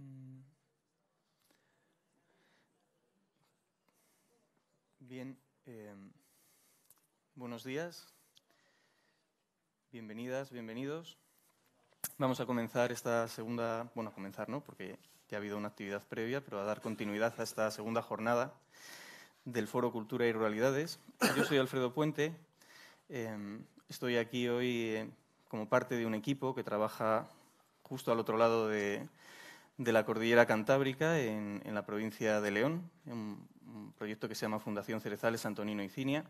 Mm. Bien, em, buenos días, bienvenidas, bienvenidos. Vamos a comenzar esta segunda, bueno, a comenzar, ¿no? Porque ya ha habido una actividad previa, pero a dar continuidad a esta segunda jornada del Foro Cultura y Ruralidades. Yo soy Alfredo Puente, em, estoy aquí hoy eh, como parte de un equipo que trabaja justo al otro lado de, de la Cordillera Cantábrica en, la provincia de León, un, proyecto que se llama Fundación Cerezales Antonino y Cinia.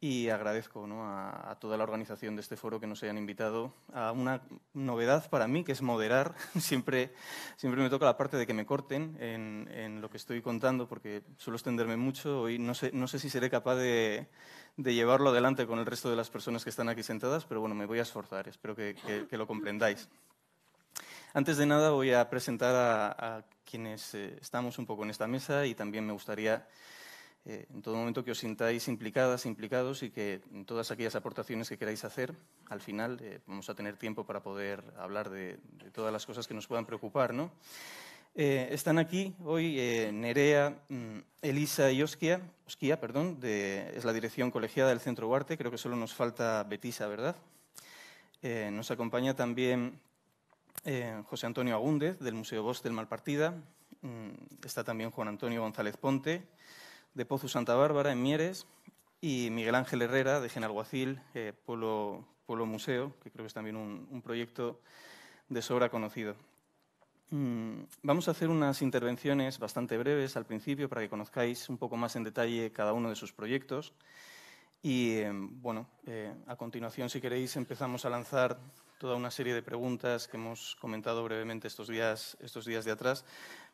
Y agradezco ¿no? a, toda la organización de este foro que nos hayan invitado a una novedad para mí, que es moderar. siempre, siempre me toca la parte de que me corten en, lo que estoy contando, porque suelo extenderme mucho y no sé, si seré capaz de, llevarlo adelante con el resto de las personas que están aquí sentadas, pero bueno, me voy a esforzar, espero que lo comprendáis. Antes de nada voy a presentar a, quienes eh, estamos un poco en esta mesa y también me gustaría eh, en todo momento que os sintáis implicadas, implicados y que en todas aquellas aportaciones que queráis hacer, al final eh, vamos a tener tiempo para poder hablar de, todas las cosas que nos puedan preocupar. ¿no? están aquí hoy Nerea, mm, Elisa y Osquia, Osquía, perdón, de, es la dirección colegiada del Centro Huarte, creo que solo nos falta Betisa, ¿verdad? nos acompaña también eh, José Antonio Agúndez, del Museo Bosch del Malpartida. Mm, está también Juan Antonio González Ponte, de Pozu Santa Bárbara, en Mieres. Y Miguel Ángel Herrera, de Genalguacil, eh, Pueblo, Museo, que creo que es también un, proyecto de sobra conocido. Mm, vamos a hacer unas intervenciones bastante breves al principio para que conozcáis un poco más en detalle cada uno de sus proyectos. Y eh, bueno, a continuación, si queréis, empezamos a lanzar toda una serie de preguntas que hemos comentado brevemente estos días, estos días de atrás,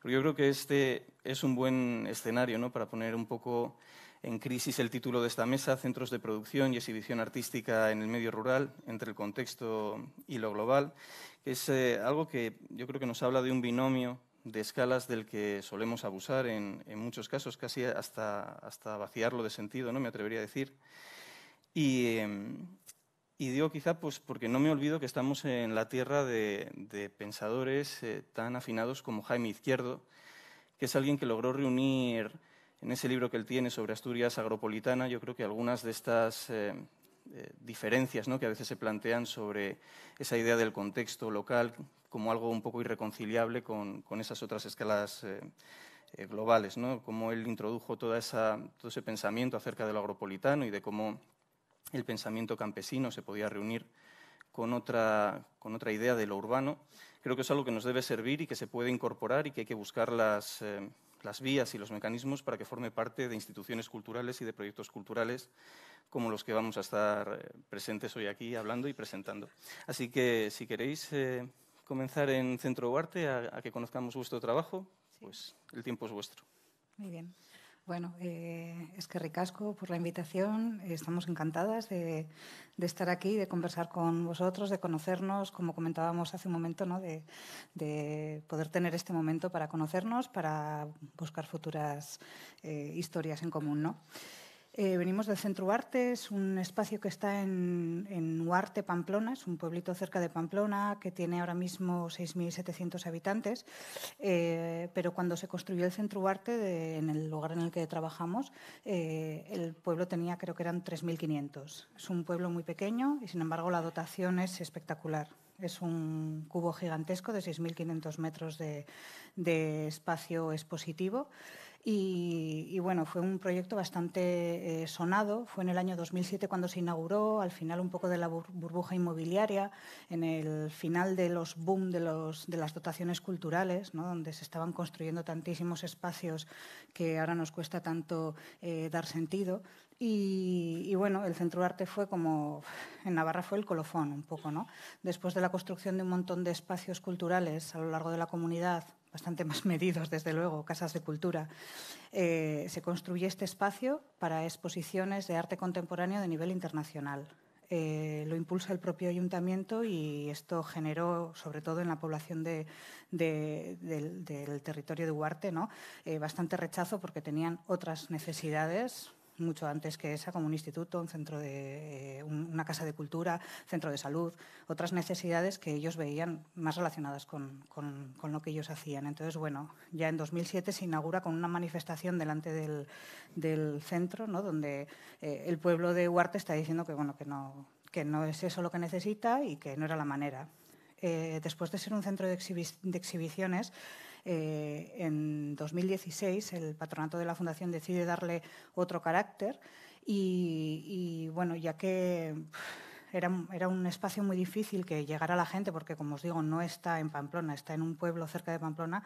pero yo creo que este es un buen escenario ¿no? para poner un poco en crisis el título de esta mesa, Centros de Producción y Exhibición Artística en el Medio Rural, entre el contexto y lo global, que es eh, algo que yo creo que nos habla de un binomio de escalas del que solemos abusar en, muchos casos, casi hasta, hasta vaciarlo de sentido, ¿no? me atrevería a decir. Y, em, y digo quizá pues, porque no me olvido que estamos en la tierra de, pensadores eh, tan afinados como Jaime Izquierdo, que es alguien que logró reunir en ese libro que él tiene sobre Asturias agropolitana, yo creo que algunas de estas eh, eh, diferencias ¿no? que a veces se plantean sobre esa idea del contexto local como algo un poco irreconciliable con, esas otras escalas globales, ¿no? cómo él introdujo toda esa, todo ese pensamiento acerca de lo agropolitano y de cómo el pensamiento campesino se podía reunir con otra, con otra idea de lo urbano. Creo que es algo que nos debe servir y que se puede incorporar y que hay que buscar las, eh, vías y los mecanismos para que forme parte de instituciones culturales y de proyectos culturales como los que vamos a estar eh, presentes hoy aquí hablando y presentando. Así que si queréis eh, comenzar en Centro duarte a, que conozcamos vuestro trabajo, pues el tiempo es vuestro. Muy bien. Bueno, eh, es que ricasco por la invitación. Estamos encantadas de, estar aquí, de conversar con vosotros, de conocernos, como comentábamos hace un momento, de, poder tener este momento para conocernos, para buscar futuras eh, historias en común. Eh, venimos del Centro Arte, es un espacio que está en, en, Uarte, Pamplona, es un pueblito cerca de Pamplona que tiene ahora mismo 6.700 habitantes, eh, pero cuando se construyó el Centro Arte en el lugar en el que trabajamos, eh, el pueblo tenía creo que eran 3.500. Es un pueblo muy pequeño y sin embargo la dotación es espectacular. Es un cubo gigantesco de 6.500 metros de espacio expositivo. Y, bueno, fue un proyecto bastante eh, sonado. Fue en el año 2007 cuando se inauguró, al final un poco de la burbuja inmobiliaria, en el final de los boom de, las dotaciones culturales, donde se estaban construyendo tantísimos espacios que ahora nos cuesta tanto eh, dar sentido. Y, y, bueno, el Centro de Arte fue como, en Navarra fue el colofón un poco, ¿no? Después de la construcción de un montón de espacios culturales a lo largo de la comunidad, bastante más medidos, desde luego, casas de cultura. Eh, se construye este espacio para exposiciones de arte contemporáneo de nivel internacional. Eh, lo impulsa el propio ayuntamiento y esto generó, sobre todo en la población del, territorio de Huarte, eh, bastante rechazo porque tenían otras necesidades mucho antes que esa, como un instituto, un centro de, eh, una casa de cultura, centro de salud, otras necesidades que ellos veían más relacionadas con, con, lo que ellos hacían. Entonces, bueno, ya en 2007 se inaugura con una manifestación delante del, del centro, ¿no? donde eh, el pueblo de Huarte está diciendo que, bueno, que, no, que no es eso lo que necesita y que no era la manera. Eh, después de ser un centro de, de exhibiciones, eh, en 2016 el patronato de la Fundación decide darle otro carácter y, bueno, ya que... Era, un espacio muy difícil que llegara a la gente, porque como os digo, no está en Pamplona, está en un pueblo cerca de Pamplona,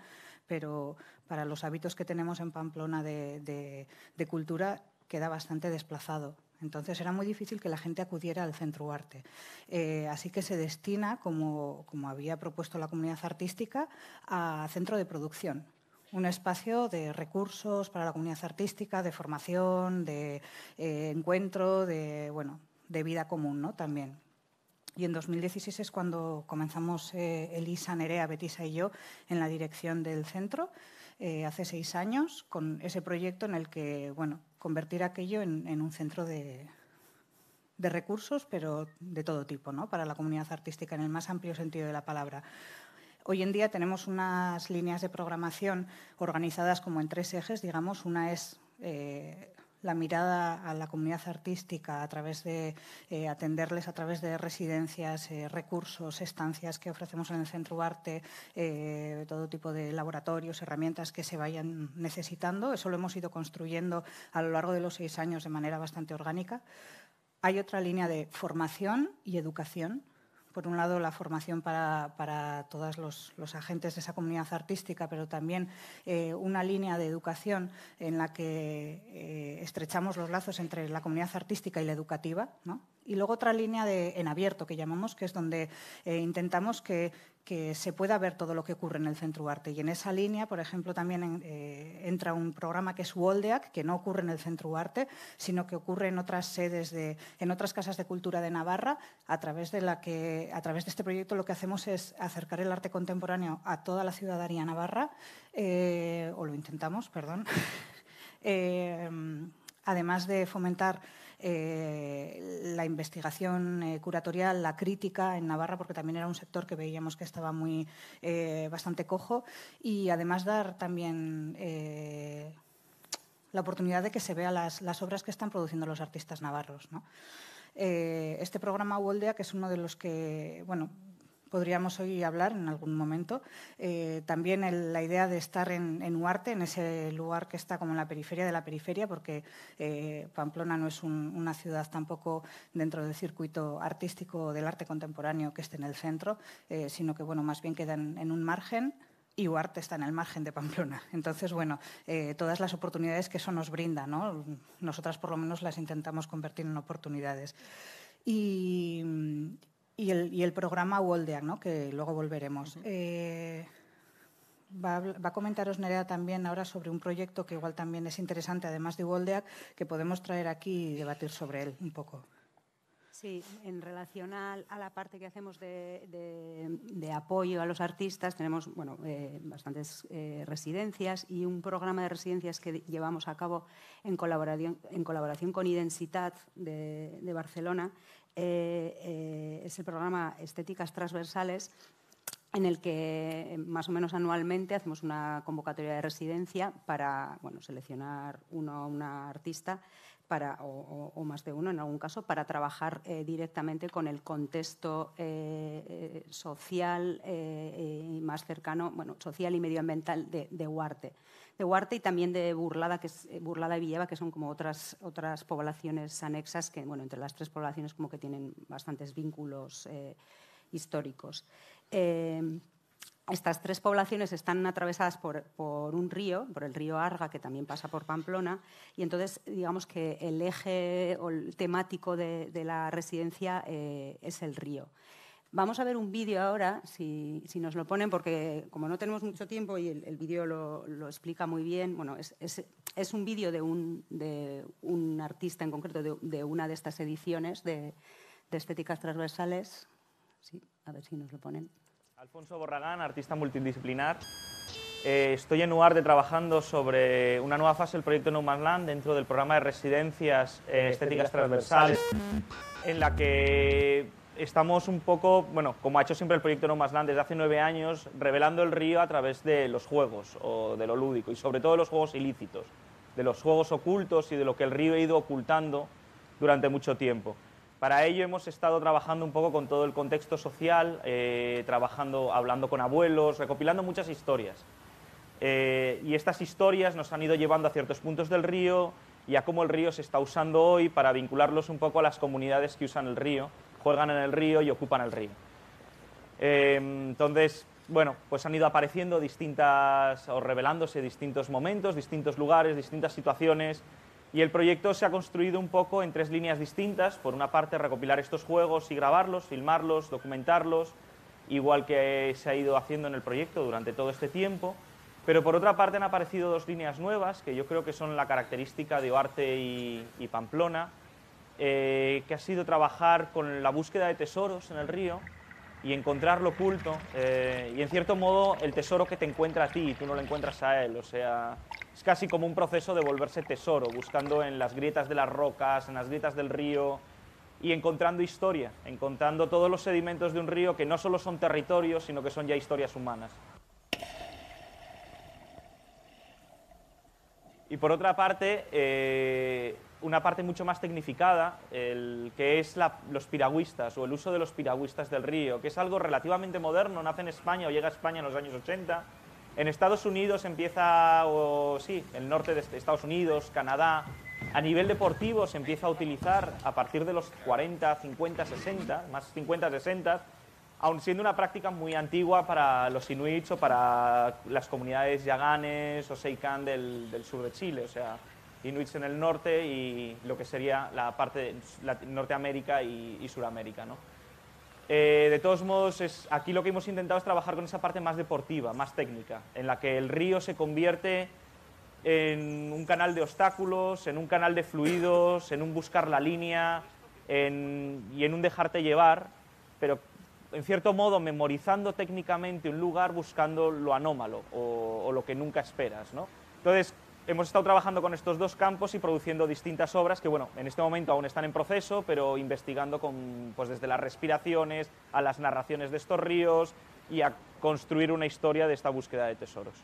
pero para los hábitos que tenemos en Pamplona de cultura queda bastante desplazado. Entonces era muy difícil que la gente acudiera al centro arte. Eh, así que se destina, como, había propuesto la comunidad artística, a centro de producción un espacio de recursos para la comunidad artística, de formación, de eh, encuentro, de, bueno, de vida común ¿no? también. Y en 2016 es cuando comenzamos eh, Elisa, Nerea, Betisa y yo en la dirección del centro, hace seis años, con ese proyecto en el que bueno, convertir aquello en, un centro de, recursos, pero de todo tipo, ¿no? para la comunidad artística en el más amplio sentido de la palabra. Hoy en día tenemos unas líneas de programación organizadas como en tres ejes, digamos, una es eh, la mirada a la comunidad artística a través de eh, atenderles a través de residencias, eh, recursos, estancias que ofrecemos en el Centro Arte, eh, todo tipo de laboratorios, herramientas que se vayan necesitando. Eso lo hemos ido construyendo a lo largo de los seis años de manera bastante orgánica. Hay otra línea de formación y educación por un lado, la formación para, todos los, agentes de esa comunidad artística, pero también eh, una línea de educación en la que eh, estrechamos los lazos entre la comunidad artística y la educativa, ¿no? Y luego otra línea de, en abierto que llamamos, que es donde eh, intentamos que que se pueda ver todo lo que ocurre en el Centro Arte. Y en esa línea, por ejemplo, también eh, entra un programa que es Woldeac, que no ocurre en el Centro Arte, sino que ocurre en otras sedes, de, en otras casas de cultura de Navarra, a través de, la que, a través de este proyecto lo que hacemos es acercar el arte contemporáneo a toda la ciudadanía navarra, eh, o lo intentamos, perdón, eh, además de fomentar eh, la investigación eh, curatorial, la crítica en Navarra, porque también era un sector que veíamos que estaba muy eh, bastante cojo, y además dar también la oportunidad de que se vean las, obras que están produciendo los artistas navarros. este programa Woldea, que es uno de los que, bueno, podríamos hoy hablar en algún momento. Eh, también la idea de estar en, en, Uarte, en ese lugar que está como en la periferia de la periferia, porque eh, Pamplona no es una ciudad tampoco dentro del circuito artístico del arte contemporáneo que esté en el centro, eh, sino que bueno, más bien queda en, un margen y Huarte está en el margen de Pamplona. Entonces, bueno, todas las oportunidades que eso nos brinda, Nosotras por lo menos las intentamos convertir en oportunidades. Y, y el, programa Woldeac, ¿no? que luego volveremos. Eh, va, a, comentaros Nerea también ahora sobre un proyecto que igual también es interesante, además de Woldeac, que podemos traer aquí y debatir sobre él un poco. Sí, en relación a, la parte que hacemos de, apoyo a los artistas, tenemos bueno, eh, bastantes eh, residencias y un programa de residencias que llevamos a cabo en colaboración, en colaboración con Identitat de, de Barcelona, eh, es el programa Estéticas Transversales en el que más o menos anualmente hacemos una convocatoria de residencia para bueno, seleccionar uno o una artista para, o, más de uno en algún caso, para trabajar eh, directamente con el contexto eh, social y más cercano, bueno, social y medioambiental de, de Huarte de Huarte y también de Burlada, que es, eh, Burlada y Villeva, que son como otras, otras poblaciones anexas que, bueno, entre las tres poblaciones como que tienen bastantes vínculos eh, históricos. Eh, estas tres poblaciones están atravesadas por, un río, por el río Arga, que también pasa por Pamplona, y entonces digamos que el eje o el temático de, la residencia es el río. Vamos a ver un vídeo ahora, si, si, nos lo ponen, porque como no tenemos mucho tiempo y el, vídeo lo, explica muy bien, bueno, es, es, es un vídeo de un, de un, artista en concreto, de, de una de estas ediciones de, estéticas transversales. Sí, a ver si nos lo ponen. Alfonso Borragán, artista multidisciplinar. Eh, estoy en UARDE trabajando sobre una nueva fase del proyecto No Man Land dentro del programa de residencias eh, estéticas transversales, en la que estamos un poco, bueno, como ha hecho siempre el proyecto No Más Land desde hace nueve años, revelando el río a través de los juegos o de lo lúdico y sobre todo de los juegos ilícitos, de los juegos ocultos y de lo que el río ha ido ocultando durante mucho tiempo. Para ello hemos estado trabajando un poco con todo el contexto social, eh, trabajando, hablando con abuelos, recopilando muchas historias. Eh, y estas historias nos han ido llevando a ciertos puntos del río y a cómo el río se está usando hoy para vincularlos un poco a las comunidades que usan el río juegan en el río y ocupan el río. Eh, entonces, bueno, pues han ido apareciendo distintas o revelándose distintos momentos, distintos lugares, distintas situaciones. Y el proyecto se ha construido un poco en tres líneas distintas. Por una parte, recopilar estos juegos y grabarlos, filmarlos, documentarlos, igual que se ha ido haciendo en el proyecto durante todo este tiempo. Pero por otra parte han aparecido dos líneas nuevas que yo creo que son la característica de Oarte y, y Pamplona, eh, que ha sido trabajar con la búsqueda de tesoros en el río y encontrar lo oculto. Eh, y en cierto modo, el tesoro que te encuentra a ti y tú no lo encuentras a él. O sea, es casi como un proceso de volverse tesoro, buscando en las grietas de las rocas, en las grietas del río y encontrando historia, encontrando todos los sedimentos de un río que no solo son territorios, sino que son ya historias humanas. Y por otra parte, eh, una parte mucho más tecnificada, que es los piragüistas o el uso de los piragüistas del río, que es algo relativamente moderno, nace en España o llega a España en los años 80. En Estados Unidos empieza, o sí, el norte de Estados Unidos, Canadá, a nivel deportivo se empieza a utilizar a partir de los 40, 50, 60, más 50, 60, aun siendo una práctica muy antigua para los inuits o para las comunidades yaganes o seikan del, del sur de Chile. O sea, inuits en el norte y lo que sería la parte de Norteamérica y, y Suramérica. ¿no? Eh, de todos modos, es, aquí lo que hemos intentado es trabajar con esa parte más deportiva, más técnica, en la que el río se convierte en un canal de obstáculos, en un canal de fluidos, en un buscar la línea y en un dejarte llevar, pero en cierto modo memorizando técnicamente un lugar buscando lo anómalo o, o lo que nunca esperas. ¿no? Entonces, Hemos estado trabajando con estos dos campos y produciendo distintas obras que, bueno, en este momento aún están en proceso, pero investigando con, pues desde las respiraciones a las narraciones de estos ríos y a construir una historia de esta búsqueda de tesoros.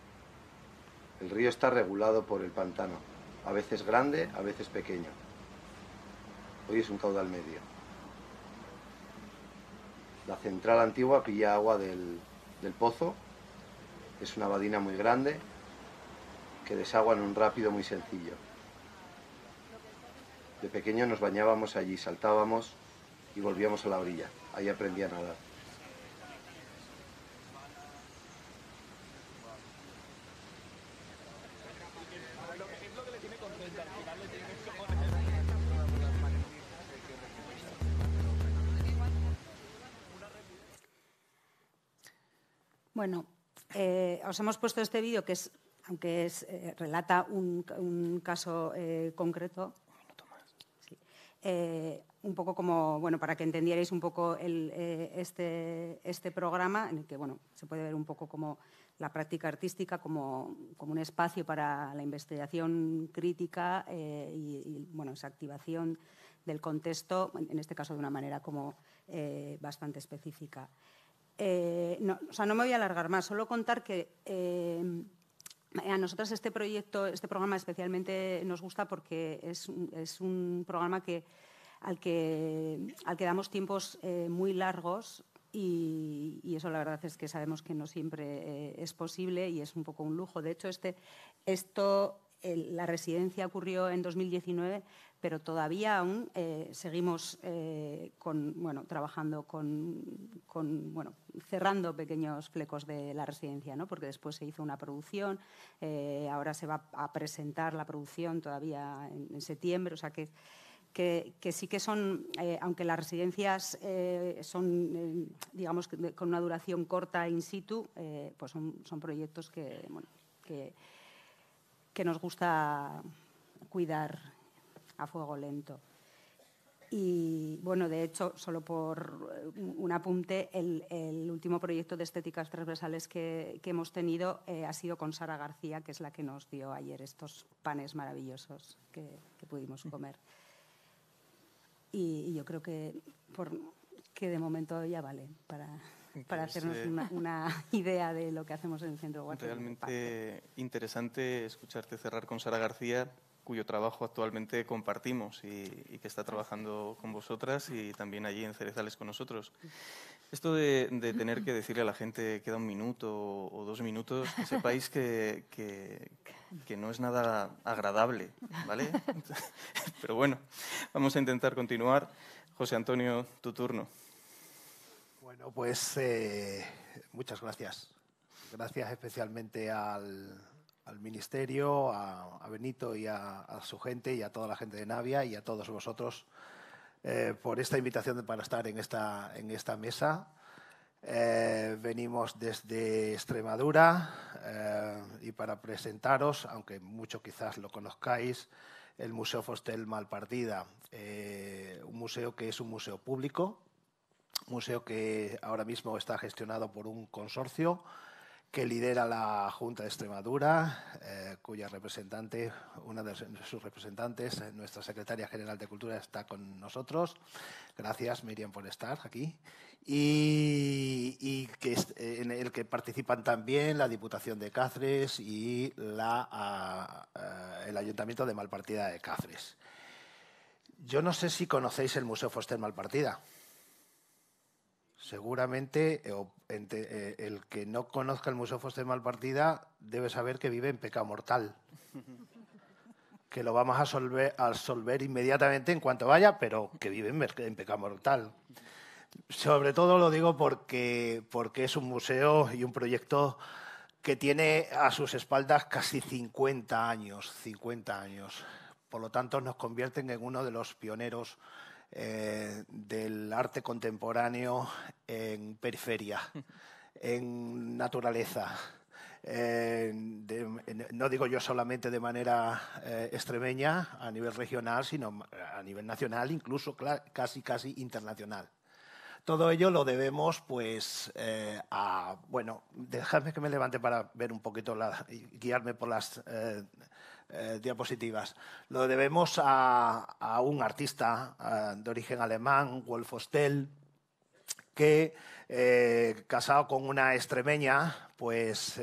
El río está regulado por el pantano, a veces grande, a veces pequeño. Hoy es un caudal medio. La central antigua pilla agua del, del pozo, es una vadina muy grande que desagua en un rápido muy sencillo. De pequeño nos bañábamos allí, saltábamos y volvíamos a la orilla. Ahí aprendí a nadar. Bueno, eh, os hemos puesto este vídeo que es aunque es, eh, relata un, caso eh, concreto. Sí. Eh, un poco como, bueno, para que entendierais un poco este, este programa, en el que, bueno, se puede ver un poco como la práctica artística como, un espacio para la investigación crítica y, bueno, esa activación del contexto, en este caso de una manera como bastante específica. o sea, no me voy a alargar más, solo contar que a nosotras este proyecto, este programa especialmente nos gusta porque es, un programa que, al, que, al que damos tiempos eh, muy largos y, eso la verdad es que sabemos que no siempre eh, es posible y es un poco un lujo. De hecho, este, esto la residencia ocurrió en 2019, pero todavía aún eh, seguimos eh, trabajando con, bueno, cerrando pequeños flecos de la residencia, porque después se hizo una producción, eh, ahora se va a presentar la producción todavía en, septiembre, o sea que, sí que son, aunque las residencias son, digamos, con una duración corta in situ, pues son, proyectos que que nos gusta cuidar a fuego lento. Y bueno, de hecho, solo por eh, un apunte, el, último proyecto de estéticas transversales que, hemos tenido eh, ha sido con Sara García, que es la que nos dio ayer estos panes maravillosos que, pudimos comer. Y, yo creo que, por, que de momento ya vale para para este, hacernos una, idea de lo que hacemos en el Centro Realmente interesante escucharte cerrar con Sara García, cuyo trabajo actualmente compartimos y, que está trabajando con vosotras y también allí en Cerezales con nosotros. Esto de, tener que decirle a la gente queda un minuto o, dos minutos, que sepáis que, que, que no es nada agradable, ¿vale? Pero bueno, vamos a intentar continuar. José Antonio, tu turno. Bueno, pues eh, muchas gracias. Gracias especialmente al, Ministerio, a, Benito y a, su gente y a toda la gente de Navia y a todos vosotros eh, por esta invitación para estar en esta, en esta mesa. Eh, venimos desde Extremadura y para presentaros, aunque mucho quizás lo conozcáis, el Museo Fostel Malpartida, un museo que es un museo público, museo que ahora mismo está gestionado por un consorcio que lidera la Junta de Extremadura, eh, cuya representante, una de sus representantes, nuestra secretaria general de Cultura, está con nosotros. Gracias, Miriam, por estar aquí. Y, que, eh, en el que participan también la Diputación de Cáceres y ah, eh, el Ayuntamiento de Malpartida de Cáceres. Yo no sé si conocéis el Museo Foster Malpartida. Seguramente eh, eh, el que no conozca el Museo Foster Malpartida debe saber que vive en pecado mortal, que lo vamos a solver, inmediatamente en cuanto vaya, pero que vive en, pecado mortal. Sobre todo lo digo porque, porque es un museo y un proyecto que tiene a sus espaldas casi 50 años, 50 años. Por lo tanto, nos convierten en uno de los pioneros eh, del arte contemporáneo en periferia, en naturaleza. no digo yo solamente de manera eh, extremeña a nivel regional, sino a nivel nacional, incluso casi casi internacional. Todo ello lo debemos, pues, eh, a bueno, dejadme que me levante para ver un poquito la, y guiarme por las eh, diapositivas. Lo debemos a, un artista eh, de origen alemán, Wolf Hostel, que eh, casado con una extremeña, pues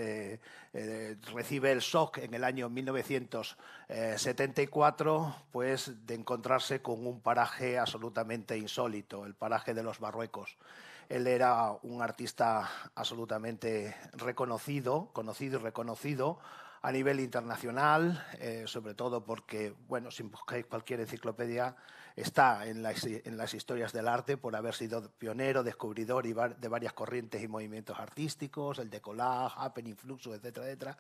recibe el shock en el año 1974, pues de encontrarse con un paraje absolutamente insólito, el paraje de los Barruecos. Él era un artista absolutamente reconocido, conocido y reconocido, a nivel internacional, eh, sobre todo porque, bueno, si buscáis cualquier enciclopedia, está en las, historias del arte por haber sido pionero, descubridor y de varias corrientes y movimientos artísticos, el decollage, happening, fluxo, etcétera, etcétera.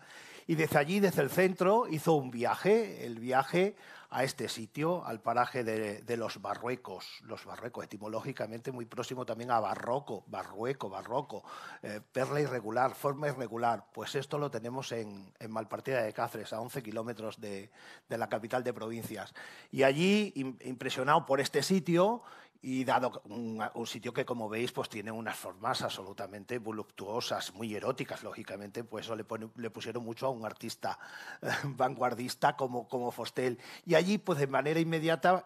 Y desde allí, desde el centro, hizo un viaje, el viaje a este sitio, al paraje de, los Barruecos. Los Barruecos, etimológicamente muy próximo también a barroco, barrueco, barroco, eh, perla irregular, forma irregular. Pues esto lo tenemos en, Malpartida de Cáceres, a 11 kilómetros de la capital de provincias. Y allí, impresionado por este sitio, y dado un, sitio que, como veis, pues tiene unas formas absolutamente voluptuosas, muy eróticas, lógicamente, pues eso le, pusieron mucho a un artista eh, vanguardista como, como Fostel. Y allí, pues de manera inmediata,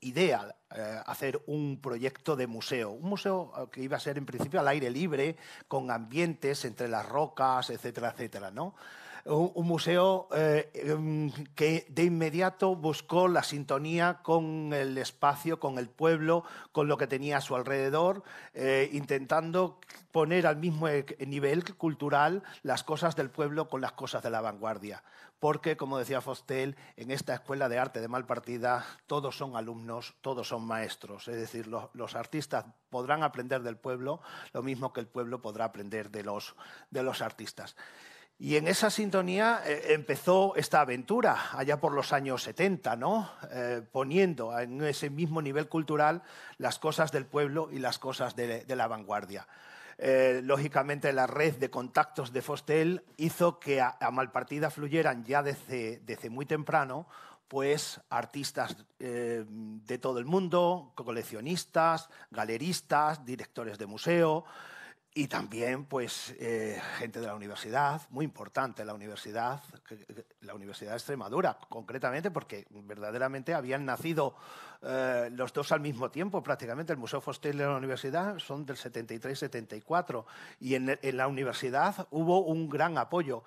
idea eh, hacer un proyecto de museo, un museo eh, que iba a ser en principio al aire libre, con ambientes entre las rocas, etcétera, etcétera, ¿no? un, museo eh, em, que de inmediato buscó la sintonía con el espacio, con el pueblo, con lo que tenía a su alrededor, eh, intentando poner al mismo nivel cultural las cosas del pueblo con las cosas de la vanguardia. Porque, como decía Fostel, en esta escuela de arte de Malpartida todos son alumnos, todos son maestros. Es decir, los, artistas podrán aprender del pueblo lo mismo que el pueblo podrá aprender de de los artistas. Y en esa sintonía eh, empezó esta aventura, allá por los años 70, ¿no? Eh, poniendo en ese mismo nivel cultural las cosas del pueblo y las cosas de, la vanguardia. Eh, lógicamente, la red de contactos de Fostel hizo que a, Malpartida fluyeran ya desde, desde muy temprano pues artistas de todo el mundo, coleccionistas, galeristas, directores de museo, y también pues eh, gente de la universidad, muy importante la universidad, la Universidad de Extremadura concretamente, porque verdaderamente habían nacido eh, los dos al mismo tiempo prácticamente, el Museo Fostel de la universidad son del 73-74 y en, la universidad hubo un gran apoyo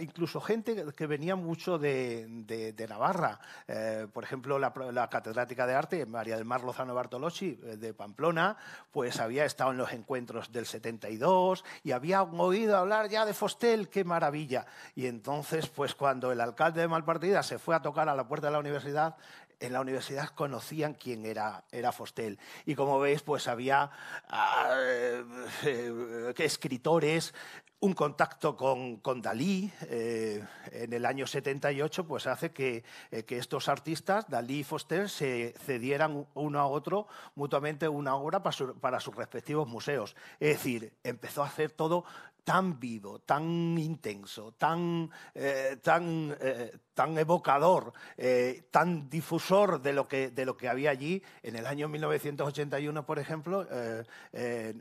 incluso gente que venía mucho de, Navarra. Eh, por ejemplo, la, catedrática de arte, María del Mar Lozano Bartolocci, eh, de Pamplona, pues había estado en los encuentros del 72 y había oído hablar ya de Fostel, qué maravilla. Y entonces, pues cuando el alcalde de Malpartida se fue a tocar a la puerta de la universidad, en la universidad conocían quién era, era Fostel. Y como veis, pues había ah, eh, eh, escritores, un contacto con, Dalí eh, en el año 78 pues hace que, estos artistas, Dalí y Fostel, se cedieran uno a otro mutuamente una obra para, para, sus respectivos museos. Es decir, empezó a hacer todo tan vivo, tan intenso, tan, eh, tan, eh, tan evocador, eh, tan difusor de lo, que, de lo que había allí. En el año 1981, por ejemplo,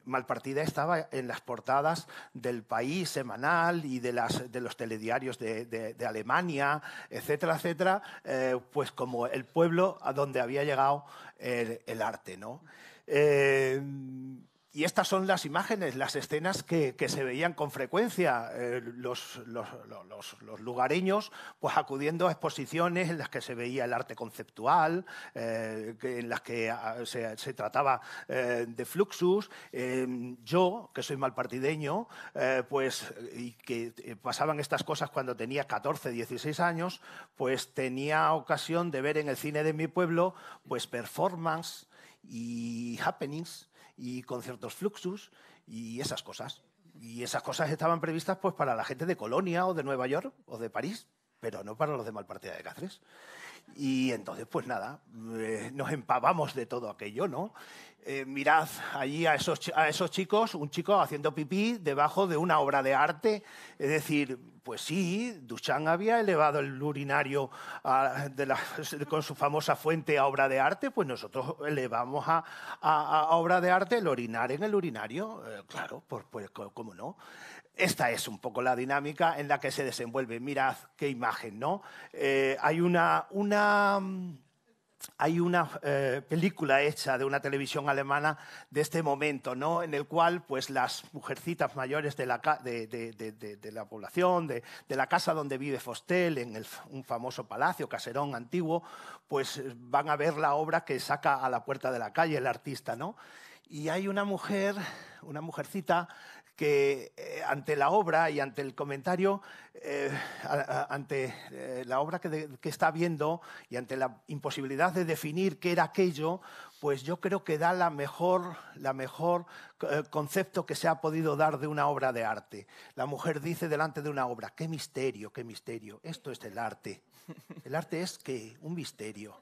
Malpartida estaba en las portadas del país semanal y de, las, de los telediarios de, Alemania, etcétera, etcétera, pues como el pueblo a donde había llegado el, el arte. ¿no? Y estas son las imágenes, las escenas que, se veían con frecuencia, eh, los, lugareños pues, acudiendo a exposiciones en las que se veía el arte conceptual, eh, en las que ah, se, trataba eh, de fluxus. Em, yo, que soy malpartideño, pues, y que pasaban estas cosas cuando tenía 14, 16 años, pues tenía ocasión de ver en el cine de mi pueblo pues, performance y happenings y conciertos fluxus y esas cosas. Y esas cosas estaban previstas pues para la gente de Colonia o de Nueva York o de París pero no para los de Malpartida de Cáceres. Y entonces, pues nada, eh, nos empavamos de todo aquello, ¿no? Eh, mirad allí a esos, chicos, un chico haciendo pipí debajo de una obra de arte. Es decir, pues sí, Duchamp había elevado el urinario con su famosa fuente a obra de arte, pues nosotros elevamos a, obra de arte el orinar en el urinario. Eh, claro, pues, pues cómo no. Esta es un poco la dinámica en la que se desenvuelve. Mirad qué imagen, ¿no? Eh, hay una, mm, hay una eh, película hecha de una televisión alemana de este momento, ¿no? En el cual, pues, las mujercitas mayores de la, población, de, la casa donde vive Fostel, en un famoso palacio, caserón antiguo, pues van a ver la obra que saca a la puerta de la calle el artista, ¿no? Y hay una mujer, una mujercita que eh, ante la obra y ante el comentario, eh, ante eh, la obra que, está viendo y ante la imposibilidad de definir qué era aquello, pues yo creo que da la mejor, la mejor concepto que se ha podido dar de una obra de arte. La mujer dice delante de una obra, qué misterio, qué misterio. Esto es el arte. El arte es que un misterio.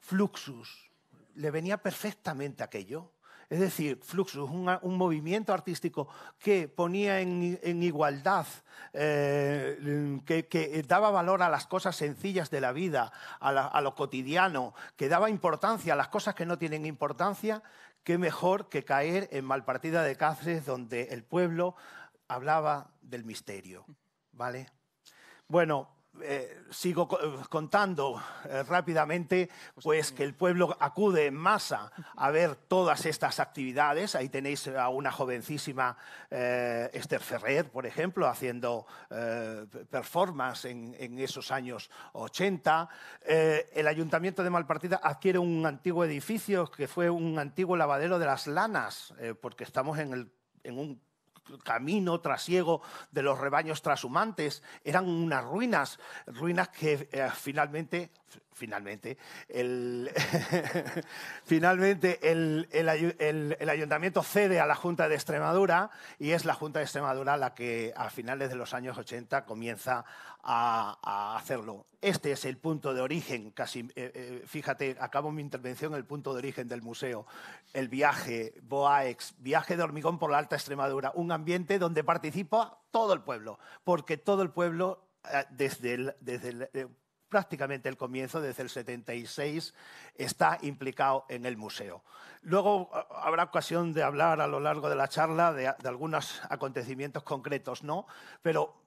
Fluxus, le venía perfectamente aquello. Es decir, Fluxus, un, movimiento artístico que ponía en, igualdad, eh, que, daba valor a las cosas sencillas de la vida, a, lo cotidiano, que daba importancia a las cosas que no tienen importancia, qué mejor que caer en Malpartida de Cáceres, donde el pueblo hablaba del misterio. ¿Vale? Bueno, eh, sigo eh, contando eh, rápidamente, pues que el pueblo acude en masa a ver todas estas actividades. Ahí tenéis a una jovencísima Esther Ferrer, por ejemplo, haciendo performance en, esos años 80. el ayuntamiento de Malpartida adquiere un antiguo edificio que fue un antiguo lavadero de las lanas, porque estamos en un camino trasiego de los rebaños trashumantes. Eran unas ruinas, ruinas que eh, finalmente, finalmente, el, finalmente el, el, ayuntamiento cede a la Junta de Extremadura y es la Junta de Extremadura la que a finales de los años 80 comienza a, hacerlo. Este es el punto de origen, casi, eh, eh, fíjate, acabo mi intervención el punto de origen del museo, el viaje, Boaex, viaje de hormigón por la Alta Extremadura, un ambiente donde participa todo el pueblo, porque todo el pueblo, eh, desde, desde prácticamente el comienzo, desde el 76, está implicado en el museo. Luego habrá ocasión de hablar a lo largo de la charla de, de algunos acontecimientos concretos, ¿no? Pero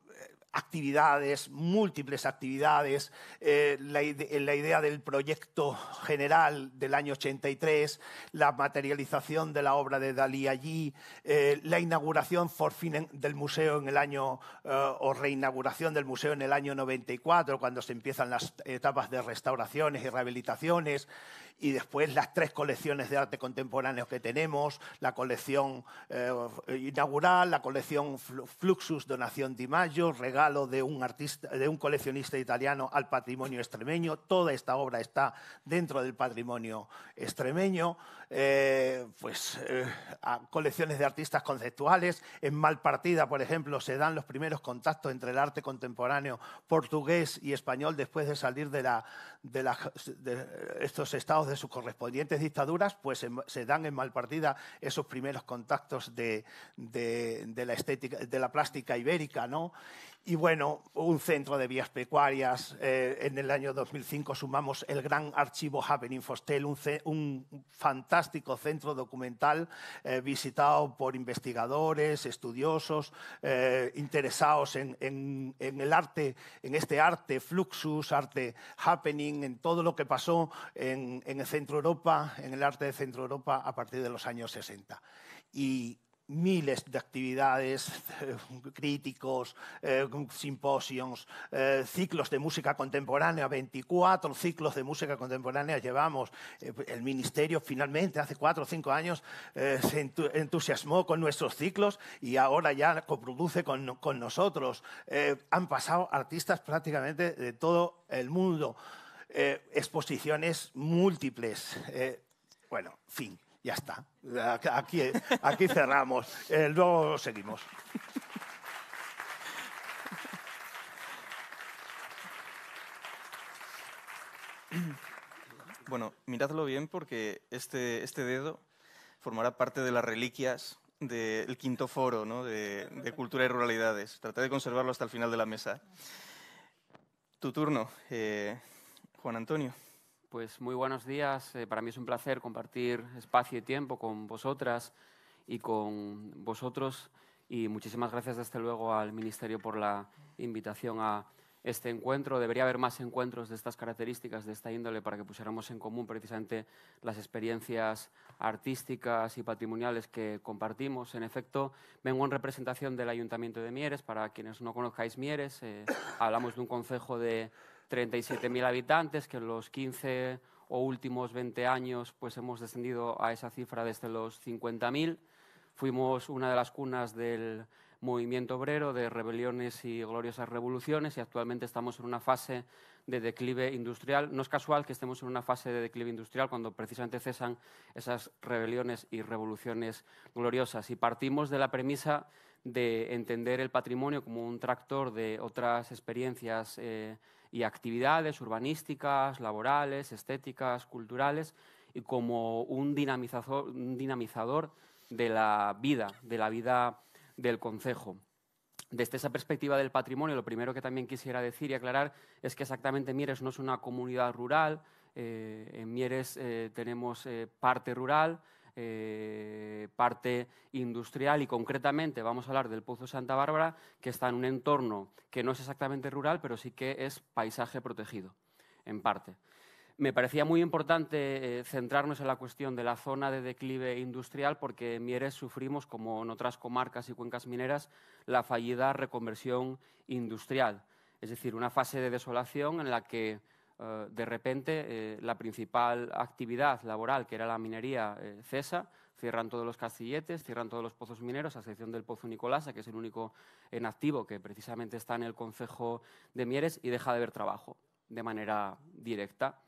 actividades, múltiples actividades, eh, eh, la, idea del proyecto general del año 83, la materialización de la obra de Dalí allí, eh, la inauguración por fin del museo en el año, o reinauguración del museo en el año 94, cuando se empiezan las etapas de restauraciones y rehabilitaciones, y después las tres colecciones de arte contemporáneo que tenemos, la colección eh, inaugural, la colección Fluxus Donación Di mayo regalo de un, artista, de un coleccionista italiano al patrimonio extremeño. Toda esta obra está dentro del patrimonio extremeño. Eh, pues eh, colecciones de artistas conceptuales. En Malpartida, por ejemplo, se dan los primeros contactos entre el arte contemporáneo portugués y español después de salir de, la, de, de estos estados de sus correspondientes dictaduras, pues em, se, dan en mal partida esos primeros contactos de, de, la estética, de la plástica ibérica, ¿no? Y bueno, un centro de vías pecuarias. Eh, en el año 2005 sumamos el gran archivo Happening Fostel, un, fantástico centro documental eh, visitado por investigadores, estudiosos, eh, interesados en, el arte, en este arte fluxus, arte happening, en todo lo que pasó en, el Centro Europa, en el arte de Centro Europa a partir de los años 60. Y miles de actividades, críticos, eh, simposios, eh, ciclos de música contemporánea, 24 ciclos de música contemporánea llevamos. Eh, el ministerio finalmente, hace cuatro o cinco años, se entusiasmó con nuestros ciclos y ahora ya coproduce con, con nosotros. han pasado artistas prácticamente de todo el mundo. exposiciones múltiples. bueno, fin. Ya está. Aquí, cerramos. Eh, luego seguimos. Bueno, miradlo bien porque este, este, dedo formará parte de las reliquias del quinto foro de, Cultura y Ruralidades. Traté de conservarlo hasta el final de la mesa. Tu turno, eh, Juan Antonio. Pues muy buenos días. Eh, para mí es un placer compartir espacio y tiempo con vosotras y con vosotros. Y muchísimas gracias desde luego al Ministerio por la invitación a este encuentro. Debería haber más encuentros de estas características, de esta índole, para que pusiéramos en común precisamente las experiencias artísticas y patrimoniales que compartimos. En efecto, vengo en representación del Ayuntamiento de Mieres. Para quienes no conozcáis Mieres, eh, hablamos de un concejo de 37.000 habitantes, que en los 15 o últimos 20 años pues hemos descendido a esa cifra desde los 50.000. Fuimos una de las cunas del movimiento obrero, de rebeliones y gloriosas revoluciones y actualmente estamos en una fase de declive industrial. No es casual que estemos en una fase de declive industrial cuando precisamente cesan esas rebeliones y revoluciones gloriosas. Y partimos de la premisa de entender el patrimonio como un tractor de otras experiencias eh, y actividades urbanísticas, laborales, estéticas, culturales, y como un dinamizador, dinamizador de la vida, de la vida del Concejo. Desde esa perspectiva del patrimonio, lo primero que también quisiera decir y aclarar es que exactamente Mieres no es una comunidad rural. Eh, en Mieres eh, tenemos eh, parte rural, eh, parte industrial y concretamente vamos a hablar del Pozo Santa Bárbara, que está en un entorno que no es exactamente rural, pero sí que es paisaje protegido, en parte. Me parecía muy importante eh, centrarnos en la cuestión de la zona de declive industrial porque en Mieres sufrimos, como en otras comarcas y cuencas mineras, la fallida reconversión industrial, es decir, una fase de desolación en la que eh, de repente eh, la principal actividad laboral, que era la minería, eh, cesa, cierran todos los castilletes, cierran todos los pozos mineros, a excepción del pozo Nicolasa, que es el único en activo que precisamente está en el concejo de Mieres, y deja de haber trabajo de manera directa.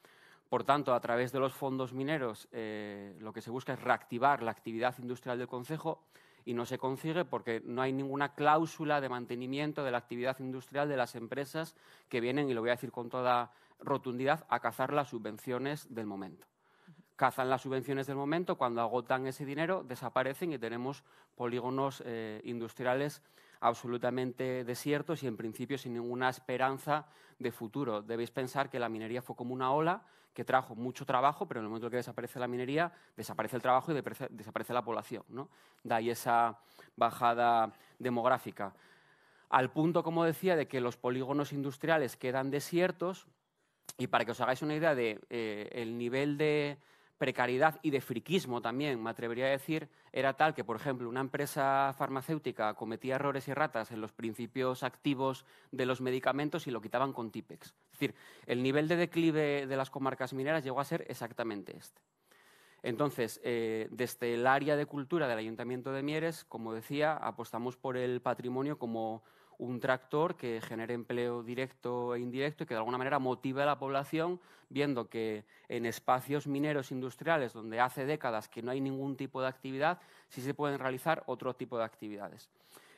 Por tanto, a través de los fondos mineros, lo que se busca es reactivar la actividad industrial del concejo y no se consigue porque no hay ninguna cláusula de mantenimiento de la actividad industrial de las empresas que vienen, y lo voy a decir con toda rotundidad a cazar las subvenciones del momento. Cazan las subvenciones del momento, cuando agotan ese dinero desaparecen y tenemos polígonos eh, industriales absolutamente desiertos y en principio sin ninguna esperanza de futuro. Debéis pensar que la minería fue como una ola que trajo mucho trabajo, pero en el momento en que desaparece la minería, desaparece el trabajo y desaparece la población. ¿no? ahí esa bajada demográfica. Al punto, como decía, de que los polígonos industriales quedan desiertos y para que os hagáis una idea del de, eh, nivel de precariedad y de friquismo también, me atrevería a decir, era tal que, por ejemplo, una empresa farmacéutica cometía errores y ratas en los principios activos de los medicamentos y lo quitaban con Tipex. Es decir, el nivel de declive de las comarcas mineras llegó a ser exactamente este. Entonces, eh, desde el área de cultura del Ayuntamiento de Mieres, como decía, apostamos por el patrimonio como un tractor que genere empleo directo e indirecto y que de alguna manera motive a la población, viendo que en espacios mineros industriales donde hace décadas que no hay ningún tipo de actividad, sí se pueden realizar otro tipo de actividades.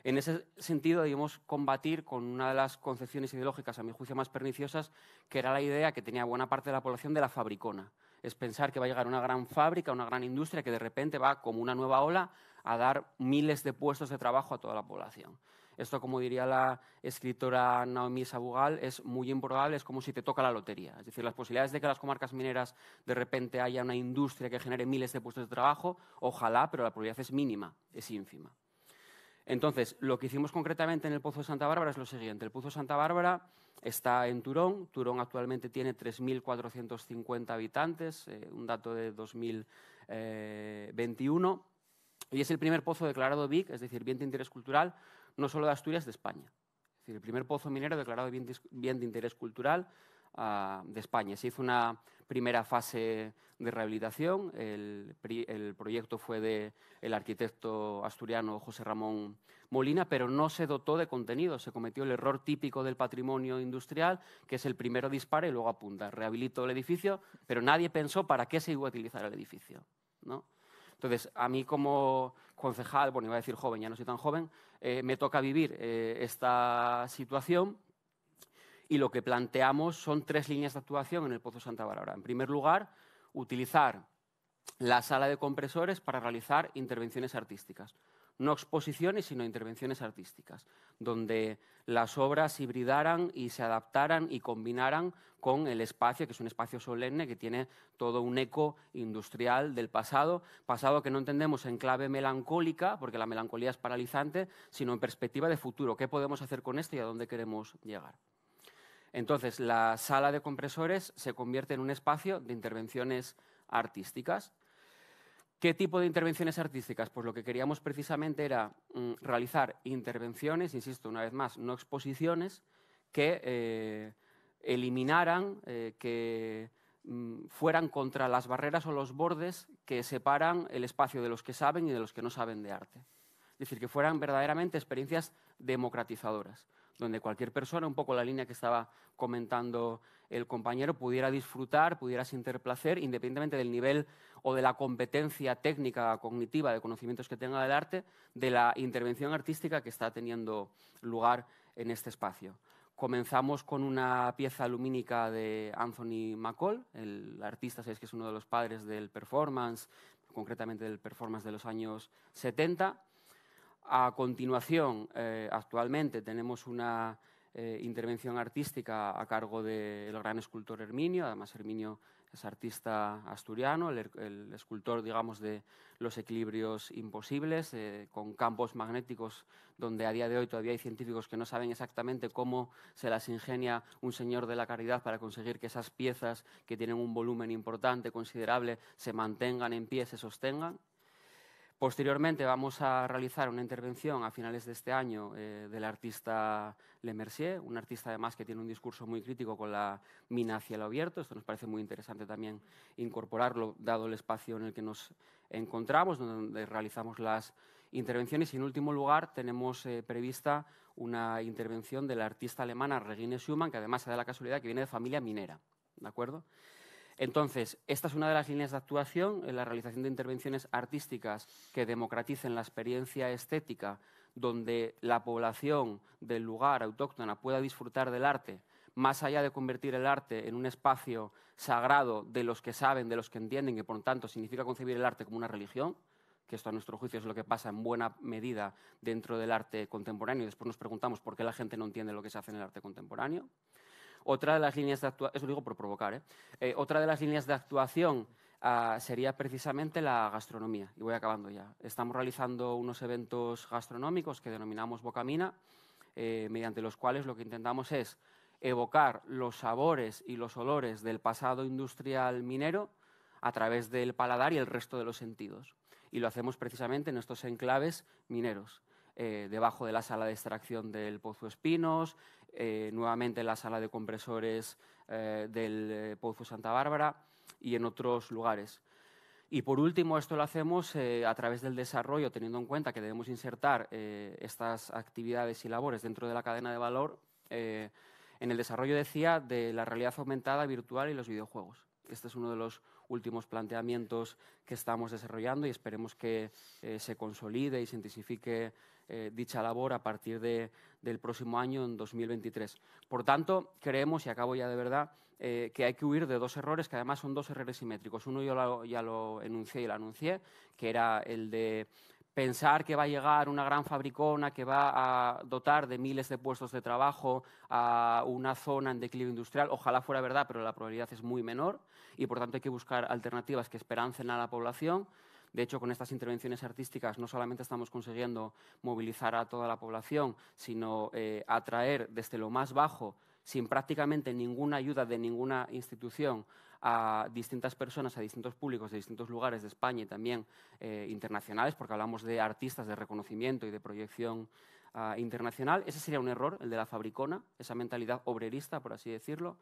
En ese sentido, debemos combatir con una de las concepciones ideológicas, a mi juicio, más perniciosas, que era la idea que tenía buena parte de la población de la fabricona. Es pensar que va a llegar una gran fábrica, una gran industria que de repente va, como una nueva ola, a dar miles de puestos de trabajo a toda la población. Esto, como diría la escritora Naomi Sabugal, es muy improbable, es como si te toca la lotería. Es decir, las posibilidades de que las comarcas mineras de repente haya una industria que genere miles de puestos de trabajo, ojalá, pero la probabilidad es mínima, es ínfima. Entonces, lo que hicimos concretamente en el Pozo de Santa Bárbara es lo siguiente. El Pozo de Santa Bárbara está en Turón. Turón actualmente tiene 3.450 habitantes, eh, un dato de 2021. Eh, y es el primer pozo declarado BIC, es decir, bien de interés cultural, no solo de Asturias, de España. Es decir, el primer pozo minero declarado bien de, interés cultural ah, de España. Se hizo una primera fase de rehabilitación. El, proyecto fue del arquitecto asturiano José Ramón Molina, pero no se dotó de contenido. Se cometió el error típico del patrimonio industrial, que es el primero dispara y luego apunta. Rehabilito el edificio, pero nadie pensó para qué se iba a utilizar el edificio. Entonces, a mí como concejal, bueno, iba a decir joven, ya no soy tan joven, eh, me toca vivir eh, esta situación y lo que planteamos son tres líneas de actuación en el Pozo Santa Bárbara. En primer lugar, utilizar la sala de compresores para realizar intervenciones artísticas no exposiciones, sino intervenciones artísticas, donde las obras hibridaran y se adaptaran y combinaran con el espacio, que es un espacio solemne que tiene todo un eco industrial del pasado, pasado que no entendemos en clave melancólica, porque la melancolía es paralizante, sino en perspectiva de futuro, qué podemos hacer con esto y a dónde queremos llegar. Entonces, la sala de compresores se convierte en un espacio de intervenciones artísticas ¿Qué tipo de intervenciones artísticas? Pues lo que queríamos precisamente era mm, realizar intervenciones, insisto, una vez más, no exposiciones, que eh, eliminaran, eh, que mm, fueran contra las barreras o los bordes que separan el espacio de los que saben y de los que no saben de arte. Es decir, que fueran verdaderamente experiencias democratizadoras donde cualquier persona, un poco la línea que estaba comentando el compañero, pudiera disfrutar, pudiera sentir placer, independientemente del nivel o de la competencia técnica, cognitiva, de conocimientos que tenga del arte, de la intervención artística que está teniendo lugar en este espacio. Comenzamos con una pieza lumínica de Anthony McCall, el artista, sabéis que es uno de los padres del performance, concretamente del performance de los años 70 a continuación, eh, actualmente tenemos una eh, intervención artística a cargo del gran escultor Herminio. Además, Herminio es artista asturiano, el, escultor, digamos, de los equilibrios imposibles, eh, con campos magnéticos donde a día de hoy todavía hay científicos que no saben exactamente cómo se las ingenia un señor de la caridad para conseguir que esas piezas que tienen un volumen importante, considerable, se mantengan en pie, se sostengan. Posteriormente vamos a realizar una intervención a finales de este año eh, del artista Le Mercier, un artista además que tiene un discurso muy crítico con la mina hacia el abierto. Esto nos parece muy interesante también incorporarlo, dado el espacio en el que nos encontramos, donde realizamos las intervenciones. Y en último lugar, tenemos eh, prevista una intervención de la artista alemana Regine Schumann, que además se da la casualidad que viene de familia minera. ¿De acuerdo? Entonces, esta es una de las líneas de actuación en la realización de intervenciones artísticas que democraticen la experiencia estética, donde la población del lugar autóctona pueda disfrutar del arte, más allá de convertir el arte en un espacio sagrado de los que saben, de los que entienden, que por lo tanto significa concebir el arte como una religión, que esto a nuestro juicio es lo que pasa en buena medida dentro del arte contemporáneo, y después nos preguntamos por qué la gente no entiende lo que se hace en el arte contemporáneo. ¿eh? Eh, otra de las líneas de actuación, eso lo digo por provocar, otra de las líneas de actuación sería precisamente la gastronomía. Y voy acabando ya. Estamos realizando unos eventos gastronómicos que denominamos Bocamina, eh, mediante los cuales lo que intentamos es evocar los sabores y los olores del pasado industrial minero a través del paladar y el resto de los sentidos. Y lo hacemos precisamente en estos enclaves mineros. Eh, debajo de la sala de extracción del Pozo Espinos, eh, nuevamente en la sala de compresores eh, del Pozo Santa Bárbara y en otros lugares. Y por último, esto lo hacemos a través del desarrollo, teniendo en cuenta que debemos insertar estas actividades y labores dentro de la cadena de valor, en el desarrollo, decía, de la realidad aumentada virtual y los videojuegos. Este es uno de los últimos planteamientos que estamos desarrollando y esperemos que eh, se consolide y se intensifique eh, dicha labor a partir de, del próximo año, en 2023. Por tanto, creemos, y acabo ya de verdad, eh, que hay que huir de dos errores, que además son dos errores simétricos. Uno yo ya lo enuncié y lo anuncié, que era el de pensar que va a llegar una gran fabricona que va a dotar de miles de puestos de trabajo a una zona en declive industrial, ojalá fuera verdad, pero la probabilidad es muy menor y por tanto hay que buscar alternativas que esperancen a la población. De hecho, con estas intervenciones artísticas no solamente estamos consiguiendo movilizar a toda la población, sino eh, atraer desde lo más bajo, sin prácticamente ninguna ayuda de ninguna institución, a distintas personas, a distintos públicos de distintos lugares de España y también eh, internacionales, porque hablamos de artistas de reconocimiento y de proyección ah, internacional. Ese sería un error, el de la fabricona, esa mentalidad obrerista, por así decirlo.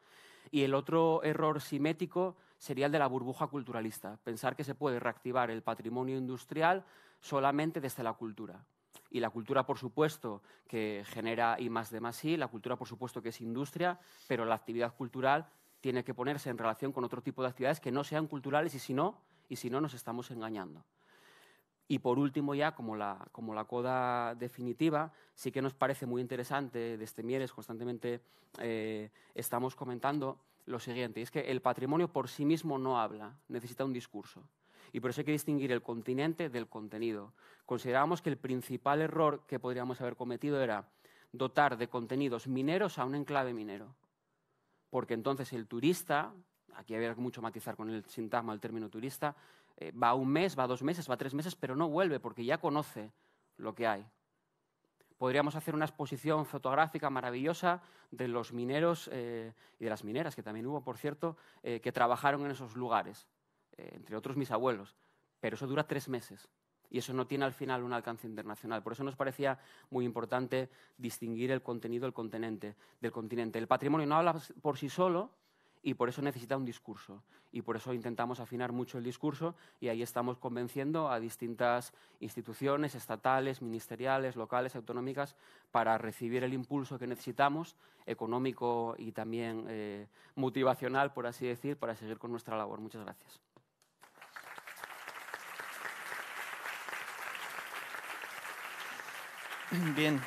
Y el otro error simétrico sería el de la burbuja culturalista, pensar que se puede reactivar el patrimonio industrial solamente desde la cultura. Y la cultura, por supuesto, que genera y más de más sí, la cultura, por supuesto, que es industria, pero la actividad cultural tiene que ponerse en relación con otro tipo de actividades que no sean culturales y si no, y si no nos estamos engañando. Y por último, ya como la, coda definitiva, sí que nos parece muy interesante, desde Mieres constantemente eh, estamos comentando lo siguiente, es que el patrimonio por sí mismo no habla, necesita un discurso. Y por eso hay que distinguir el continente del contenido. Considerábamos que el principal error que podríamos haber cometido era dotar de contenidos mineros a un enclave minero porque entonces el turista, aquí había mucho matizar con el sintagma, el término turista, eh, va un mes, va dos meses, va tres meses, pero no vuelve porque ya conoce lo que hay. Podríamos hacer una exposición fotográfica maravillosa de los mineros eh, y de las mineras, que también hubo, por cierto, eh, que trabajaron en esos lugares, entre otros mis abuelos, pero eso dura tres meses y eso no tiene al final un alcance internacional. Por eso nos parecía muy importante distinguir el contenido del continente. Del El patrimonio no habla por sí solo y por eso necesita un discurso. Y por eso intentamos afinar mucho el discurso y ahí estamos convenciendo a distintas instituciones estatales, ministeriales, locales, autonómicas, para recibir el impulso que necesitamos, económico y también eh, motivacional, por así decir, para seguir con nuestra labor. Muchas gracias. Bien,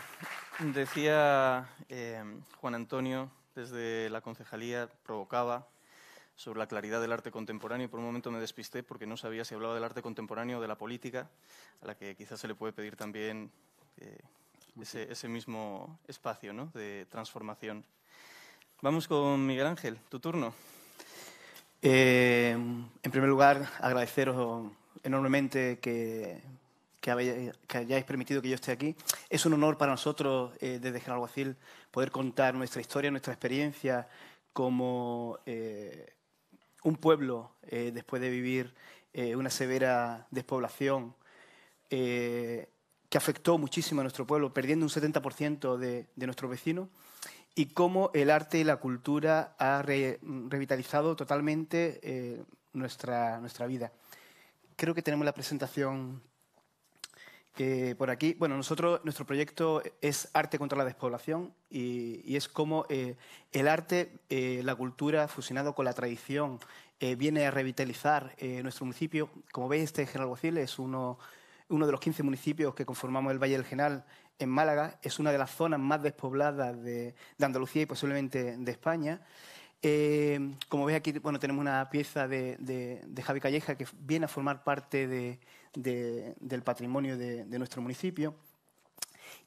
decía em, Juan Antonio desde la concejalía, provocaba sobre la claridad del arte contemporáneo por un momento me despisté porque no sabía si hablaba del arte contemporáneo o de la política, a la que quizás se le puede pedir también eh, ese, mismo espacio de transformación. Vamos con Miguel Ángel, tu turno. Em, en primer lugar, agradeceros enormemente que eh, que, hayáis permitido que yo esté aquí. Es un honor para nosotros, eh, desde General Guacil, poder contar nuestra historia, nuestra experiencia como eh, un pueblo después de vivir una severa despoblación que afectó muchísimo a nuestro pueblo, perdiendo un 70% de, de nuestros vecinos, y cómo el arte y la cultura ha revitalizado totalmente nuestra, nuestra vida. Creo que tenemos la presentación eh, por aquí, bueno, nosotros, nuestro proyecto es Arte contra la Despoblación y, es como eh, el arte, eh, la cultura fusionado con la tradición viene a revitalizar nuestro municipio. Como veis, este General Guacil es uno, uno de los 15 municipios que conformamos el Valle del Genal en Málaga. Es una de las zonas más despobladas de, Andalucía y posiblemente de España. como veis aquí, bueno, tenemos una pieza de, de Javi Calleja que viene a formar parte de del patrimonio de, nuestro municipio.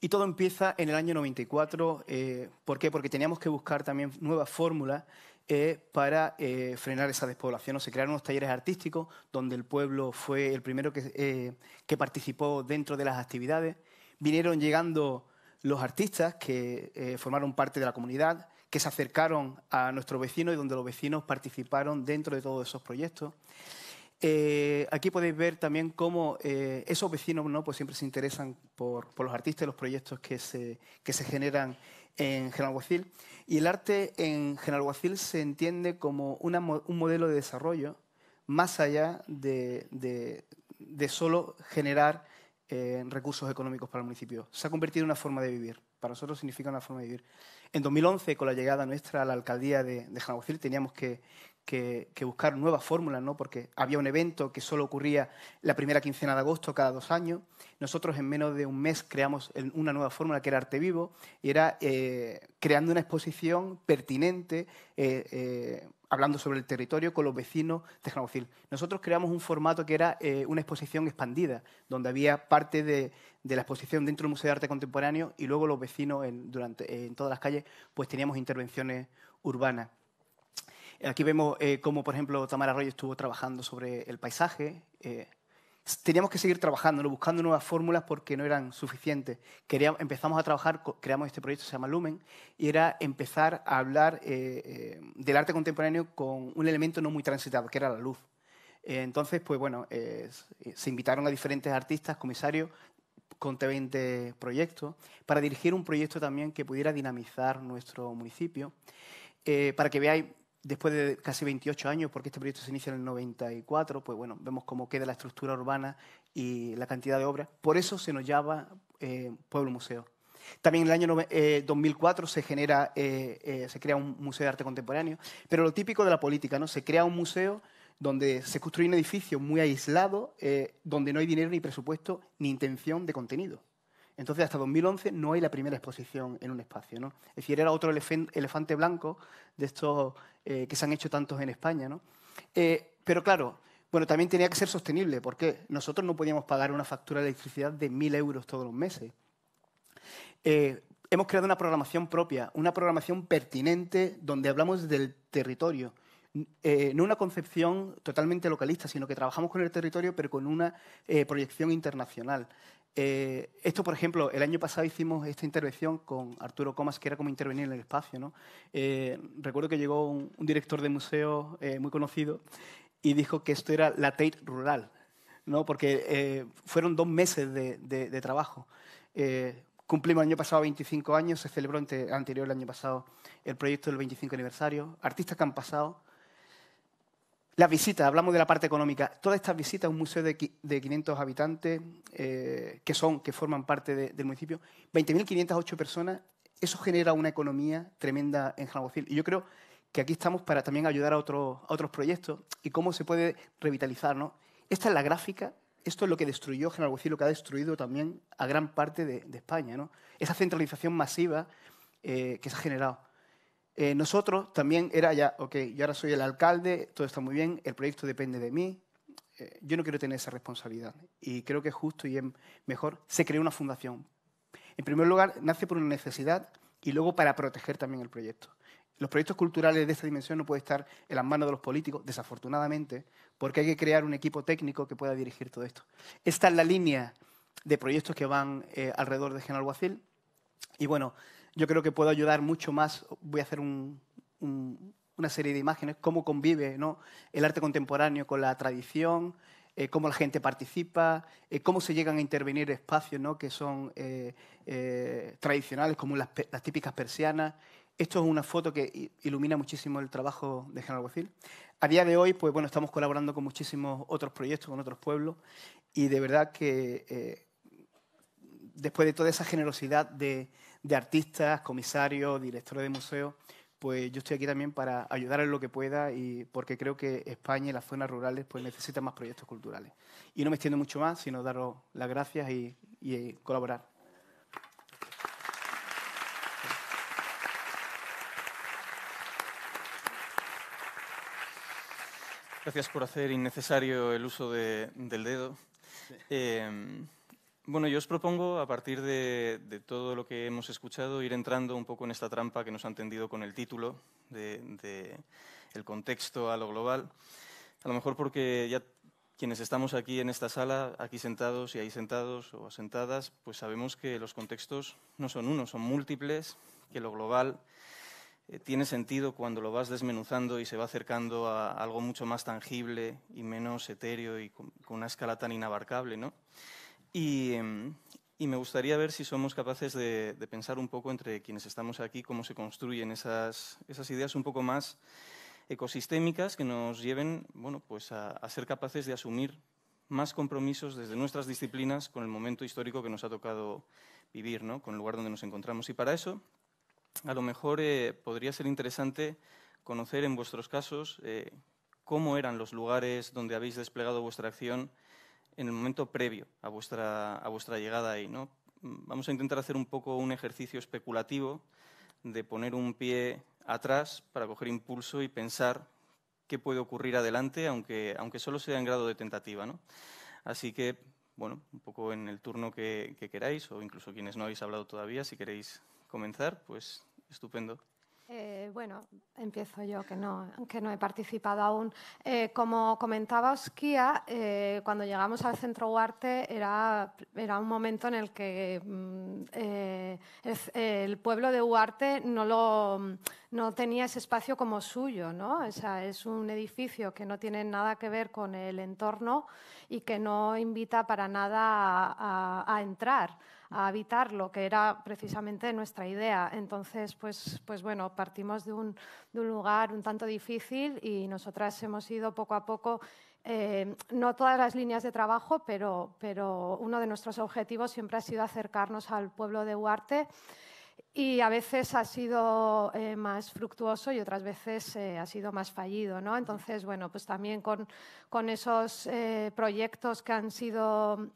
Y todo empieza en el año 94. Eh, ¿Por qué? Porque teníamos que buscar también nuevas fórmulas eh, para eh, frenar esa despoblación. se crearon unos talleres artísticos donde el pueblo fue el primero que, que participó dentro de las actividades. Vinieron llegando los artistas que formaron parte de la comunidad, que se acercaron a nuestros vecinos y donde los vecinos participaron dentro de todos esos proyectos. Eh, aquí podéis ver también cómo eh, esos vecinos ¿no? pues siempre se interesan por, los artistas y los proyectos que se, que se generan en Genalguacil. Y el arte en Genalguacil se entiende como un modelo de desarrollo más allá de, de, solo generar eh, recursos económicos para el municipio. Se ha convertido en una forma de vivir. Para nosotros significa una forma de vivir. En 2011, con la llegada nuestra a la alcaldía de, de Genalguacil, teníamos que, que, buscar nuevas fórmulas, ¿no? porque había un evento que solo ocurría la primera quincena de agosto cada dos años. Nosotros en menos de un mes creamos una nueva fórmula que era Arte Vivo y era eh, creando una exposición pertinente, eh, eh, hablando sobre el territorio con los vecinos de Janocil. Nosotros creamos un formato que era una exposición expandida, donde había parte de, la exposición dentro del Museo de Arte Contemporáneo y luego los vecinos en, en todas las calles pues teníamos intervenciones urbanas. Aquí vemos eh, cómo, por ejemplo, Tamara Roy estuvo trabajando sobre el paisaje. Eh, teníamos que seguir trabajando, buscando nuevas fórmulas porque no eran suficientes. empezamos a trabajar, creamos este proyecto, se llama Lumen, y era empezar a hablar eh, del arte contemporáneo con un elemento no muy transitado, que era la luz. entonces, pues bueno, se invitaron a diferentes artistas, comisarios, t 20 proyectos, para dirigir un proyecto también que pudiera dinamizar nuestro municipio, para que veáis después de casi 28 años, porque este proyecto se inicia en el 94, pues bueno, vemos cómo queda la estructura urbana y la cantidad de obras. Por eso se nos llama eh, Pueblo Museo. También en el año 2004 eh, se, genera, eh, se crea un museo de arte contemporáneo, pero lo típico de la política, ¿no? Se crea un museo donde se construye un edificio muy aislado, donde no hay dinero ni presupuesto ni intención de contenido. Entonces, hasta 2011 no hay la primera exposición en un espacio. ¿no? Es decir, era otro elefante blanco de estos eh, que se han hecho tantos en España. ¿no? Eh, pero claro, bueno, también tenía que ser sostenible, porque nosotros no podíamos pagar una factura de electricidad de 1.000 euros todos los meses. Eh, hemos creado una programación propia, una programación pertinente donde hablamos del territorio. no una concepción totalmente localista, sino que trabajamos con el territorio, pero con una proyección internacional. Eh, esto, por ejemplo, el año pasado hicimos esta intervención con Arturo Comas, que era como intervenir en el espacio. ¿no? Eh, recuerdo que llegó un, director de museo eh, muy conocido y dijo que esto era la Tate rural, ¿no? porque fueron dos meses de, trabajo. cumplimos el año pasado 25 años, se celebró ante, anterior el año pasado el proyecto del 25 aniversario, artistas que han pasado, las visitas, hablamos de la parte económica. Todas estas visitas a un museo de, 500 habitantes, eh, que son, que forman parte del municipio, 20.508 personas, eso genera una economía tremenda en Jaramocil. Y yo creo que aquí estamos para también ayudar a, otros proyectos y cómo se puede revitalizar. ¿no? Esta es la gráfica, esto es lo que destruyó Jaramocil, lo que ha destruido también a gran parte de, España. ¿no? Esa centralización masiva eh, que se ha generado. Eh, nosotros también era ya, ok, yo ahora soy el alcalde, todo está muy bien, el proyecto depende de mí, eh, yo no quiero tener esa responsabilidad. Y creo que es justo y es mejor, se creó una fundación. En primer lugar, nace por una necesidad y luego para proteger también el proyecto. Los proyectos culturales de esta dimensión no pueden estar en las manos de los políticos, desafortunadamente, porque hay que crear un equipo técnico que pueda dirigir todo esto. Esta es la línea de proyectos que van eh, alrededor de General Guacil. Y bueno, yo creo que puedo ayudar mucho más. Voy a hacer una serie de imágenes, cómo convive el arte contemporáneo con la tradición, eh, cómo la gente participa, eh, cómo se llegan a intervenir espacios que son eh, tradicionales, como las, típicas persianas. Esto es una foto que ilumina muchísimo el trabajo de General Guacil. A día de hoy, pues bueno, estamos colaborando con muchísimos otros proyectos, con otros pueblos, y de verdad que después de toda esa generosidad de, de artistas, comisarios, directores de museos, pues yo estoy aquí también para ayudar en lo que pueda y porque creo que España y las zonas rurales pues necesitan más proyectos culturales. Y no me extiendo mucho más, sino daros las gracias y, eh, colaborar. Gracias por hacer innecesario el uso del dedo. Em, bueno, yo os propongo, a partir de, todo lo que hemos escuchado, ir entrando un poco en esta trampa que nos han tendido con el título, de, el contexto a lo global. A lo mejor porque ya quienes estamos aquí en esta sala, aquí sentados y ahí sentados o sentadas, pues sabemos que los contextos no son uno, son múltiples, que lo global eh, tiene sentido cuando lo vas desmenuzando y se va acercando a algo mucho más tangible y menos etéreo y con, con una escala tan inabarcable, ¿no? Mm, y, me gustaría ver si somos capaces de, pensar un poco entre quienes estamos aquí cómo se construyen esas, ideas un poco más ecosistémicas que nos lleven pues a, ser capaces de asumir más compromisos desde nuestras disciplinas con el momento histórico que nos ha tocado vivir, con el lugar donde nos encontramos. Y para eso, a lo mejor eh, podría ser interesante conocer en vuestros casos eh, cómo eran los lugares donde habéis desplegado vuestra acción en el momento previo a vuestra, a vuestra llegada ahí. ¿no? Vamos a intentar hacer un poco un ejercicio especulativo de poner un pie atrás para coger impulso y pensar qué puede ocurrir adelante, aunque, aunque solo sea en grado de tentativa. Así que, bueno, un poco en el turno que queráis, o incluso quienes no habéis hablado todavía, si queréis comenzar, pues estupendo. Eh, bueno, empiezo yo, que no, he participado aún. Eh, como comentaba Osquía, eh, cuando llegamos al centro Huarte era, un momento en el que mm, el, pueblo de Huarte no, lo, no tenía ese espacio como suyo. ¿no? O sea, es un edificio que no tiene nada que ver con el entorno y que no invita para nada a entrar a lo que era precisamente nuestra idea. Entonces, pues, pues bueno, partimos de un, de un lugar un tanto difícil y nosotras hemos ido poco a poco eh, no todas las líneas de trabajo, pero, pero, uno de nuestros objetivos siempre ha sido acercarnos al pueblo de Huarte y a veces ha sido eh, más fructuoso y otras veces eh, ha sido más fallido. ¿no? Entonces, bueno, pues también con, con esos proyectos que han sido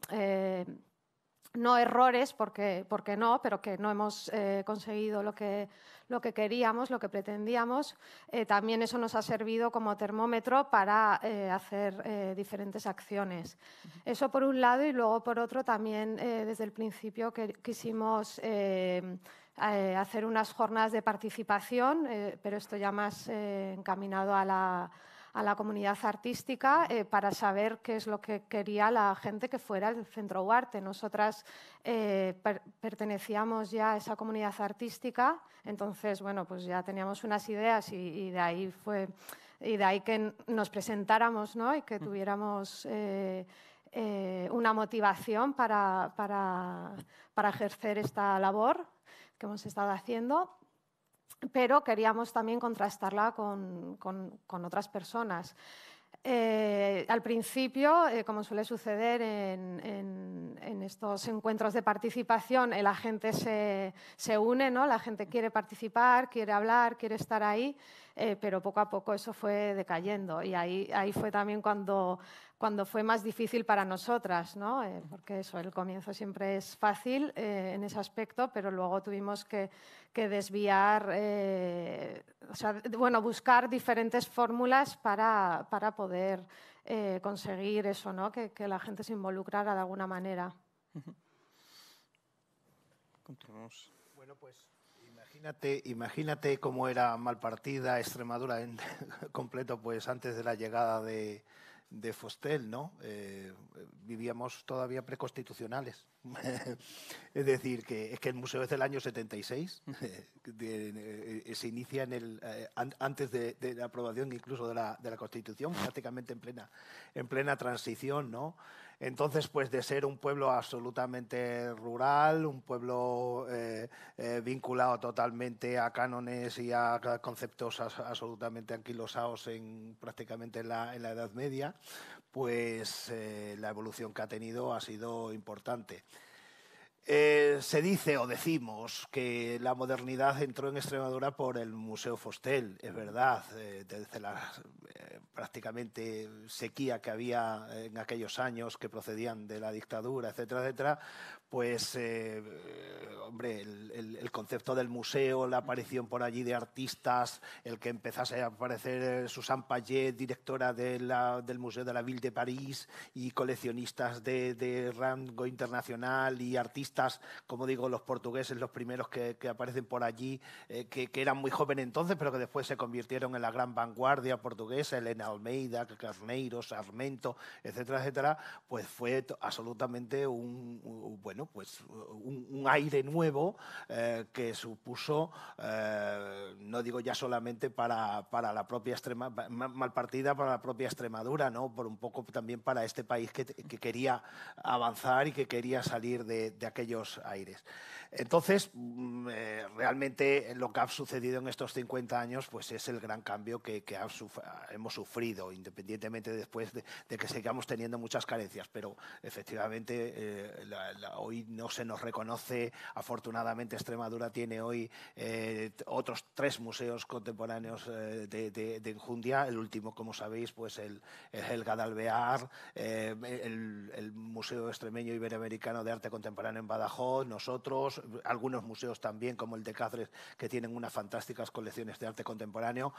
no errores, porque, no, pero que no hemos eh, conseguido lo que, lo que queríamos, lo que pretendíamos. Eh, también eso nos ha servido como termómetro para eh, hacer diferentes acciones. Eso por un lado y luego por otro también desde el principio quisimos hacer unas jornadas de participación, pero esto ya más encaminado a la a la comunidad artística eh, para saber qué es lo que quería la gente que fuera el centro arte. Nosotras eh, pertenecíamos ya a esa comunidad artística, entonces, bueno, pues ya teníamos unas ideas y, de ahí fue y de ahí que nos presentáramos ¿no? y que mm. tuviéramos eh, una motivación para, para, ejercer esta labor que hemos estado haciendo pero queríamos también contrastarla con, otras personas. Eh, al principio, eh, como suele suceder en, estos encuentros de participación, eh, la gente se, une, la gente quiere participar, quiere hablar, quiere estar ahí. Eh, pero poco a poco eso fue decayendo y ahí, ahí fue también cuando, cuando fue más difícil para nosotras, ¿no? Eh, porque eso, el comienzo siempre es fácil eh, en ese aspecto, pero luego tuvimos que, desviar, bueno, buscar diferentes fórmulas para, poder conseguir eso, ¿no? Que, que, la gente se involucrara de alguna manera. Continuamos. Bueno, pues Imagínate, cómo era malpartida Extremadura en completo pues antes de la llegada de, de Fostel, ¿no? Eh, vivíamos todavía preconstitucionales. es decir, que, es que el museo es del año 76, eh, se inicia en el, eh, antes de, la aprobación incluso de la, la Constitución, prácticamente en plena, en plena transición, ¿no? Entonces, pues de ser un pueblo absolutamente rural, un pueblo eh, eh, vinculado totalmente a cánones y a conceptos absolutamente anquilosados en, prácticamente en la, Edad Media, pues eh, la evolución que ha tenido ha sido importante. Eh, se dice o decimos que la modernidad entró en Extremadura por el Museo Fostel, es verdad, eh, desde la eh, prácticamente sequía que había en aquellos años que procedían de la dictadura, etcétera, etcétera, pues, eh, eh, hombre, el, concepto del museo, la aparición por allí de artistas, el que empezase a aparecer eh, Susan Payet, directora del Museo de la Ville de París, y coleccionistas de, rango internacional, y artistas, como digo, los portugueses, los primeros que, aparecen por allí, que, eran muy jóvenes entonces, pero que después se convirtieron en la gran vanguardia portuguesa, Elena Almeida, Carneiro, Sarmento, etcétera, etcétera, pues fue absolutamente un, un pues un, aire nuevo eh, que supuso, eh, no digo ya solamente para, la propia extrema, mal partida para la propia Extremadura, ¿no? Por un poco también para este país que, quería avanzar y que quería salir de aquellos aires. Entonces, mm, eh, realmente lo que ha sucedido en estos 50 años pues es el gran cambio que, hemos sufrido, independientemente después de, que sigamos teniendo muchas carencias. Pero efectivamente, eh, hoy no se nos reconoce. Afortunadamente, Extremadura tiene hoy eh, otros tres museos contemporáneos de, de, El último, como sabéis, pues el, el Gadalbear, el, el Museo Extremeño Iberoamericano de Arte Contemporáneo en Badajoz, nosotros, algunos museos también, como el de Cáceres, que tienen unas fantásticas colecciones de arte contemporáneo.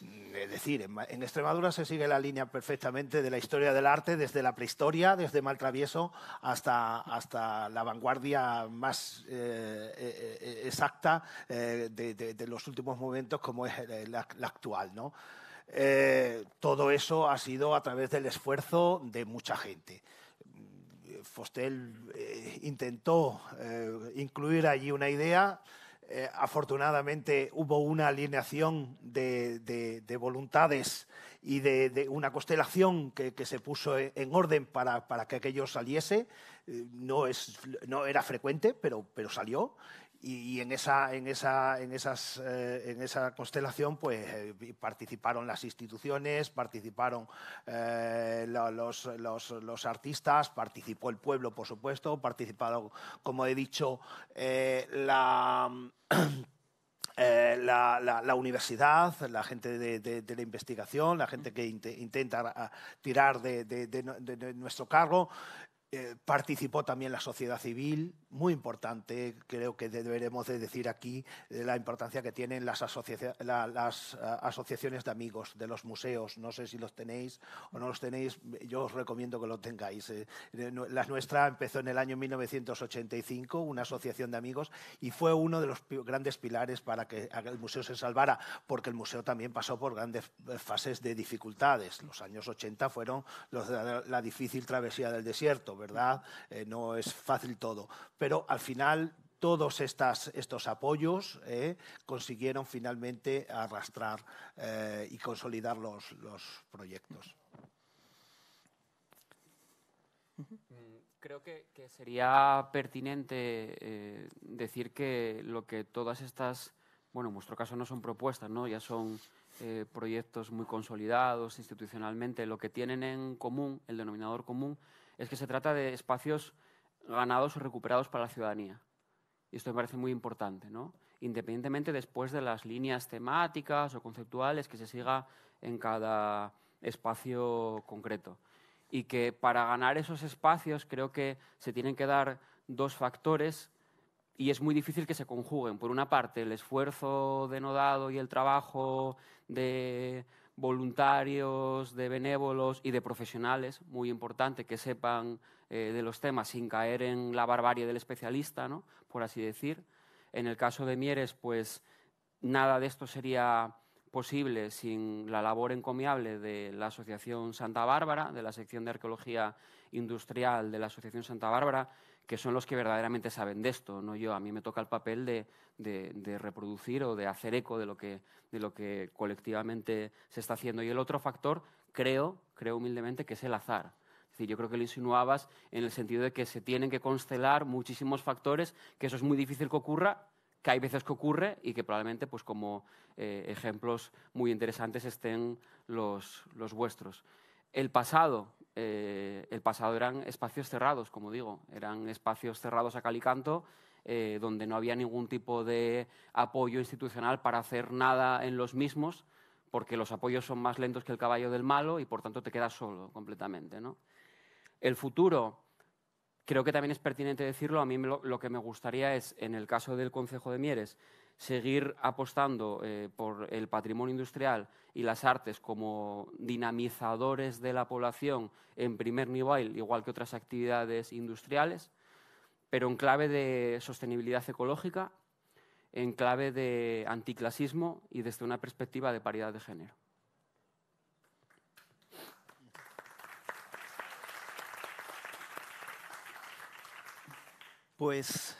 Mm, es decir, en, Extremadura se sigue la línea perfectamente de la historia del arte, desde la prehistoria, desde Maltravieso, hasta, hasta la vanguardia más eh, eh, exacta eh, de, los últimos momentos, como es la, actual, ¿no? todo eso ha sido a través del esfuerzo de mucha gente. Fostel eh, intentó eh, incluir allí una idea. Eh, afortunadamente hubo una alineación de, voluntades y de, una constelación que, se puso e, en orden para, que aquello saliese. no, es, no, era frecuente, pero, pero salió. Y, en, esa, en, esa, en, esas, eh, en esa constelación pues, eh, participaron las instituciones, participaron eh, los, artistas, participó el pueblo, por supuesto, participado como he dicho, la... la, universidad, la gente de, la investigación, la gente que intenta ah, tirar de, de nuestro cargo. Eh, participó también la sociedad civil, muy importante, creo que deberemos de decir aquí eh, la importancia que tienen las, asociaciones de amigos de los museos. No sé si los tenéis o no los tenéis, yo os recomiendo que lo tengáis. Eh. La nuestra empezó en el año 1985, una asociación de amigos, y fue uno de los grandes pilares para que el museo se salvara, porque el museo también pasó por grandes fases de dificultades. Los años 80 fueron la difícil travesía del desierto. ¿verdad? Eh, no es fácil todo. Pero al final todos estos apoyos eh, consiguieron finalmente arrastrar eh, y consolidar los, proyectos. Mm, creo que, sería pertinente decir que lo que todas estas, bueno, en nuestro caso no son propuestas, ¿no? ya son proyectos muy consolidados institucionalmente, lo que tienen en común, el denominador común, es que se trata de espacios ganados o recuperados para la ciudadanía. Y esto me parece muy importante, ¿no? Independientemente después de las líneas temáticas o conceptuales que se siga en cada espacio concreto. Y que para ganar esos espacios creo que se tienen que dar dos factores y es muy difícil que se conjuguen. Por una parte, el esfuerzo denodado y el trabajo de voluntarios, de benévolos y de profesionales, muy importante, que sepan eh, de los temas sin caer en la barbarie del especialista, ¿no? por así decir. En el caso de Mieres, pues nada de esto sería posible sin la labor encomiable de la Asociación Santa Bárbara, de la sección de arqueología industrial de la Asociación Santa Bárbara, que son los que verdaderamente saben de esto, no yo. A mí me toca el papel de, reproducir o de hacer eco de lo, que, colectivamente se está haciendo. Y el otro factor, creo, creo humildemente, que es el azar yo creo que lo insinuabas en el sentido de que se tienen que constelar muchísimos factores, que eso es muy difícil que ocurra, que hay veces que ocurre y que probablemente, pues como eh, ejemplos muy interesantes, estén los vuestros. El pasado, eh, el pasado eran espacios cerrados, como digo, eran espacios cerrados a calicanto, eh, donde no había ningún tipo de apoyo institucional para hacer nada en los mismos, porque los apoyos son más lentos que el caballo del malo y por tanto te quedas solo completamente. El futuro, creo que también es pertinente decirlo, a mí lo, lo que me gustaría es, en el caso del Consejo de Mieres, seguir apostando eh, por el patrimonio industrial y las artes como dinamizadores de la población en primer nivel, igual que otras actividades industriales, pero en clave de sostenibilidad ecológica, en clave de anticlasismo y desde una perspectiva de paridad de género. Pues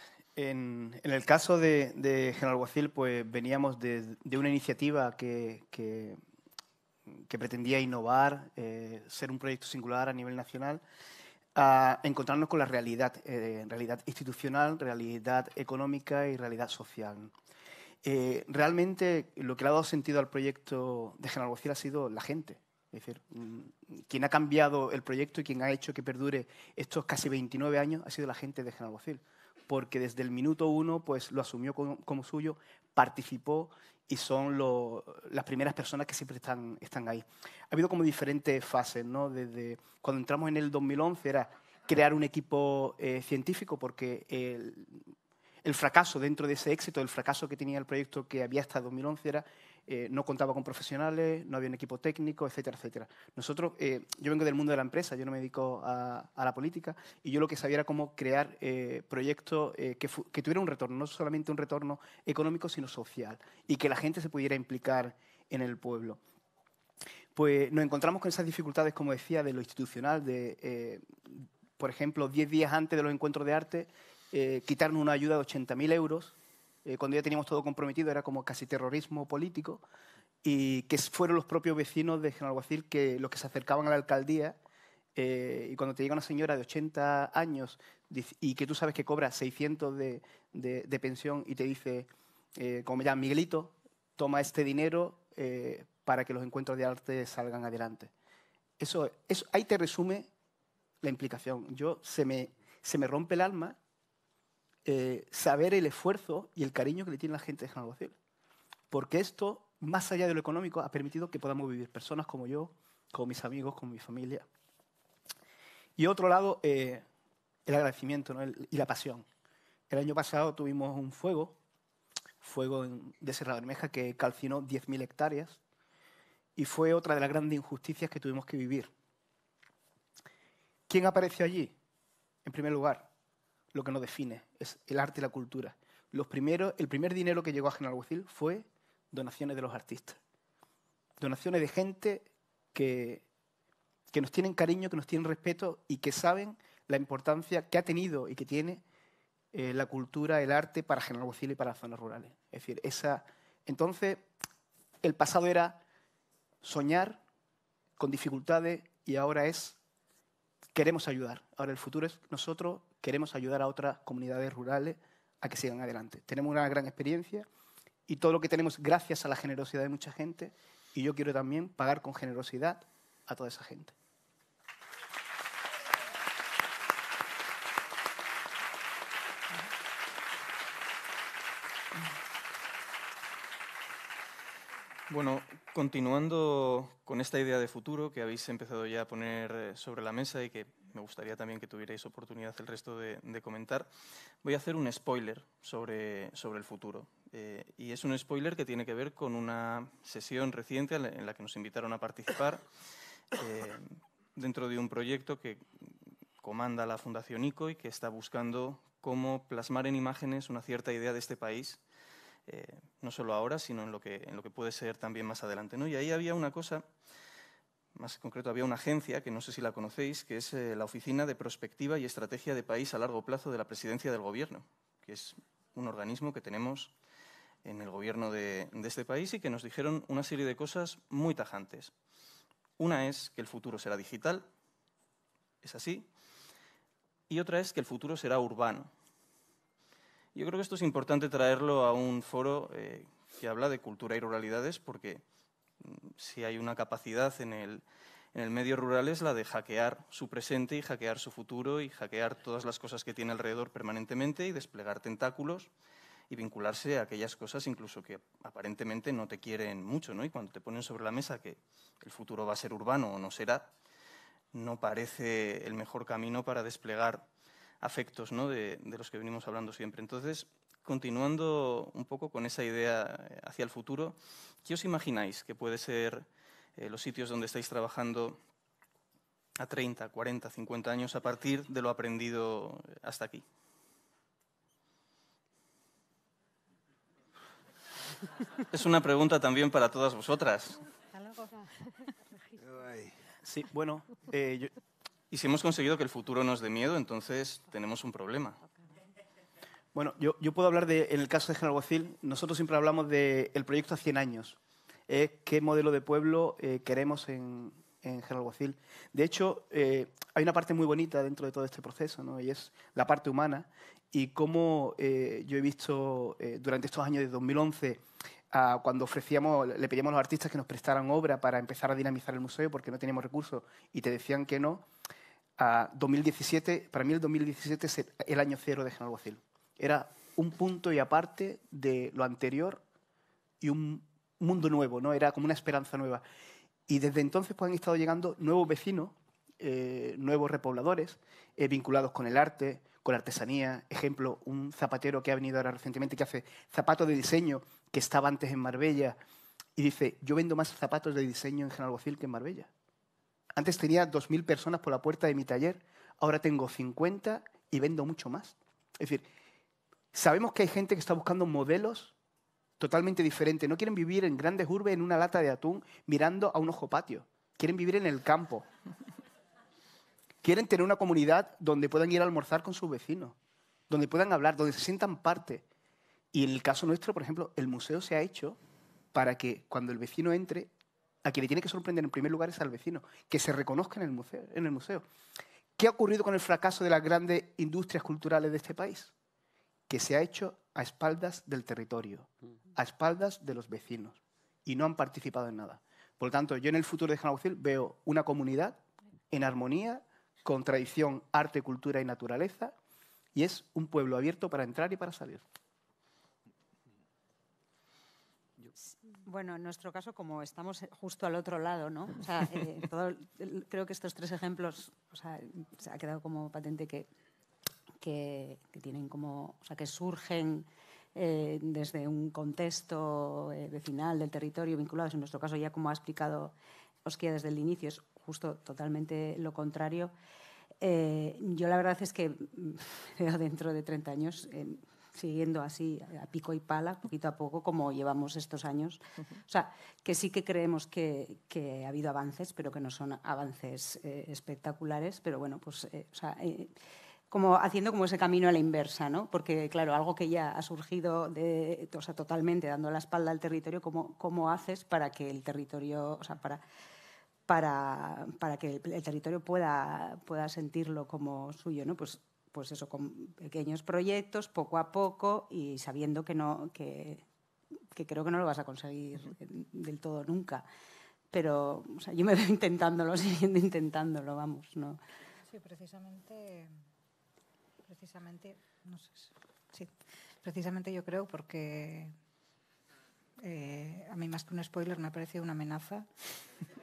en, el caso de, General Guacil, pues veníamos de, una iniciativa que, que, pretendía innovar, eh, ser un proyecto singular a nivel nacional, a encontrarnos con la realidad, eh, realidad institucional, realidad económica y realidad social. Eh, realmente lo que le ha dado sentido al proyecto de General Guacil ha sido la gente. Es decir, mm, quien ha cambiado el proyecto y quien ha hecho que perdure estos casi 29 años ha sido la gente de General Guacil porque desde el minuto uno pues, lo asumió como, suyo, participó y son las primeras personas que siempre están, ahí. Ha habido como diferentes fases, ¿no? Desde cuando entramos en el 2011 era crear un equipo eh, científico porque el, el fracaso dentro de ese éxito, el fracaso que tenía el proyecto que había hasta 2011 era eh, no contaba con profesionales, no había un equipo técnico, etcétera, etcétera. Nosotros, eh, yo vengo del mundo de la empresa, yo no me dedico a, la política, y yo lo que sabía era cómo crear eh, proyectos que, tuvieran un retorno, no solamente un retorno económico, sino social, y que la gente se pudiera implicar en el pueblo pues nos encontramos con esas dificultades, como decía, de lo institucional, de, por ejemplo, 10 días antes de los encuentros de arte, quitarnos una ayuda de 80.000 euros eh, cuando ya teníamos todo comprometido, era como casi terrorismo político, y que fueron los propios vecinos de General Guacil que, los que se acercaban a la alcaldía. Eh, y cuando te llega una señora de 80 años y que tú sabes que cobra 600 de, de, pensión y te dice, eh, como me Miguelito, toma este dinero para que los encuentros de arte salgan adelante. Eso, eso, ahí te resume la implicación. Yo se me, se me rompe el alma eh, saber el esfuerzo y el cariño que le tiene la gente de Alguacil. Porque esto, más allá de lo económico, ha permitido que podamos vivir personas como yo, con mis amigos, con mi familia. Y otro lado, eh, el agradecimiento y la pasión. El año pasado tuvimos un fuego, fuego de Sierra Bermeja, que calcinó 10.000 hectáreas y fue otra de las grandes injusticias que tuvimos que vivir. ¿Quién apareció allí? En primer lugar, lo que nos define, es el arte y la cultura. Los primeros, el primer dinero que llegó a General Guacil fue donaciones de los artistas. Donaciones de gente que, que nos tienen cariño, que nos tienen respeto y que saben la importancia que ha tenido y que tiene eh, la cultura, el arte para General Guacil y para zonas rurales. Es decir, esa... entonces el pasado era soñar con dificultades y ahora es queremos ayudar. Ahora el futuro es nosotros queremos ayudar a otras comunidades rurales a que sigan adelante. Tenemos una gran experiencia y todo lo que tenemos gracias a la generosidad de mucha gente y yo quiero también pagar con generosidad a toda esa gente. Bueno, continuando con esta idea de futuro que habéis empezado ya a poner eh, sobre la mesa y que me gustaría también que tuvierais oportunidad el resto de, comentar, voy a hacer un spoiler sobre, sobre el futuro. Eh, y es un spoiler que tiene que ver con una sesión reciente en la que nos invitaron a participar eh, dentro de un proyecto que comanda la Fundación ICO y que está buscando cómo plasmar en imágenes una cierta idea de este país, eh, no solo ahora, sino en lo, que, en lo que puede ser también más adelante. ¿no? Y ahí había una cosa más concreto, había una agencia, que no sé si la conocéis, que es eh, la Oficina de Prospectiva y Estrategia de País a Largo Plazo de la Presidencia del Gobierno, que es un organismo que tenemos en el gobierno de, este país y que nos dijeron una serie de cosas muy tajantes. Una es que el futuro será digital, es así, y otra es que el futuro será urbano. Yo creo que esto es importante traerlo a un foro eh, que habla de cultura y ruralidades porque si hay una capacidad en el, medio rural es la de hackear su presente y hackear su futuro y hackear todas las cosas que tiene alrededor permanentemente y desplegar tentáculos y vincularse a aquellas cosas incluso que aparentemente no te quieren mucho, ¿no? Y cuando te ponen sobre la mesa que el futuro va a ser urbano o no será, no parece el mejor camino para desplegar afectos, ¿no? de, de los que venimos hablando siempre. Entonces, continuando un poco con esa idea eh, hacia el futuro, ¿qué os imagináis que puede ser eh, los sitios donde estáis trabajando a 30, 40, 50 años a partir de lo aprendido hasta aquí? Es una pregunta también para todas vosotras. Sí, bueno, eh, Y si hemos conseguido que el futuro nos dé miedo, entonces tenemos un problema. Bueno, yo, puedo hablar de, en el caso de General Guacil, nosotros siempre hablamos del proyecto a 100 años. Es eh, ¿Qué modelo de pueblo eh, queremos en, en Guacil. De hecho, eh, hay una parte muy bonita dentro de todo este proceso, ¿no? y es la parte humana, y cómo yo he visto durante estos años de 2011 cuando ofrecíamos, le pedíamos a los artistas que nos prestaran obra para empezar a dinamizar el museo porque no teníamos recursos y te decían que no, a 2017, para mí el 2017 es el año cero de General Guacil era un punto y aparte de lo anterior y un mundo nuevo, ¿no? Era como una esperanza nueva. Y desde entonces pues, han estado llegando nuevos vecinos, eh, nuevos repobladores, eh, vinculados con el arte, con la artesanía. Ejemplo, un zapatero que ha venido ahora recientemente que hace zapatos de diseño, que estaba antes en Marbella, y dice, yo vendo más zapatos de diseño en General Bocil que en Marbella. Antes tenía 2.000 personas por la puerta de mi taller, ahora tengo 50 y vendo mucho más. Es decir, Sabemos que hay gente que está buscando modelos totalmente diferentes. No quieren vivir en grandes urbes en una lata de atún mirando a un ojo patio. Quieren vivir en el campo. Quieren tener una comunidad donde puedan ir a almorzar con sus vecinos, donde puedan hablar, donde se sientan parte. Y en el caso nuestro, por ejemplo, el museo se ha hecho para que cuando el vecino entre, a quien le tiene que sorprender en primer lugar es al vecino, que se reconozca en el museo. En el museo. ¿Qué ha ocurrido con el fracaso de las grandes industrias culturales de este país? que se ha hecho a espaldas del territorio, a espaldas de los vecinos, y no han participado en nada. Por lo tanto, yo en el futuro de Janaucil veo una comunidad en armonía, con tradición, arte, cultura y naturaleza, y es un pueblo abierto para entrar y para salir. Bueno, en nuestro caso, como estamos justo al otro lado, eh, creo que estos tres ejemplos, se ha quedado como patente que que, tienen como, o sea, que surgen eh, desde un contexto eh, vecinal del territorio vinculados, en nuestro caso ya como ha explicado Osquia desde el inicio, es justo totalmente lo contrario. Eh, yo la verdad es que veo dentro de 30 años siguiendo así a pico y pala, poquito a poco, como llevamos estos años. O sea, que sí que creemos que, que, ha habido avances, pero que no son avances espectaculares, pero bueno, pues como haciendo como ese camino a la inversa, ¿no? Porque, claro, algo que ya ha surgido de, o sea, totalmente dando la espalda al territorio, ¿cómo, ¿cómo, haces para que el territorio, o sea, para, para, para que el, territorio pueda, pueda sentirlo como suyo, ¿no? Pues, pues eso, con pequeños proyectos, poco a poco y sabiendo que no, que, que creo que no lo vas a conseguir del todo nunca. Pero yo me veo intentándolo, siguiendo intentándolo, vamos, ¿no? Sí, precisamente Precisamente, no sé, sí, precisamente yo creo porque eh, a mí más que un spoiler me ha parecido una amenaza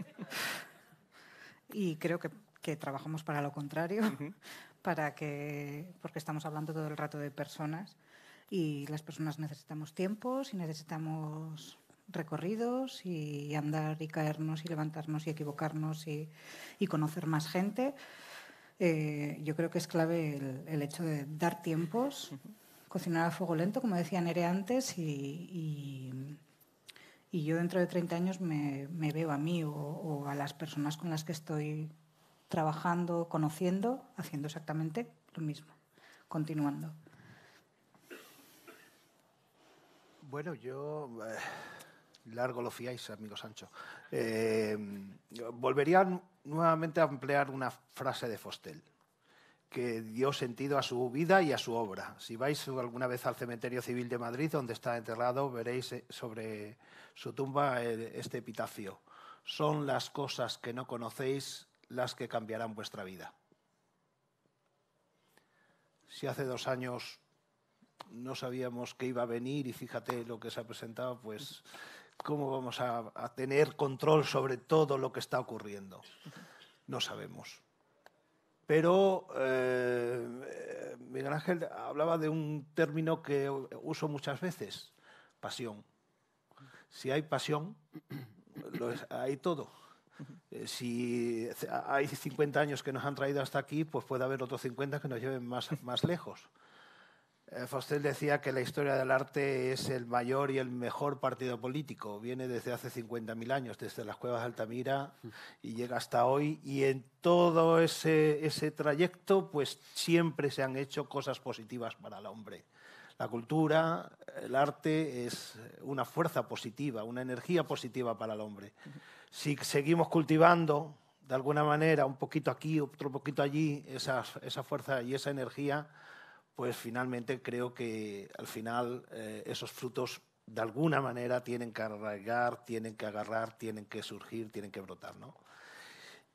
y creo que, trabajamos para lo contrario, para que, porque estamos hablando todo el rato de personas y las personas necesitamos tiempos y necesitamos recorridos y andar y caernos y levantarnos y equivocarnos y conocer más gente. Eh, yo creo que es clave el, hecho de dar tiempos, cocinar a fuego lento, como decía Nere antes, y, yo dentro de 30 años me, veo a mí o, a las personas con las que estoy trabajando, conociendo, haciendo exactamente lo mismo, continuando. Bueno, yo... Eh, largo lo fiáis, amigo Sancho. Eh, volverían nuevamente a emplear una frase de Fostel que dio sentido a su vida y a su obra. Si vais alguna vez al Cementerio Civil de Madrid, donde está enterrado, veréis eh, sobre su tumba eh, este epitafio. Son las cosas que no conocéis las que cambiarán vuestra vida. Si hace dos años no sabíamos que iba a venir y fíjate lo que se ha presentado, pues... ¿Cómo vamos a, tener control sobre todo lo que está ocurriendo? No sabemos. Pero eh, Miguel Ángel hablaba de un término que uso muchas veces, pasión. Si hay pasión, hay todo. Eh, si hay 50 años que nos han traído hasta aquí, pues puede haber otros 50 que nos lleven más lejos. Eh, Fostel decía que la historia del arte es el mayor y el mejor partido político. Viene desde hace 50.000 años, desde las cuevas de Altamira, y llega hasta hoy. Y en todo ese, trayecto, pues siempre se han hecho cosas positivas para el hombre. La cultura, el arte es una fuerza positiva, una energía positiva para el hombre. Si seguimos cultivando, de alguna manera, un poquito aquí, otro poquito allí, esa fuerza y esa energía, pues finalmente creo que al final eh, esos frutos de alguna manera tienen que arraigar, tienen que agarrar, tienen que surgir, tienen que brotar, ¿no?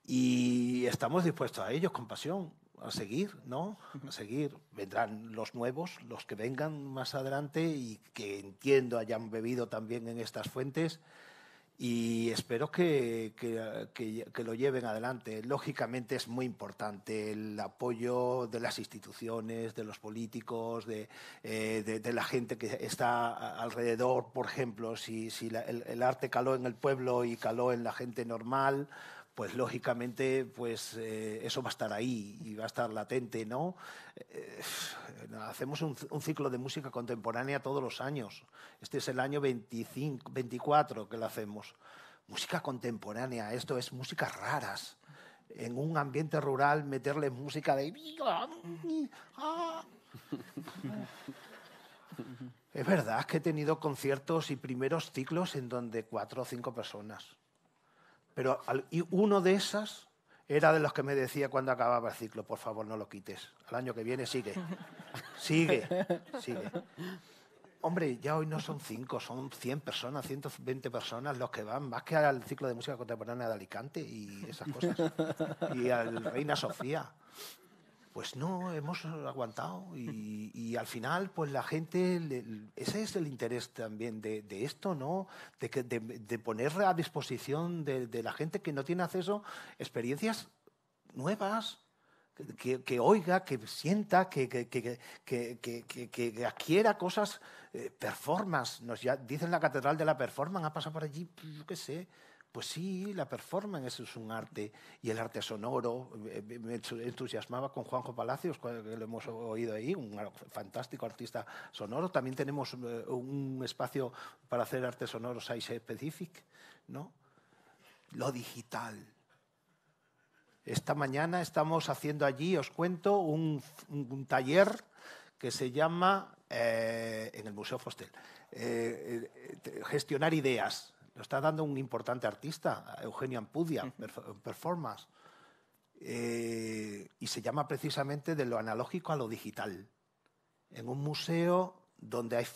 Y estamos dispuestos a ellos con pasión, a seguir, ¿no? A seguir. Vendrán los nuevos, los que vengan más adelante y que entiendo hayan bebido también en estas fuentes y espero que, lo lleven adelante. Lógicamente es muy importante el apoyo de las instituciones, de los políticos, de, eh, la gente que está alrededor. Por ejemplo, si, el, arte caló en el pueblo y caló en la gente normal pues lógicamente pues eh, eso va a estar ahí y va a estar latente, ¿no? Eh, hacemos un, ciclo de música contemporánea todos los años. Este es el año 25, 24 que lo hacemos. Música contemporánea, esto es música raras. En un ambiente rural meterle música de... Es verdad que he tenido conciertos y primeros ciclos en donde cuatro o cinco personas. Pero y uno de esas era de los que me decía cuando acababa el ciclo, por favor, no lo quites. Al año que viene sigue. Sigue, sigue. Hombre, ya hoy no son cinco, son 100 personas, 120 personas los que van, más que al ciclo de música contemporánea de Alicante y esas cosas. Y al Reina Sofía pues no, hemos aguantado y, al final, pues la gente, ese es el interés también de, esto, ¿no? De, poner a disposición de, la gente que no tiene acceso experiencias nuevas, que, oiga, que sienta, que, que, adquiera cosas, eh, performance. Nos ya dicen la Catedral de la Performance, ha pasado por allí, pues, yo qué sé, pues sí, la performance es un arte y el arte sonoro. Eh, me entusiasmaba con Juanjo Palacios, que lo hemos oído ahí, un fantástico artista sonoro. También tenemos eh, un espacio para hacer arte sonoro size specific, ¿no? Lo digital. Esta mañana estamos haciendo allí, os cuento, un, taller que se llama, eh, en el Museo Fostel, gestionar ideas lo está dando un importante artista, Eugenio Ampudia, Performance. Eh, y se llama precisamente de lo analógico a lo digital, en un museo donde hay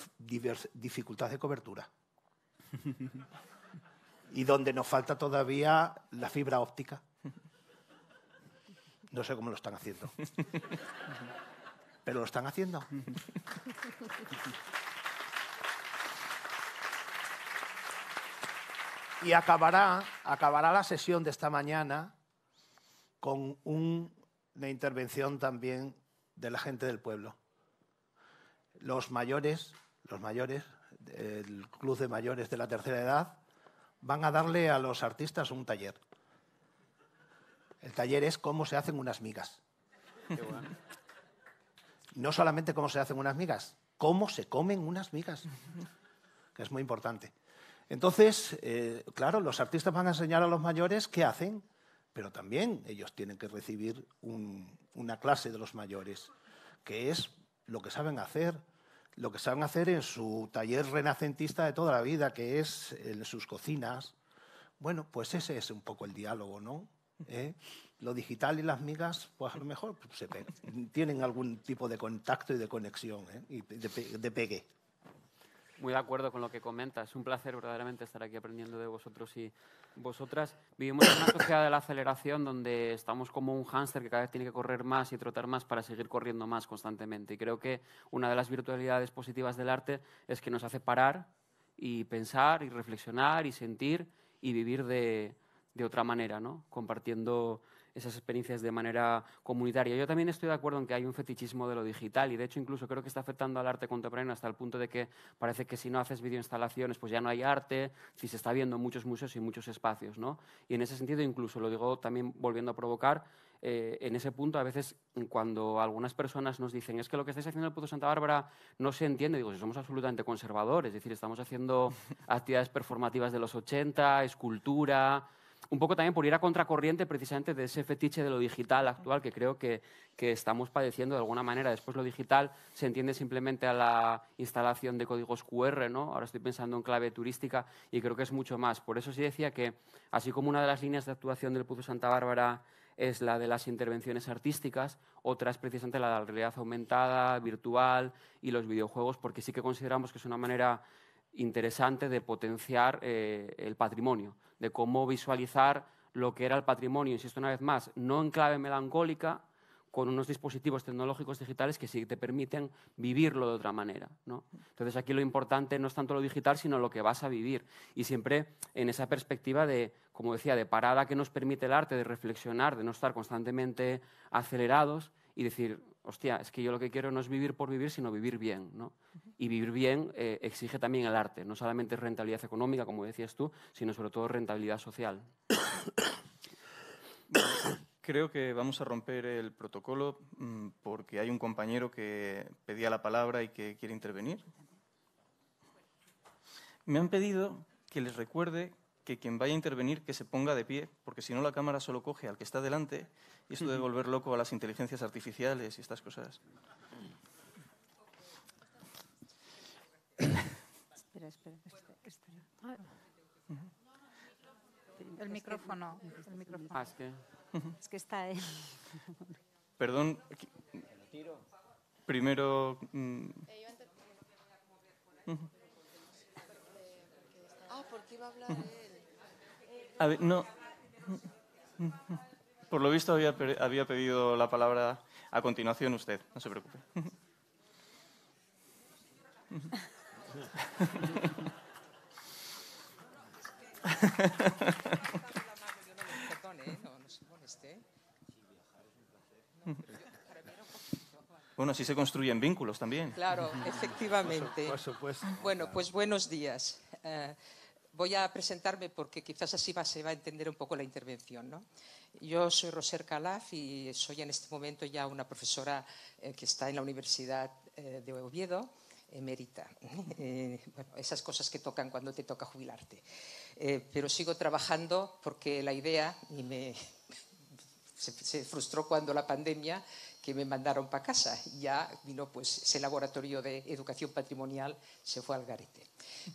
dificultad de cobertura y donde nos falta todavía la fibra óptica. No sé cómo lo están haciendo, pero lo están haciendo. Y acabará, acabará la sesión de esta mañana con una intervención también de la gente del pueblo. Los mayores, los mayores, el club de mayores de la tercera edad, van a darle a los artistas un taller. El taller es cómo se hacen unas migas. No solamente cómo se hacen unas migas, cómo se comen unas migas, que es muy importante. Entonces, eh, claro, los artistas van a enseñar a los mayores qué hacen, pero también ellos tienen que recibir una clase de los mayores, que es lo que saben hacer, lo que saben hacer en su taller renacentista de toda la vida, que es en sus cocinas. Bueno, pues ese es un poco el diálogo, ¿no? ¿Eh? Lo digital y las migas, pues a lo mejor se tienen algún tipo de contacto y de conexión ¿eh? y de, de pegue. Muy de acuerdo con lo que comenta. Es un placer verdaderamente estar aquí aprendiendo de vosotros y vosotras. Vivimos en una sociedad de la aceleración donde estamos como un hámster que cada vez tiene que correr más y trotar más para seguir corriendo más constantemente. Y creo que una de las virtualidades positivas del arte es que nos hace parar y pensar y reflexionar y sentir y vivir de, otra manera, ¿no? Compartiendo esas experiencias de manera comunitaria. Yo también estoy de acuerdo en que hay un fetichismo de lo digital y de hecho incluso creo que está afectando al arte contemporáneo hasta el punto de que parece que si no haces videoinstalaciones pues ya no hay arte, si se está viendo muchos museos y muchos espacios. Y en ese sentido incluso, lo digo también volviendo a provocar, eh, en ese punto a veces cuando algunas personas nos dicen es que lo que estáis haciendo en el Puto Santa Bárbara no se entiende, digo, si somos absolutamente conservadores, es decir, estamos haciendo actividades performativas de los 80, escultura, un poco también por ir a contracorriente precisamente de ese fetiche de lo digital actual que creo que, estamos padeciendo de alguna manera. Después lo digital se entiende simplemente a la instalación de códigos QR, ¿no? Ahora estoy pensando en clave turística y creo que es mucho más. Por eso sí decía que, así como una de las líneas de actuación del Puzo Santa Bárbara es la de las intervenciones artísticas, otra es precisamente la de la realidad aumentada, virtual y los videojuegos, porque sí que consideramos que es una manera interesante de potenciar eh, el patrimonio, de cómo visualizar lo que era el patrimonio, insisto una vez más, no en clave melancólica, con unos dispositivos tecnológicos digitales que sí te permiten vivirlo de otra manera. ¿no? Entonces aquí lo importante no es tanto lo digital, sino lo que vas a vivir. Y siempre en esa perspectiva de, como decía, de parada que nos permite el arte, de reflexionar, de no estar constantemente acelerados y decir, hostia, es que yo lo que quiero no es vivir por vivir, sino vivir bien. Y vivir bien eh, exige también el arte, no solamente rentabilidad económica, como decías tú, sino sobre todo rentabilidad social. Creo que vamos a romper el protocolo mm, porque hay un compañero que pedía la palabra y que quiere intervenir. Me han pedido que les recuerde que quien vaya a intervenir que se ponga de pie, porque si no la cámara solo coge al que está delante y eso debe volver loco a las inteligencias artificiales y estas cosas. Espera, espera, espera. Ah. El micrófono. El micrófono. Ah, es, que... está él. Perdón. Primero. Mm. Eh, ah, porque iba a hablar él no. Por lo visto había, pedido la palabra a continuación usted, no se preocupe. Bueno, así se construyen vínculos también. Claro, efectivamente. Bueno, pues buenos días. Eh, Voy a presentarme porque quizás así va, se va a entender un poco la intervención. ¿no? Yo soy Roser Calaf y soy en este momento ya una profesora eh, que está en la Universidad eh, de Oviedo, emérita, eh, bueno, esas cosas que tocan cuando te toca jubilarte. pero sigo trabajando porque la idea, y me, se, frustró cuando la pandemia, que me mandaron para casa. Ya vino pues ese laboratorio de educación patrimonial, se fue al garete.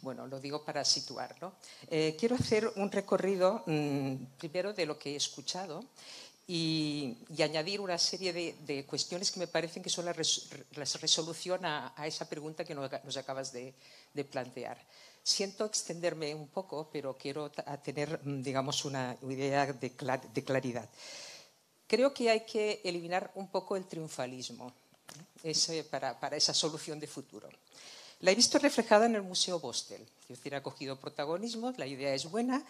Bueno, lo digo para situarlo. Eh, quiero hacer un recorrido mm, primero de lo que he escuchado y, añadir una serie de, cuestiones que me parecen que son la, resolución a, esa pregunta que nos, acabas de, plantear. Siento extenderme un poco, pero quiero tener, mm, digamos, una idea de, claridad. Creo que hay que eliminar un poco el triunfalismo ¿eh? para esa solución de futuro. La he visto reflejada en el Museo Bostel, es decir, ha cogido protagonismo, la idea es buena,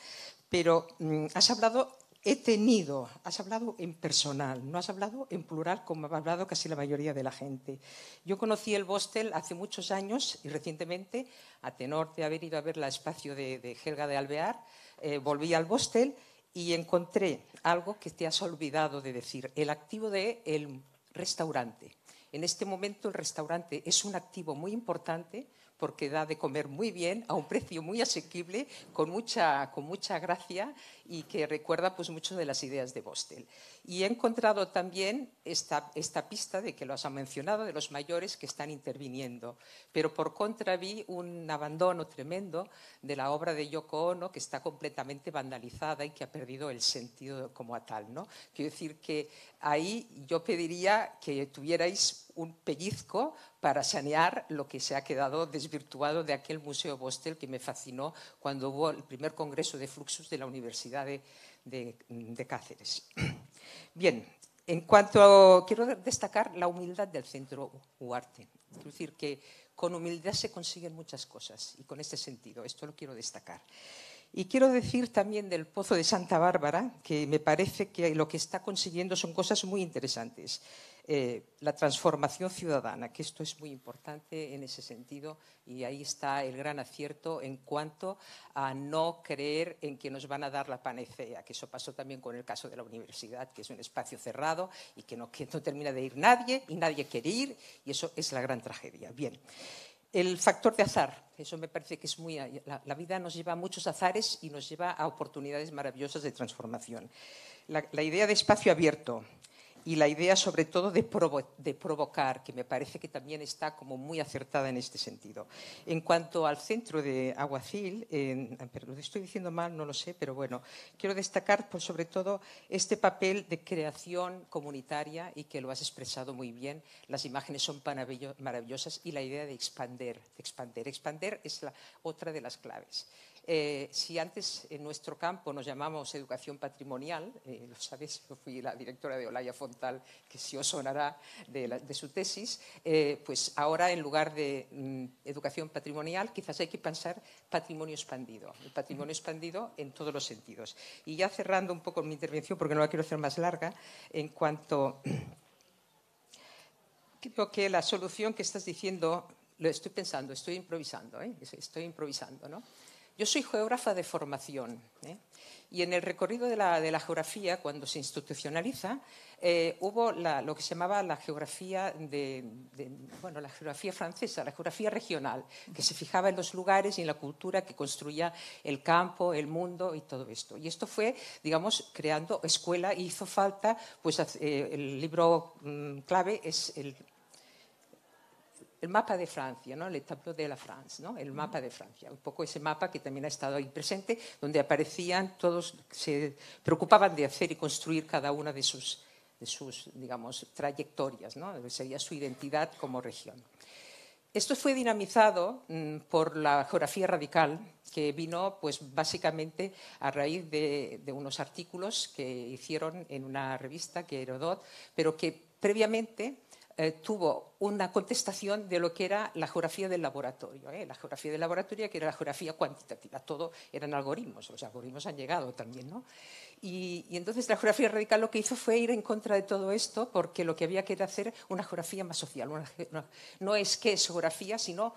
pero mm, has hablado, he tenido, has hablado en personal, no has hablado en plural como ha hablado casi la mayoría de la gente. Yo conocí el Bostel hace muchos años y recientemente, a tenor de haber ido a ver la espacio de, de Helga de Alvear, eh, volví al Bostel y encontré algo que te has olvidado de decir, el activo del restaurante. En este momento el restaurante es un activo muy importante porque da de comer muy bien, a un precio muy asequible, con mucha, con mucha gracia y que recuerda pues, mucho de las ideas de Bostel. Y he encontrado también esta, esta pista de que lo has mencionado, de los mayores que están interviniendo. Pero por contra vi un abandono tremendo de la obra de Yoko Ono, que está completamente vandalizada y que ha perdido el sentido como a tal. ¿no? Quiero decir que ahí yo pediría que tuvierais un pellizco para sanear lo que se ha quedado desvirtuado de aquel Museo Bostel que me fascinó cuando hubo el primer congreso de fluxus de la Universidad de, Cáceres. Bien, en cuanto a quiero destacar la humildad del centro UARTE, es decir, que con humildad se consiguen muchas cosas y con este sentido, esto lo quiero destacar. Y quiero decir también del Pozo de Santa Bárbara, que me parece que lo que está consiguiendo son cosas muy interesantes. Eh, la transformación ciudadana, que esto es muy importante en ese sentido y ahí está el gran acierto en cuanto a no creer en que nos van a dar la panacea, que eso pasó también con el caso de la universidad, que es un espacio cerrado y que no, termina de ir nadie y nadie quiere ir y eso es la gran tragedia. Bien. El factor de azar, eso me parece que es muy... La, vida nos lleva a muchos azares y nos lleva a oportunidades maravillosas de transformación. la idea de espacio abierto, y la idea sobre todo de, provocar, que me parece que también está como muy acertada en este sentido. En cuanto al centro de Aguacil, en, lo estoy diciendo mal, no lo sé, pero bueno, quiero destacar pues, sobre todo este papel de creación comunitaria y que lo has expresado muy bien. Las imágenes son maravillosas y la idea de expander, de expander. Expander es la, otra de las claves. Eh, si antes en nuestro campo nos llamamos educación patrimonial, eh, lo sabéis, yo fui la directora de Olaya Fontal, que si os sonará de, su tesis, eh, pues ahora en lugar de mm, educación patrimonial quizás hay que pensar patrimonio expandido, patrimonio expandido en todos los sentidos. Y ya cerrando un poco mi intervención, porque no la quiero hacer más larga, en cuanto... Creo que la solución que estás diciendo, lo estoy pensando, estoy improvisando, estoy improvisando, ¿no? Yo soy geógrafa de formación ¿eh? y en el recorrido de la, geografía, cuando se institucionaliza, eh, hubo lo que se llamaba la geografía, de, bueno, la geografía francesa, la geografía regional, que se fijaba en los lugares y en la cultura que construía el campo, el mundo y todo esto. Y esto fue, digamos, creando escuela y hizo falta, pues eh, el libro mm, clave es el el mapa de Francia, ¿no? el tableau de la France, ¿no? el mapa de Francia, un poco ese mapa que también ha estado ahí presente, donde aparecían todos, se preocupaban de hacer y construir cada una de sus, de sus digamos, trayectorias, ¿no? sería su identidad como región. Esto fue dinamizado mm, por la geografía radical, que vino pues, básicamente a raíz de, unos artículos que hicieron en una revista que Herodot, pero que previamente eh, tuvo una contestación de lo que era la geografía del laboratorio. Eh, la geografía del laboratorio, que era la geografía cuantitativa, todo eran algoritmos, los algoritmos han llegado también. ¿no? Y, entonces la geografía radical lo que hizo fue ir en contra de todo esto, porque lo que había que era hacer una geografía más social. no, es que es geografía, sino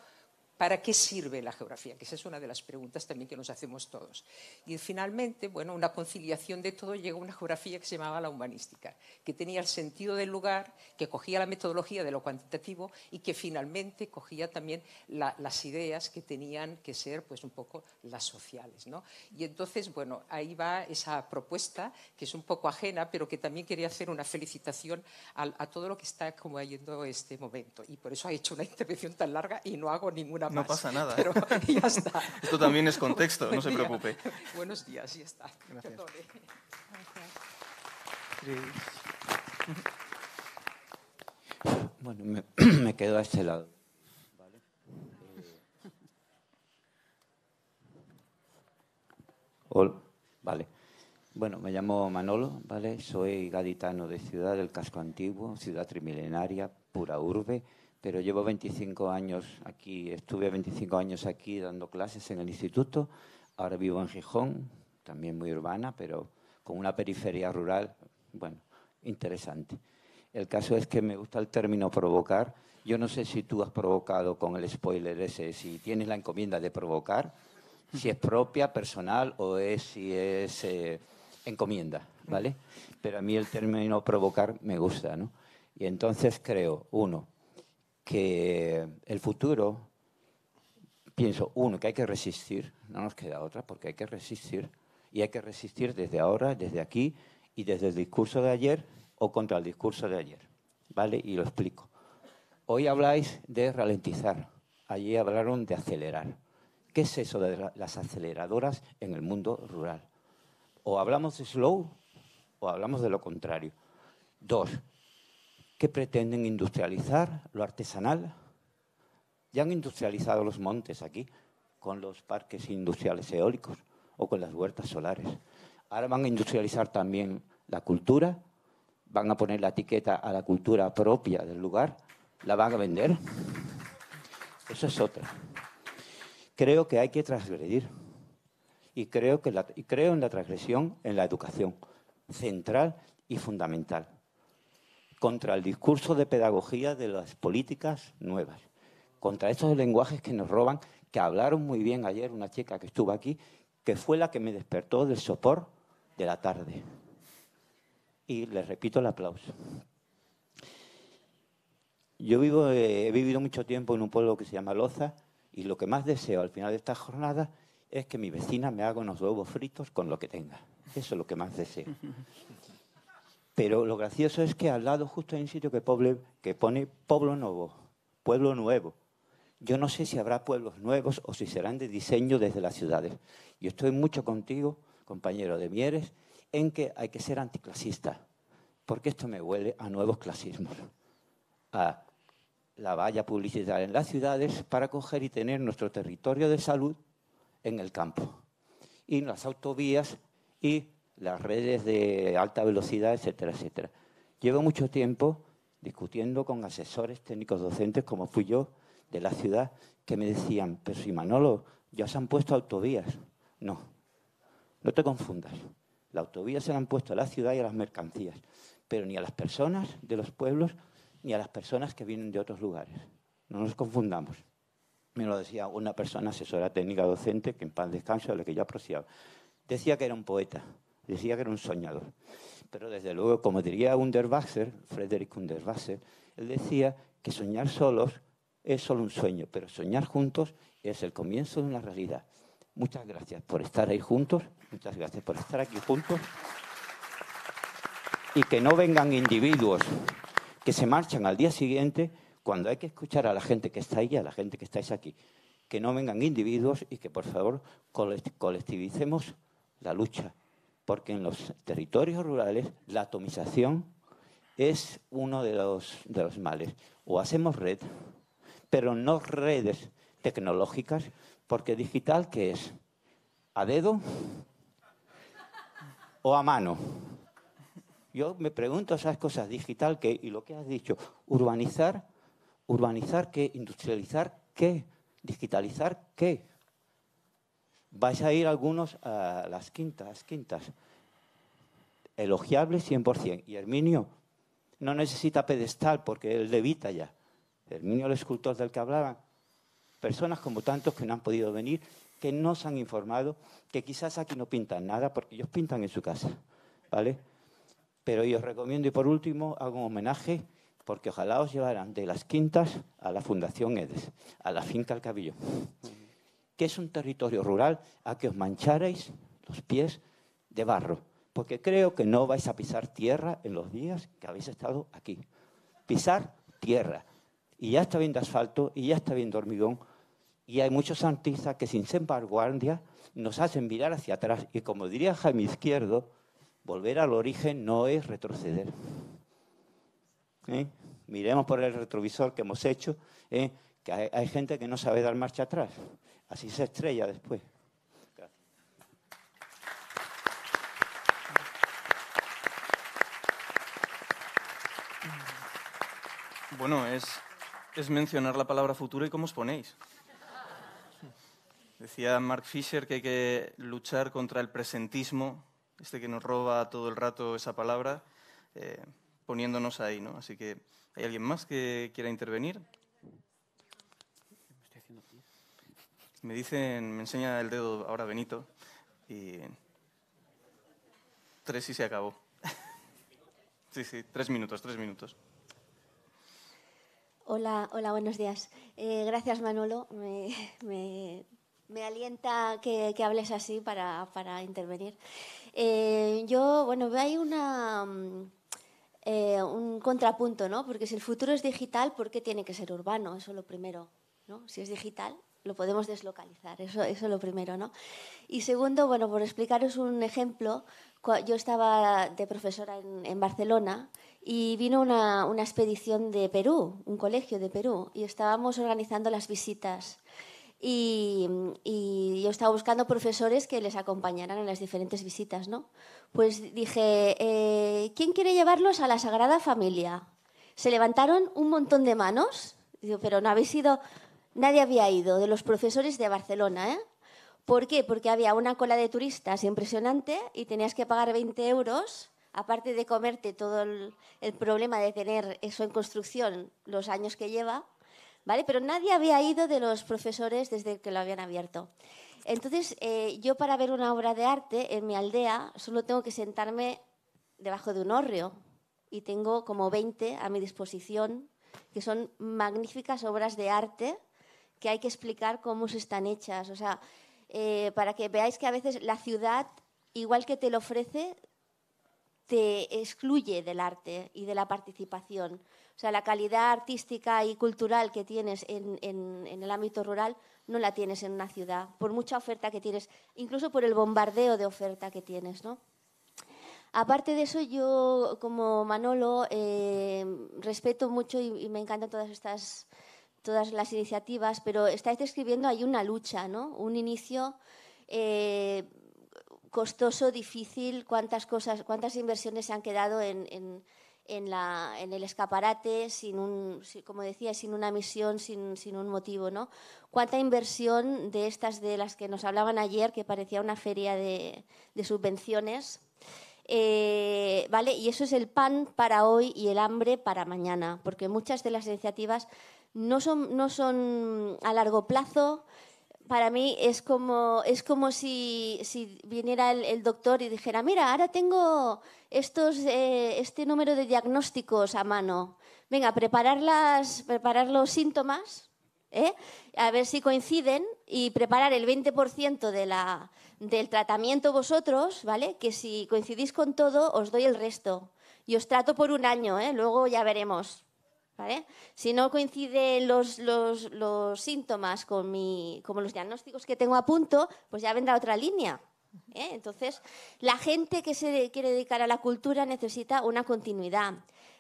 ¿Para qué sirve la geografía? Que esa es una de las preguntas también que nos hacemos todos. Y finalmente, bueno, una conciliación de todo llegó una geografía que se llamaba la humanística, que tenía el sentido del lugar, que cogía la metodología de lo cuantitativo y que finalmente cogía también las ideas que tenían que ser, pues, un poco las sociales, ¿no? Y entonces, bueno, ahí va esa propuesta que es un poco ajena, pero que también quería hacer una felicitación a, todo lo que está como yendo este momento. Y por eso ha hecho una intervención tan larga y no hago ninguna no pasa nada. Esto también es contexto, no se preocupe. Buenos días, ya está. Gracias. Bueno, me, quedo a este lado. Vale. Eh, vale. Bueno, me llamo Manolo, ¿vale? Soy gaditano de ciudad del casco antiguo, ciudad trimilenaria, pura urbe pero llevo 25 años aquí, estuve 25 años aquí dando clases en el instituto, ahora vivo en Gijón, también muy urbana, pero con una periferia rural, bueno, interesante. El caso es que me gusta el término provocar. Yo no sé si tú has provocado con el spoiler ese, si tienes la encomienda de provocar, si es propia, personal o es si es eh, encomienda, ¿vale? Pero a mí el término provocar me gusta, ¿no? Y entonces creo, uno, que el futuro, pienso, uno, que hay que resistir, no nos queda otra, porque hay que resistir, y hay que resistir desde ahora, desde aquí, y desde el discurso de ayer o contra el discurso de ayer, ¿vale? Y lo explico. Hoy habláis de ralentizar, allí hablaron de acelerar. ¿Qué es eso de las aceleradoras en el mundo rural? O hablamos de slow o hablamos de lo contrario. Dos, que pretenden industrializar lo artesanal. Ya han industrializado los montes aquí con los parques industriales eólicos o con las huertas solares. Ahora van a industrializar también la cultura, van a poner la etiqueta a la cultura propia del lugar, la van a vender. Eso es otra. Creo que hay que transgredir. Y creo, que y creo en la transgresión en la educación, central y fundamental contra el discurso de pedagogía de las políticas nuevas, contra estos lenguajes que nos roban, que hablaron muy bien ayer una chica que estuvo aquí, que fue la que me despertó del sopor de la tarde. Y les repito el aplauso. Yo vivo, eh, he vivido mucho tiempo en un pueblo que se llama Loza y lo que más deseo al final de esta jornada es que mi vecina me haga unos huevos fritos con lo que tenga. Eso es lo que más deseo. Pero lo gracioso es que al lado justo hay un sitio que, pone Pueblo Nuevo, Pueblo Nuevo. Yo no sé si habrá pueblos nuevos o si serán de diseño desde las ciudades. Y estoy mucho contigo, compañero de Mieres, en que hay que ser anticlasista, porque esto me huele a nuevos clasismos, a la valla publicitaria en las ciudades para coger y tener nuestro territorio de salud en el campo, y las autovías y las redes de alta velocidad, etcétera, etcétera. Llevo mucho tiempo discutiendo con asesores técnicos docentes, como fui yo, de la ciudad, que me decían, pero si Manolo, ya se han puesto autovías. No, no te confundas. La autovía se la han puesto a la ciudad y a las mercancías, pero ni a las personas de los pueblos ni a las personas que vienen de otros lugares. No nos confundamos. Me lo decía una persona asesora técnica docente, que en paz descanso, a la que yo apreciaba. Decía que era un poeta decía que era un soñador. Pero desde luego, como diría Underwasser, Frederick Underwasser, él decía que soñar solos es solo un sueño, pero soñar juntos es el comienzo de una realidad. Muchas gracias por estar ahí juntos, muchas gracias por estar aquí juntos. Y que no vengan individuos que se marchan al día siguiente cuando hay que escuchar a la gente que está ahí a la gente que estáis aquí. Que no vengan individuos y que por favor colectivicemos la lucha porque en los territorios rurales la atomización es uno de los, males. O hacemos red, pero no redes tecnológicas, porque digital, ¿qué es? ¿A dedo o a mano? Yo me pregunto esas cosas, digital, ¿qué? Y lo que has dicho, urbanizar, urbanizar, ¿qué? Industrializar, ¿qué? Digitalizar, ¿qué? vais a ir algunos a las quintas, quintas. Elogiable 100%. Y Herminio no necesita pedestal porque él levita ya. Herminio, el escultor del que hablaban. Personas como tantos que no han podido venir, que no se han informado, que quizás aquí no pintan nada porque ellos pintan en su casa. ¿Vale? Pero yo os recomiendo, y por último, hago un homenaje porque ojalá os llevaran de las quintas a la Fundación EDES, a la finca El Cabillo que es un territorio rural, a que os mancharéis los pies de barro, porque creo que no vais a pisar tierra en los días que habéis estado aquí. Pisar tierra. Y ya está viendo asfalto, y ya está bien hormigón, y hay muchos santistas que sin ser nos hacen mirar hacia atrás. Y como diría Jaime Izquierdo, volver al origen no es retroceder. ¿Eh? Miremos por el retrovisor que hemos hecho, ¿eh? que hay gente que no sabe dar marcha atrás. Así se estrella después. Bueno, es, mencionar la palabra futuro y cómo os ponéis. Decía Mark Fisher que hay que luchar contra el presentismo, este que nos roba todo el rato esa palabra, eh, poniéndonos ahí, ¿no? Así que, ¿hay alguien más que quiera intervenir? Me dicen, me enseña el dedo ahora Benito y tres y se acabó. sí, sí, tres minutos, tres minutos. Hola, hola, buenos días. Eh, gracias Manolo, me, alienta que, hables así para, intervenir. Eh, yo, bueno, hay una... Mm, eh, un contrapunto, ¿no? Porque si el futuro es digital, ¿por qué tiene que ser urbano? Eso es lo primero, ¿no? Si es digital, lo podemos deslocalizar, eso, eso es lo primero, ¿no? Y segundo, bueno, por explicaros un ejemplo, yo estaba de profesora en, Barcelona y vino una, una, expedición de Perú, un colegio de Perú, y estábamos organizando las visitas. Y, yo estaba buscando profesores que les acompañaran en las diferentes visitas, ¿no? Pues dije, eh, ¿quién quiere llevarlos a la Sagrada Familia? Se levantaron un montón de manos, pero no habéis ido nadie había ido de los profesores de Barcelona, ¿eh? ¿Por qué? Porque había una cola de turistas impresionante y tenías que pagar 20 euros, aparte de comerte todo el, problema de tener eso en construcción los años que lleva, ¿vale? Pero nadie había ido de los profesores desde que lo habían abierto. Entonces, eh, yo para ver una obra de arte en mi aldea solo tengo que sentarme debajo de un hórreo y tengo como 20 a mi disposición, que son magníficas obras de arte que hay que explicar cómo se están hechas. O sea, eh, para que veáis que a veces la ciudad, igual que te lo ofrece, te excluye del arte y de la participación. O sea, la calidad artística y cultural que tienes en, el ámbito rural no la tienes en una ciudad, por mucha oferta que tienes, incluso por el bombardeo de oferta que tienes, ¿no? Aparte de eso, yo como Manolo eh, respeto mucho y, me encantan todas estas todas las iniciativas, pero estáis describiendo ahí una lucha, ¿no? Un inicio eh, costoso, difícil, cuántas cosas, cuántas inversiones se han quedado en, el escaparate, sin un, como decía, sin una misión, sin, un motivo, ¿no? Cuánta inversión de estas de las que nos hablaban ayer, que parecía una feria de, subvenciones, eh, ¿vale? Y eso es el pan para hoy y el hambre para mañana, porque muchas de las iniciativas no son, a largo plazo. Para mí es como, si, viniera el, doctor y dijera, mira, ahora tengo eh, este número de diagnósticos a mano. Venga, preparar, preparar los síntomas, ¿eh? a ver si coinciden y preparar el 20% del tratamiento vosotros, ¿vale? Que si coincidís con todo, os doy el resto. Y os trato por un año, ¿eh? luego ya veremos. Si no coinciden los, síntomas con, los diagnósticos que tengo a punto, pues ya vendrá otra línea. ¿eh? Entonces, la gente que se quiere dedicar a la cultura necesita una continuidad,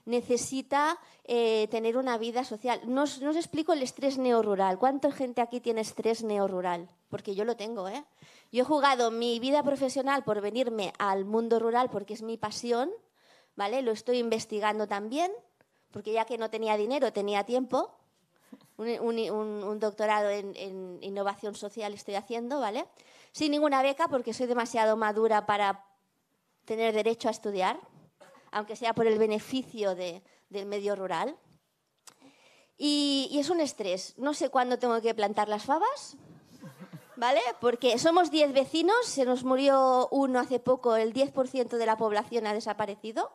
necesita eh, tener una vida social. No os, explico el estrés neorural. ¿Cuánta gente aquí tiene estrés neorural? Porque yo lo tengo. ¿eh? Yo he jugado mi vida profesional por venirme al mundo rural porque es mi pasión, ¿vale? Lo estoy investigando también porque ya que no tenía dinero, tenía tiempo. Un, doctorado en, innovación social estoy haciendo, ¿vale? Sin ninguna beca porque soy demasiado madura para tener derecho a estudiar, aunque sea por el beneficio del medio rural. Y, es un estrés. No sé cuándo tengo que plantar las fabas, ¿vale? Porque somos 10 vecinos, se nos murió uno hace poco, el 10% de la población ha desaparecido.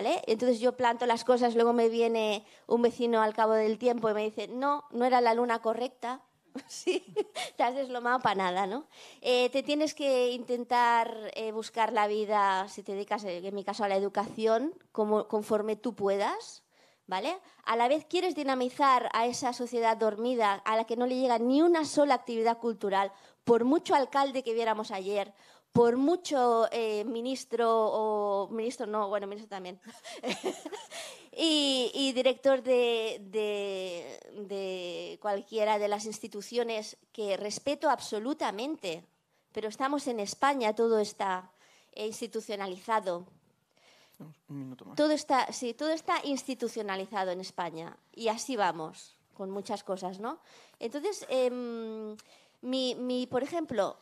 Entonces yo planto las cosas, luego me viene un vecino al cabo del tiempo y me dice, no, no era la luna correcta, sí, te has deslomado para nada, ¿no? Eh, te tienes que intentar eh, buscar la vida, si te dedicas, eh, en mi caso, a la educación, como, conforme tú puedas, ¿vale? A la vez quieres dinamizar a esa sociedad dormida a la que no le llega ni una sola actividad cultural, por mucho alcalde que viéramos ayer por mucho eh, ministro o ministro no, bueno, ministro también, y, director de, cualquiera de las instituciones que respeto absolutamente, pero estamos en España, todo está institucionalizado. Un minuto más. Todo está, sí, todo está institucionalizado en España y así vamos con muchas cosas, ¿no? Entonces, em, mi, por ejemplo,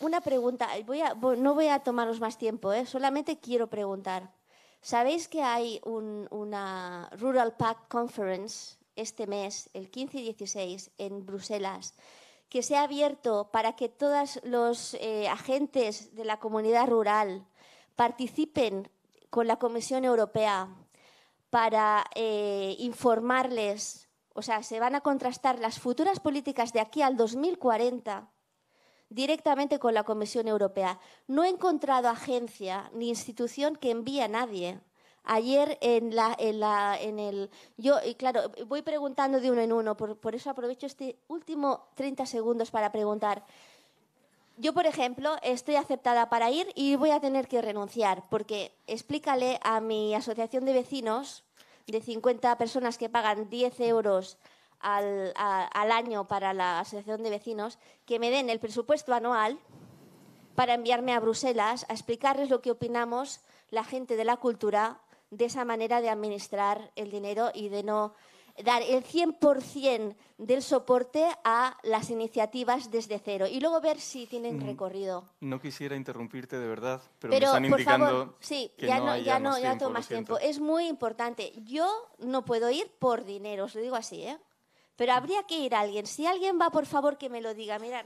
una pregunta, voy no voy a tomaros más tiempo, ¿eh? solamente quiero preguntar. ¿Sabéis que hay un, una Rural Pact Conference este mes, el 15 y 16, en Bruselas, que se ha abierto para que todos los eh, agentes de la comunidad rural participen con la Comisión Europea para eh, informarles, o sea, se van a contrastar las futuras políticas de aquí al 2040 directamente con la Comisión Europea. No he encontrado agencia ni institución que envíe a nadie. Ayer en el, yo, y claro, voy preguntando de uno en uno, por, por eso aprovecho este último 30 segundos para preguntar. Yo, por ejemplo, estoy aceptada para ir y voy a tener que renunciar, porque explícale a mi asociación de vecinos de 50 personas que pagan 10 euros al, al año para la Asociación de Vecinos, que me den el presupuesto anual para enviarme a Bruselas a explicarles lo que opinamos la gente de la cultura de esa manera de administrar el dinero y de no dar el 100% del soporte a las iniciativas desde cero y luego ver si tienen mm, recorrido. No quisiera interrumpirte de verdad, pero, están por indicando sí, que ya no, ya no, ya más tiempo. Es muy importante. Yo no puedo ir por dinero, os lo digo así, ¿eh? Pero habría que ir a alguien. Si alguien va, por favor, que me lo diga. Mira,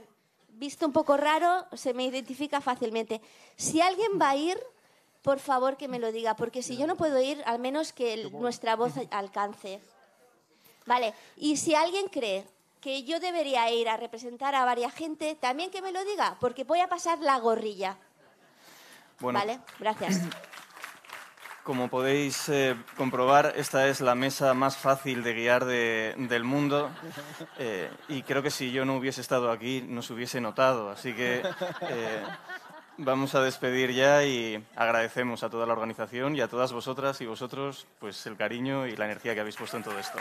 visto un poco raro, se me identifica fácilmente. Si alguien va a ir, por favor, que me lo diga. Porque si yo no puedo ir, al menos que nuestra voz alcance. Vale. Y si alguien cree que yo debería ir a representar a varias gente, también que me lo diga, porque voy a pasar la gorrilla. Vale, gracias. Como podéis eh, comprobar, esta es la mesa más fácil de guiar del mundo eh, y creo que si yo no hubiese estado aquí nos hubiese notado. Así que eh, vamos a despedir ya y agradecemos a toda la organización y a todas vosotras y vosotros pues, el cariño y la energía que habéis puesto en todo esto.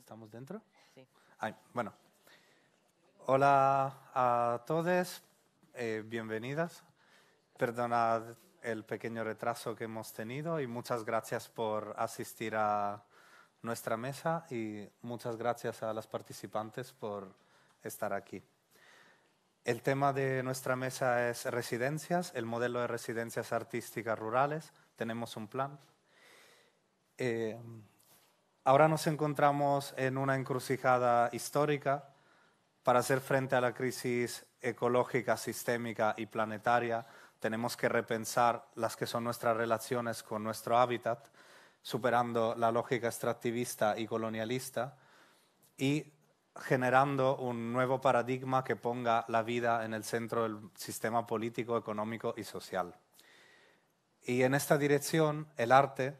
¿Estamos dentro? Sí. bueno. Hola a todos, eh, bienvenidas. Perdonad el pequeño retraso que hemos tenido y muchas gracias por asistir a nuestra mesa y muchas gracias a las participantes por estar aquí. El tema de nuestra mesa es residencias, el modelo de residencias artísticas rurales. Tenemos un plan. Eh, Ahora nos encontramos en una encrucijada histórica para hacer frente a la crisis ecológica, sistémica y planetaria. Tenemos que repensar las que son nuestras relaciones con nuestro hábitat, superando la lógica extractivista y colonialista y generando un nuevo paradigma que ponga la vida en el centro del sistema político, económico y social. Y en esta dirección, el arte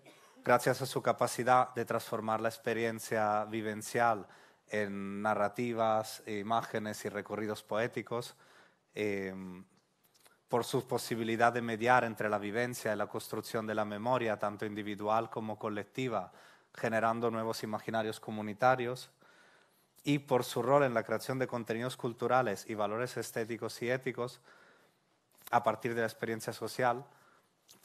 gracias a su capacidad de transformar la experiencia vivencial en narrativas, imágenes y recorridos poéticos, em, por su posibilidad de mediar entre la vivencia y la construcción de la memoria, tanto individual como colectiva, generando nuevos imaginarios comunitarios, y por su rol en la creación de contenidos culturales y valores estéticos y éticos a partir de la experiencia social,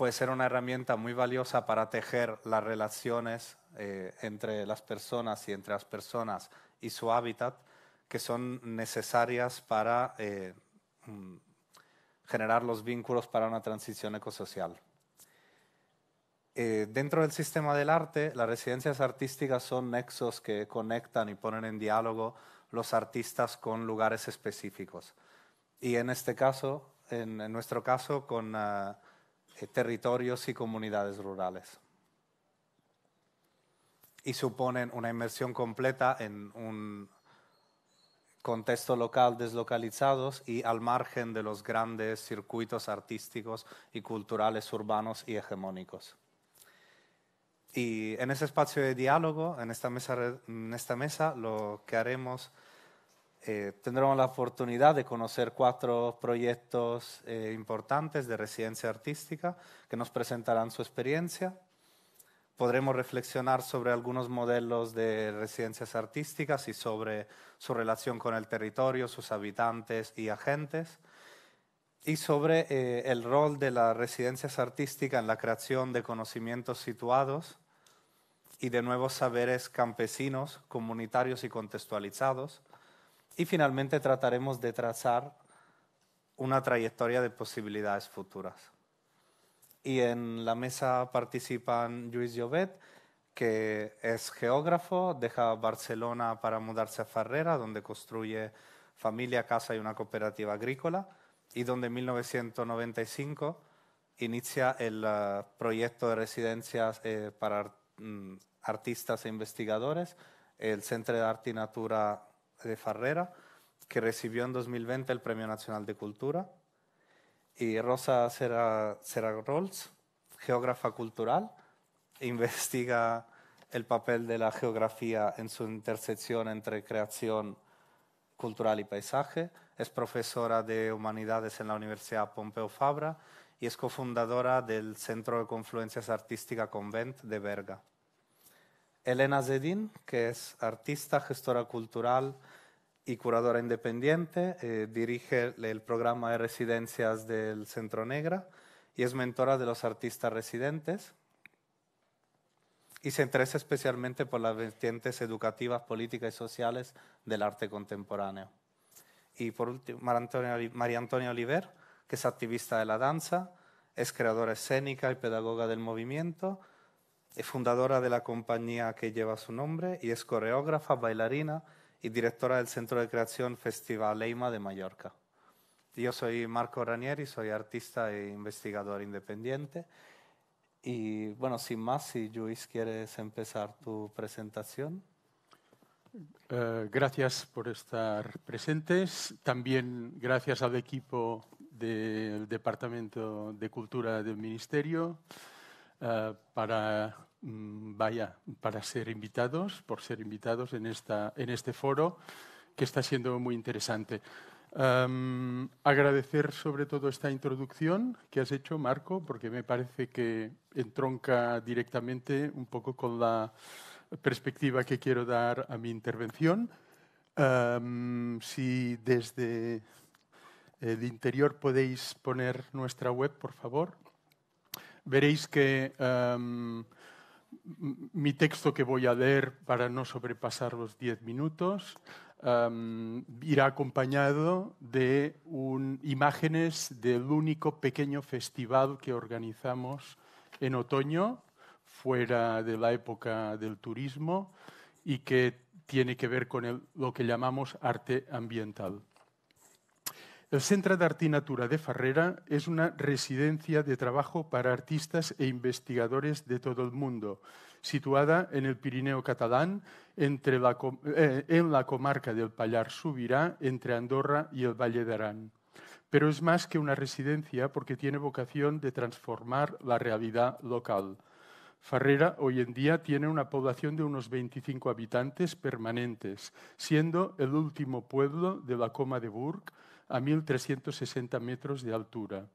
puede ser una herramienta muy valiosa para tejer las relaciones eh, entre las personas y entre las personas y su hábitat, que son necesarias para eh, mm, generar los vínculos para una transición ecosocial. Eh, dentro del sistema del arte, las residencias artísticas son nexos que conectan y ponen en diálogo los artistas con lugares específicos. Y en este caso, en, nuestro caso, con... Ah, eh, territorios y comunidades rurales. Y suponen una inmersión completa en un contexto local deslocalizados y al margen de los grandes circuitos artísticos y culturales urbanos y hegemónicos. Y en ese espacio de diálogo, en esta mesa, en esta mesa lo que haremos eh, tendremos la oportunidad de conocer cuatro proyectos eh, importantes de residencia artística que nos presentarán su experiencia. Podremos reflexionar sobre algunos modelos de residencias artísticas y sobre su relación con el territorio, sus habitantes y agentes, y sobre eh, el rol de las residencias artísticas en la creación de conocimientos situados y de nuevos saberes campesinos, comunitarios y contextualizados, y finalmente trataremos de trazar una trayectoria de posibilidades futuras. Y en la mesa participan Luis Llobet, que es geógrafo, deja Barcelona para mudarse a Ferrera, donde construye familia, casa y una cooperativa agrícola, y donde en 1995 inicia el eh, proyecto de residencias eh, para mm, artistas e investigadores, el Centro de Arte y Natura de Farrera, que recibió en 2020 el Premio Nacional de Cultura, y Rosa Serra-Rolls, geógrafa cultural, e investiga el papel de la geografía en su intersección entre creación cultural y paisaje, es profesora de humanidades en la Universidad Pompeu Fabra y es cofundadora del Centro de Confluencias Artística Convent de Berga. Elena Zedín, que es artista, gestora cultural, y curadora independiente, eh, dirige el programa de residencias del Centro Negra y es mentora de los artistas residentes y se interesa especialmente por las vertientes educativas, políticas y sociales del arte contemporáneo. Y por último, María Antonia Oliver, que es activista de la danza, es creadora escénica y pedagoga del movimiento, es fundadora de la compañía que lleva su nombre y es coreógrafa, bailarina, y directora del Centro de Creación Festival Leima de Mallorca. Yo soy Marco Ranieri, soy artista e investigador independiente. Y bueno, sin más, si Luis quieres empezar tu presentación. Eh, gracias por estar presentes. También gracias al equipo del Departamento de Cultura del Ministerio eh, para Mm, vaya, para ser invitados, por ser invitados en, esta, en este foro, que está siendo muy interesante. agradecer sobre todo esta introducción que has hecho, Marco, porque me parece que entronca directamente un poco con la perspectiva que quiero dar a mi intervención. si desde el interior podéis poner nuestra web, por favor, veréis que mi texto que voy a leer, para no sobrepasar los 10 minutos, um, irá acompañado de imágenes del único pequeño festival que organizamos en otoño, fuera de la época del turismo, y que tiene que ver con lo que llamamos arte ambiental. El de de y Natura de Ferrera es una residencia de trabajo para artistas e investigadores de todo el mundo, situada en el Pirineo catalán, eh, en la comarca del Pallar Subirá, entre Andorra y el Valle de Arán. Pero es más que una residencia porque tiene vocación de transformar la realidad local. Ferrera hoy en día tiene una población de unos 25 habitantes permanentes, siendo el último pueblo de la Coma de Burg, a 1.360 metros de altura.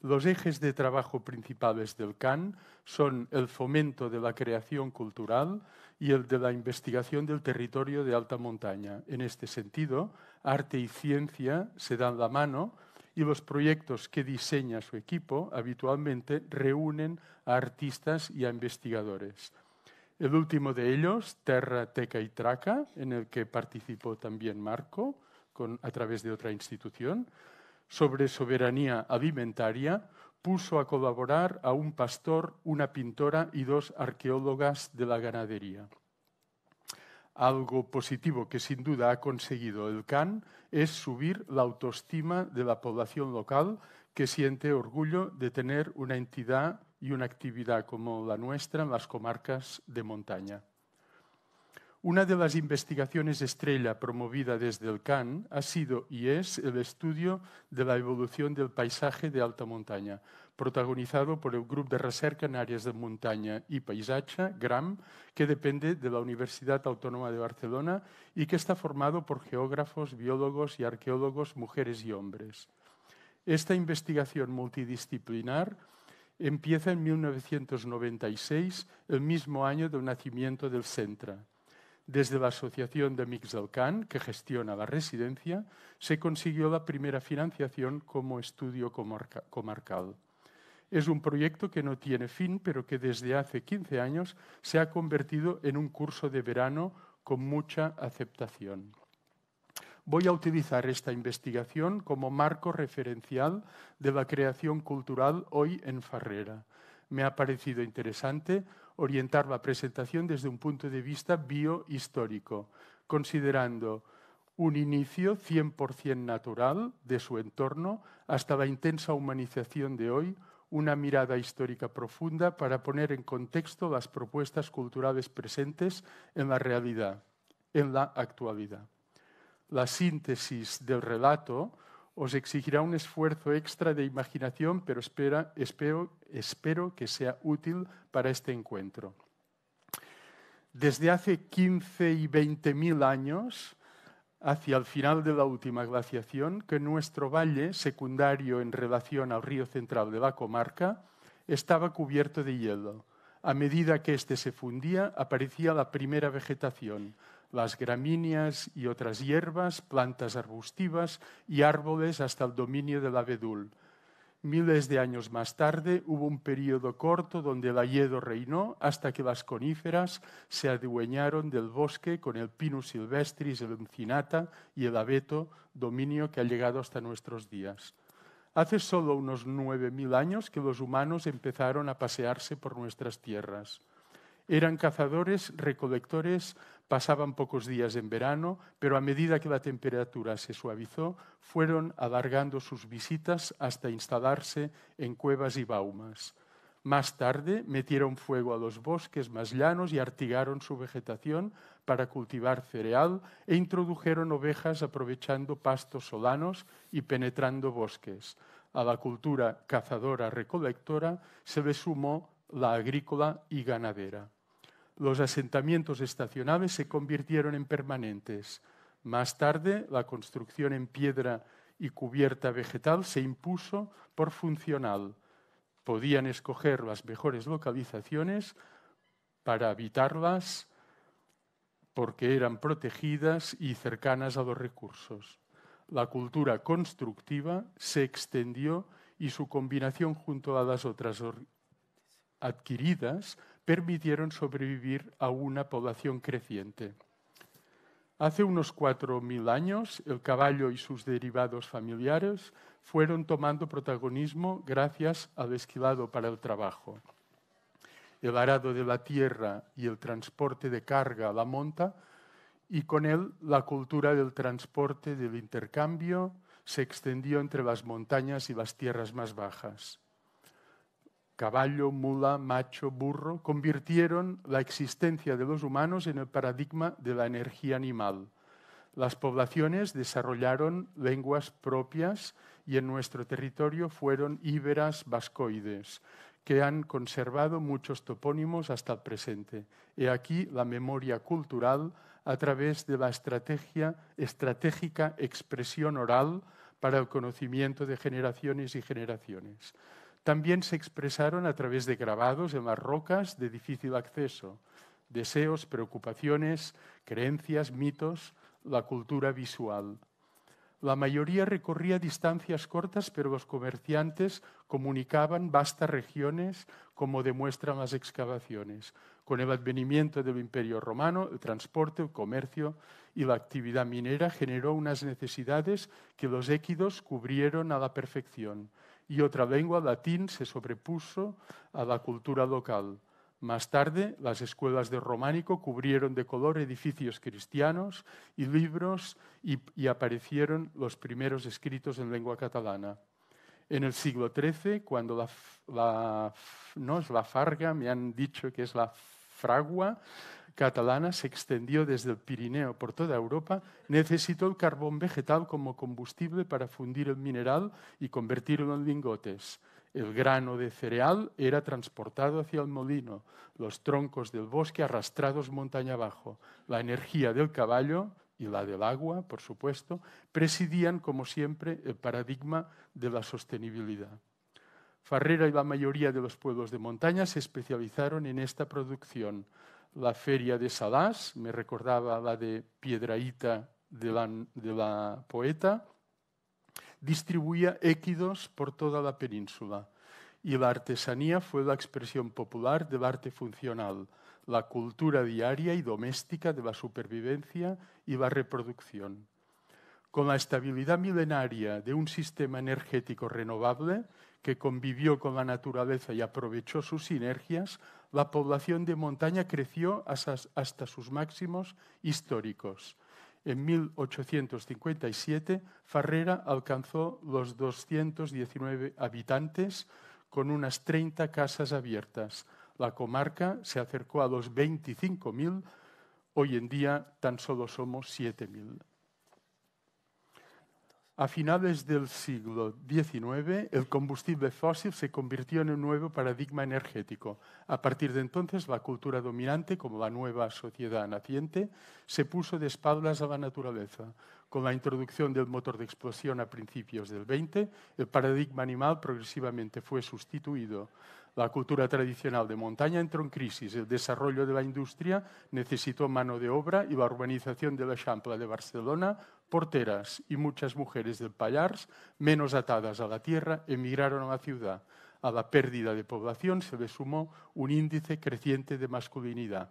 Los ejes de trabajo principales del CAN son el fomento de la creación cultural y el de la investigación del territorio de alta montaña. En este sentido, arte y ciencia se dan la mano y los proyectos que diseña su equipo habitualmente reúnen a artistas y a investigadores. El último de ellos, Terra, Teca y Traca, en el que participó también Marco, a través de otra institución, sobre soberanía alimentaria, puso a colaborar a un pastor, una pintora y dos arqueólogas de la ganadería. Algo positivo que sin duda ha conseguido el CAN es subir la autoestima de la población local que siente orgullo de tener una entidad y una actividad como la nuestra en las comarcas de montaña. Una de las investigaciones estrella promovida desde el CAN ha sido y es el estudio de la evolución del paisaje de alta montaña, protagonizado por el Grupo de Recerca en Áreas de Montaña y Paisaje, GRAM, que depende de la Universidad Autónoma de Barcelona y que está formado por geógrafos, biólogos y arqueólogos, mujeres y hombres. Esta investigación multidisciplinar empieza en 1996, el mismo año del nacimiento del CENTRA desde la Asociación de Mixdelcan, que gestiona la residencia, se consiguió la primera financiación como estudio comarcal. Es un proyecto que no tiene fin, pero que desde hace 15 años se ha convertido en un curso de verano con mucha aceptación. Voy a utilizar esta investigación como marco referencial de la creación cultural hoy en Farrera. Me ha parecido interesante orientar la presentación desde un punto de vista biohistórico, considerando un inicio 100% natural de su entorno hasta la intensa humanización de hoy, una mirada histórica profunda para poner en contexto las propuestas culturales presentes en la realidad, en la actualidad. La síntesis del relato os exigirá un esfuerzo extra de imaginación, pero espera, espero, espero que sea útil para este encuentro. Desde hace 15 y 20 mil años, hacia el final de la última glaciación, que nuestro valle, secundario en relación al río central de la comarca, estaba cubierto de hielo. A medida que éste se fundía, aparecía la primera vegetación, las gramíneas y otras hierbas, plantas arbustivas y árboles hasta el dominio del abedul. Miles de años más tarde hubo un periodo corto donde el hayedo reinó hasta que las coníferas se adueñaron del bosque con el pinus silvestris, el encinata y el abeto, dominio que ha llegado hasta nuestros días. Hace solo unos 9.000 años que los humanos empezaron a pasearse por nuestras tierras. Eran cazadores, recolectores, Pasaban pocos días en verano, pero a medida que la temperatura se suavizó, fueron alargando sus visitas hasta instalarse en cuevas y baumas. Más tarde metieron fuego a los bosques más llanos y artigaron su vegetación para cultivar cereal e introdujeron ovejas aprovechando pastos solanos y penetrando bosques. A la cultura cazadora-recolectora se le sumó la agrícola y ganadera los asentamientos estacionales se convirtieron en permanentes. Más tarde, la construcción en piedra y cubierta vegetal se impuso por funcional. Podían escoger las mejores localizaciones para habitarlas porque eran protegidas y cercanas a los recursos. La cultura constructiva se extendió y su combinación junto a las otras adquiridas permitieron sobrevivir a una población creciente. Hace unos 4.000 años, el caballo y sus derivados familiares fueron tomando protagonismo gracias al esquilado para el trabajo. El arado de la tierra y el transporte de carga a la monta, y con él la cultura del transporte, del intercambio, se extendió entre las montañas y las tierras más bajas caballo, mula, macho, burro, convirtieron la existencia de los humanos en el paradigma de la energía animal. Las poblaciones desarrollaron lenguas propias y en nuestro territorio fueron íberas vascoides, que han conservado muchos topónimos hasta el presente. He aquí la memoria cultural a través de la estrategia, estratégica expresión oral para el conocimiento de generaciones y generaciones también se expresaron a través de grabados en las rocas de difícil acceso, deseos, preocupaciones, creencias, mitos, la cultura visual. La mayoría recorría distancias cortas, pero los comerciantes comunicaban vastas regiones, como demuestran las excavaciones. Con el advenimiento del Imperio Romano, el transporte, el comercio y la actividad minera generó unas necesidades que los équidos cubrieron a la perfección y otra lengua, latín, se sobrepuso a la cultura local. Más tarde, las escuelas de románico cubrieron de color edificios cristianos y libros y, aparecieron los primeros escritos en lengua catalana. En el siglo XIII, cuando la, no es la farga, me han dicho que es la fragua, catalana se extendió desde el Pirineo por toda Europa, necesitó el carbón vegetal como combustible para fundir el mineral y convertirlo en lingotes. El grano de cereal era transportado hacia el molino, los troncos del bosque arrastrados montaña abajo, la energía del caballo y la del agua, por supuesto, presidían, como siempre, el paradigma de la sostenibilidad. Farrera y la mayoría de los pueblos de montaña se especializaron en esta producción la feria de Salas, me recordaba la de Piedraíta de la, de la poeta, distribuía équidos por toda la península y la artesanía fue la expresión popular del arte funcional, la cultura diaria y doméstica de la supervivencia y la reproducción. Con la estabilidad milenaria de un sistema energético renovable que convivió con la naturaleza y aprovechó sus sinergias, la población de montaña creció hasta, sus máximos históricos. En 1857, Farrera alcanzó los 219 habitantes con unas 30 casas abiertas. La comarca se acercó a los 25.000, hoy en día tan solo somos 7.000. A finales del siglo XIX, el combustible fósil se convirtió en un nuevo paradigma energético. A partir de entonces, la cultura dominante, como la nueva sociedad naciente, se puso de espaldas a la naturaleza. Con la introducción del motor de explosión a principios del XX, el paradigma animal progresivamente fue sustituido. La cultura tradicional de montaña entró en crisis, el desarrollo de la industria necesitó mano de obra y la urbanización de la Champla de Barcelona porteras y muchas mujeres del Pallars, menos atadas a la tierra, emigraron a la ciudad. A la pérdida de población se le sumó un índice creciente de masculinidad.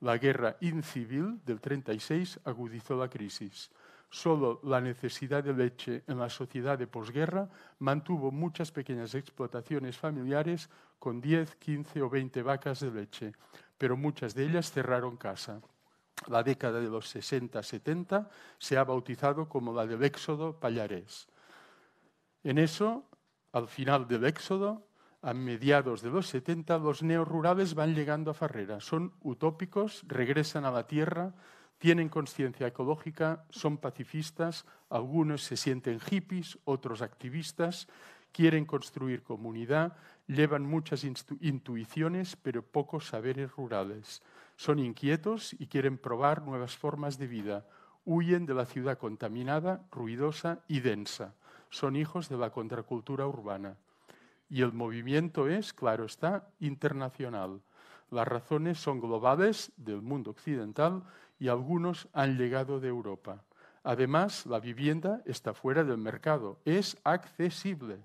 La guerra incivil del 36 agudizó la crisis. Solo la necesidad de leche en la sociedad de posguerra mantuvo muchas pequeñas explotaciones familiares con 10, 15 o 20 vacas de leche, pero muchas de ellas cerraron casa la década de los 60-70, se ha bautizado como la del Éxodo Pallarés. En eso, al final del Éxodo, a mediados de los 70, los neorurales van llegando a Farrera. Son utópicos, regresan a la tierra, tienen conciencia ecológica, son pacifistas, algunos se sienten hippies, otros activistas, quieren construir comunidad, llevan muchas intuiciones, pero pocos saberes rurales. Son inquietos y quieren probar nuevas formas de vida. Huyen de la ciudad contaminada, ruidosa y densa. Son hijos de la contracultura urbana. Y el movimiento es, claro está, internacional. Las razones son globales del mundo occidental y algunos han llegado de Europa. Además, la vivienda está fuera del mercado, es accesible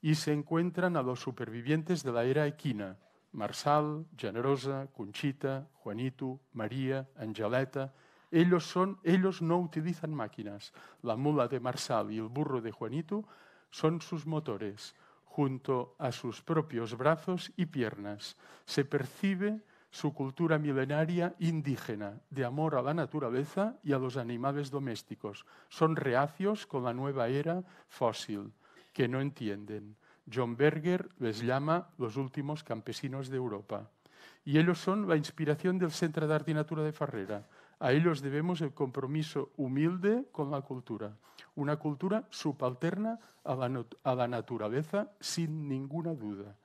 y se encuentran a los supervivientes de la era equina, Marsal, Generosa, Conchita, Juanito, María, Angeleta. Ellos, son, ellos no utilizan máquinas. La mula de Marsal y el burro de Juanito son sus motores. Junto a sus propios brazos y piernas se percibe su cultura milenaria indígena, de amor a la naturaleza y a los animales domésticos. Son reacios con la nueva era fósil, que no entienden. John Berger les llama los últimos campesinos de Europa. Y ellos son la inspiración del Centro de Arte Natura de Ferrera. A ellos debemos el compromiso humilde con la cultura, una cultura subalterna a la, naturaleza sin ninguna duda,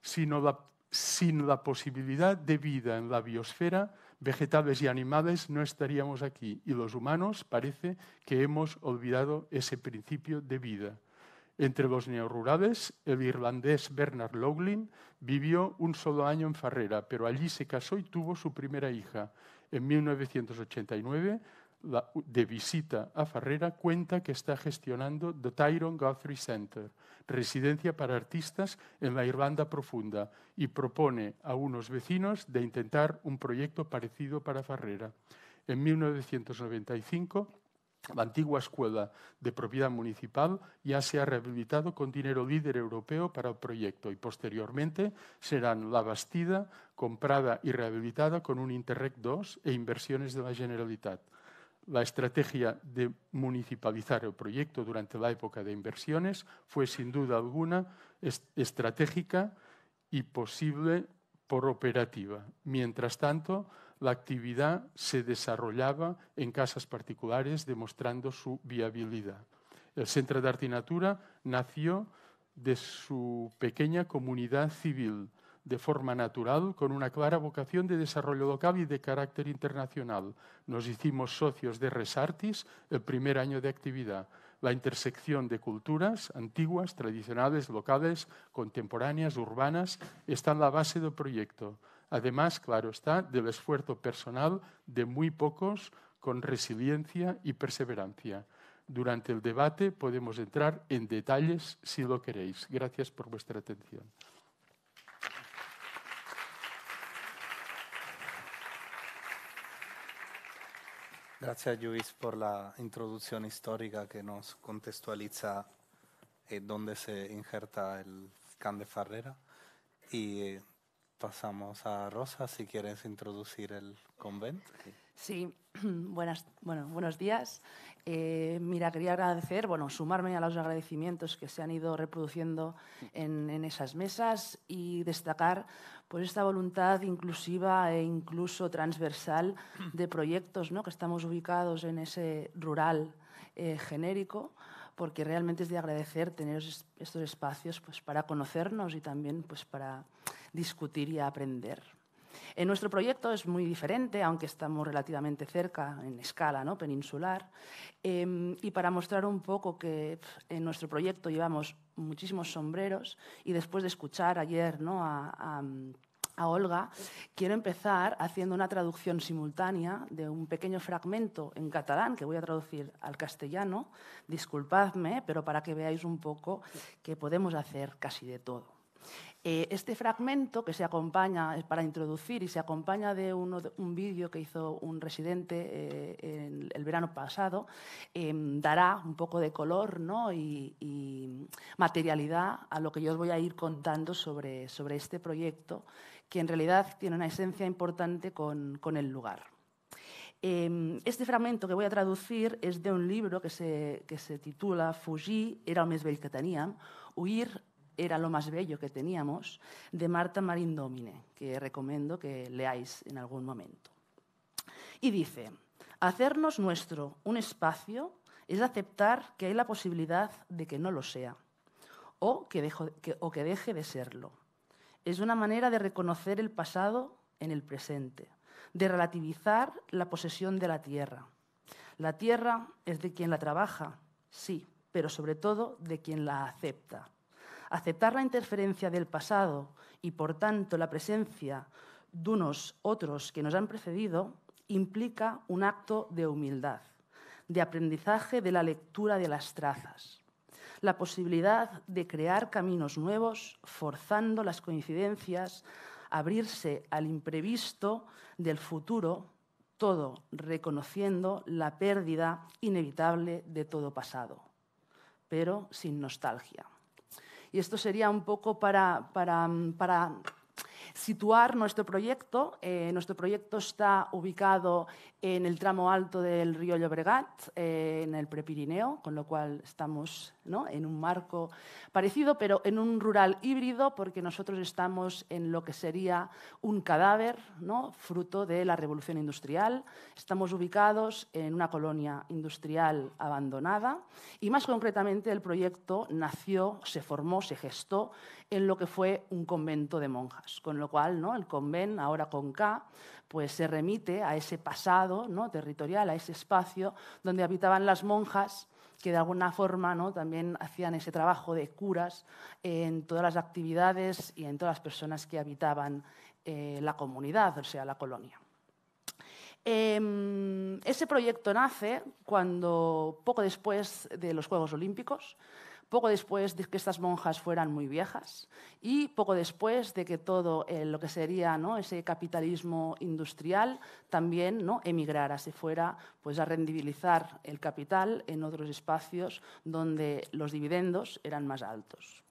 sino sin la posibilidad de vida en la biosfera vegetales y animales no estaríamos aquí y los humanos parece que hemos olvidado ese principio de vida. Entre los neorurales, el irlandés Bernard Loughlin vivió un solo año en Farrera, pero allí se casó y tuvo su primera hija. En 1989, de visita a Farrera, cuenta que está gestionando The Tyrone Guthrie Center, residencia para artistas en la Irlanda profunda, y propone a unos vecinos de intentar un proyecto parecido para Farrera. En 1995 la antigua escuela de propiedad municipal ya se ha rehabilitado con dinero líder europeo para el proyecto y posteriormente serán la Bastida, comprada y rehabilitada con un Interreg II e inversiones de la Generalitat. La estrategia de municipalizar el proyecto durante la época de inversiones fue sin duda alguna estratégica y posible por operativa. Mientras tanto, la actividad se desarrollaba en casas particulares, demostrando su viabilidad. El Centro de Arte y Natura nació de su pequeña comunidad civil, de forma natural, con una clara vocación de desarrollo local y de carácter internacional. Nos hicimos socios de Resartis el primer año de actividad. La intersección de culturas antiguas, tradicionales, locales, contemporáneas, urbanas, está en la base del proyecto. Además, claro está, del esfuerzo personal de muy pocos con resiliencia y perseverancia. Durante el debate podemos entrar en detalles si lo queréis. Gracias por vuestra atención. Gracias, Luis, por la introducción histórica que nos contextualiza en eh, dónde se injerta el can de Ferrera Y eh, pasamos a Rosa si quieres introducir el convento. Sí, buenas, bueno, buenos días. Eh, mira, quería agradecer, bueno, sumarme a los agradecimientos que se han ido reproduciendo en, esas mesas y destacar pues, esta voluntad inclusiva e incluso transversal de proyectos, ¿no? que estamos ubicados en ese rural eh, genérico, porque realmente es de agradecer tener estos espacios pues, para conocernos y también pues, para discutir y aprender. En nuestro proyecto es muy diferente, aunque estamos relativamente cerca en escala ¿no? peninsular. Em, y para mostrar un poco que en nuestro proyecto llevamos muchísimos sombreros y después de escuchar ayer a Olga, quiero empezar haciendo una traducción simultánea de un pequeño fragmento en catalán que voy a traducir al castellano. Disculpadme, pero para que veáis un poco que podemos hacer casi de todo. Eh, este fragmento que se acompaña, para introducir y se acompaña de, uno, un vídeo que hizo un residente eh, en el verano pasado, em, dará un poco de color ¿no? y, materialidad a lo que yo os voy a ir contando sobre, sobre este proyecto, que en realidad tiene una esencia importante con, con el lugar. Em, este fragmento que voy a traducir es de un libro que se, que se titula Fugir era un más que tenían, huir era lo más bello que teníamos, de Marta Marindómine, que recomiendo que leáis en algún momento. Y dice, hacernos nuestro un espacio es aceptar que hay la posibilidad de que no lo sea o que, o que deje de serlo. Es una manera de reconocer el pasado en el presente, de relativizar la posesión de la tierra. La tierra es de quien la trabaja, sí, pero sobre todo de quien la acepta. Aceptar la interferencia del pasado y, por tanto, la presencia de unos otros que nos han precedido implica un acto de humildad, de aprendizaje de la lectura de las trazas, la posibilidad de crear caminos nuevos forzando las coincidencias, abrirse al imprevisto del futuro, todo reconociendo la pérdida inevitable de todo pasado, pero sin nostalgia. Y esto sería un poco para, para, mm, para situar nuestro proyecto. Eh, nuestro proyecto está ubicado en el tramo alto del río Llobregat, eh, en el Prepirineo, con lo cual estamos en un marco parecido, pero en un rural híbrido, porque nosotros estamos en lo que sería un cadáver, fruto de la revolución industrial. Estamos ubicados en una colonia industrial abandonada y más concretamente el proyecto nació, se formó, se gestó en lo que fue un convento de monjas. Con lo cual, ¿no? el convent, ahora con K, pues se remite a ese pasado ¿no? territorial, a ese espacio donde habitaban las monjas que de alguna forma ¿no? también hacían ese trabajo de curas en todas las actividades y en todas las personas que habitaban eh, la comunidad, o sea, la colonia. Em, ese proyecto nace cuando, poco después de los Juegos Olímpicos, poco después de que estas monjas fueran muy viejas y poco después de que todo eh, lo que sería ¿no? ese capitalismo industrial también ¿no? emigrara, se fuera pues, a rendibilizar el capital en otros espacios donde los dividendos eran más altos.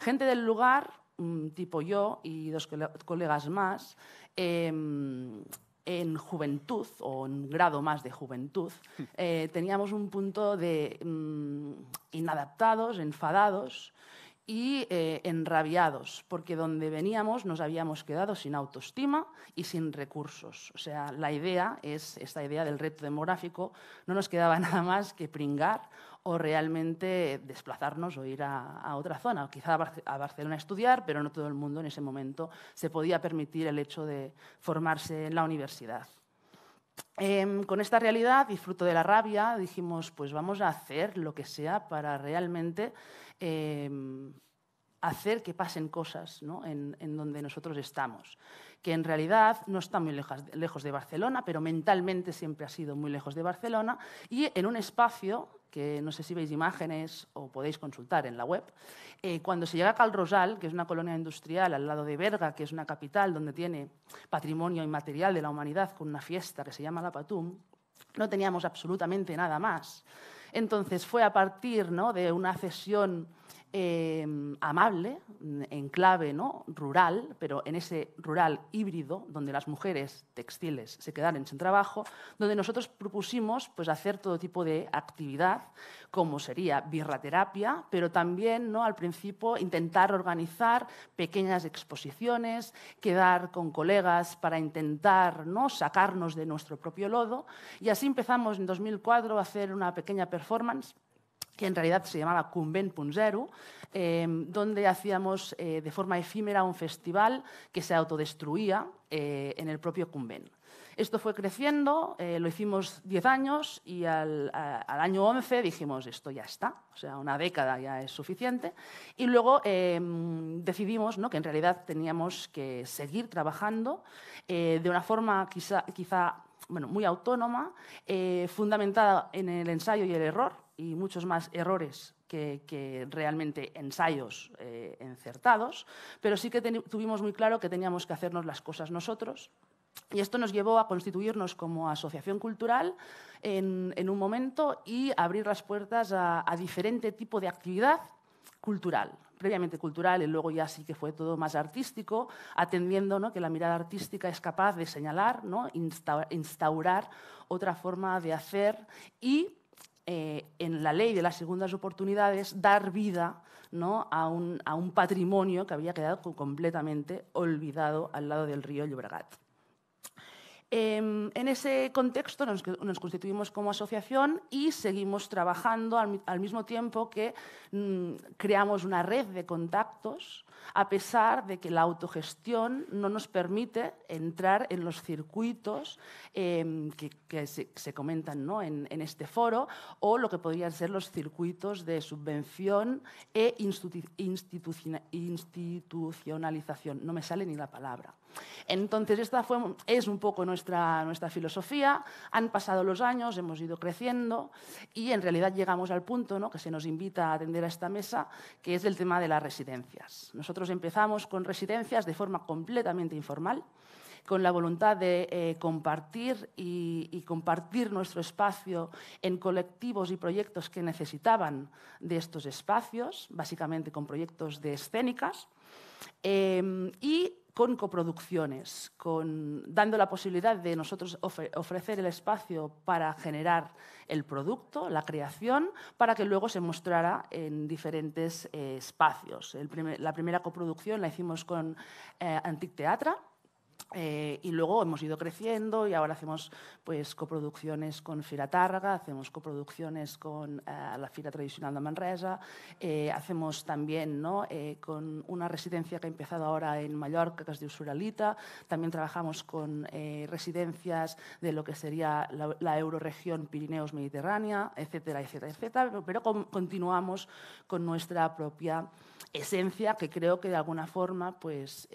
Gente del lugar, mm, tipo yo y dos colegas más, em, en juventud o en grado más de juventud, eh, teníamos un punto de mm, inadaptados, enfadados y eh, enrabiados, porque donde veníamos nos habíamos quedado sin autoestima y sin recursos. O sea, la idea es, esta idea del reto demográfico, no nos quedaba nada más que pringar o realmente desplazarnos o ir a, otra zona, o quizá a, Barcelona a estudiar, pero no todo el mundo en ese momento se podía permitir el hecho de formarse en la universidad. Em, con esta realidad y fruto de la rabia dijimos, pues vamos a hacer lo que sea para realmente em, hacer que pasen cosas ¿no? en, en, donde nosotros estamos, que en realidad no está muy lejos, lejos, de Barcelona, pero mentalmente siempre ha sido muy lejos de Barcelona, y en un espacio que no sé si veis imágenes o podéis consultar en la web. Eh, cuando se llega a Calrosal, que es una colonia industrial al lado de Berga, que es una capital donde tiene patrimonio inmaterial de la humanidad con una fiesta que se llama La Patum, no teníamos absolutamente nada más. Entonces fue a partir de una cesión Em, amable, en clave rural, pero en ese rural híbrido, donde las mujeres textiles se quedaron sin trabajo, donde nosotros propusimos pues, hacer todo tipo de actividad, como sería birraterapia, pero también ¿no? al principio intentar organizar pequeñas exposiciones, quedar con colegas para intentar ¿no? sacarnos de nuestro propio lodo. Y así empezamos en 2004 a hacer una pequeña performance que en realidad se llamaba Cumben.0, eh, em, donde hacíamos eh, de forma efímera un festival que se autodestruía eh, en el propio Cumben. Esto fue creciendo, eh, lo hicimos 10 años y al, año 11 dijimos, esto ya está, o sea, una década ya es suficiente. Y luego em, decidimos que en realidad teníamos que seguir trabajando de una forma quizá bueno, muy autónoma, eh, fundamentada en el ensayo y el error, y muchos más errores que, realmente ensayos eh, encertados, pero sí que tuvimos muy claro que teníamos que hacernos las cosas nosotros. Y esto nos llevó a constituirnos como asociación cultural en, un momento y abrir las puertas a, a diferente tipo de actividad cultural, previamente cultural y luego ya sí que fue todo más artístico, atendiendo ¿no? que la mirada artística es capaz de señalar, ¿no? instaurar otra forma de hacer y eh, en la ley de las segundas oportunidades dar vida ¿no? a, un, a, un, patrimonio que había quedado completamente olvidado al lado del río Llobregat. Em, en ese contexto nos, constituimos como asociación y seguimos trabajando al, mismo tiempo que mm, creamos una red de contactos, a pesar de que la autogestión no nos permite entrar en los circuitos em, que, se, comentan ¿no? en, este foro o lo que podrían ser los circuitos de subvención e institucionalización. No me sale ni la palabra. Entonces, esta fue, es un poco nuestra, nuestra filosofía. Han pasado los años, hemos ido creciendo y en realidad llegamos al punto que se nos invita a atender a esta mesa, que es el tema de las residencias. Nosotros empezamos con residencias de forma completamente informal con la voluntad de eh, compartir y, compartir nuestro espacio en colectivos y proyectos que necesitaban de estos espacios, básicamente con proyectos de escénicas. Em, y con coproducciones, dando la posibilidad de nosotros ofrecer el espacio para generar el producto, la creación, para que luego se mostrara en diferentes eh, espacios. la primera coproducción la hicimos con eh, Antic Teatra, eh, y luego hemos ido creciendo y ahora hacemos pues, coproducciones con Fira Tárraga, hacemos coproducciones con eh, la Fira Tradicional de Manresa, eh, hacemos también ¿no? con una residencia que ha empezado ahora en Mallorca, que es de Usuralita, también trabajamos con residencias de lo que sería la, euroregión Pirineos Mediterránea, etcétera, etcétera, etcétera, pero, continuamos con nuestra propia esencia que creo que de alguna forma pues,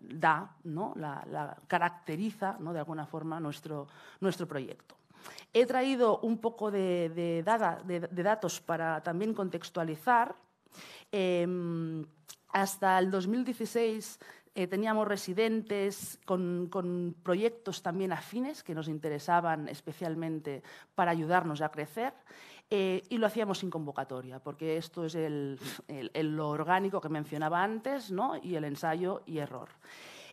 da ¿no? la caracteriza ¿no? de alguna forma nuestro, nuestro proyecto. He traído un poco de, de, datos para también contextualizar. Em, hasta el 2016 eh, teníamos residentes con, proyectos también afines que nos interesaban especialmente para ayudarnos a crecer eh, y lo hacíamos sin convocatoria, porque esto es el, lo orgánico que mencionaba antes y el ensayo y error.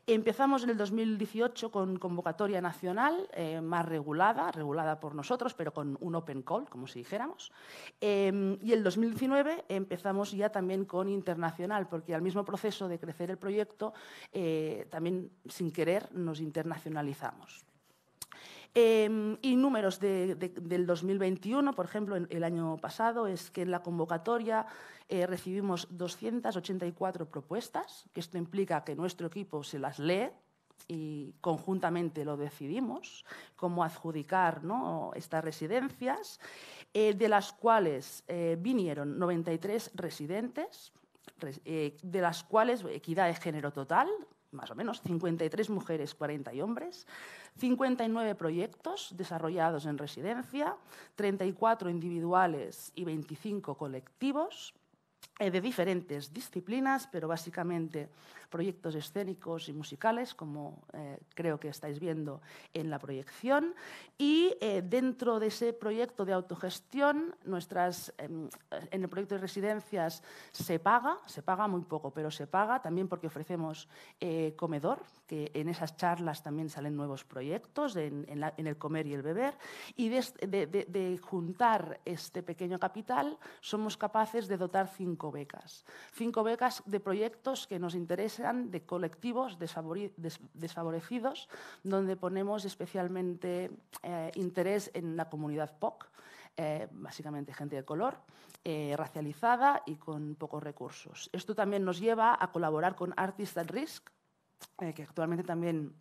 Empezamos en el 2018 con convocatoria nacional, eh, más regulada, regulada por nosotros, pero con un open call, como si dijéramos. y em, y el 2019 empezamos ya también con internacional, porque al mismo proceso de crecer el proyecto, eh, también sin querer nos internacionalizamos. Em, y números del 2021, por ejemplo, el año pasado, es que en la convocatoria eh, recibimos 284 propuestas, que esto implica que nuestro equipo se las lee y conjuntamente lo decidimos, cómo adjudicar estas residencias, eh, de las cuales eh, vinieron 93 residentes, de las cuales equidad de género total, más o menos, 53 mujeres, 40 hombres, 59 proyectos desarrollados en residencia, 34 individuales y 25 colectivos eh, de diferentes disciplinas, pero básicamente proyectos escénicos y musicales, como eh, creo que estáis viendo en la proyección. Y eh, dentro de ese proyecto de autogestión, nuestras, em, en el proyecto de residencias se paga, se paga muy poco, pero se paga también porque ofrecemos eh, comedor, que en esas charlas también salen nuevos proyectos en, el comer y el beber. Y de, de juntar este pequeño capital, somos capaces de dotar cinco becas. Cinco becas de proyectos que nos interesan de colectivos desfavorecidos, donde ponemos especialmente eh, interés en la comunidad POC, eh, básicamente gente de color, eh, racializada y con pocos recursos. Esto también nos lleva a colaborar con Artists at Risk, que actualmente también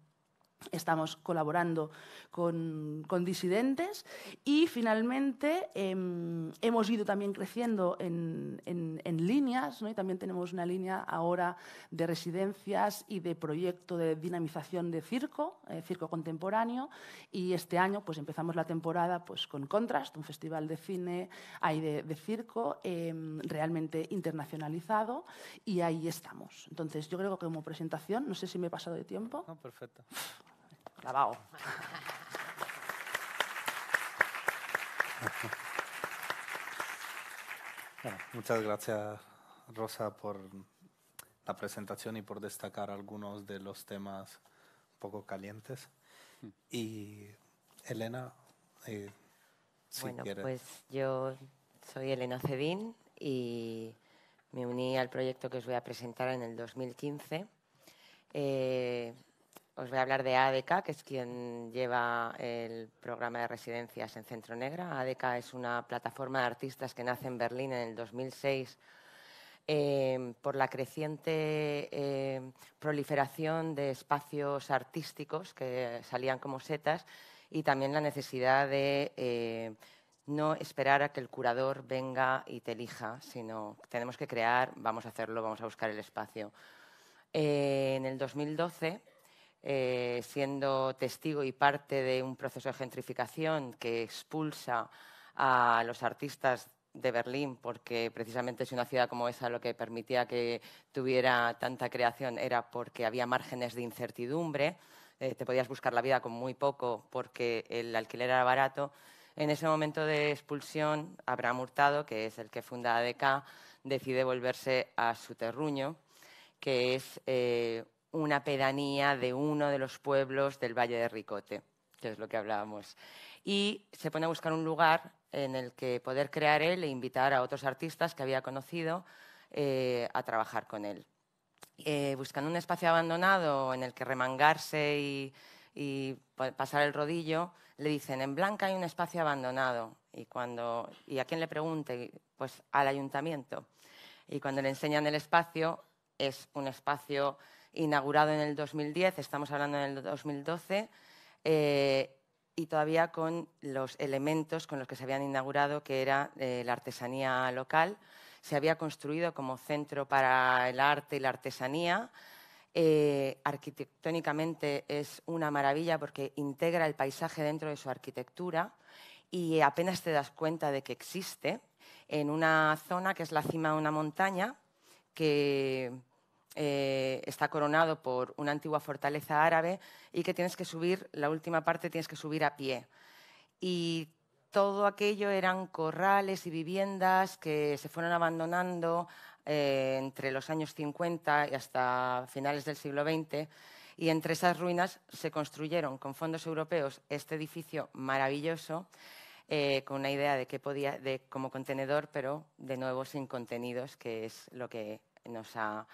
Estamos colaborando con, con disidentes y finalmente em, hemos ido también creciendo en, en, en líneas ¿no? y también tenemos una línea ahora de residencias y de proyecto de dinamización de circo, eh, circo contemporáneo y este año pues empezamos la temporada pues con Contrast, un festival de cine hay de, circo em, realmente internacionalizado y ahí estamos. Entonces yo creo que como presentación, no sé si me he pasado de tiempo. No, perfecto muchas gracias, Rosa, por la presentación y por destacar algunos de los temas un poco calientes. Y Elena, eh, bueno, pues yo soy Elena Cedín y me uní al proyecto que os voy a presentar en el 2015. Os voy a hablar de ADK, que es quien lleva el programa de residencias en Centro Negra. Adeca es una plataforma de artistas que nace en Berlín en el 2006 em, por la creciente em, proliferación de espacios artísticos que salían como setas y también la necesidad de em, no esperar a que el curador venga y te elija, sino tenemos que crear, vamos a hacerlo, vamos a buscar el espacio. Eh, en el 2012 eh, siendo testigo y parte de un proceso de gentrificación que expulsa a los artistas de Berlín, porque precisamente si una ciudad como esa lo que permitía que tuviera tanta creación era porque había márgenes de incertidumbre, eh, te podías buscar la vida con muy poco porque el alquiler era barato. En ese momento de expulsión, Abraham Hurtado, que es el que funda ADK, decide volverse a su terruño, que es eh, una pedanía de uno de los pueblos del Valle de Ricote, que es lo que hablábamos. Y se pone a buscar un lugar en el que poder crear él e invitar a otros artistas que había conocido eh, a trabajar con él. Eh, buscando un espacio abandonado en el que remangarse y, pasar el rodillo, le dicen, en Blanca hay un espacio abandonado. Y, cuando, ¿Y a quién le pregunte? Pues al ayuntamiento. Y cuando le enseñan el espacio, es un espacio inaugurado en el 2010, estamos hablando en el 2012, eh, y todavía con los elementos con los que se habían inaugurado, que era eh, la artesanía local. Se había construido como centro para el arte y la artesanía. Eh, arquitectónicamente es una maravilla porque integra el paisaje dentro de su arquitectura y apenas te das cuenta de que existe en una zona que es la cima de una montaña que eh, está coronado por una antigua fortaleza árabe y que tienes que subir, la última parte tienes que subir a pie. Y todo aquello eran corrales y viviendas que se fueron abandonando eh, entre los años 50 y hasta finales del siglo XX. Y entre esas ruinas se construyeron con fondos europeos este edificio maravilloso, eh, con una idea de que podía, de, como contenedor, pero de nuevo sin contenidos, que es lo que nos ha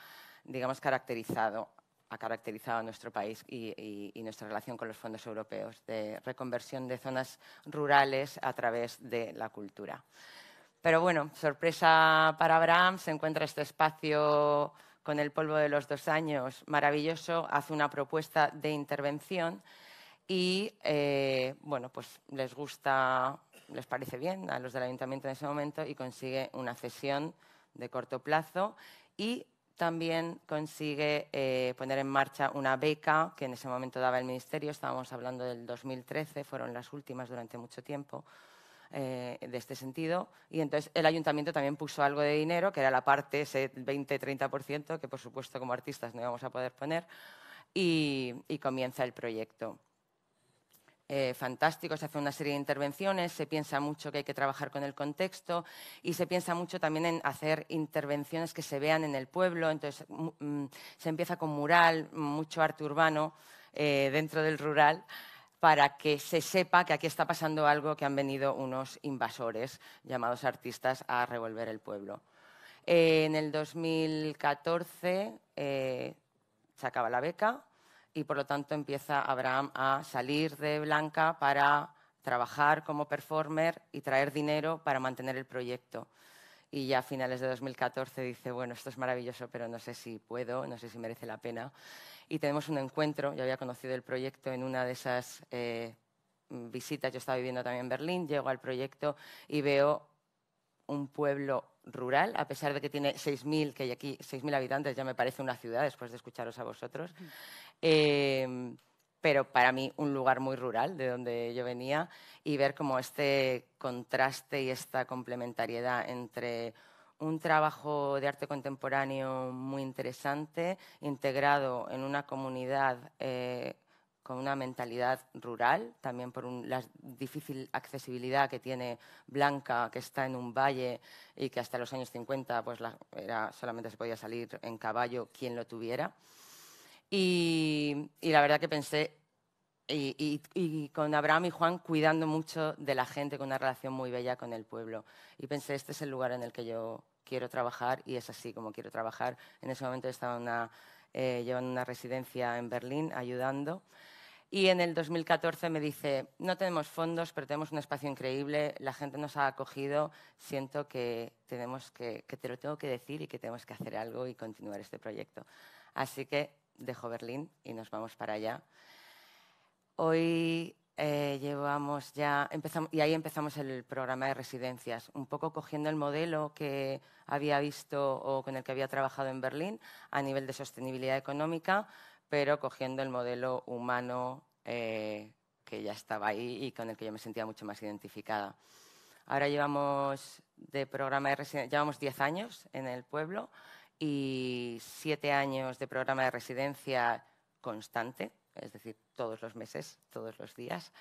digamos, caracterizado, ha caracterizado a nuestro país y, nuestra relación con los fondos europeos, de reconversión de zonas rurales a través de la cultura. Pero bueno, sorpresa para Abraham, se encuentra este espacio con el polvo de los dos años maravilloso, hace una propuesta de intervención y, eh, bueno, pues les gusta, les parece bien a los del ayuntamiento en ese momento y consigue una cesión de corto plazo y también consigue eh, poner en marcha una beca que en ese momento daba el Ministerio, estábamos hablando del 2013, fueron las últimas durante mucho tiempo eh, de este sentido, y entonces el Ayuntamiento también puso algo de dinero, que era la parte, ese 20-30%, que por supuesto como artistas no íbamos a poder poner, y comienza el proyecto. Eh, fantástico, se hace una serie de intervenciones, se piensa mucho que hay que trabajar con el contexto y se piensa mucho también en hacer intervenciones que se vean en el pueblo, entonces mm, se empieza con mural, mucho arte urbano eh, dentro del rural para que se sepa que aquí está pasando algo que han venido unos invasores llamados artistas a revolver el pueblo. Eh, en el 2014 se acaba la beca, y por lo tanto empieza Abraham a salir de Blanca para trabajar como performer y traer dinero para mantener el proyecto. Y ya a finales de 2014 dice, bueno, esto es maravilloso, pero no sé si puedo, no sé si merece la pena. Y tenemos un encuentro, yo había conocido el proyecto en una de esas eh, visitas, yo estaba viviendo también en Berlín, llego al proyecto y veo un pueblo rural, a pesar de que tiene 6.000, que aquí 6.000 habitantes ya me parece una ciudad después de escucharos a vosotros, Em, pero para mí un lugar muy rural de donde yo venía y ver como este contraste y esta complementariedad entre un trabajo de arte contemporáneo muy interesante, integrado en una comunidad eh, con una mentalidad rural, también por la difícil accesibilidad que tiene Blanca, que está en un valle y que hasta los años 50 pues, solamente se podía salir en caballo quien lo tuviera. Y, la verdad que pensé, y, con Abraham y Juan cuidando mucho de la gente, con una relación muy bella con el pueblo. Y pensé, este es el lugar en el que yo quiero trabajar y es así como quiero trabajar. En ese momento estaba una, eh, llevando una residencia en Berlín, ayudando. Y en el 2014 me dice, no tenemos fondos, pero tenemos un espacio increíble, la gente nos ha acogido, siento que, tenemos que te lo tengo que decir y que tenemos que hacer algo y continuar este proyecto. Así que dejo Berlín y nos vamos para allá. Hoy eh, llevamos ya, empezamos, y ahí empezamos el programa de residencias, un poco cogiendo el modelo que había visto o con el que había trabajado en Berlín a nivel de sostenibilidad económica, pero cogiendo el modelo humano eh, que ya estaba ahí y con el que yo me sentía mucho más identificada. Ahora llevamos de programa de residencias, llevamos 10 años en el pueblo y siete años de programa de residencia constante, es decir, todos los meses, todos los días.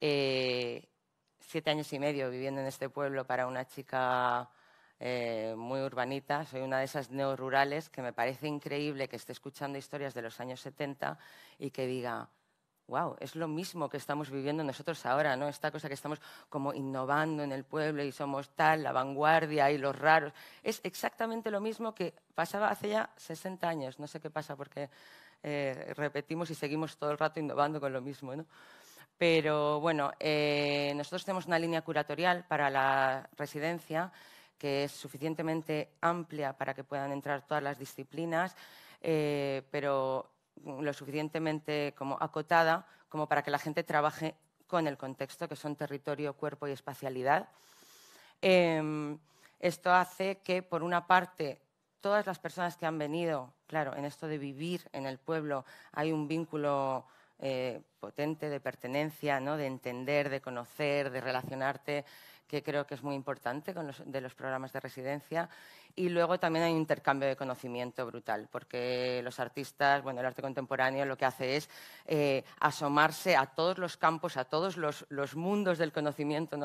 Eh, siete años y medio viviendo en este pueblo para una chica eh, muy urbanita. Soy una de esas neorurales que me parece increíble que esté escuchando historias de los años 70 y que diga, wow, es lo mismo que estamos viviendo nosotros ahora, ¿no? Esta cosa que estamos como innovando en el pueblo y somos tal, la vanguardia y los raros. Es exactamente lo mismo que pasaba hace ya 60 años. No sé qué pasa porque eh, repetimos y seguimos todo el rato innovando con lo mismo, ¿no? Pero bueno, eh, nosotros tenemos una línea curatorial para la residencia que es suficientemente amplia para que puedan entrar todas las disciplinas, eh, pero lo suficientemente como acotada como para que la gente trabaje con el contexto, que son territorio, cuerpo y espacialidad. Em, esto hace que, por una parte, todas las personas que han venido, claro, en esto de vivir en el pueblo, hay un vínculo eh, potente de pertenencia, ¿no? de entender, de conocer, de relacionarte que creo que es muy importante con de los programas de residencia. Y luego también hay un intercambio de conocimiento brutal, porque los artistas, bueno, el arte contemporáneo lo que hace es eh, asomarse a todos los campos, a todos los, los mundos del conocimiento,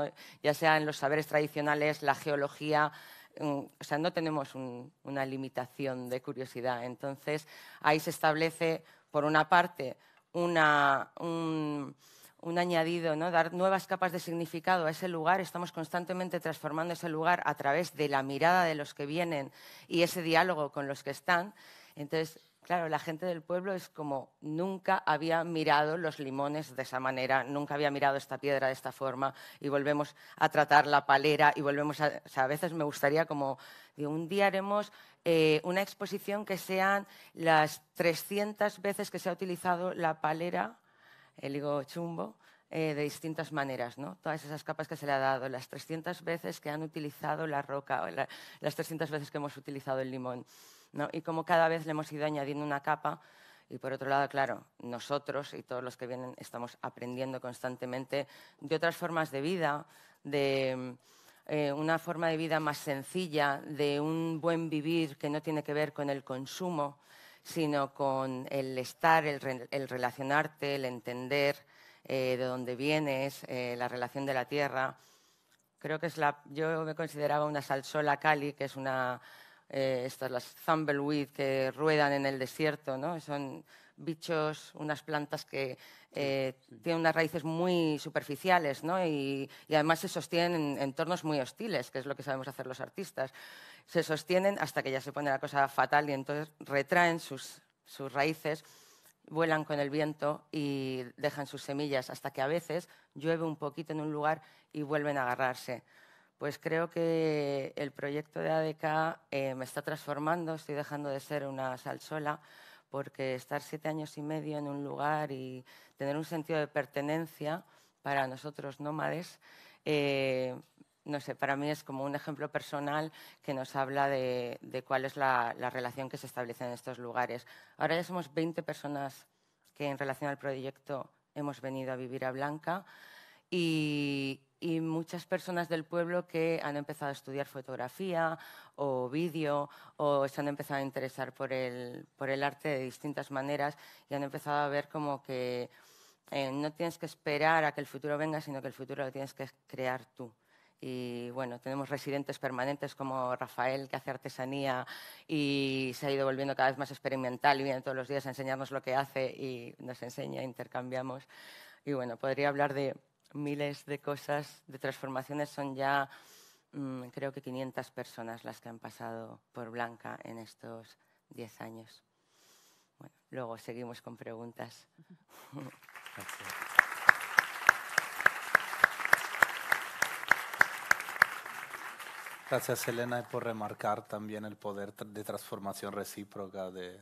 ya ya en los saberes tradicionales, la geología, mm, o sea, no tenemos una limitación de curiosidad. Entonces, ahí se establece, por una parte, una, un, un añadido, ¿no? dar nuevas capas de significado a ese lugar. Estamos constantemente transformando ese lugar a través de la mirada de los que vienen y ese diálogo con los que están. Entonces, claro, la gente del pueblo es como nunca había mirado los limones de esa manera, nunca había mirado esta piedra de esta forma y volvemos a tratar la palera y volvemos a... a veces me gustaría como, digo, un día haremos eh, una exposición que sean las 300 veces que se ha utilizado la palera el higo chumbo, eh, de distintas maneras, ¿no? Todas esas capas que se le ha dado, las 300 veces que han utilizado la roca, o las 300 veces que hemos utilizado el limón, Y como cada vez le hemos ido añadiendo una capa, y por otro lado, claro, nosotros y todos los que vienen estamos aprendiendo constantemente de otras formas de vida, de eh, una forma de vida más sencilla, de un buen vivir que no tiene que ver con el consumo, sino con el estar, el, relacionarte, el entender eh, de dónde vienes, eh, la relación de la tierra. Creo que es la, yo me consideraba una salsola cali, que es una, eh, estas las thumbleweed que ruedan en el desierto, ¿no? Son bichos, unas plantas que tienen unas raíces muy superficiales ¿no? y, además se sostienen en entornos muy hostiles, que es lo que sabemos hacer los artistas se sostienen hasta que ya se pone la cosa fatal y entonces retraen sus, sus raíces, vuelan con el viento y dejan sus semillas hasta que a veces llueve un poquito en un lugar y vuelven a agarrarse. Pues creo que el proyecto de ADK eh, me está transformando, estoy dejando de ser una salsola, porque estar siete años y medio en un lugar y tener un sentido de pertenencia para nosotros nómades, eh, no sé, para mí es como un ejemplo personal que nos habla de, cuál es la, relación que se establece en estos lugares. Ahora ya somos 20 personas que en relación al proyecto hemos venido a vivir a Blanca y, muchas personas del pueblo que han empezado a estudiar fotografía o vídeo o se han empezado a interesar por el, arte de distintas maneras y han empezado a ver como que eh, no tienes que esperar a que el futuro venga, sino que el futuro lo tienes que crear tú y bueno, tenemos residentes permanentes como Rafael, que hace artesanía y se ha ido volviendo cada vez más experimental y viene todos los días a enseñarnos lo que hace y nos enseña, intercambiamos. Y bueno, podría hablar de miles de cosas, de transformaciones, son ya mm, creo que 500 personas las que han pasado por Blanca en estos 10 años. Bueno, luego seguimos con preguntas. Gracias. Gracias, Elena, por remarcar también el poder de transformación recíproca de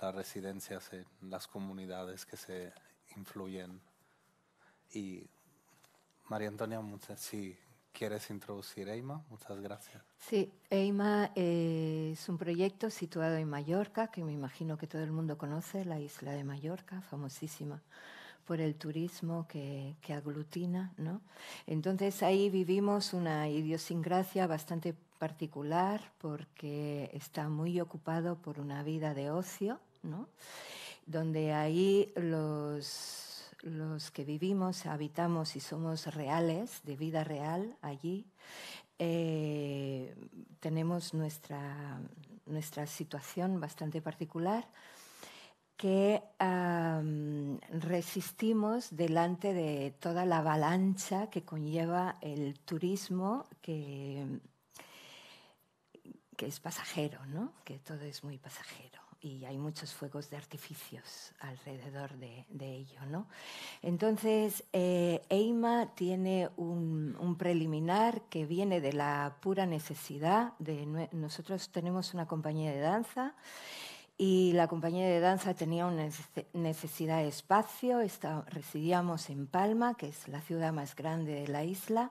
las residencias en las comunidades que se influyen. Y María Antonia, si quieres introducir EIMA, muchas gracias. Sí, EIMA eh, es un proyecto situado en Mallorca, que me imagino que todo el mundo conoce, la isla de Mallorca, famosísima por el turismo que, aglutina. ¿no? Entonces ahí vivimos una idiosincrasia bastante particular porque está muy ocupado por una vida de ocio, ¿no? donde ahí los, los que vivimos, habitamos y somos reales, de vida real allí, eh, tenemos nuestra, nuestra situación bastante particular que resistimos delante de toda la avalancha que conlleva el turismo, que, que es pasajero, que todo es muy pasajero y hay muchos fuegos de artificios alrededor de, ello. ¿no? Entonces, eh, EIMA tiene un, un, preliminar que viene de la pura necesidad. De, nosotros tenemos una compañía de danza y la compañía de danza tenía una necesidad de espacio, residíamos en Palma, que es la ciudad más grande de la isla,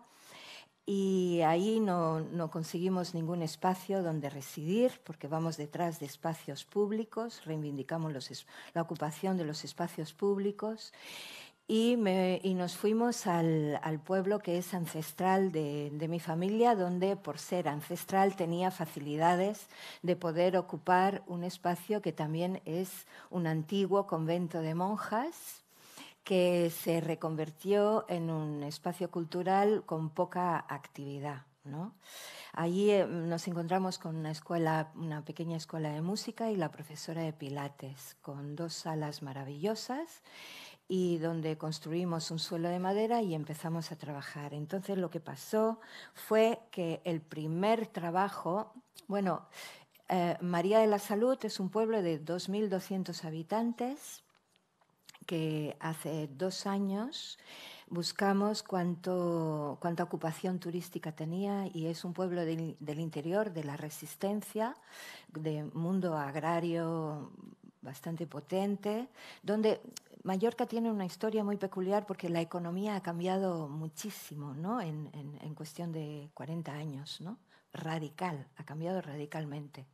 y ahí no, conseguimos ningún espacio donde residir, porque vamos detrás de espacios públicos, reivindicamos los, la ocupación de los espacios públicos, y, me, nos fuimos al, pueblo que es ancestral de, mi familia, donde por ser ancestral tenía facilidades de poder ocupar un espacio que también es un antiguo convento de monjas que se reconvirtió en un espacio cultural con poca actividad. ¿no? Allí eh, nos encontramos con una escuela, una pequeña escuela de música y la profesora de Pilates, con dos salas maravillosas y donde construimos un suelo de madera y empezamos a trabajar. Entonces lo que pasó fue que el primer trabajo, bueno, eh, María de la Salud es un pueblo de 2.200 habitantes que hace dos años buscamos cuánto, cuánta ocupación turística tenía y es un pueblo del interior, de la resistencia, de mundo agrario bastante potente, donde Mallorca tiene una historia muy peculiar porque la economía ha cambiado muchísimo, ¿no? En, cuestión de 40 años, Radical, ha cambiado radicalmente.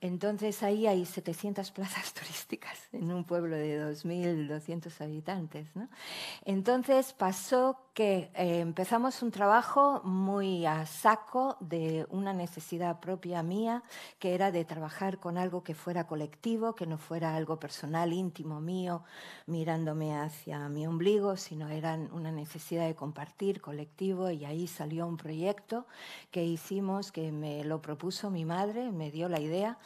Entonces ahí hay 700 plazas turísticas en un pueblo de 2.200 habitantes. Entonces pasó que eh, empezamos un trabajo muy a saco de una necesidad propia mía, que era de trabajar con algo que fuera colectivo, que no fuera algo personal, íntimo mío, mirándome hacia mi ombligo, sino era una necesidad de compartir colectivo y ahí salió un proyecto que hicimos, que me lo propuso mi madre, me dio la idea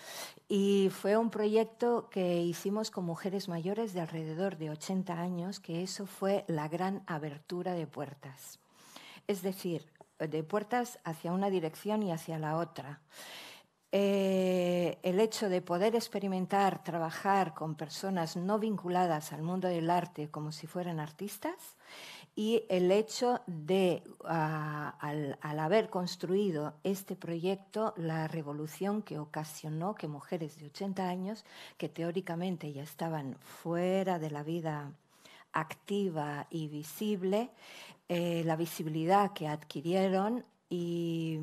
y fue un proyecto que hicimos con mujeres mayores de alrededor de 80 años, que eso fue la gran abertura de puertas. Es decir, de puertas hacia una dirección y hacia la otra. Eh, el hecho de poder experimentar, trabajar con personas no vinculadas al mundo del arte como si fueran artistas y el hecho de, ah, al, haber construido este proyecto, la revolución que ocasionó que mujeres de 80 años, que teóricamente ya estaban fuera de la vida activa y visible, eh, la visibilidad que adquirieron y,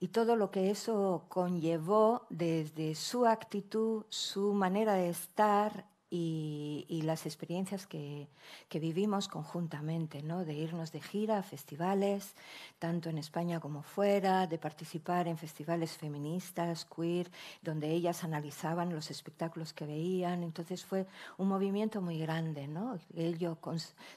y todo lo que eso conllevó desde su actitud, su manera de estar y, las experiencias que, que, vivimos conjuntamente, ¿no? de irnos de gira a festivales, tanto en España como fuera, de participar en festivales feministas, queer, donde ellas analizaban los espectáculos que veían. Entonces fue un movimiento muy grande. ¿no? Ello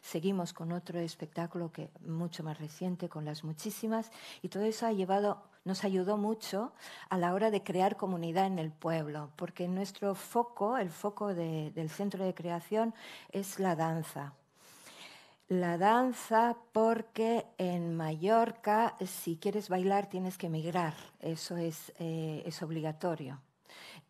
seguimos con otro espectáculo que, mucho más reciente, con las muchísimas, y todo eso ha llevado nos ayudó mucho a la hora de crear comunidad en el pueblo, porque nuestro foco, el foco del centro de creación, es la danza. La danza porque en Mallorca si quieres bailar tienes que emigrar, eso es, eh, es obligatorio.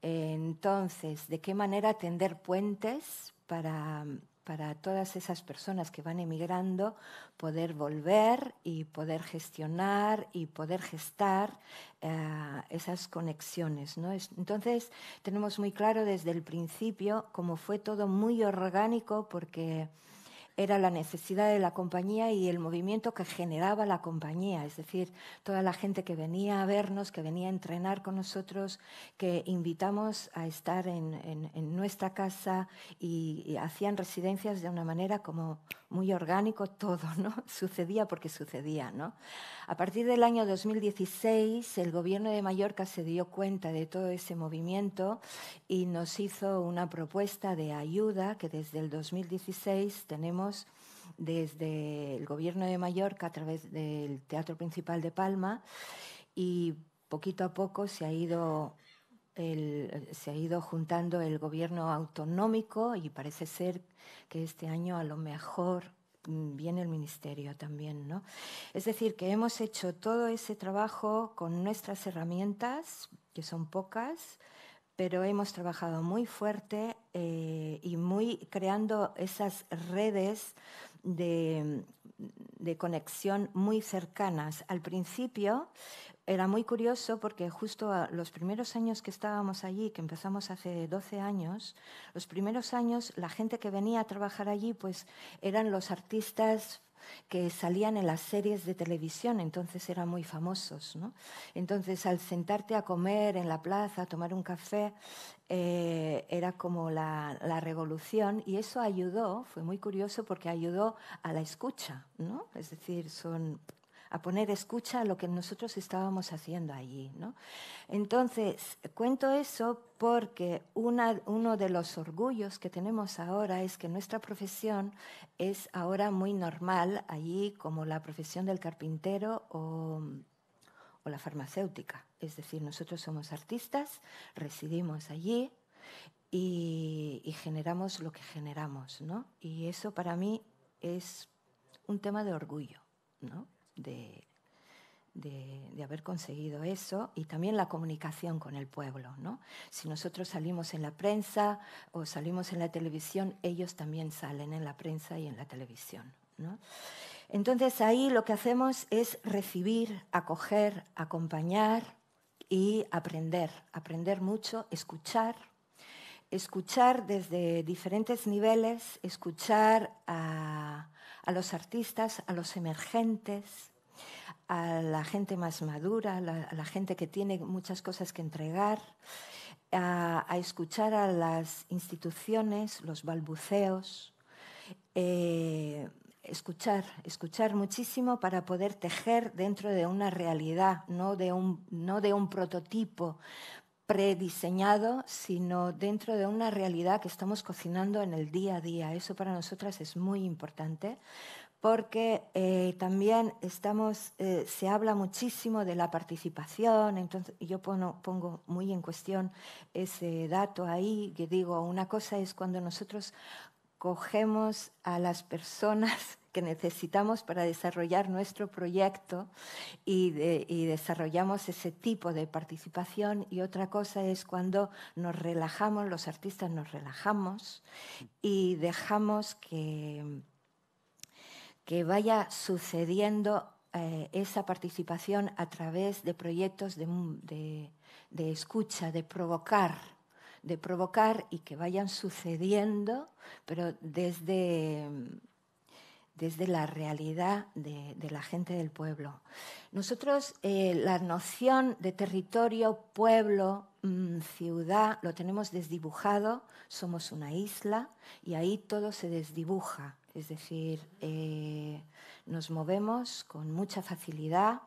Entonces, ¿de qué manera tender puentes para, para todas esas personas que van emigrando poder volver y poder gestionar y poder gestar eh, esas conexiones. Entonces, tenemos muy claro desde el principio cómo fue todo muy orgánico porque era la necesidad de la compañía y el movimiento que generaba la compañía, es decir, toda la gente que venía a vernos, que venía a entrenar con nosotros, que invitamos a estar en, nuestra casa y, hacían residencias de una manera como muy orgánico todo, ¿no? Sucedía porque sucedía, ¿no? A partir del año 2016, el gobierno de Mallorca se dio cuenta de todo ese movimiento y nos hizo una propuesta de ayuda que desde el 2016 tenemos desde el gobierno de Mallorca a través del Teatro Principal de Palma y poquito a poco se ha ido se ha ido juntando el gobierno autonómico y parece ser que este año a lo mejor mm, viene el ministerio también, ¿no? Es decir, que hemos hecho todo ese trabajo con nuestras herramientas, que son pocas, pero hemos trabajado muy fuerte eh, y muy creando esas redes de, de conexión muy cercanas. Al principio era muy curioso porque justo a los primeros años que estábamos allí, que empezamos hace 12 años, los primeros años la gente que venía a trabajar allí pues eran los artistas que salían en las series de televisión, entonces eran muy famosos. ¿no? Entonces, al sentarte a comer en la plaza, a tomar un café, eh, era como la, la, revolución y eso ayudó, fue muy curioso porque ayudó a la escucha. ¿no? Es decir, son a poner escucha a lo que nosotros estábamos haciendo allí. ¿no? Entonces, cuento eso porque uno de los orgullos que tenemos ahora es que nuestra profesión es ahora muy normal allí como la profesión del carpintero o, la farmacéutica. Es decir, nosotros somos artistas, residimos allí y, y, generamos lo que generamos, ¿no? Y eso para mí es un tema de orgullo, ¿no? de, de, haber conseguido eso y también la comunicación con el pueblo. ¿no? Si nosotros salimos en la prensa o salimos en la televisión, ellos también salen en la prensa y en la televisión. ¿no? Entonces ahí lo que hacemos es recibir, acoger, acompañar y aprender, aprender mucho, escuchar, escuchar desde diferentes niveles, escuchar a a los artistas, a los emergentes, a la gente más madura, a la, gente que tiene muchas cosas que entregar, a, escuchar a las instituciones, los balbuceos, eh, escuchar, escuchar muchísimo para poder tejer dentro de una realidad, no de un, no de un prototipo prediseñado, sino dentro de una realidad que estamos cocinando en el día a día. Eso para nosotras es muy importante porque eh, también estamos, eh, se habla muchísimo de la participación, entonces yo pongo, pongo, muy en cuestión ese dato ahí, que digo, una cosa es cuando nosotros cogemos a las personas que necesitamos para desarrollar nuestro proyecto y, desarrollamos ese tipo de participación. Y otra cosa es cuando nos relajamos, los artistas nos relajamos y dejamos que, que vaya sucediendo eh, esa participación a través de proyectos de, de escucha, de provocar de provocar y que vayan sucediendo, pero desde, desde la realidad de, la gente del pueblo. Nosotros eh, la noción de territorio, pueblo, mm, ciudad, lo tenemos desdibujado, somos una isla y ahí todo se desdibuja, es decir, eh, nos movemos con mucha facilidad,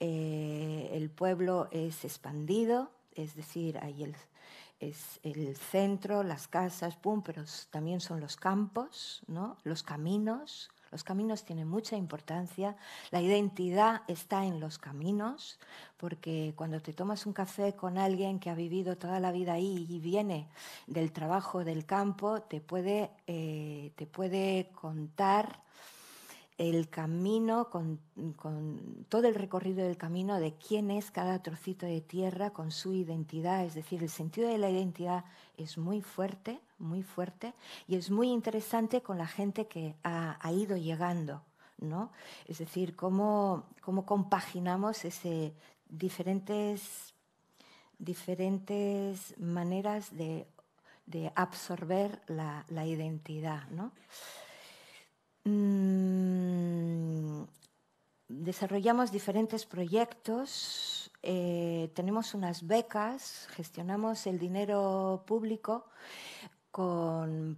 eh, el pueblo es expandido, es decir, ahí el, es el centro, las casas, pero también son los campos, los caminos, los caminos tienen mucha importancia. La identidad está en los caminos, porque cuando te tomas un café con alguien que ha vivido toda la vida ahí y viene del trabajo, del campo, te puede, eh, te puede contar el camino, con, todo el recorrido del camino de quién es cada trocito de tierra con su identidad. Es decir, el sentido de la identidad es muy fuerte, muy fuerte, y es muy interesante con la gente que ha, ido llegando. ¿no? Es decir, cómo, cómo compaginamos ese diferentes, diferentes maneras de, absorber la, identidad. ¿no? Mm, desarrollamos diferentes proyectos, eh, tenemos unas becas, gestionamos el dinero público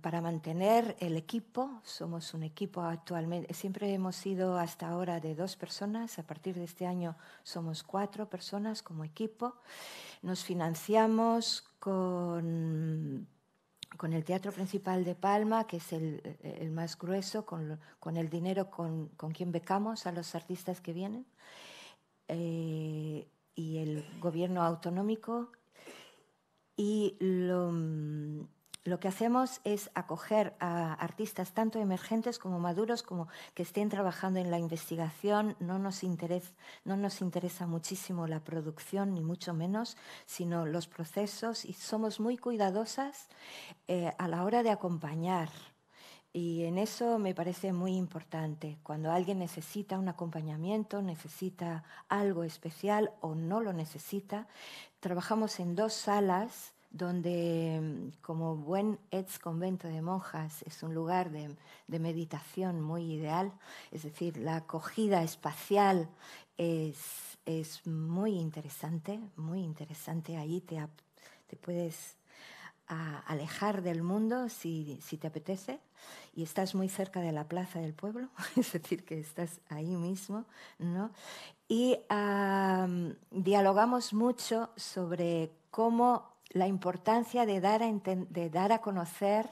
para mantener el equipo. Somos un equipo actualmente, siempre hemos sido hasta ahora de dos personas, a partir de este año somos cuatro personas como equipo. Nos financiamos con con el Teatro Principal de Palma, que es el, más grueso, con, el dinero con, quien becamos a los artistas que vienen, eh, y el gobierno autonómico. Y lo, lo que hacemos es acoger a artistas tanto emergentes como maduros, como que estén trabajando en la investigación. No nos, interesa, no nos interesa muchísimo la producción, ni mucho menos, sino los procesos y somos muy cuidadosas eh, a la hora de acompañar. Y en eso me parece muy importante. Cuando alguien necesita un acompañamiento, necesita algo especial o no lo necesita, trabajamos en dos salas donde mm, como buen ex convento de monjas es un lugar de, meditación muy ideal, es decir, la acogida espacial es, muy interesante, muy interesante, allí te, te puedes alejar del mundo si, te apetece y estás muy cerca de la plaza del pueblo, es decir, que estás ahí mismo, ¿no? Y dialogamos mucho sobre cómo la importancia de dar, a de dar a conocer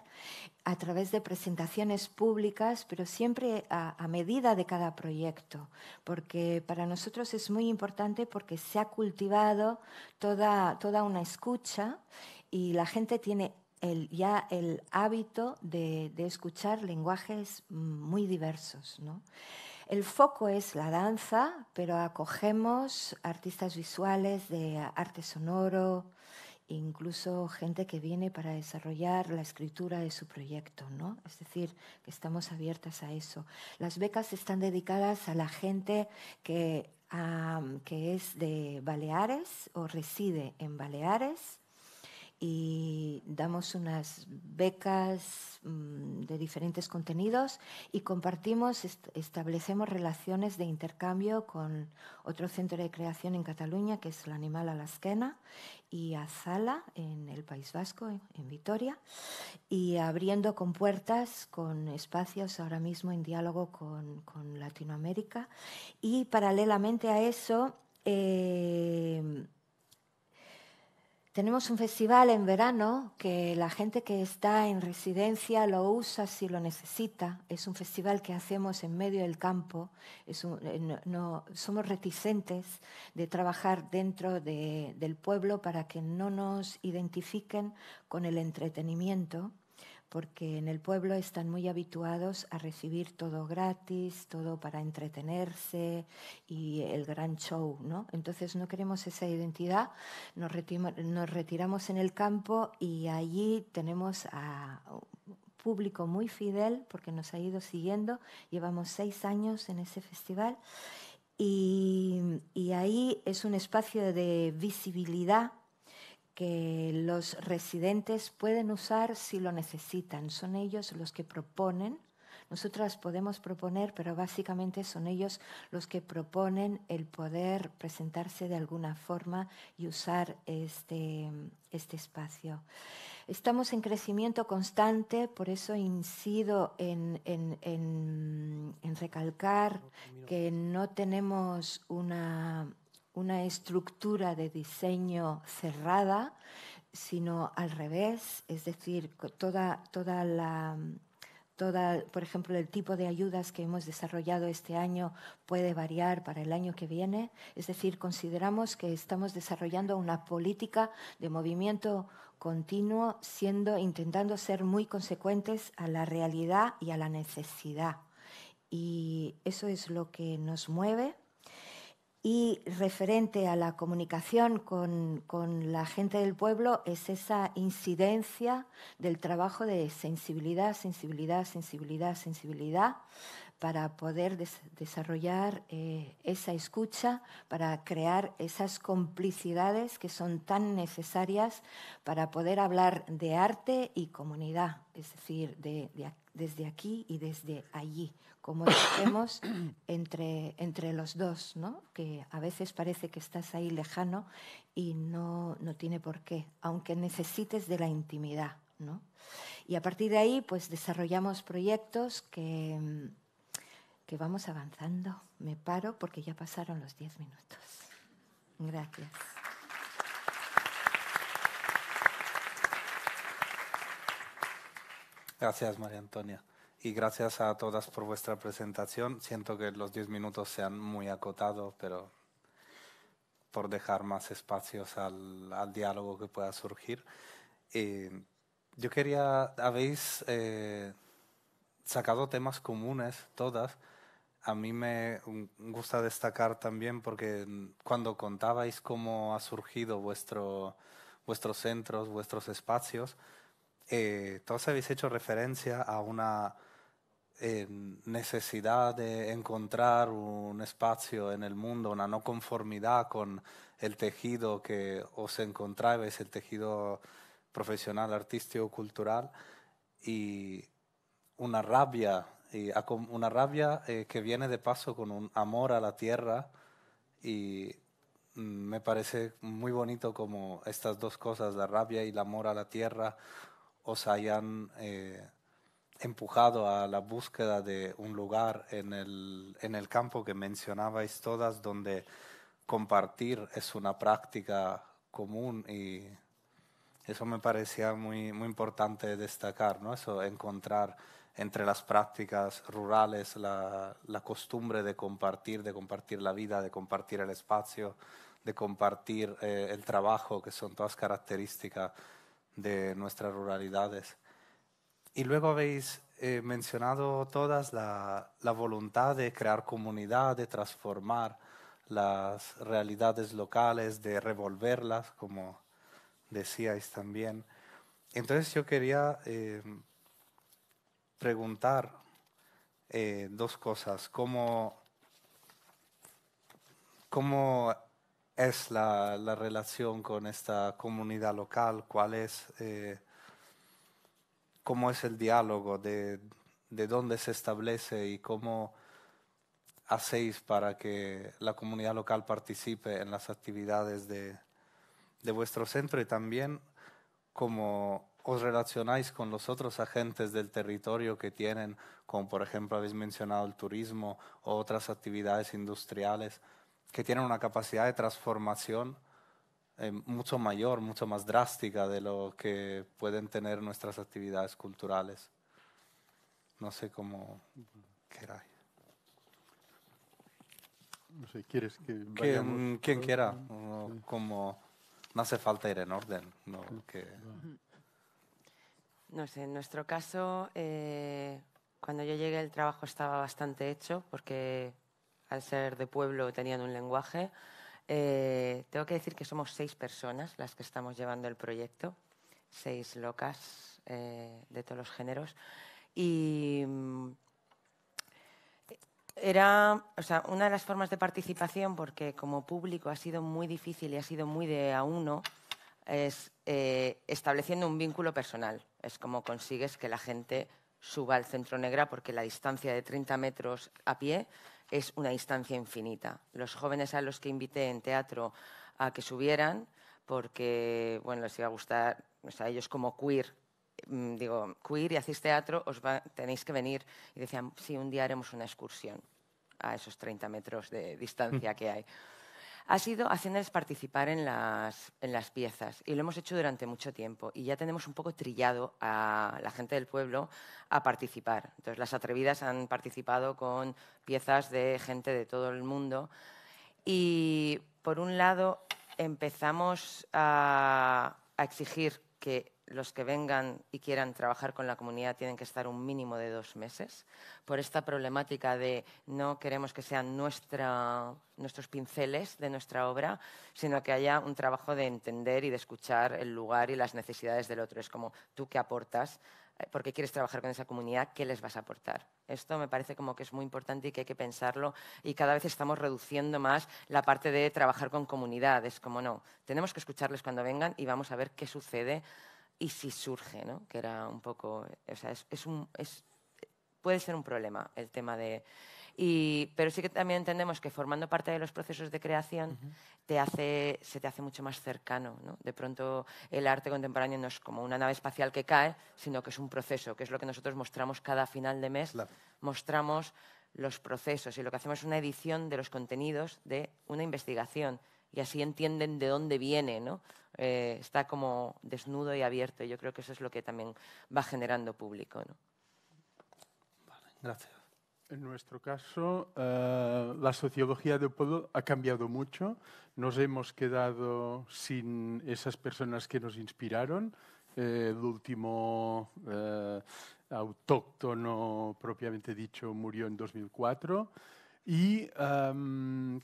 a través de presentaciones públicas, pero siempre a, medida de cada proyecto, porque para nosotros es muy importante porque se ha cultivado toda, toda una escucha y la gente tiene ya el hábito de, escuchar lenguajes mm, muy diversos. El foco es la danza, pero acogemos artistas visuales de arte sonoro, incluso gente que viene para desarrollar la escritura de su proyecto, ¿no? Es decir, que estamos abiertas a eso. Las becas están dedicadas a la gente que, que es de Baleares o reside en Baleares y damos unas becas mm, de diferentes contenidos y compartimos, establecemos relaciones de intercambio con otro centro de creación en Cataluña, que es el Animal Alasquena, y Azala, en el País Vasco, en, Vitoria, y abriendo con puertas con espacios ahora mismo en diálogo con, Latinoamérica. Y paralelamente a eso, eh, tenemos un festival en verano que la gente que está en residencia lo usa si lo necesita. Es un festival que hacemos en medio del campo. Eh, somos reticentes de trabajar dentro del pueblo para que no nos identifiquen con el entretenimiento porque en el pueblo están muy habituados a recibir todo gratis, todo para entretenerse y el gran show, ¿no? Entonces no queremos esa identidad, nos, retiramos en el campo y allí tenemos a público muy fidel porque nos ha ido siguiendo, llevamos seis años en ese festival y, y ahí es un espacio de visibilidad que los residentes pueden usar si lo necesitan. Son ellos los que proponen. Nosotras podemos proponer, pero básicamente son ellos los que proponen el poder presentarse de alguna forma y usar este, este espacio. Estamos en crecimiento constante, por eso incido en recalcar que no tenemos una, una estructura de diseño cerrada, sino al revés, es decir, toda, la, Toda, por ejemplo, el tipo de ayudas que hemos desarrollado este año puede variar para el año que viene. Es decir, consideramos que estamos desarrollando una política de movimiento continuo, siendo, intentando ser muy consecuentes a la realidad y a la necesidad. Y eso es lo que nos mueve y referente a la comunicación con, la gente del pueblo es esa incidencia del trabajo de sensibilidad, sensibilidad, sensibilidad, sensibilidad, para poder desarrollar eh, esa escucha, para crear esas complicidades que son tan necesarias para poder hablar de arte y comunidad, es decir, de, de desde aquí y desde allí, como hacemos entre, entre los dos, que a veces parece que estás ahí lejano y no, tiene por qué, aunque necesites de la intimidad. ¿no? Y a partir de ahí, pues desarrollamos proyectos que, que vamos avanzando. Me paro porque ya pasaron los diez minutos. Gracias. Gracias, María Antonia. Y gracias a todas por vuestra presentación. Siento que los diez minutos se han muy acotados, pero por dejar más espacios al, diálogo que pueda surgir. Eh, yo quería, habéis eh, sacado temas comunes todas. A mí me gusta destacar también porque cuando contabais cómo ha surgido vuestro, vuestros centros, vuestros espacios, eh, todos habéis hecho referencia a una eh, necesidad de encontrar un espacio en el mundo, una no conformidad con el tejido que os es el tejido profesional, artístico, cultural, y una rabia, y una rabia eh, que viene de paso con un amor a la tierra y mm, me parece muy bonito como estas dos cosas, la rabia y el amor a la tierra, os hayan eh, empujado a la búsqueda de un lugar en el, en el campo que mencionabais todas, donde compartir es una práctica común y eso me parecía muy, muy importante destacar, ¿no? Eso, encontrar entre las prácticas rurales la, la, costumbre de compartir, de compartir la vida, de compartir el espacio, de compartir eh, el trabajo, que son todas características de nuestras ruralidades. Y luego habéis eh, mencionado todas la, voluntad de crear comunidad, de transformar las realidades locales, de revolverlas, como decíais también. Entonces yo quería eh, preguntar eh, dos cosas, cómo, cómo es la, relación con esta comunidad local, cuál es, eh, cómo es el diálogo, de, dónde se establece y cómo hacéis para que la comunidad local participe en las actividades de, de vuestro centro y también cómo os relacionáis con los otros agentes del territorio que tienen, como por ejemplo habéis mencionado el turismo o otras actividades industriales que tienen una capacidad de transformación eh, mucho mayor, mucho más drástica de lo que pueden tener nuestras actividades culturales. No sé cómo queráis. No sé, ¿quieres que Quien, quiera, no, como no hace falta ir en orden. No, no sé, en nuestro caso, eh, cuando yo llegué el trabajo estaba bastante hecho porque al ser de pueblo tenían un lenguaje. Eh, tengo que decir que somos seis personas las que estamos llevando el proyecto, seis locas eh, de todos los géneros. Y mm, era una de las formas de participación, porque como público ha sido muy difícil y ha sido muy de a uno, es eh, estableciendo un vínculo personal. Es como consigues que la gente suba al centro negra porque la distancia de 30 metros a pie es una distancia infinita. Los jóvenes a los que invité en teatro a que subieran, porque bueno, les iba a gustar, o ellos como queer, mm, digo, queer y hacéis teatro, os tenéis que venir. Y decían, sí, un día haremos una excursión a esos 30 metros de distancia mm. que hay ha sido haciéndoles participar en las, en las piezas y lo hemos hecho durante mucho tiempo y ya tenemos un poco trillado a la gente del pueblo a participar. Entonces, las atrevidas han participado con piezas de gente de todo el mundo y, por un lado, empezamos a, a exigir que los que vengan y quieran trabajar con la comunidad tienen que estar un mínimo de dos meses, por esta problemática de no queremos que sean nuestros pinceles de nuestra obra, sino que haya un trabajo de entender y de escuchar el lugar y las necesidades del otro. Es como tú qué aportas, eh, por qué quieres trabajar con esa comunidad, qué les vas a aportar. Esto me parece como que es muy importante y que hay que pensarlo y cada vez estamos reduciendo más la parte de trabajar con comunidades, como no, tenemos que escucharles cuando vengan y vamos a ver qué sucede y si surge, ¿no? Que era un poco, o sea, es, un, es, puede ser un problema el tema de... Y, pero sí que también entendemos que formando parte de los procesos de creación te hace, se te hace mucho más cercano. ¿no? De pronto el arte contemporáneo no es como una nave espacial que cae, sino que es un proceso, que es lo que nosotros mostramos cada final de mes. Mostramos los procesos y lo que hacemos es una edición de los contenidos de una investigación y así entienden de dónde viene, ¿no? Eh, está como desnudo y abierto yo creo que eso es lo que también va generando público, ¿no? gracias. En nuestro caso, eh, la sociología de pueblo ha cambiado mucho. Nos hemos quedado sin esas personas que nos inspiraron. Eh, el último autóctono, propiamente dicho, murió en 2004. Y em,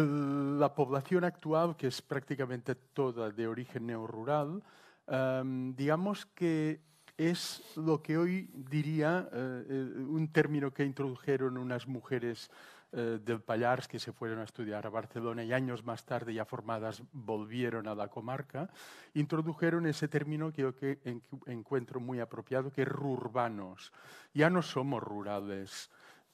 la población actual, que es prácticamente toda de origen neorural, em, digamos que es lo que hoy diría eh, eh, un término que introdujeron unas mujeres eh, del Pallars que se fueron a estudiar a Barcelona y años más tarde ya formadas volvieron a la comarca, introdujeron ese término que yo encuentro muy apropiado, que es rurbanos. Ya no somos rurales,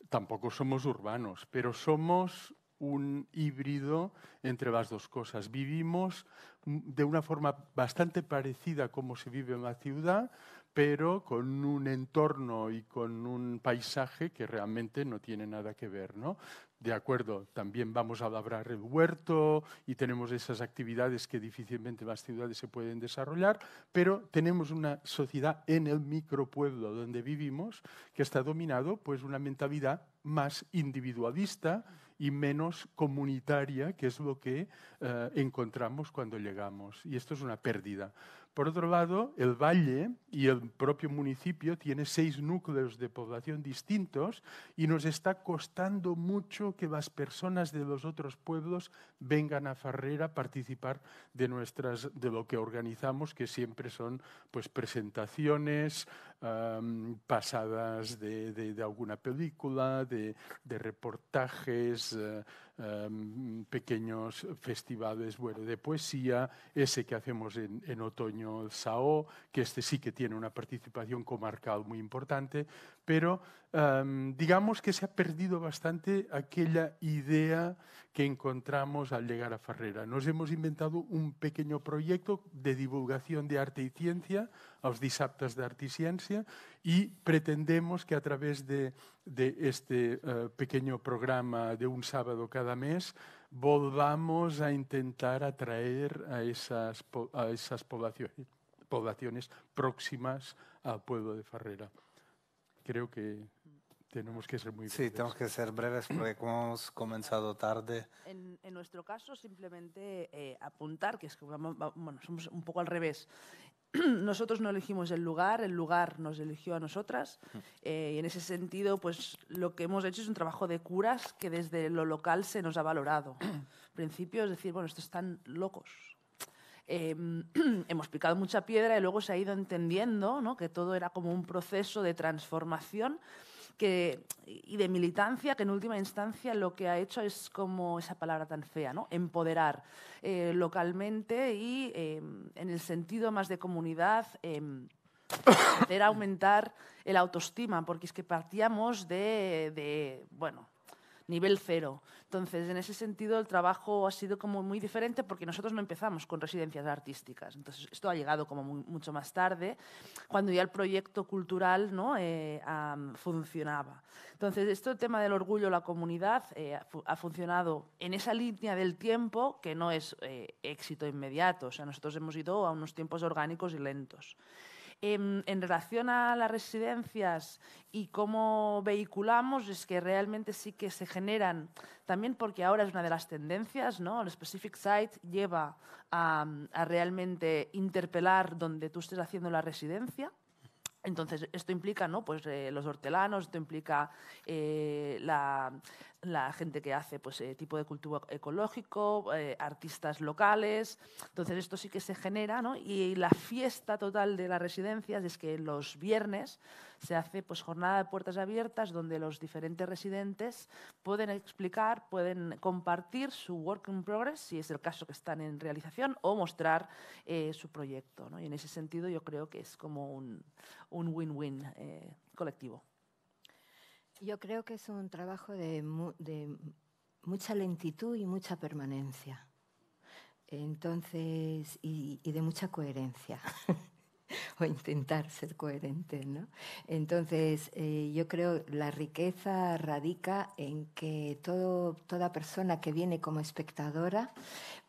tampoco somos urbanos, pero somos un híbrido entre las dos cosas. Vivimos de una forma bastante parecida a cómo se vive en la ciudad, pero con un entorno y con un paisaje que realmente no tiene nada que ver, ¿no? De acuerdo, también vamos a labrar el huerto y tenemos esas actividades que difícilmente las ciudades se pueden desarrollar, pero tenemos una sociedad en el micropueblo donde vivimos que está dominado pues una mentalidad más individualista, y menos comunitaria, que es lo que eh, encontramos cuando llegamos. Y esto es una pérdida. Por otro lado, el valle y el propio municipio tiene seis núcleos de población distintos y nos está costando mucho que las personas de los otros pueblos vengan a Farrera a participar de, nuestras, de lo que organizamos, que siempre son pues, presentaciones, pasadas de, alguna película, de, reportajes, eh, pequeños festivales bueno, de poesía, ese que hacemos en, en otoño, SAO, que este sí que tiene una participación comarcal muy importante, pero digamos que se ha perdido bastante aquella idea que encontramos al llegar a Ferrera. Nos hemos inventado un pequeño proyecto de divulgación de arte y ciencia, a los Disaptas de Arte y Ciencia, y pretendemos que a través de, este eh, pequeño programa de un sábado cada mes, volvamos a intentar atraer a esas, a esas poblaciones, poblaciones próximas al pueblo de Ferrera. Creo que tenemos que ser muy breves. Sí, tenemos que ser breves porque hemos comenzado tarde. En, en nuestro caso, simplemente eh, apuntar que es que bueno, somos un poco al revés. Nosotros no elegimos el lugar, el lugar nos eligió a nosotras. Eh, y en ese sentido, pues lo que hemos hecho es un trabajo de curas que desde lo local se nos ha valorado. En principio es decir, bueno, estos están locos, em, hemos picado mucha piedra y luego se ha ido entendiendo ¿no? que todo era como un proceso de transformación y de militancia, que en última instancia lo que ha hecho es como esa palabra tan fea, ¿no? empoderar eh, localmente y em, en el sentido más de comunidad. Em, hacer aumentar el autoestima, porque es que partíamos de, de bueno, nivel cero. Entonces, en ese sentido, el trabajo ha sido como muy diferente porque nosotros no empezamos con residencias artísticas. Entonces, esto ha llegado como mucho más tarde, cuando ya el proyecto cultural ¿no? Eh, funcionaba. Entonces, esto el tema del orgullo, la comunidad, eh, ha funcionado en esa línea del tiempo que no es eh, éxito inmediato. O sea, nosotros hemos ido a unos tiempos orgánicos y lentos. Em, en, relación a las residencias y cómo vehiculamos, es que realmente sí que se generan, también porque ahora es una de las tendencias, ¿no? El Specific Site lleva a, realmente interpelar donde tú estés haciendo la residencia. Entonces, esto implica ¿no? pues, eh, los hortelanos, esto implica eh, la, la gente que hace pues, eh, tipo de cultivo e-, ecológico, eh, artistas locales. Entonces, esto sí que se genera, Y la fiesta total de las residencias es que los viernes se hace pues, jornada de puertas abiertas donde los diferentes residentes pueden explicar, pueden compartir su work in progress, si es el caso que están en realización, o mostrar eh, su proyecto. Y en ese sentido yo creo que es como un win-win colectivo. Yo creo que es un trabajo de, mucha lentitud y mucha permanencia. Entonces, y, de mucha coherencia. o intentar ser coherente, ¿no? Entonces, eh, yo creo la riqueza radica en que toda persona que viene como espectadora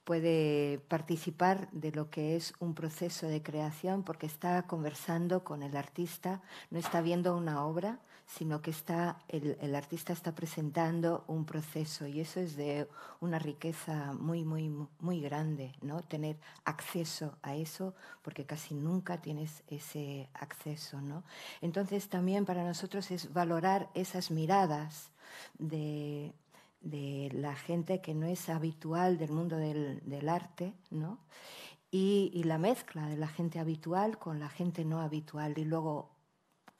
puede participar de lo que es un proceso de creación porque está conversando con el artista, no está viendo una obra, sino que está, el, artista está presentando un proceso y eso es de una riqueza muy, muy, muy grande, ¿no? Tener acceso a eso, porque casi nunca tienes ese acceso, ¿no? Entonces también para nosotros es valorar esas miradas de, la gente que no es habitual del mundo del, arte, ¿no? Y, y la mezcla de la gente habitual con la gente no habitual y luego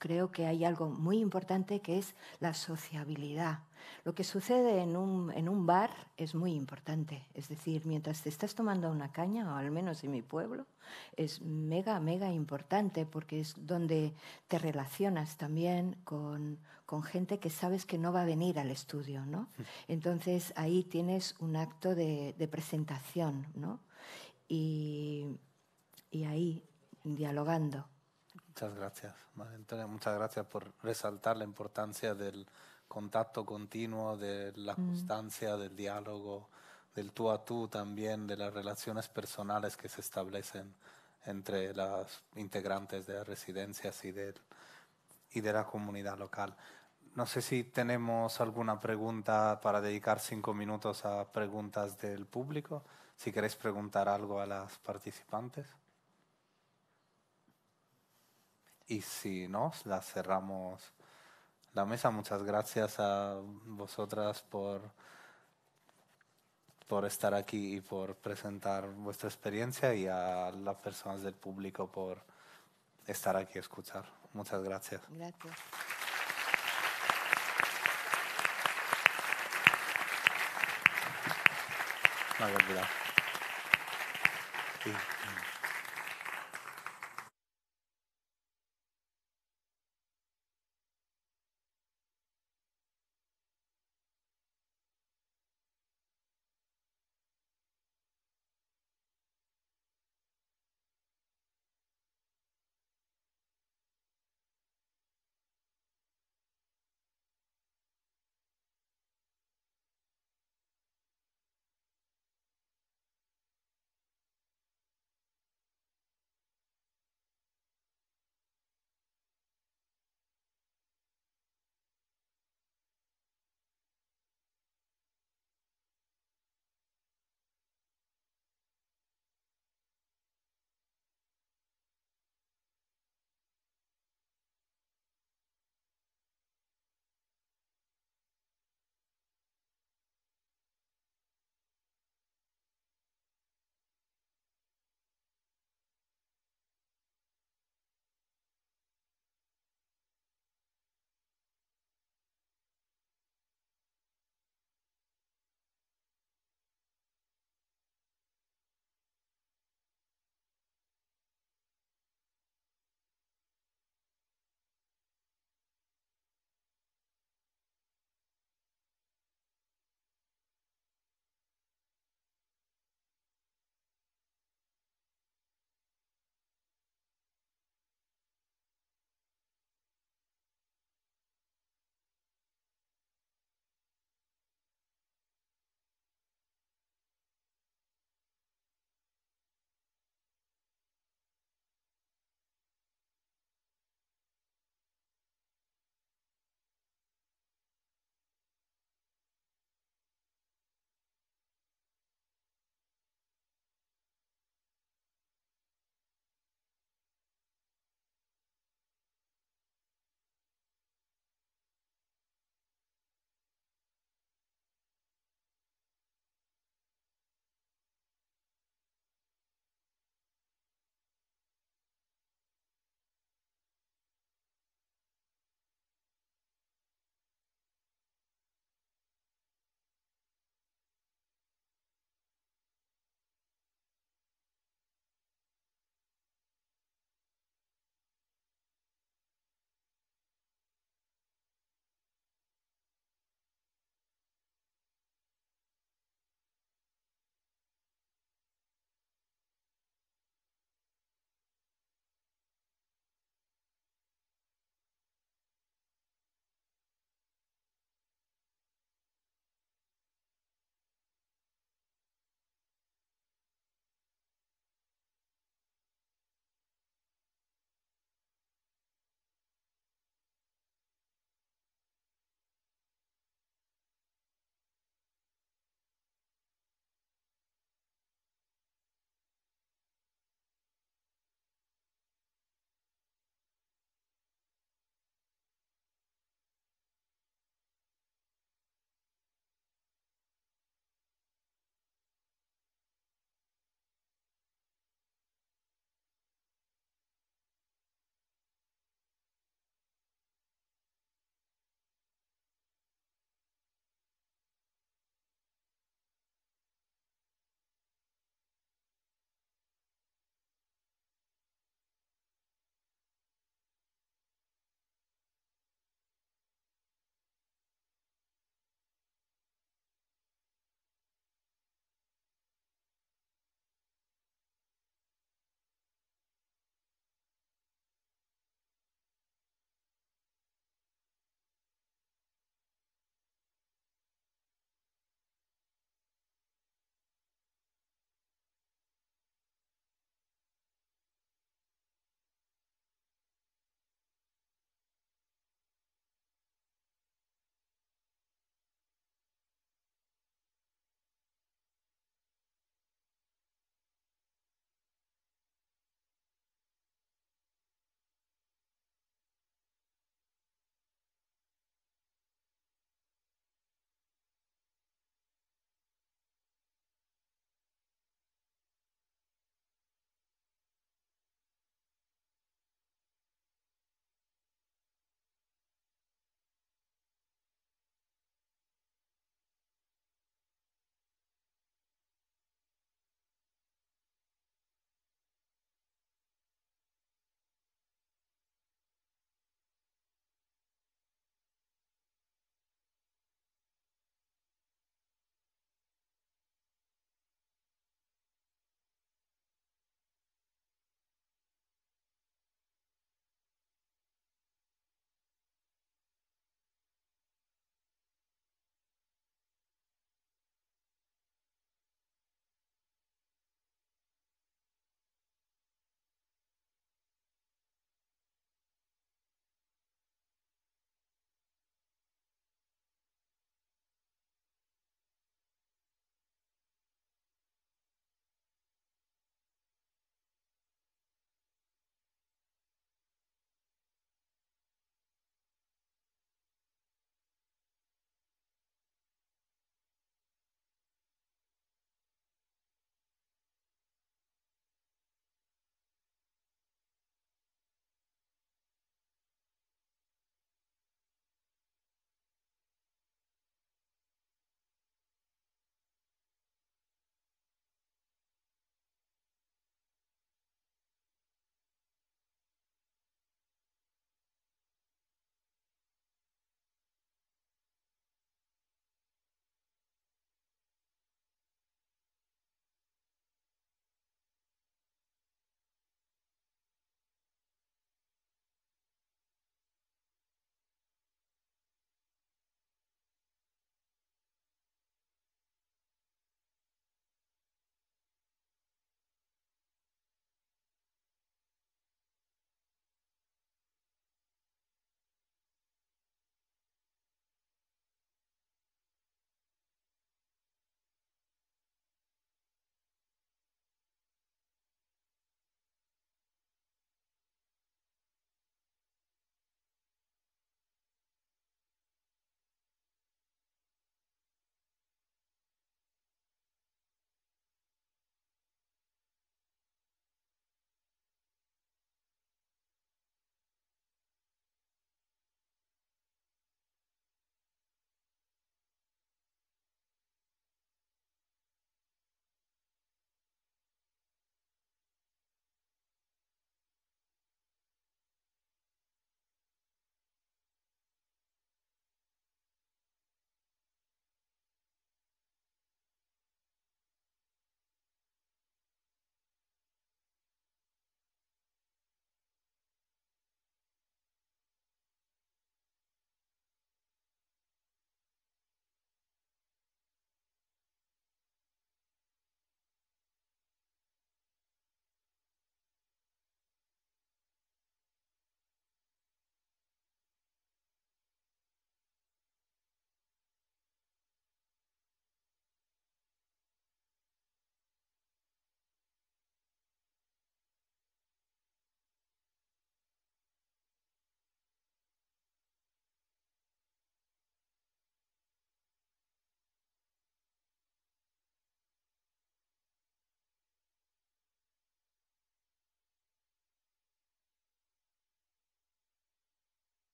creo que hay algo muy importante que es la sociabilidad. Lo que sucede en un, en un bar es muy importante. Es decir, mientras te estás tomando una caña, o al menos en mi pueblo, es mega, mega importante porque es donde te relacionas también con, con gente que sabes que no va a venir al estudio, ¿no? Mm. Entonces ahí tienes un acto de, presentación, ¿no? Y, y ahí, dialogando. Muchas gracias, María Muchas gracias por resaltar la importancia del contacto continuo, de la mm. constancia, del diálogo, del tú a tú también, de las relaciones personales que se establecen entre las integrantes de las residencias y de, y de la comunidad local. No sé si tenemos alguna pregunta para dedicar cinco minutos a preguntas del público. Si queréis preguntar algo a las participantes. y si no, la cerramos la mesa. Muchas gracias a vosotras por, por estar aquí y por presentar vuestra experiencia y a las personas del público por estar aquí a escuchar. Muchas gracias. Gracias.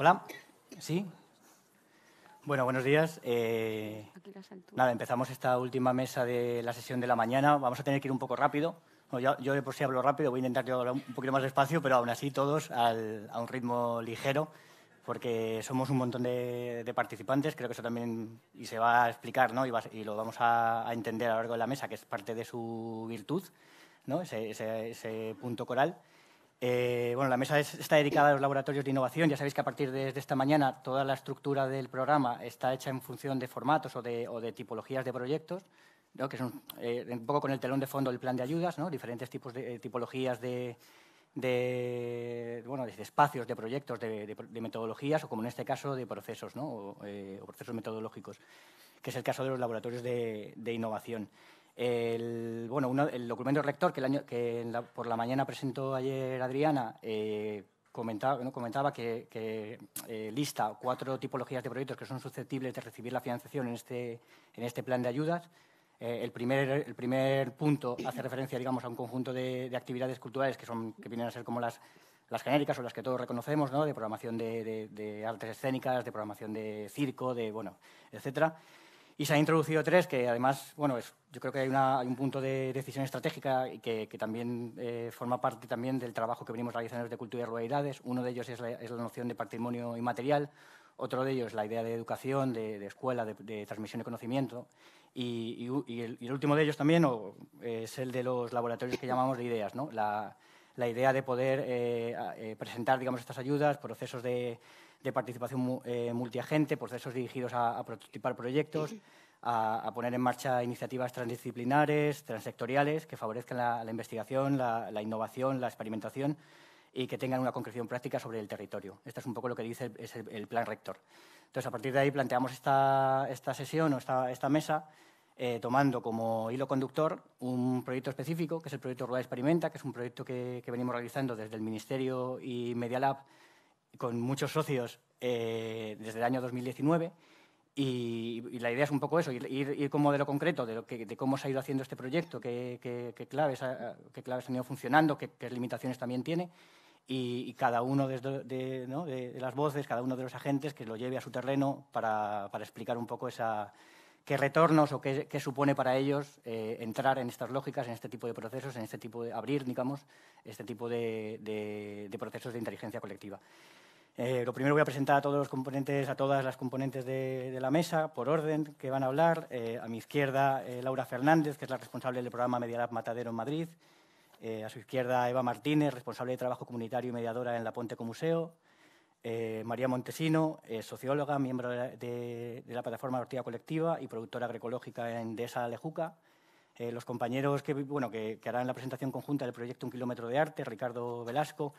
Hola, ¿sí? Bueno, buenos días. Eh, nada, empezamos esta última mesa de la sesión de la mañana. Vamos a tener que ir un poco rápido. yo, por si hablo rápido, voy a intentar hablar un poquito más despacio, pero aún así todos a un ritmo ligero, porque somos un montón de, participantes. Creo que eso también y se va a explicar ¿no? y, lo vamos a, entender a lo largo de la mesa, que es parte de su virtud, ¿no? ese punto coral. Eh, bueno, la mesa está dedicada a los laboratorios de innovación. Ya sabéis que a partir de, esta mañana toda la estructura del programa está hecha en función de formatos o de, tipologías de proyectos, que son eh, un poco con el telón de fondo del plan de ayudas, diferentes tipos de eh, tipologías de, bueno, de espacios, de proyectos, de, metodologías o, como en este caso, de procesos o, procesos metodológicos, que es el caso de los laboratorios de innovación. El, bueno, el documento rector que, el año, que por la mañana presentó ayer Adriana eh, comentaba, que, eh, lista cuatro tipologías de proyectos que son susceptibles de recibir la financiación en este, en este plan de ayudas. Eh, el, primer, el primer punto hace referencia digamos, a un conjunto de, actividades culturales que, son, que vienen a ser como las, las genéricas o las que todos reconocemos, ¿no? de programación de, de artes escénicas, de programación de circo, de, bueno, etcétera. Y se han introducido tres que además, bueno, es, yo creo que hay, una, hay, un punto de decisión estratégica y que, que también eh, forma parte también del trabajo que venimos realizando de cultura y ruralidades. Uno de ellos es la, es la noción de patrimonio inmaterial, otro de ellos la idea de educación, de, escuela, de, transmisión de conocimiento. Y, y, el, último de ellos también es el de los laboratorios que llamamos de ideas, ¿no? La, la idea de poder eh, eh, presentar digamos, estas ayudas, procesos de, de participación eh, multiagente, procesos pues, dirigidos a, prototipar proyectos, a, poner en marcha iniciativas transdisciplinares, transsectoriales, que favorezcan la, investigación, la, innovación, la experimentación y que tengan una concreción práctica sobre el territorio. Esto es un poco lo que dice el, plan rector. Entonces, a partir de ahí planteamos esta, sesión o esta, esta mesa eh, tomando como hilo conductor un proyecto específico, que es el proyecto Rueda Experimenta, que es un proyecto que venimos realizando desde el Ministerio y Media Lab con muchos socios eh, desde el año 2019 y, la idea es un poco eso, ir, ir con modelo concreto de, lo que, de cómo se ha ido haciendo este proyecto, qué, claves, han ido funcionando, qué, limitaciones también tiene y, cada uno de, las voces, cada uno de los agentes que lo lleve a su terreno para, explicar un poco esa, qué retornos o qué, supone para ellos eh, entrar en estas lógicas, en este tipo de procesos, en este tipo de abrir, digamos, este tipo de procesos de inteligencia colectiva. Eh, lo primero voy a presentar a todos los componentes, a todas las componentes de, la mesa, por orden, que van a hablar. Eh, a mi izquierda, eh, Laura Fernández, que es la responsable del programa Medialab Matadero en Madrid. a su izquierda, Eva Martínez, responsable de trabajo comunitario y mediadora en la Ponte Comuseo. María Montesino, socióloga, miembro de, la plataforma Ortiga Colectiva y productora agroecológica en Dehesa Alejuca. los compañeros que, que harán la presentación conjunta del proyecto Un Kilómetro de Arte, Ricardo Velasco,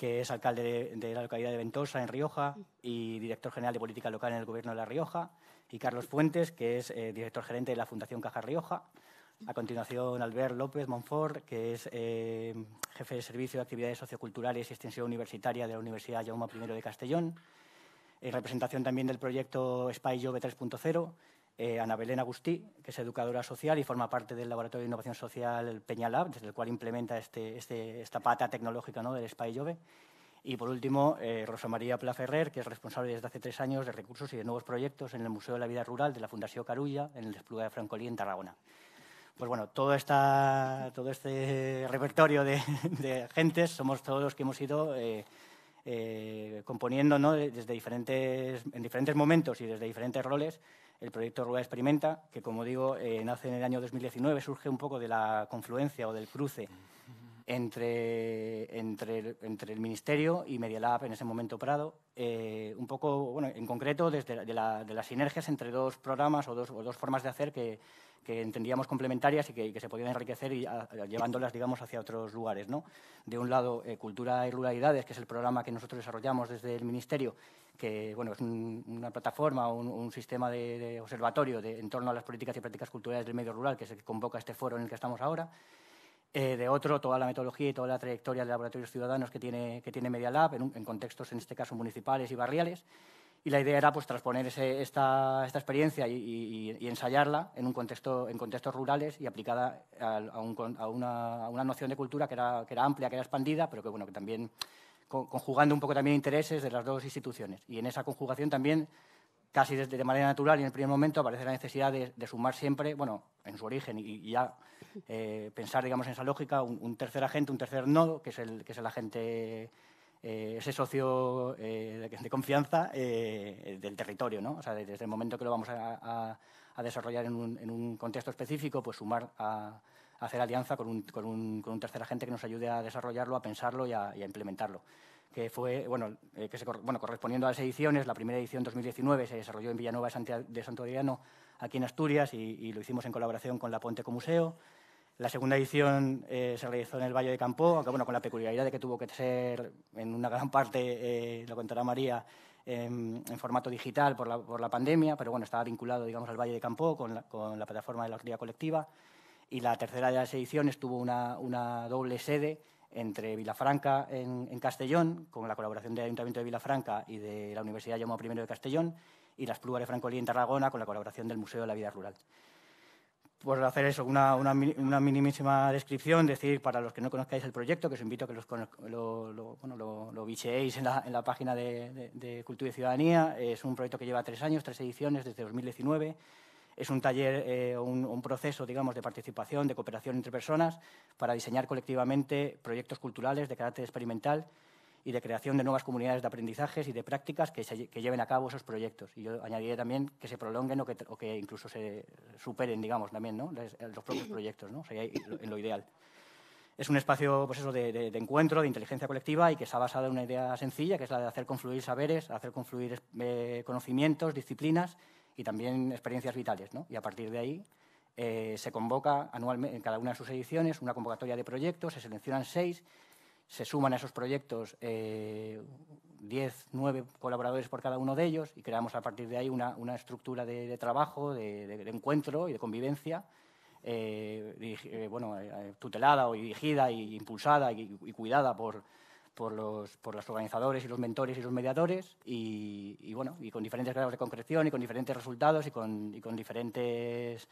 que es alcalde de, la localidad de Ventosa, en Rioja, y director general de Política Local en el Gobierno de La Rioja, y Carlos Fuentes, que es eh, director gerente de la Fundación Caja Rioja. A continuación, Albert López Monfort, que es eh, jefe de Servicio de Actividades Socioculturales y Extensión Universitaria de la Universidad Jaume I de Castellón, en representación también del proyecto Spy Jove 3.0, eh, Ana Belén Agustí, que es educadora social y forma parte del Laboratorio de Innovación Social Peñalab, desde el cual implementa este, este, esta pata tecnológica ¿no? del Spy Jove. Y por último, eh, Rosa María Plaferrer, que es responsable desde hace tres años de recursos y de nuevos proyectos en el Museo de la Vida Rural de la Fundación Carulla, en el Despluga de Francolí, en Tarragona. Pues bueno, todo, este repertorio de, gentes somos todos los que hemos ido eh, eh, componiendo desde en diferentes momentos y desde diferentes roles el proyecto Rural Experimenta, que como digo, eh, nace en el año 2019, surge un poco de la confluencia o del cruce entre, entre, el Ministerio y Media en ese momento Prado, eh, un poco, bueno, en concreto, desde de, las sinergias entre dos programas o dos, dos formas de hacer que, entendíamos complementarias y que, se podían enriquecer y llevándolas, digamos, hacia otros lugares. ¿no? De un lado, eh, Cultura y Ruralidades, que es el programa que nosotros desarrollamos desde el Ministerio que bueno, es una plataforma, un, sistema de, observatorio de, en torno a las políticas y prácticas culturales del medio rural, que se convoca este foro en el que estamos ahora. Eh, de otro, toda la metodología y toda la trayectoria de laboratorios ciudadanos que tiene, que tiene Media Lab, en, contextos, en este caso, municipales y barriales. Y la idea era pues, transponer esta, experiencia y, ensayarla en, un contexto, en contextos rurales y aplicada a, una, noción de cultura que era, era amplia, que era expandida, pero que, bueno, que también conjugando un poco también intereses de las dos instituciones. Y en esa conjugación también, casi desde, de manera natural y en el primer momento, aparece la necesidad de, sumar siempre, bueno, en su origen y, ya eh, pensar, digamos, en esa lógica, un, tercer agente, un tercer nodo, que es el, que es el agente... Eh, ese socio eh, de confianza del territorio, ¿no? O sea, desde el momento que lo vamos a, desarrollar en un, en un, contexto específico, pues sumar a, hacer alianza con un, con un, con un tercer agente que nos ayude a desarrollarlo, a pensarlo y a, implementarlo que fue, bueno, eh, que se, bueno, correspondiendo a las ediciones, la primera edición 2019 se desarrolló en Villanueva de Santo Adriano, aquí en Asturias, y, lo hicimos en colaboración con la Ponteco Museo. La segunda edición eh, se realizó en el Valle de Campo, bueno, con la peculiaridad de que tuvo que ser, en una gran parte, eh, lo contará María, en, formato digital por la, por la, pandemia, pero bueno, estaba vinculado, digamos, al Valle de Campo con la, con la plataforma de la cría colectiva y la tercera de las ediciones tuvo una, una doble sede entre Vilafranca en, Castellón, con la colaboración del Ayuntamiento de Vilafranca y de la Universidad Llamado I de Castellón, y las Plúas de Francolí en Tarragona, con la colaboración del Museo de la Vida Rural. Por hacer eso, una, una, minimísima descripción, decir para los que no conozcáis el proyecto, que os invito a que lo, lo, bicheéis en la, en la página de, de Cultura y Ciudadanía, es un proyecto que lleva tres años, tres ediciones, desde 2019 es un taller, eh, un, proceso, digamos, de participación, de cooperación entre personas para diseñar colectivamente proyectos culturales de carácter experimental y de creación de nuevas comunidades de aprendizajes y de prácticas que, lleven a cabo esos proyectos. Y yo añadiría también que se prolonguen o que, incluso se superen, digamos, también eh, los, propios proyectos, en lo ideal. Es un espacio pues de, encuentro, de inteligencia colectiva y que está basado en una idea sencilla, que es la de hacer confluir saberes, hacer confluir eh, conocimientos, disciplinas y también experiencias vitales. Y a partir de ahí eh, se convoca anualmente en cada una de sus ediciones una convocatoria de proyectos, se seleccionan seis, se suman a esos proyectos eh, diez, nueve colaboradores por cada uno de ellos y creamos a partir de ahí una, una estructura de, trabajo, de, encuentro y de convivencia. Eh, bueno, tutelada o dirigida e impulsada y cuidada por, por los, organizadores y los mentores y los mediadores y, bueno, y con diferentes grados de concreción y con diferentes resultados y con, diferentes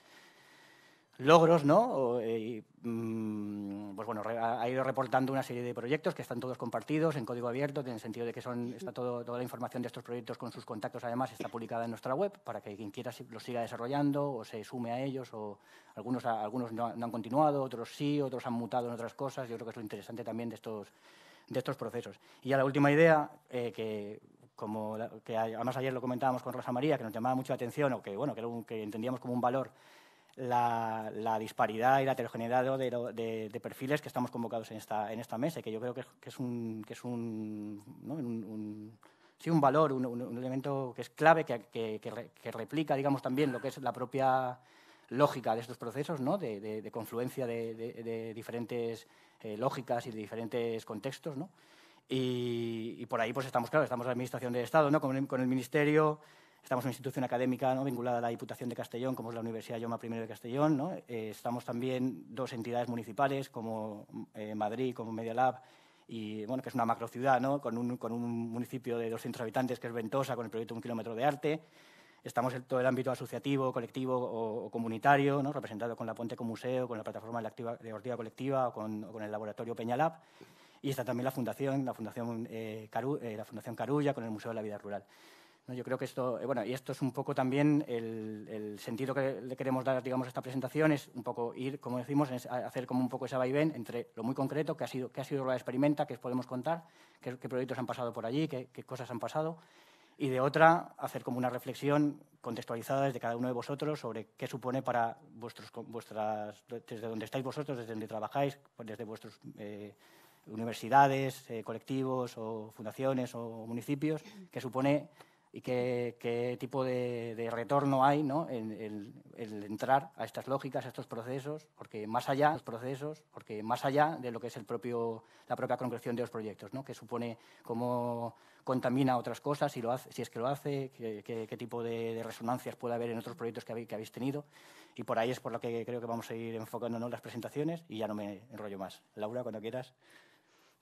logros, ¿no? Eh, mm, pues bueno, ha ido reportando una serie de proyectos que están todos compartidos en código abierto, en el sentido de que son, está todo, toda la información de estos proyectos con sus contactos, además, está publicada en nuestra web para que quien quiera los siga desarrollando o se sume a ellos. O algunos, algunos no, han continuado, otros sí, otros han mutado en otras cosas. Yo creo que es lo interesante también de estos, de estos procesos. Y a la última idea, eh, que, como además ayer lo comentábamos con Rosa María, que nos llamaba mucho la atención, o que, bueno, que, entendíamos como un valor, la, disparidad y la heterogeneidad de, de, perfiles que estamos convocados en esta, en esta mesa, y que yo creo que, es un... es valor, un, elemento que es clave, que, que, replica, digamos, también lo que es la propia lógica de estos procesos, ¿no? de, confluencia de, diferentes eh, lógicas y de diferentes contextos. ¿no? Y, por ahí pues estamos, claro, estamos la Administración del Estado, ¿no? con, el Ministerio, estamos en una institución académica ¿no? vinculada a la Diputación de Castellón, como es la Universidad Yoma I de Castellón. ¿no? Eh, estamos también dos entidades municipales, como eh, Madrid, como Media Lab, y, bueno, que es una macrociudad, ¿no? con, un, con un municipio de 200 habitantes, que es Ventosa, con el proyecto Un Kilómetro de Arte. Estamos en todo el ámbito asociativo, colectivo o, comunitario, representado con la Ponte con Museo, con la plataforma de activa Colectiva o con, con, el laboratorio Peñalab. Y está también la Fundación, la Fundación, eh, Caru, eh, la Fundación Carulla con el Museo de la Vida Rural. ¿No? Yo creo que esto, eh, bueno, y esto es un poco también el, sentido que le queremos dar, digamos, a esta presentación, es un poco ir, como decimos, hacer como un poco esa vaivén entre lo muy concreto, que ha sido, que ha sido la experimenta, que podemos contar, qué, proyectos han pasado por allí, qué cosas han pasado, y de otra hacer como una reflexión contextualizada desde cada uno de vosotros sobre qué supone para vuestros, vuestras, desde donde estáis vosotros, desde donde trabajáis, pues desde vuestras eh, universidades, eh, colectivos o fundaciones o municipios, qué supone y qué, qué tipo de, retorno hay ¿no? en el, entrar a estas lógicas, a estos procesos, porque más allá los procesos, porque más allá de lo que es el propio, la propia concreción de los proyectos, ¿no? que supone cómo contamina otras cosas, si, lo hace, si es que lo hace, qué, qué, tipo de, resonancias puede haber en otros proyectos que habéis, que habéis, tenido. Y por ahí es por lo que creo que vamos a ir enfocando en las presentaciones y ya no me enrollo más. Laura, cuando quieras.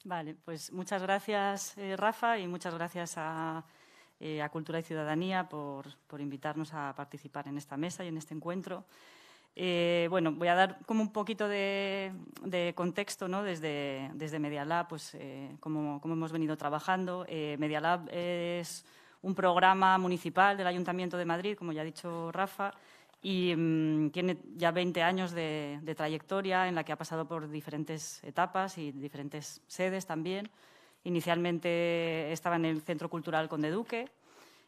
Vale, pues muchas gracias, eh, Rafa, y muchas gracias a eh, a Cultura y Ciudadanía por, por, invitarnos a participar en esta mesa y en este encuentro. Eh, bueno, voy a dar como un poquito de, de contexto ¿no? desde, desde pues, eh, cómo, hemos venido trabajando. Eh, es un programa municipal del Ayuntamiento de Madrid, como ya ha dicho Rafa, y mm, tiene ya 20 años de, trayectoria en la que ha pasado por diferentes etapas y diferentes sedes también. Inicialmente estaba en el Centro Cultural Conde Duque,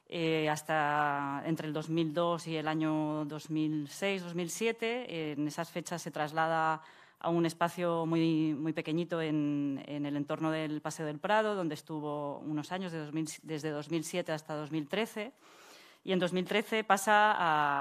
eh, hasta entre el 2002 y el año 2006-2007. en esas fechas se traslada a un espacio muy, muy pequeñito en, el entorno del Paseo del Prado, donde estuvo unos años, desde 2007 hasta 2013. Y en 2013 pasa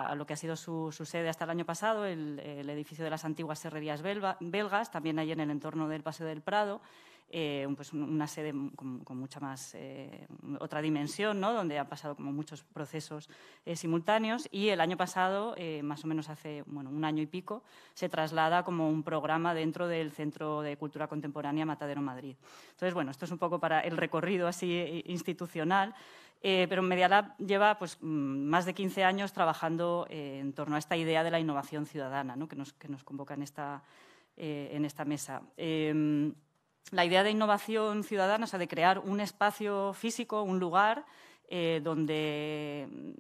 a, lo que ha sido su, sede hasta el año pasado, el, edificio de las antiguas herrerías belgas, también ahí en el entorno del Paseo del Prado, eh, pues una sede con, mucha más, eh, otra dimensión, ¿no? donde han pasado como muchos procesos eh, simultáneos y el año pasado, más o menos hace bueno, un año y pico, se traslada como un programa dentro del Centro de Cultura Contemporánea Matadero Madrid. Entonces, bueno, esto es un poco para el recorrido así institucional. pero Medialab lleva pues, mm, más de 15 años trabajando en torno a esta idea de la innovación ciudadana ¿no? que, nos, que, nos, convoca en esta, en esta mesa. Em, la idea de innovación ciudadana, o sea, de crear un espacio físico, un lugar eh, donde,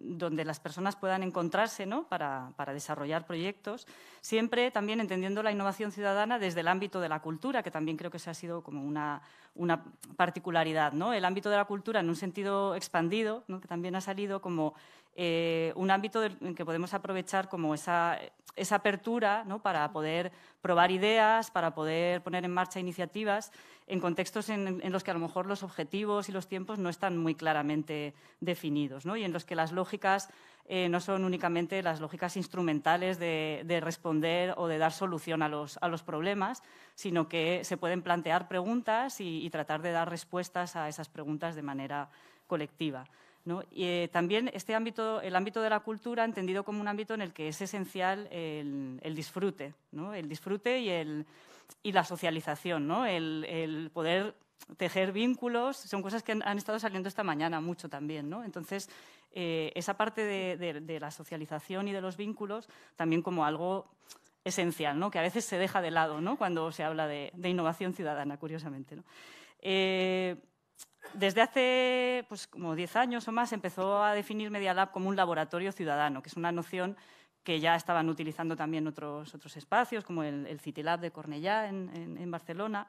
las personas puedan encontrarse ¿no? para, desarrollar proyectos, siempre también entendiendo la innovación ciudadana desde el ámbito de la cultura, que también creo que se ha sido como una, una particularidad. ¿no? El ámbito de la cultura en un sentido expandido, que también ha salido como eh, un ámbito en que podemos aprovechar como esa, apertura para poder probar ideas, para poder poner en marcha iniciativas en contextos en, los que a lo mejor los objetivos y los tiempos no están muy claramente definidos y en los que las lógicas eh, no son únicamente las lógicas instrumentales de, responder o de dar solución a los, problemas, sino que se pueden plantear preguntas y tratar de dar respuestas a esas preguntas de manera colectiva. Y eh, también este ámbito, el ámbito de la cultura, entendido como un ámbito en el que es esencial el, disfrute, el disfrute y, el, y la socialización, el, poder tejer vínculos, son cosas que han, estado saliendo esta mañana mucho también. Entonces, eh, esa parte de, la socialización y de los vínculos también como algo esencial, que a veces se deja de lado ¿no? cuando se habla de, innovación ciudadana, curiosamente. ¿no? Eh, desde hace pues, como 10 años o más empezó a definir Media Lab como un laboratorio ciudadano, que es una noción que ya estaban utilizando también otros, otros espacios, como el, Citilab de Cornellá en, Barcelona.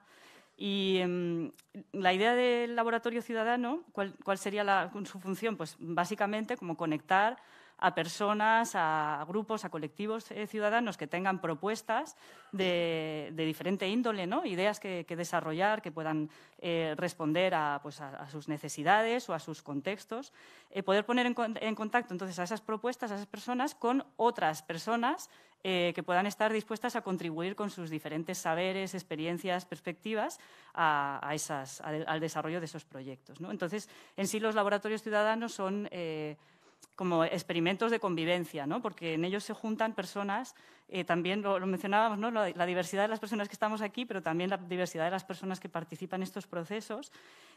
Y em, la idea del laboratorio ciudadano, ¿cuál, sería su función? Pues básicamente como conectar a personas, a grupos, a colectivos eh, ciudadanos que tengan propuestas de, diferente índole, ¿no? ideas que, desarrollar, que puedan eh, responder pues, a, sus necesidades o a sus contextos, eh, poder poner en, contacto entonces a esas propuestas, a esas personas con otras personas eh, que puedan estar dispuestas a contribuir con sus diferentes saberes, experiencias, perspectivas a, esas, al, desarrollo de esos proyectos. ¿no? Entonces, en sí los laboratorios ciudadanos son como experimentos de convivencia, porque en ellos se juntan personas, eh, también lo, mencionábamos, ¿no? la, diversidad de las personas que estamos aquí, pero también la diversidad de las personas que participan en estos procesos,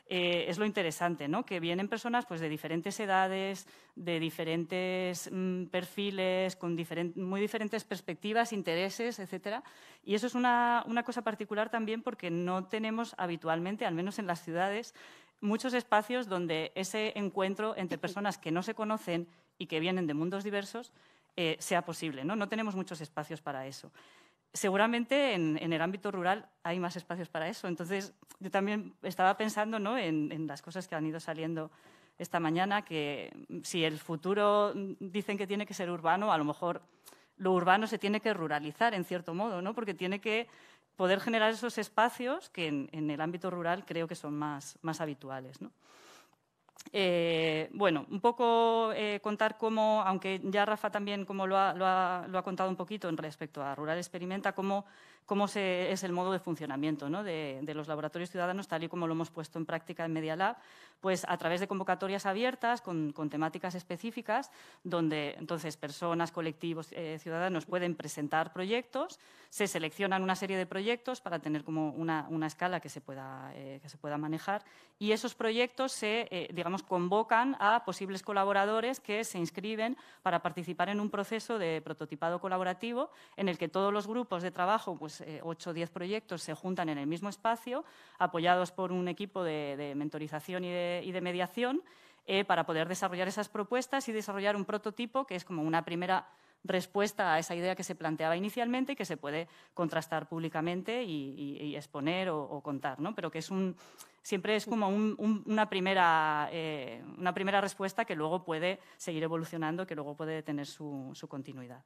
eh, es lo interesante, ¿no? que vienen personas pues, de diferentes edades, de diferentes mm, perfiles, con muy diferentes perspectivas, intereses, etc. Y eso es una, una cosa particular también porque no tenemos habitualmente, al menos en las ciudades, muchos espacios donde ese encuentro entre personas que no se conocen y que vienen de mundos diversos eh, sea posible. ¿no? no tenemos muchos espacios para eso. Seguramente en, el ámbito rural hay más espacios para eso. Entonces, yo también estaba pensando ¿no? en, en las cosas que han ido saliendo esta mañana, que si el futuro mm, dicen que tiene que ser urbano, a lo mejor lo urbano se tiene que ruralizar en cierto modo, ¿no? porque tiene que poder generar esos espacios que en, el ámbito rural creo que son más, más habituales. Eh, bueno, un poco eh, contar cómo, aunque ya Rafa también como lo ha, lo ha, contado un poquito en respecto a Rural Experimenta, cómo cómo es el modo de funcionamiento de, los laboratorios ciudadanos, tal y como lo hemos puesto en práctica en Media Lab, pues a través de convocatorias abiertas con, temáticas específicas, donde entonces personas, colectivos, eh, ciudadanos pueden presentar proyectos, se seleccionan una serie de proyectos para tener como una, escala que se, pueda, eh, que se pueda manejar y esos proyectos se, eh, digamos, convocan a posibles colaboradores que se inscriben para participar en un proceso de prototipado colaborativo en el que todos los grupos de trabajo pues, eh, ocho 8 o 10 proyectos se juntan en el mismo espacio, apoyados por un equipo de, mentorización y de, mediación, eh, para poder desarrollar esas propuestas y desarrollar un prototipo que es como una primera respuesta a esa idea que se planteaba inicialmente y que se puede contrastar públicamente y, exponer o, contar, Pero que siempre es como eh, una, primera, respuesta que luego puede seguir evolucionando, que luego puede tener su continuidad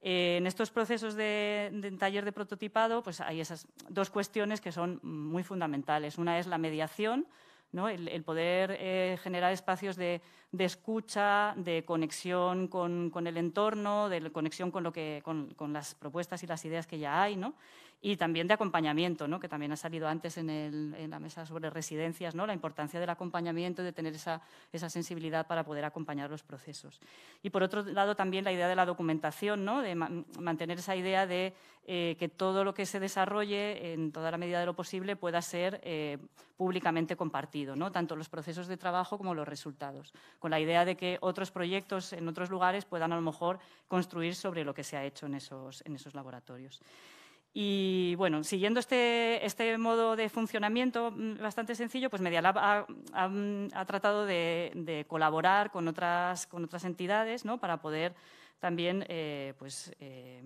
en estos procesos de, taller de prototipado, pues hay esas dos cuestiones que son muy fundamentales. Una es la mediación, ¿no? el, poder eh, generar espacios de, escucha, de conexión con, el entorno, de conexión con, con, las propuestas y las ideas que ya hay, ¿no? y también de acompañamiento, ¿no? que también ha salido antes en, la mesa sobre residencias, ¿no? la importancia del acompañamiento, y de tener esa, sensibilidad para poder acompañar los procesos. Y por otro lado también la idea de la documentación, ¿no? de mantener esa idea de eh, que todo lo que se desarrolle, en toda la medida de lo posible, pueda ser eh, públicamente compartido, ¿no? tanto los procesos de trabajo como los resultados, con la idea de que otros proyectos en otros lugares puedan a lo mejor construir sobre lo que se ha hecho en esos laboratorios. Y bueno, siguiendo este, este modo de funcionamiento mm, bastante sencillo, pues Medialab ha, ha, tratado de, de, colaborar con otras, con otras entidades ¿no? para poder también eh, pues, eh,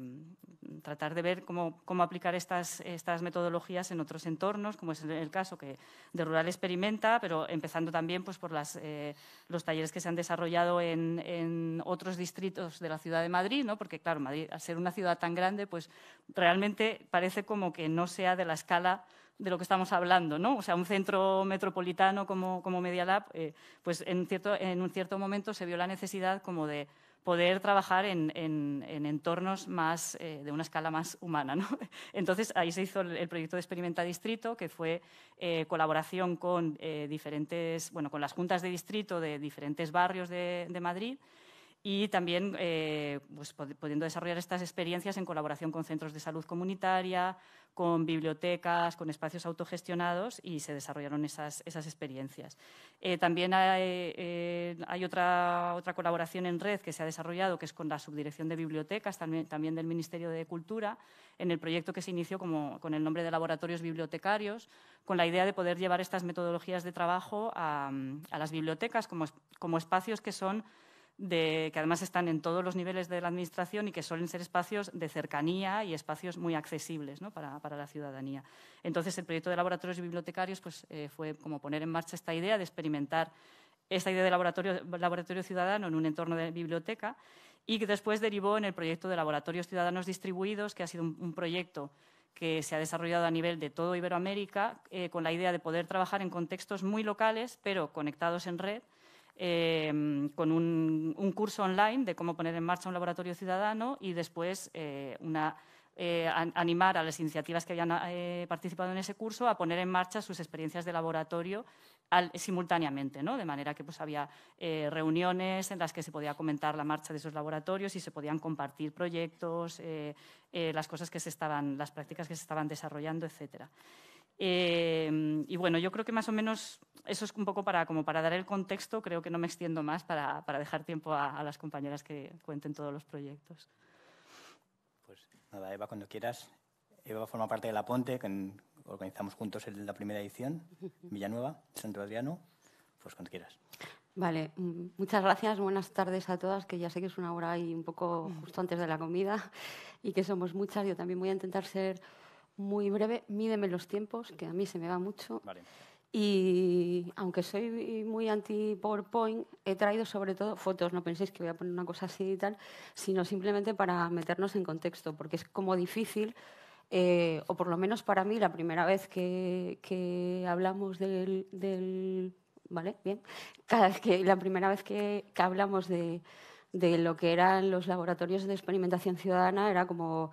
tratar de ver cómo, aplicar estas, estas, metodologías en otros entornos, como es el caso que de Rural Experimenta, pero empezando también pues, por eh, los talleres que se han desarrollado en, otros distritos de la ciudad de Madrid, ¿no? porque claro, Madrid, al ser una ciudad tan grande, pues realmente parece como que no sea de la escala de lo que estamos hablando, ¿no? O sea, un centro metropolitano como, como Media Lab, pues en, en un cierto momento se vio la necesidad como de poder trabajar en, entornos más, eh, de una escala más humana. Entonces, ahí se hizo el proyecto de Experimenta Distrito, que fue eh, colaboración con, eh, diferentes, con las juntas de distrito de diferentes barrios de, de Madrid y también eh, pues, pudiendo desarrollar estas experiencias en colaboración con centros de salud comunitaria, con bibliotecas, con espacios autogestionados y se desarrollaron esas, esas experiencias. Eh, también eh, hay, otra, otra, colaboración en red que se ha desarrollado, que es con la Subdirección de Bibliotecas, también, también del Ministerio de Cultura, en el proyecto que se inició como, con el nombre de Laboratorios Bibliotecarios, con la idea de poder llevar estas metodologías de trabajo a, a las bibliotecas como, como espacios que son que además están en todos los niveles de la Administración y que suelen ser espacios de cercanía y espacios muy accesibles para, la ciudadanía. Entonces, el proyecto de laboratorios bibliotecarios pues, eh, fue como poner en marcha esta idea de experimentar esta idea de laboratorio, ciudadano en un entorno de biblioteca y que después derivó en el proyecto de laboratorios ciudadanos distribuidos, que ha sido un, proyecto que se ha desarrollado a nivel de todo Iberoamérica, eh, con la idea de poder trabajar en contextos muy locales, pero conectados en red, Em, con un, curso online de cómo poner en marcha un laboratorio ciudadano y después eh, eh, animar a las iniciativas que habían eh, participado en ese curso a poner en marcha sus experiencias de laboratorio simultáneamente, ¿no? de manera que pues, había reuniones en las que se podía comentar la marcha de esos laboratorios y se podían compartir proyectos, las cosas que se estaban, las prácticas que se estaban desarrollando, etcétera. Em, y bueno, yo creo que más o menos eso es un poco para, como para dar el contexto. Creo que no me extiendo más para, para dejar tiempo a, las compañeras que cuenten todos los proyectos. Pues nada, Eva, cuando quieras. Eva forma parte de la Ponte, que organizamos juntos en la primera edición, Villanueva, Santo Adriano. Pues cuando quieras. Vale, mm, muchas gracias, buenas tardes a todas, que ya sé que es una hora y un poco justo antes de la comida y que somos muchas. Yo también voy a intentar ser muy breve, mídeme los tiempos, que a mí se me va mucho. Y aunque soy muy anti-PowerPoint, he traído sobre todo fotos, no penséis que voy a poner una cosa así y tal, sino simplemente para meternos en contexto, porque es como difícil, eh, o por lo menos para mí, la primera vez que, que hablamos del, del, ¿Vale? Bien. Cada vez que, la primera vez que, que hablamos de, de lo que eran los laboratorios de experimentación ciudadana era como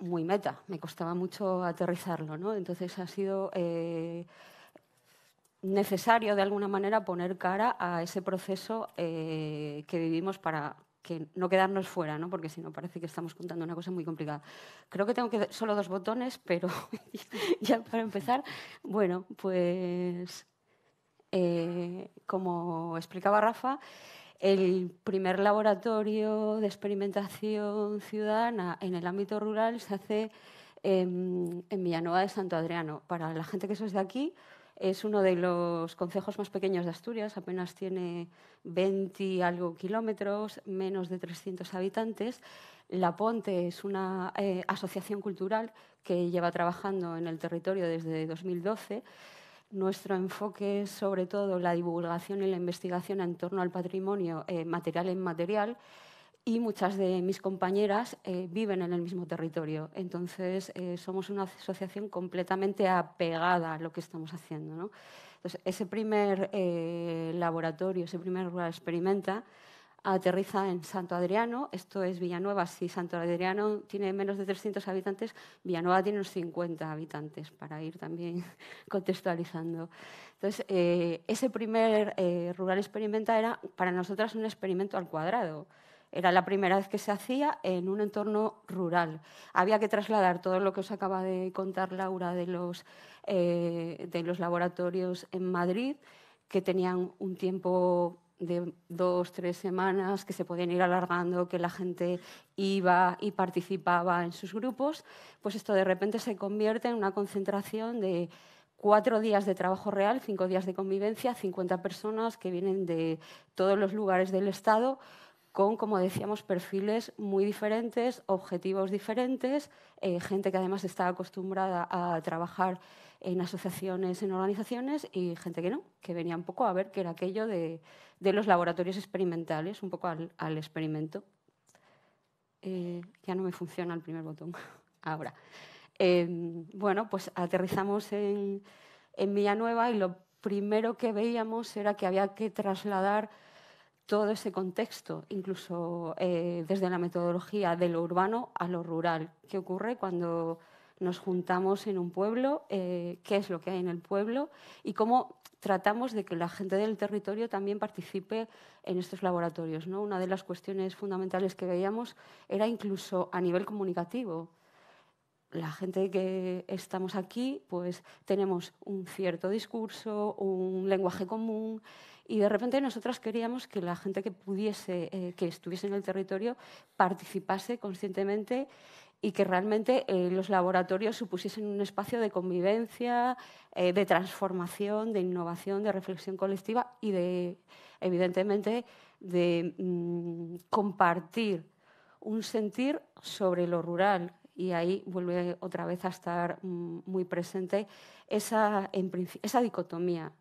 muy meta, me costaba mucho aterrizarlo, ¿no? Entonces ha sido eh, necesario de alguna manera poner cara a ese proceso eh, que vivimos para no quedarnos fuera, Porque si no parece que estamos contando una cosa muy complicada. Creo que tengo que solo dos botones, pero ya para empezar, bueno, pues eh, como explicaba Rafa, el primer laboratorio de experimentación ciudadana en el ámbito rural se hace em, en, Villanueva de Santo Adriano. Para la gente que es de aquí, es uno de los concejos más pequeños de Asturias, apenas tiene 20 algo kilómetros, menos de 300 habitantes. La Ponte es una eh, asociación cultural que lleva trabajando en el territorio desde 2012 nuestro enfoque es sobre todo la divulgación y la investigación en torno al patrimonio eh, material e inmaterial y muchas de mis compañeras eh, viven en el mismo territorio. Entonces, eh, somos una asociación completamente apegada a lo que estamos haciendo. ese primer laboratorio, ese primer lugar experimenta, aterriza en Santo Adriano, esto es Villanueva, si Santo Adriano tiene menos de 300 habitantes, Villanueva tiene unos 50 habitantes, para ir también contextualizando. Entonces, eh, ese primer eh, Rural Experimenta era para nosotras un experimento al cuadrado. Era la primera vez que se hacía en un entorno rural. Había que trasladar todo lo que os acaba de contar Laura de los, eh, de los laboratorios en Madrid, que tenían un tiempo de dos, tres semanas, que se podían ir alargando, que la gente iba y participaba en sus grupos, pues esto de repente se convierte en una concentración de cuatro días de trabajo real, cinco días de convivencia, 50 personas que vienen de todos los lugares del Estado, con, como decíamos, perfiles muy diferentes, objetivos diferentes, eh, gente que además está acostumbrada a trabajar en asociaciones, en organizaciones y gente que no, que venía un poco a ver qué era aquello de, de los laboratorios experimentales, un poco al, al experimento. Eh, ya no me funciona el primer botón ahora. Eh, bueno, pues aterrizamos en, en Villanueva y lo primero que veíamos era que había que trasladar todo ese contexto, incluso eh, desde la metodología de lo urbano a lo rural. ¿Qué ocurre cuando nos juntamos en un pueblo, eh, qué es lo que hay en el pueblo y cómo tratamos de que la gente del territorio también participe en estos laboratorios. ¿no? Una de las cuestiones fundamentales que veíamos era incluso a nivel comunicativo. La gente que estamos aquí, pues tenemos un cierto discurso, un lenguaje común, y de repente nosotras queríamos que la gente que pudiese, eh, que estuviese en el territorio, participase conscientemente y que realmente eh, los laboratorios supusiesen un espacio de convivencia, eh, de transformación, de innovación, de reflexión colectiva y de, evidentemente, de mm, compartir un sentir sobre lo rural. Y ahí vuelve otra vez a estar mm, muy presente esa, esa dicotomía.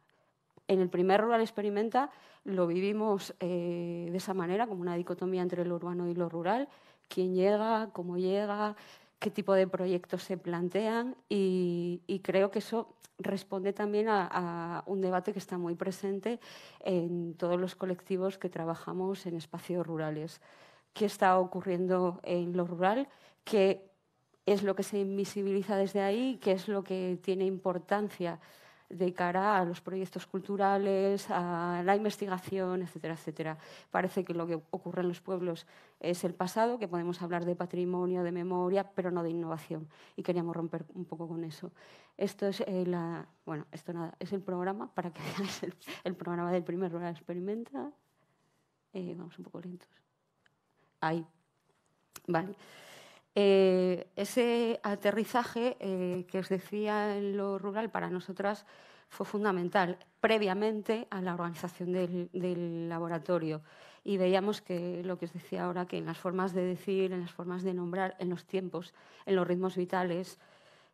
En el primer Rural Experimenta lo vivimos eh, de esa manera, como una dicotomía entre lo urbano y lo rural, quién llega, cómo llega, qué tipo de proyectos se plantean y, creo que eso responde también a, a, un debate que está muy presente en todos los colectivos que trabajamos en espacios rurales. ¿Qué está ocurriendo en lo rural? ¿Qué es lo que se invisibiliza desde ahí? ¿Qué es lo que tiene importancia? de cara a los proyectos culturales, a la investigación, etcétera, etcétera. Parece que lo que ocurre en los pueblos es el pasado, que podemos hablar de patrimonio, de memoria, pero no de innovación. Y queríamos romper un poco con eso. Esto es, eh, la, bueno, esto nada, es el programa, para que el, programa del primer rural experimenta. Eh, vamos un poco lentos. Ahí. Vale. Eh, ese aterrizaje eh, que os decía en lo rural para nosotras fue fundamental previamente a la organización del, laboratorio. Y veíamos que lo que os decía ahora, que en las formas de decir, en las formas de nombrar, en los tiempos, en los ritmos vitales,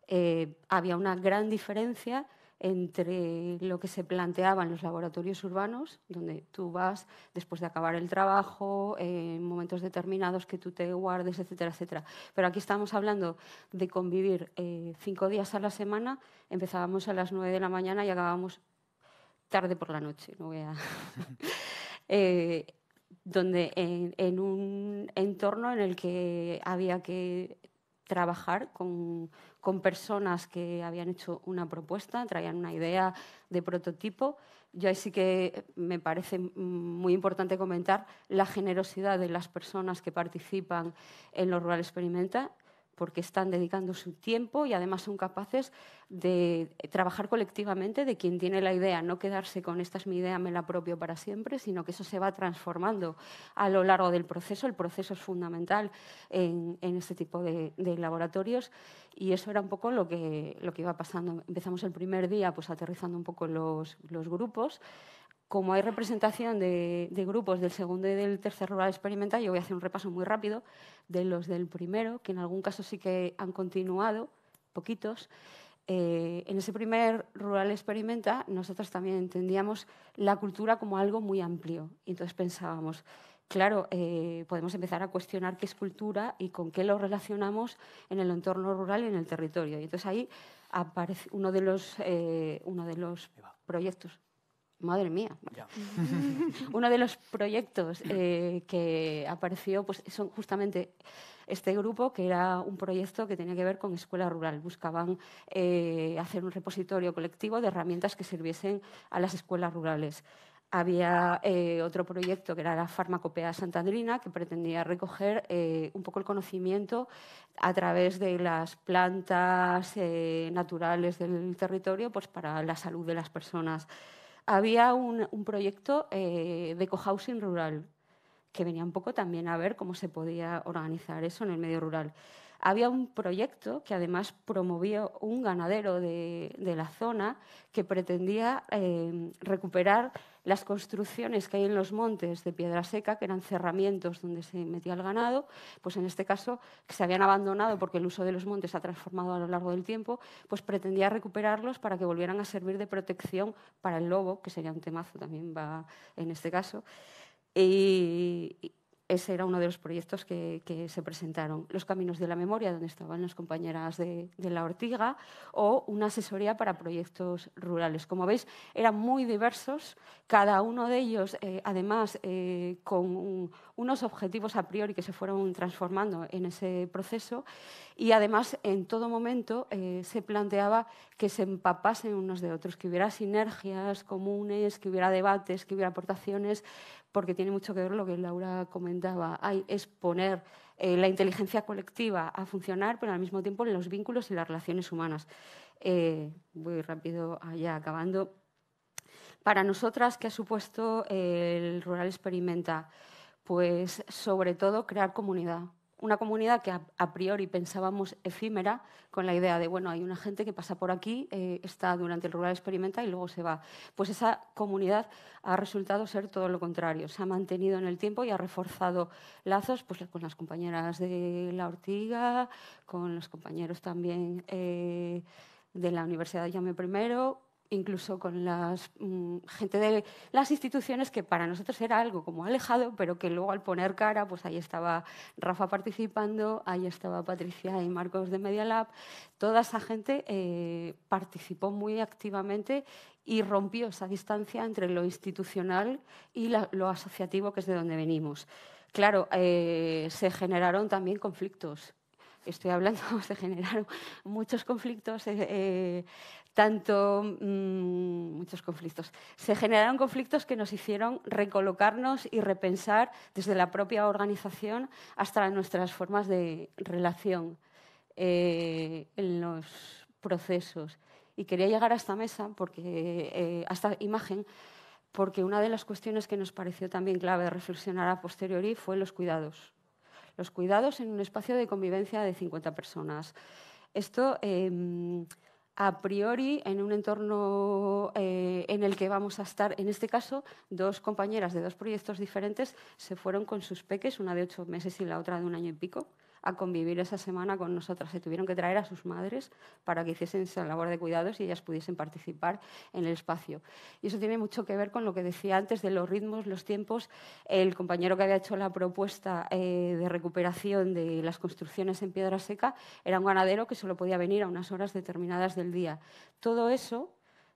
eh, había una gran diferencia entre lo que se planteaba en los laboratorios urbanos, donde tú vas después de acabar el trabajo, en momentos determinados que tú te guardes, etcétera, etcétera. Pero aquí estamos hablando de convivir eh, cinco días a la semana, empezábamos a las nueve de la mañana y acabábamos tarde por la noche, no voy a... Eh, donde en un entorno en el que había que trabajar con, personas que habían hecho una propuesta, traían una idea de prototipo. Yo ahí sí que me parece muy importante comentar la generosidad de las personas que participan en los Rural Experimenta porque están dedicando su tiempo y además son capaces de trabajar colectivamente de quien tiene la idea, no quedarse con esta es mi idea, me la propio para siempre, sino que eso se va transformando a lo largo del proceso. El proceso es fundamental en, este tipo de, laboratorios y eso era un poco lo que, lo que iba pasando. Empezamos el primer día pues aterrizando un poco los, los grupos, como hay representación de, grupos del segundo y del tercer rural experimenta, yo voy a hacer un repaso muy rápido de los del primero, que en algún caso sí que han continuado, poquitos. Eh, en ese primer rural experimenta, nosotros también entendíamos la cultura como algo muy amplio. Y entonces pensábamos, claro, eh, podemos empezar a cuestionar qué es cultura y con qué lo relacionamos en el entorno rural y en el territorio. Y entonces ahí aparece uno de los, eh, uno de los proyectos madre mía. Uno de los proyectos eh, que apareció pues, son justamente este grupo, que era un proyecto que tenía que ver con escuela rural. Buscaban eh, hacer un repositorio colectivo de herramientas que sirviesen a las escuelas rurales. Había eh, otro proyecto que era la Farmacopea Santandrina, que pretendía recoger un poco el conocimiento a través de las plantas naturales del territorio pues, para la salud de las personas había un, proyecto eh, de cohousing rural, que venía un poco también a ver cómo se podía organizar eso en el medio rural. Había un proyecto que además promovió un ganadero de, la zona que pretendía eh, recuperar las construcciones que hay en los montes de piedra seca, que eran cerramientos donde se metía el ganado, pues en este caso, que se habían abandonado porque el uso de los montes se ha transformado a lo largo del tiempo, pues pretendía recuperarlos para que volvieran a servir de protección para el lobo, que sería un temazo también va en este caso. Y, ese era uno de los proyectos que, se presentaron. Los Caminos de la Memoria, donde estaban las compañeras de, La Ortiga, o una asesoría para proyectos rurales. Como veis, eran muy diversos, cada uno de ellos, eh, además, eh, con unos objetivos a priori que se fueron transformando en ese proceso, y además, en todo momento, eh, se planteaba que se empapasen unos de otros, que hubiera sinergias comunes, que hubiera debates, que hubiera aportaciones, porque tiene mucho que ver lo que Laura comentaba. es poner eh, la inteligencia colectiva a funcionar, pero al mismo tiempo los vínculos y las relaciones humanas. Eh, voy rápido allá acabando. Para nosotras, ¿qué ha supuesto eh, el Rural Experimenta? Pues sobre todo crear comunidad una comunidad que a, priori pensábamos efímera, con la idea de, bueno, hay una gente que pasa por aquí, eh, está durante el rural experimenta y luego se va. Pues esa comunidad ha resultado ser todo lo contrario, se ha mantenido en el tiempo y ha reforzado lazos pues, con las compañeras de La Ortiga, con los compañeros también eh, de la Universidad de Llame Primero, incluso con la mm, gente de las instituciones, que para nosotros era algo como alejado, pero que luego al poner cara, pues ahí estaba Rafa participando, ahí estaba Patricia y Marcos de Media Lab, toda esa gente eh, participó muy activamente y rompió esa distancia entre lo institucional y lo asociativo, que es de donde venimos. Claro, eh, se generaron también conflictos estoy hablando, se generaron muchos conflictos, eh, eh, tanto mm, muchos conflictos. Se generaron conflictos que nos hicieron recolocarnos y repensar desde la propia organización hasta nuestras formas de relación eh, en los procesos. Y quería llegar a esta mesa, porque, a esta imagen, porque una de las cuestiones que nos pareció también clave reflexionar a posteriori fue los cuidados los cuidados en un espacio de convivencia de 50 personas. Esto, em, a priori, en un entorno eh, en el que vamos a estar, en este caso, dos compañeras de dos proyectos diferentes se fueron con sus peques, una de ocho meses y la otra de un año y pico a convivir esa semana con nosotras. Se tuvieron que traer a sus madres para que hiciesen esa labor de cuidados y ellas pudiesen participar en el espacio. Y eso tiene mucho que ver con lo que decía antes de los ritmos, los tiempos. El compañero que había hecho la propuesta eh, de recuperación de las construcciones en piedra seca era un ganadero que solo podía venir a unas horas determinadas del día. Todo eso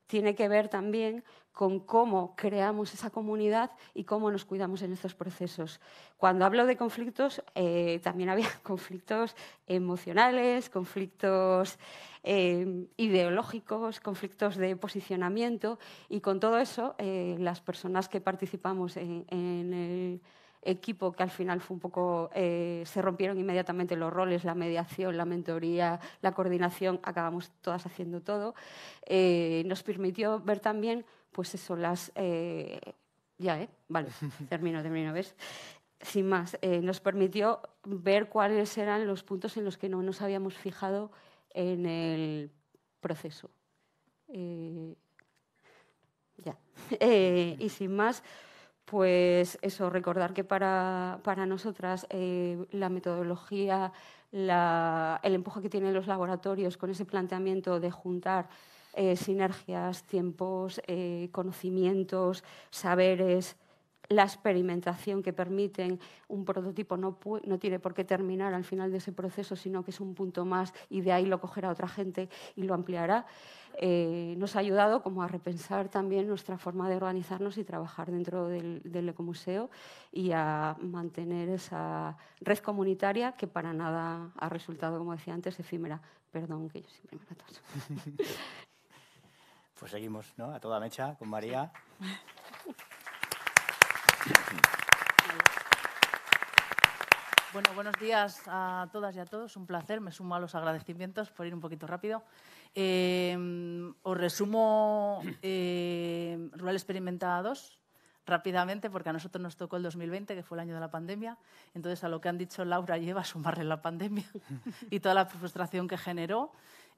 tiene que ver también con cómo creamos esa comunidad y cómo nos cuidamos en estos procesos. Cuando hablo de conflictos, eh, también había conflictos emocionales, conflictos eh, ideológicos, conflictos de posicionamiento y con todo eso eh, las personas que participamos en el equipo que al final fue un poco, eh, se rompieron inmediatamente los roles, la mediación, la mentoría, la coordinación, acabamos todas haciendo todo. Eh, nos permitió ver también, pues eso, las... Eh, ya, ¿eh? Vale, termino, termino, ¿ves? Sin más, nos permitió ver cuáles eran los puntos en los que no nos habíamos fijado en el proceso. ya. y sin más, pues eso, recordar que para, nosotras eh, la metodología, el empuje que tienen los laboratorios con ese planteamiento de juntar eh, sinergias, tiempos, eh, conocimientos, saberes, la experimentación que permiten. Un prototipo no, no, tiene por qué terminar al final de ese proceso, sino que es un punto más y de ahí lo cogerá otra gente y lo ampliará. Eh, nos ha ayudado como a repensar también nuestra forma de organizarnos y trabajar dentro del, ecomuseo y a mantener esa red comunitaria que para nada ha resultado, como decía antes, efímera. Perdón que yo siempre me tos. Pues seguimos, ¿no? A toda mecha con María. Bueno, buenos días a todas y a todos. Un placer. Me sumo a los agradecimientos por ir un poquito rápido. Em, os resumo em, Rural Experimentada 2 rápidamente, porque a nosotros nos tocó el 2020, que fue el año de la pandemia. Entonces, a lo que han dicho Laura lleva a sumarle la pandemia y toda la frustración que generó.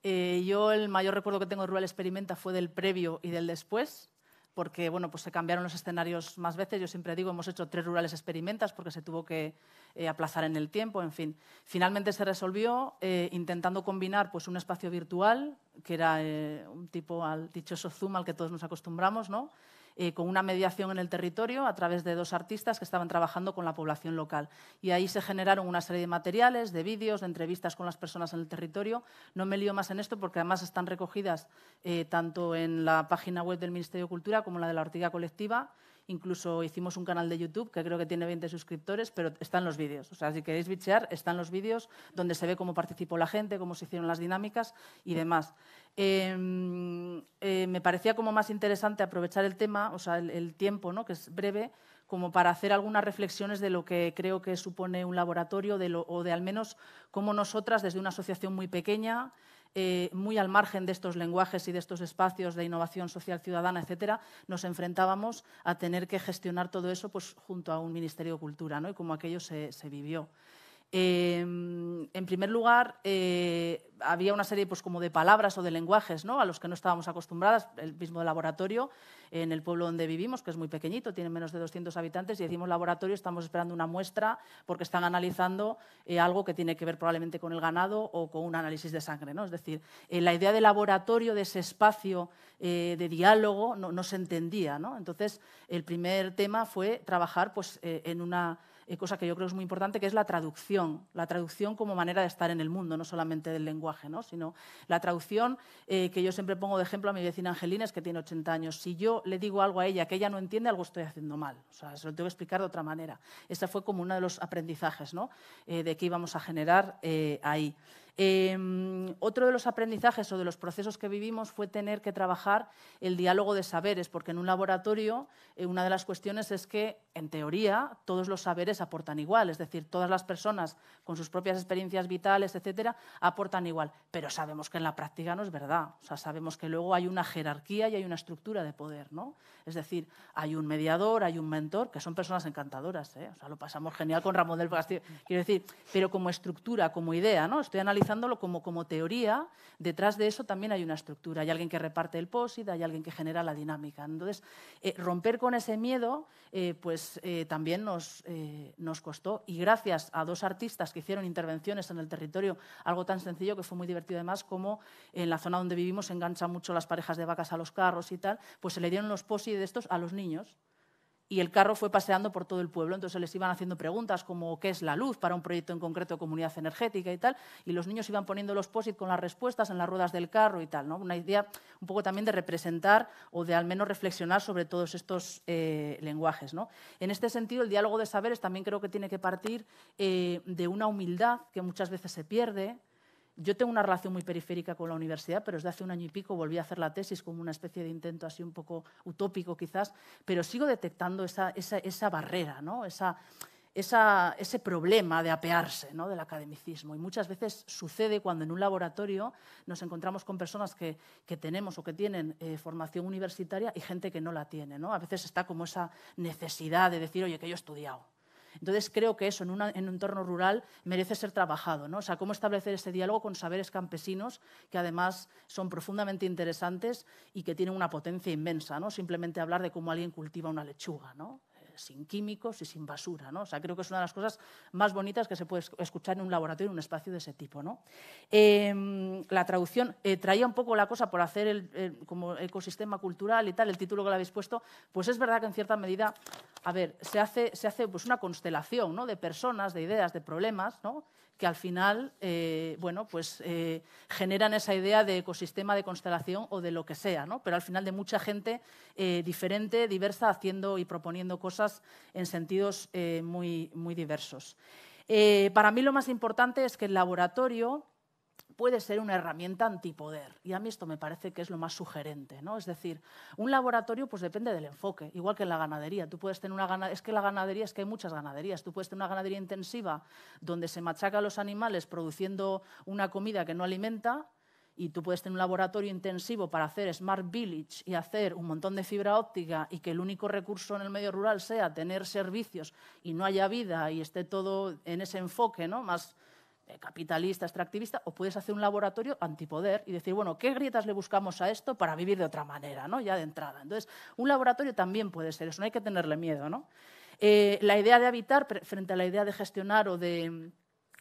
Eh, yo el mayor recuerdo que tengo de Rural Experimenta fue del previo y del después porque bueno, pues se cambiaron los escenarios más veces. Yo siempre digo, hemos hecho tres rurales experimentas porque se tuvo que eh, aplazar en el tiempo, en fin. Finalmente se resolvió eh, intentando combinar pues, un espacio virtual, que era eh, un tipo al dichoso Zoom al que todos nos acostumbramos, ¿no? Eh, con una mediación en el territorio a través de dos artistas que estaban trabajando con la población local. Y ahí se generaron una serie de materiales, de vídeos, de entrevistas con las personas en el territorio. No me lío más en esto porque además están recogidas eh, tanto en la página web del Ministerio de Cultura como en la de la Ortiga Colectiva Incluso hicimos un canal de YouTube que creo que tiene 20 suscriptores, pero están los vídeos. O sea, si queréis bichear, están los vídeos donde se ve cómo participó la gente, cómo se hicieron las dinámicas y demás. Em, eh, me parecía como más interesante aprovechar el tema, o sea, el, tiempo, ¿no? que es breve, como para hacer algunas reflexiones de lo que creo que supone un laboratorio o de al menos cómo nosotras, desde una asociación muy pequeña, eh, muy al margen de estos lenguajes y de estos espacios de innovación social ciudadana, etcétera, nos enfrentábamos a tener que gestionar todo eso pues, junto a un Ministerio de Cultura ¿no? y como aquello se vivió. Em, en primer lugar, eh, había una serie pues, como de palabras o de lenguajes ¿no? a los que no estábamos acostumbradas, el mismo laboratorio en el pueblo donde vivimos, que es muy pequeñito, tiene menos de 200 habitantes, y decimos laboratorio, estamos esperando una muestra porque están analizando eh, algo que tiene que ver probablemente con el ganado o con un análisis de sangre. ¿no? Es decir, eh, la idea de laboratorio, de ese espacio de diálogo, no, se entendía. ¿no? Entonces, el primer tema fue trabajar pues, en una eh, cosa que yo creo es muy importante, que es la traducción, la traducción como manera de estar en el mundo, no solamente del lenguaje, ¿no? sino la traducción eh, que yo siempre pongo de ejemplo a mi vecina Angelina, que tiene 80 años. Si yo le digo algo a ella que ella no entiende, algo estoy haciendo mal. O sea, se lo tengo que explicar de otra manera. Ese fue como uno de los aprendizajes eh, de que íbamos a generar ahí. Em, otro de los aprendizajes o de los procesos que vivimos fue tener que trabajar el diálogo de saberes, porque en un laboratorio una de las cuestiones es que en teoría, todos los saberes aportan igual, es decir, todas las personas con sus propias experiencias vitales, etcétera, aportan igual, pero sabemos que en la práctica no es verdad. O sea, sabemos que luego hay una jerarquía y hay una estructura de poder, ¿no? Es decir, hay un mediador, hay un mentor, que son personas encantadoras, ¿eh? O sea, lo pasamos genial con Ramón del Castillo. Quiero decir, pero como estructura, como idea, ¿no? Estoy analizándolo como, como teoría, detrás de eso también hay una estructura. Hay alguien que reparte el y hay alguien que genera la dinámica. Entonces, eh, romper con ese miedo, eh, pues pues, eh, también nos, eh, nos costó. Y gracias a dos artistas que hicieron intervenciones en el territorio, algo tan sencillo que fue muy divertido además, como en la zona donde vivimos enganchan mucho las parejas de vacas a los carros y tal, pues se le dieron los posi de estos a los niños y el carro fue paseando por todo el pueblo. Entonces les iban haciendo preguntas como qué es la luz para un proyecto en concreto de comunidad energética y tal. Y los niños iban poniendo los posits con las respuestas en las ruedas del carro y tal. ¿no? Una idea un poco también de representar o de al menos reflexionar sobre todos estos eh, lenguajes. En este sentido, el diálogo de saberes también creo que tiene que partir eh, de una humildad que muchas veces se pierde yo tengo una relación muy periférica con la universidad, pero desde hace un año y pico volví a hacer la tesis como una especie de intento así un poco utópico quizás, pero sigo detectando esa, barrera, ¿no? ese problema de apearse ¿no? del academicismo. Y muchas veces sucede cuando en un laboratorio nos encontramos con personas que, tenemos o que tienen eh, formación universitaria y gente que no la tiene. ¿no? A veces está como esa necesidad de decir, oye, que yo he estudiado. Entonces creo que eso en, un entorno rural merece ser trabajado. ¿no? O sea, cómo establecer ese diálogo con saberes campesinos que además son profundamente interesantes y que tienen una potencia inmensa. ¿no? Simplemente hablar de cómo alguien cultiva una lechuga. ¿no? sin químicos y sin basura. ¿no? O sea, creo que es una de las cosas más bonitas que se puede escuchar en un laboratorio, en un espacio de ese tipo. ¿no? Em, la traducción eh, traía un poco la cosa por hacer el, como ecosistema cultural y tal, el título que le habéis puesto, pues es verdad que en cierta medida, a ver, se hace, se hace pues una constelación ¿no? de personas, de ideas, de problemas, ¿no? que al final eh, bueno, pues, eh, generan esa idea de ecosistema de constelación o de lo que sea, ¿no? pero al final de mucha gente eh, diferente, diversa, haciendo y proponiendo cosas en sentidos muy, muy diversos. para mí lo más importante es que el laboratorio puede ser una herramienta antipoder. Y a mí esto me parece que es lo más sugerente. ¿no? Es decir, un laboratorio pues depende del enfoque, igual que en la ganadería. Tú puedes tener una ganadería, es que la ganadería es que hay muchas ganaderías. Tú puedes tener una ganadería intensiva donde se machaca a los animales produciendo una comida que no alimenta y tú puedes tener un laboratorio intensivo para hacer Smart Village y hacer un montón de fibra óptica y que el único recurso en el medio rural sea tener servicios y no haya vida y esté todo en ese enfoque, ¿no? Más eh, capitalista, extractivista, o puedes hacer un laboratorio antipoder y decir, bueno, ¿qué grietas le buscamos a esto para vivir de otra manera, ¿no? ya de entrada? Entonces, un laboratorio también puede ser eso, no hay que tenerle miedo. ¿no? Eh, la idea de habitar frente a la idea de gestionar o de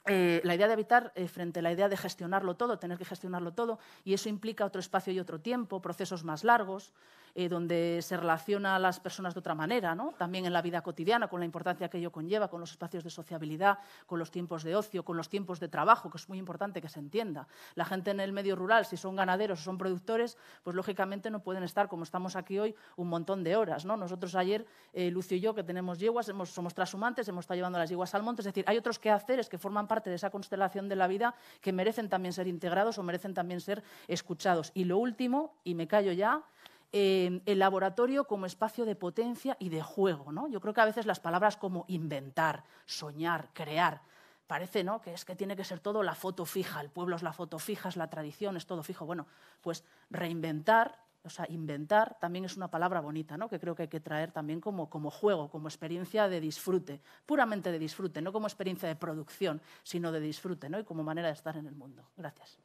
eh, la idea de habitar eh, frente a la idea de gestionarlo todo, tener que gestionarlo todo, y eso implica otro espacio y otro tiempo, procesos más largos, eh, donde se relaciona a las personas de otra manera, ¿no? también en la vida cotidiana, con la importancia que ello conlleva, con los espacios de sociabilidad, con los tiempos de ocio, con los tiempos de trabajo, que es muy importante que se entienda. La gente en el medio rural, si son ganaderos o son productores, pues lógicamente no pueden estar, como estamos aquí hoy, un montón de horas. ¿no? Nosotros ayer, Lucio y yo, que tenemos yeguas, hemos, somos trashumantes, hemos estado llevando las yeguas al monte, es decir, hay otros quehaceres que forman parte de esa constelación de la vida que merecen también ser integrados o merecen también ser escuchados. Y lo último, y me callo ya, eh, el laboratorio como espacio de potencia y de juego. ¿no? Yo creo que a veces las palabras como inventar, soñar, crear, parece ¿no? que es que tiene que ser todo la foto fija, el pueblo es la foto fija, es la tradición, es todo fijo. Bueno, pues reinventar o sea, inventar también es una palabra bonita, ¿no? que creo que hay que traer también como, juego, como experiencia de disfrute, puramente de disfrute, no como experiencia de producción, sino de disfrute ¿no? y como manera de estar en el mundo. Gracias.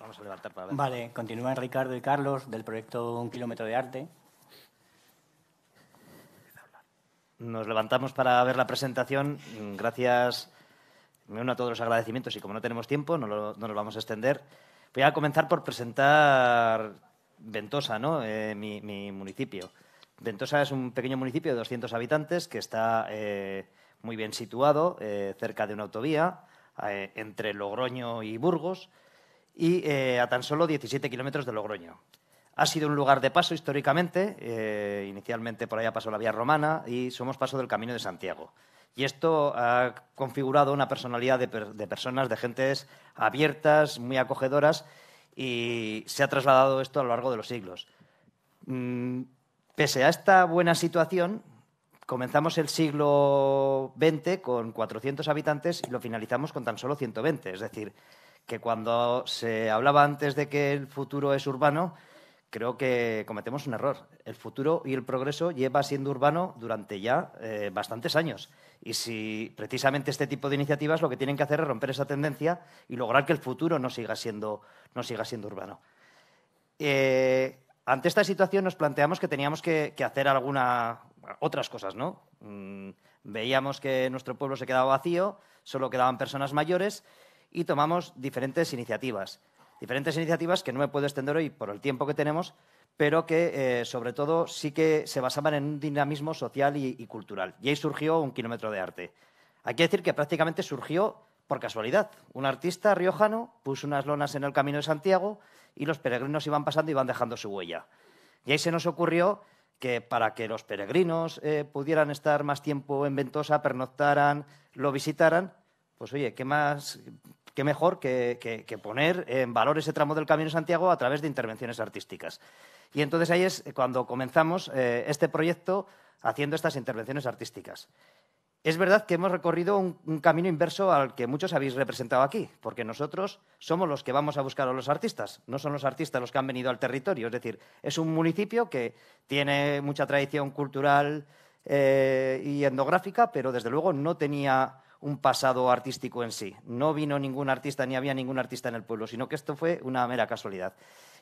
Vamos a levantar para ver. Vale, continúan Ricardo y Carlos del proyecto Un Kilómetro de Arte, Nos levantamos para ver la presentación. Gracias, me uno a todos los agradecimientos y como no tenemos tiempo, no, lo, nos vamos a extender. Voy a comenzar por presentar Ventosa, ¿no? Eh, mi, municipio. Ventosa es un pequeño municipio de 200 habitantes que está eh, muy bien situado, eh, cerca de una autovía, entre Logroño y Burgos, y a tan solo 17 kilómetros de Logroño. Ha sido un lugar de paso históricamente, eh, inicialmente por allá pasó la vía romana y somos paso del Camino de Santiago. Y esto ha configurado una personalidad de, personas, de gentes abiertas, muy acogedoras y se ha trasladado esto a lo largo de los siglos. Mm, pese a esta buena situación, comenzamos el siglo XX con 400 habitantes y lo finalizamos con tan solo 120. Es decir, que cuando se hablaba antes de que el futuro es urbano, creo que cometemos un error. El futuro y el progreso lleva siendo urbano durante ya eh, bastantes años. Y si precisamente este tipo de iniciativas lo que tienen que hacer es romper esa tendencia y lograr que el futuro no siga siendo, no siga siendo urbano. Eh, ante esta situación nos planteamos que teníamos que, hacer alguna, otras cosas, ¿no? Mm, veíamos que nuestro pueblo se quedaba vacío, solo quedaban personas mayores y tomamos diferentes iniciativas diferentes iniciativas que no me puedo extender hoy por el tiempo que tenemos, pero que eh, sobre todo sí que se basaban en un dinamismo social y, cultural. Y ahí surgió un kilómetro de arte. Hay que decir que prácticamente surgió por casualidad. Un artista riojano puso unas lonas en el camino de Santiago y los peregrinos iban pasando y iban dejando su huella. Y ahí se nos ocurrió que para que los peregrinos eh, pudieran estar más tiempo en Ventosa, pernoctaran, lo visitaran, pues oye, ¿qué más qué mejor que, poner en valor ese tramo del Camino de Santiago a través de intervenciones artísticas. Y entonces ahí es cuando comenzamos eh, este proyecto haciendo estas intervenciones artísticas. Es verdad que hemos recorrido un, camino inverso al que muchos habéis representado aquí, porque nosotros somos los que vamos a buscar a los artistas, no son los artistas los que han venido al territorio. Es decir, es un municipio que tiene mucha tradición cultural eh, y etnográfica, pero desde luego no tenía un pasado artístico en sí. No vino ningún artista ni había ningún artista en el pueblo, sino que esto fue una mera casualidad.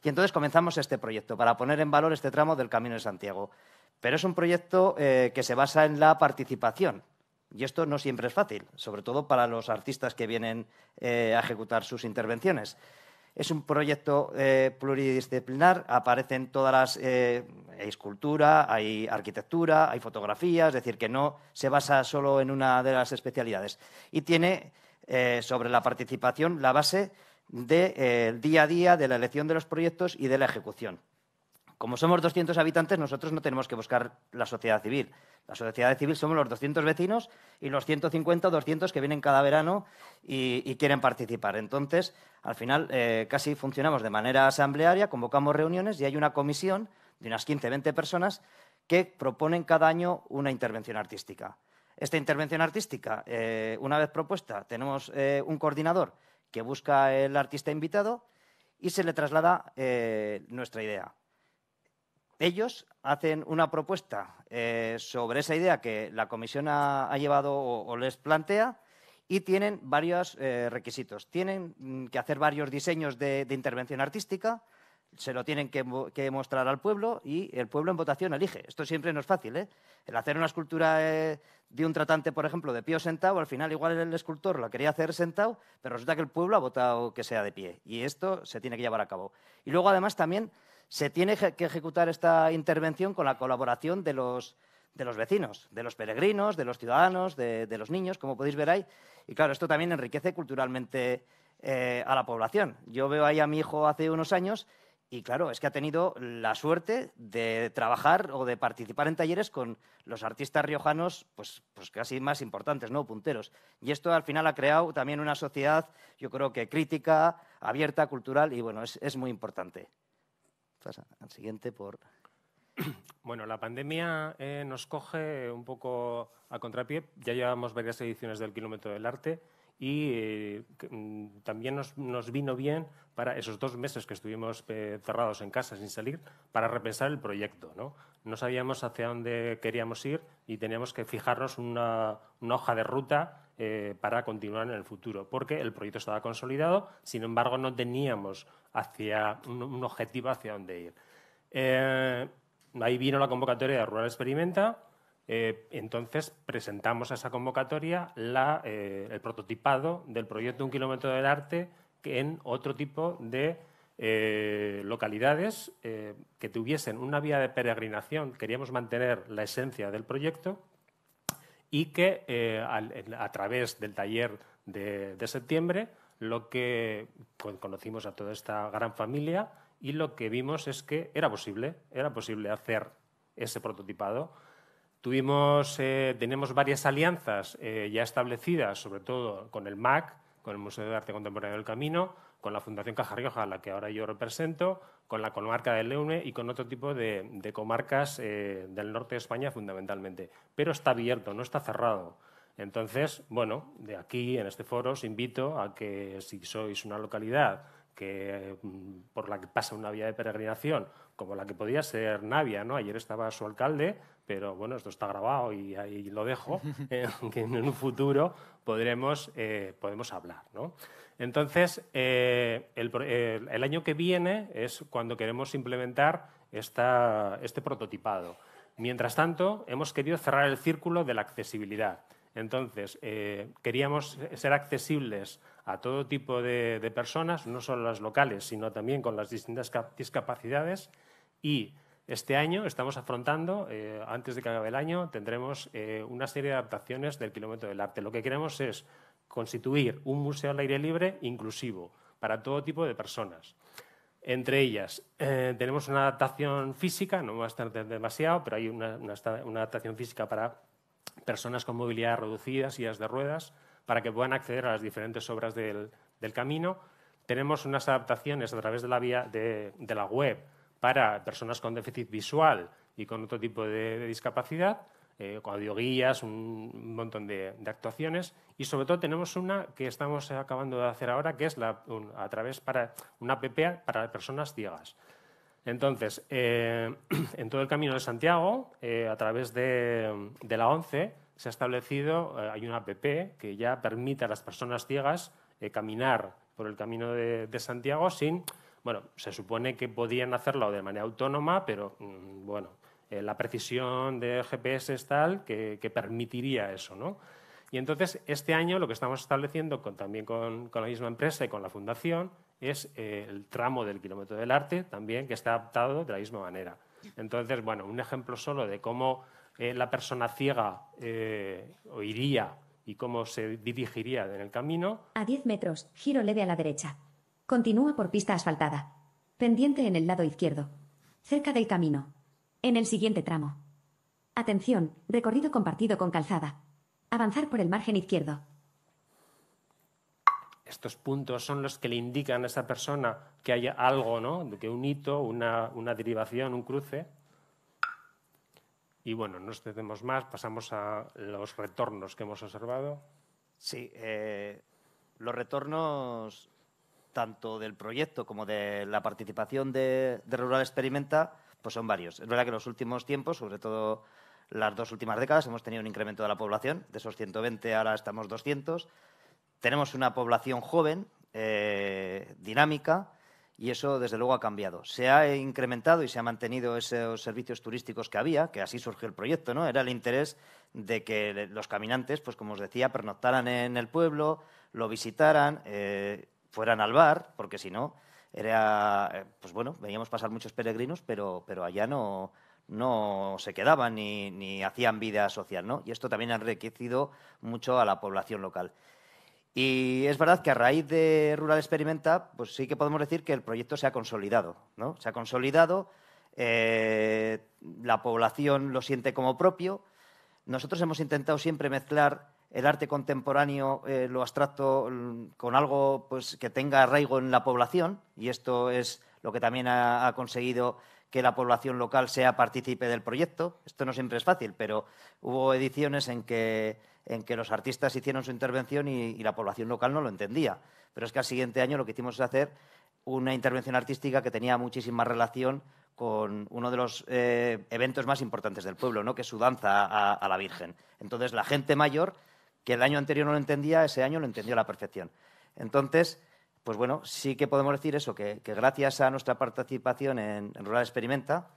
Y entonces comenzamos este proyecto para poner en valor este tramo del Camino de Santiago. Pero es un proyecto eh, que se basa en la participación. Y esto no siempre es fácil, sobre todo para los artistas que vienen eh, a ejecutar sus intervenciones. Es un proyecto eh, pluridisciplinar, aparecen todas las... Eh, hay escultura, hay arquitectura, hay fotografías, es decir, que no se basa solo en una de las especialidades. Y tiene eh, sobre la participación la base del día a día, de la elección de los proyectos y de la ejecución. Como somos 200 habitantes, nosotros no tenemos que buscar la sociedad civil. La sociedad civil somos los 200 vecinos y los 150 o 200 que vienen cada verano y, quieren participar. Entonces, al final, eh, casi funcionamos de manera asamblearia, convocamos reuniones y hay una comisión de unas 15, 20 personas que proponen cada año una intervención artística. Esta intervención artística, eh, una vez propuesta, tenemos eh, un coordinador que busca el artista invitado y se le traslada nuestra idea. Ellos hacen una propuesta eh, sobre esa idea que la comisión ha, llevado o, les plantea y tienen varios eh, requisitos. Tienen mm, que hacer varios diseños de, intervención artística, se lo tienen que, mostrar al pueblo y el pueblo en votación elige. Esto siempre no es fácil. ¿eh? El hacer una escultura eh, de un tratante, por ejemplo, de pie o sentado, al final igual el escultor lo quería hacer sentado, pero resulta que el pueblo ha votado que sea de pie. Y esto se tiene que llevar a cabo. Y luego, además, también se tiene que ejecutar esta intervención con la colaboración de los, vecinos, de los peregrinos, de los ciudadanos, de, los niños, como podéis ver ahí. Y claro, esto también enriquece culturalmente eh, a la población. Yo veo ahí a mi hijo hace unos años y claro, es que ha tenido la suerte de trabajar o de participar en talleres con los artistas riojanos, pues, pues casi más importantes, ¿no? Punteros. Y esto al final ha creado también una sociedad, yo creo que crítica, abierta, cultural y bueno, es muy importante al siguiente por... Bueno, la pandemia eh, nos coge un poco a contrapié. Ya llevamos varias ediciones del Kilómetro del Arte y eh, mm, también nos, vino bien para esos dos meses que estuvimos eh, cerrados en casa sin salir para repensar el proyecto. ¿no? no sabíamos hacia dónde queríamos ir y teníamos que fijarnos una, hoja de ruta eh, para continuar en el futuro, porque el proyecto estaba consolidado, sin embargo no teníamos hacia un, objetivo hacia dónde ir. Eh, ahí vino la convocatoria de Rural Experimenta, eh, entonces presentamos a esa convocatoria la, el prototipado del proyecto Un Kilómetro del Arte en otro tipo de eh, localidades eh, que tuviesen una vía de peregrinación, queríamos mantener la esencia del proyecto y que eh, a, través del taller de, septiembre lo que pues, conocimos a toda esta gran familia y lo que vimos es que era posible, era posible hacer ese prototipado. Tuvimos, tenemos varias alianzas ya establecidas, sobre todo con el MAC, con el Museo de Arte Contemporáneo del Camino, con la Fundación Caja Rioja, la que ahora yo represento, con la comarca del Leune y con otro tipo de, comarcas eh, del norte de España fundamentalmente. Pero está abierto, no está cerrado. Entonces, bueno, de aquí, en este foro, os invito a que si sois una localidad que, mm, por la que pasa una vía de peregrinación, como la que podía ser Navia, ¿no? Ayer estaba su alcalde, pero bueno, esto está grabado y ahí lo dejo, eh, que en un futuro podremos, eh, podemos hablar, ¿no? Entonces, eh, eh, el, año que viene es cuando queremos implementar este prototipado. Mientras tanto, hemos querido cerrar el círculo de la accesibilidad. Entonces, eh, queríamos ser accesibles a todo tipo de, personas, no solo las locales, sino también con las distintas discapacidades. Y este año estamos afrontando, antes de que acabe el año, tendremos una serie de adaptaciones del kilómetro del arte. Lo que queremos es constituir un museo al aire libre inclusivo para todo tipo de personas. Entre ellas, eh, tenemos una adaptación física, no va a estar demasiado, pero hay una, adaptación física para personas con movilidad reducida, sillas de ruedas, para que puedan acceder a las diferentes obras del, camino. Tenemos unas adaptaciones a través de la, vía, de, la web para personas con déficit visual y con otro tipo de discapacidad eh, audioguías, un montón de, actuaciones y sobre todo tenemos una que estamos acabando de hacer ahora, que es a través para una app para personas ciegas. Entonces, eh, en todo el camino de Santiago, eh, a través de, la ONCE, se ha establecido, eh, hay una app que ya permite a las personas ciegas caminar por el camino de, de Santiago sin bueno, se supone que podían hacerlo de manera autónoma, pero mm, bueno, eh, la precisión de GPS es tal que, permitiría eso. ¿no? Y entonces, este año lo que estamos estableciendo también con, la misma empresa y con la fundación es eh, el tramo del kilómetro del arte también que está adaptado de la misma manera. Entonces, bueno, un ejemplo solo de cómo eh, la persona ciega oiría y cómo se dirigiría en el camino. A 10 metros, giro leve a la derecha. Continúa por pista asfaltada. Pendiente en el lado izquierdo. Cerca del camino. En el siguiente tramo. Atención, recorrido compartido con calzada. Avanzar por el margen izquierdo. Estos puntos son los que le indican a esa persona que haya algo, ¿no? Que un hito, una, derivación, un cruce. Y bueno, no estemos más, pasamos a los retornos que hemos observado. Sí, eh, los retornos tanto del proyecto como de la participación de Rural Experimenta pues son varios. Es verdad que en los últimos tiempos, sobre todo las dos últimas décadas, hemos tenido un incremento de la población. De esos 120 ahora estamos 200. Tenemos una población joven, eh, dinámica, y eso desde luego ha cambiado. Se ha incrementado y se ha mantenido esos servicios turísticos que había, que así surgió el proyecto, ¿no? Era el interés de que los caminantes, pues como os decía, pernoctaran en el pueblo, lo visitaran, eh, fueran al bar, porque si no, era, eh, pues bueno, veníamos pasar muchos peregrinos, pero, pero allá no, no se quedaban ni, hacían vida social, Y esto también ha enriquecido mucho a la población local. Y es verdad que a raíz de Rural Experimenta, pues sí que podemos decir que el proyecto se ha consolidado, ¿no? Se ha consolidado, eh, la población lo siente como propio. Nosotros hemos intentado siempre mezclar el arte contemporáneo, eh, lo abstracto, mm, con algo pues, que tenga arraigo en la población, y esto es lo que también ha, conseguido que la población local sea partícipe del proyecto. Esto no siempre es fácil, pero hubo ediciones en que, en que los artistas hicieron su intervención y, la población local no lo entendía. Pero es que al siguiente año lo que hicimos es hacer una intervención artística que tenía muchísima relación con uno de los eh, eventos más importantes del pueblo, ¿no? que es su danza a la Virgen. Entonces la gente mayor que el año anterior no lo entendía, ese año lo entendió a la perfección. Entonces, pues bueno, sí que podemos decir eso, que, gracias a nuestra participación en, Rural Experimenta,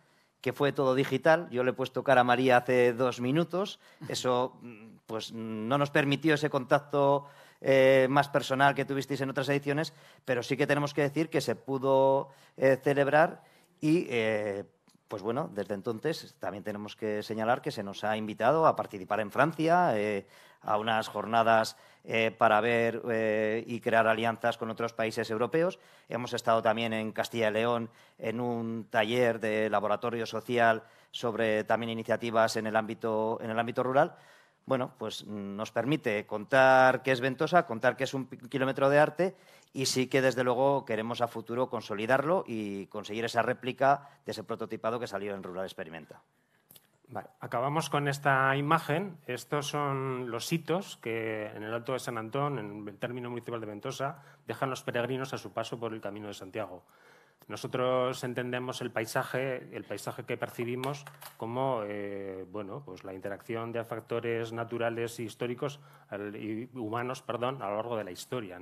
que fue todo digital, yo le he puesto cara a María hace dos minutos, eso mm, pues no nos permitió ese contacto eh, más personal que tuvisteis en otras ediciones, pero sí que tenemos que decir que se pudo eh, celebrar y eh, pues bueno, desde entonces también tenemos que señalar que se nos ha invitado a participar en Francia, eh, a unas jornadas eh, para ver eh, y crear alianzas con otros países europeos. Hemos estado también en Castilla y León en un taller de laboratorio social sobre también iniciativas en el ámbito, en el ámbito rural bueno, pues nos permite contar qué es Ventosa, contar qué es un kilómetro de arte y sí que desde luego queremos a futuro consolidarlo y conseguir esa réplica de ese prototipado que salió en Rural Experimenta. Acabamos con esta imagen. Estos son los hitos que en el Alto de San Antón, en el término municipal de Ventosa, dejan los peregrinos a su paso por el Camino de Santiago. Nosotros entendemos el paisaje, el paisaje que percibimos, como eh, bueno, pues la interacción de factores naturales y históricos y humanos, perdón, a lo largo de la historia,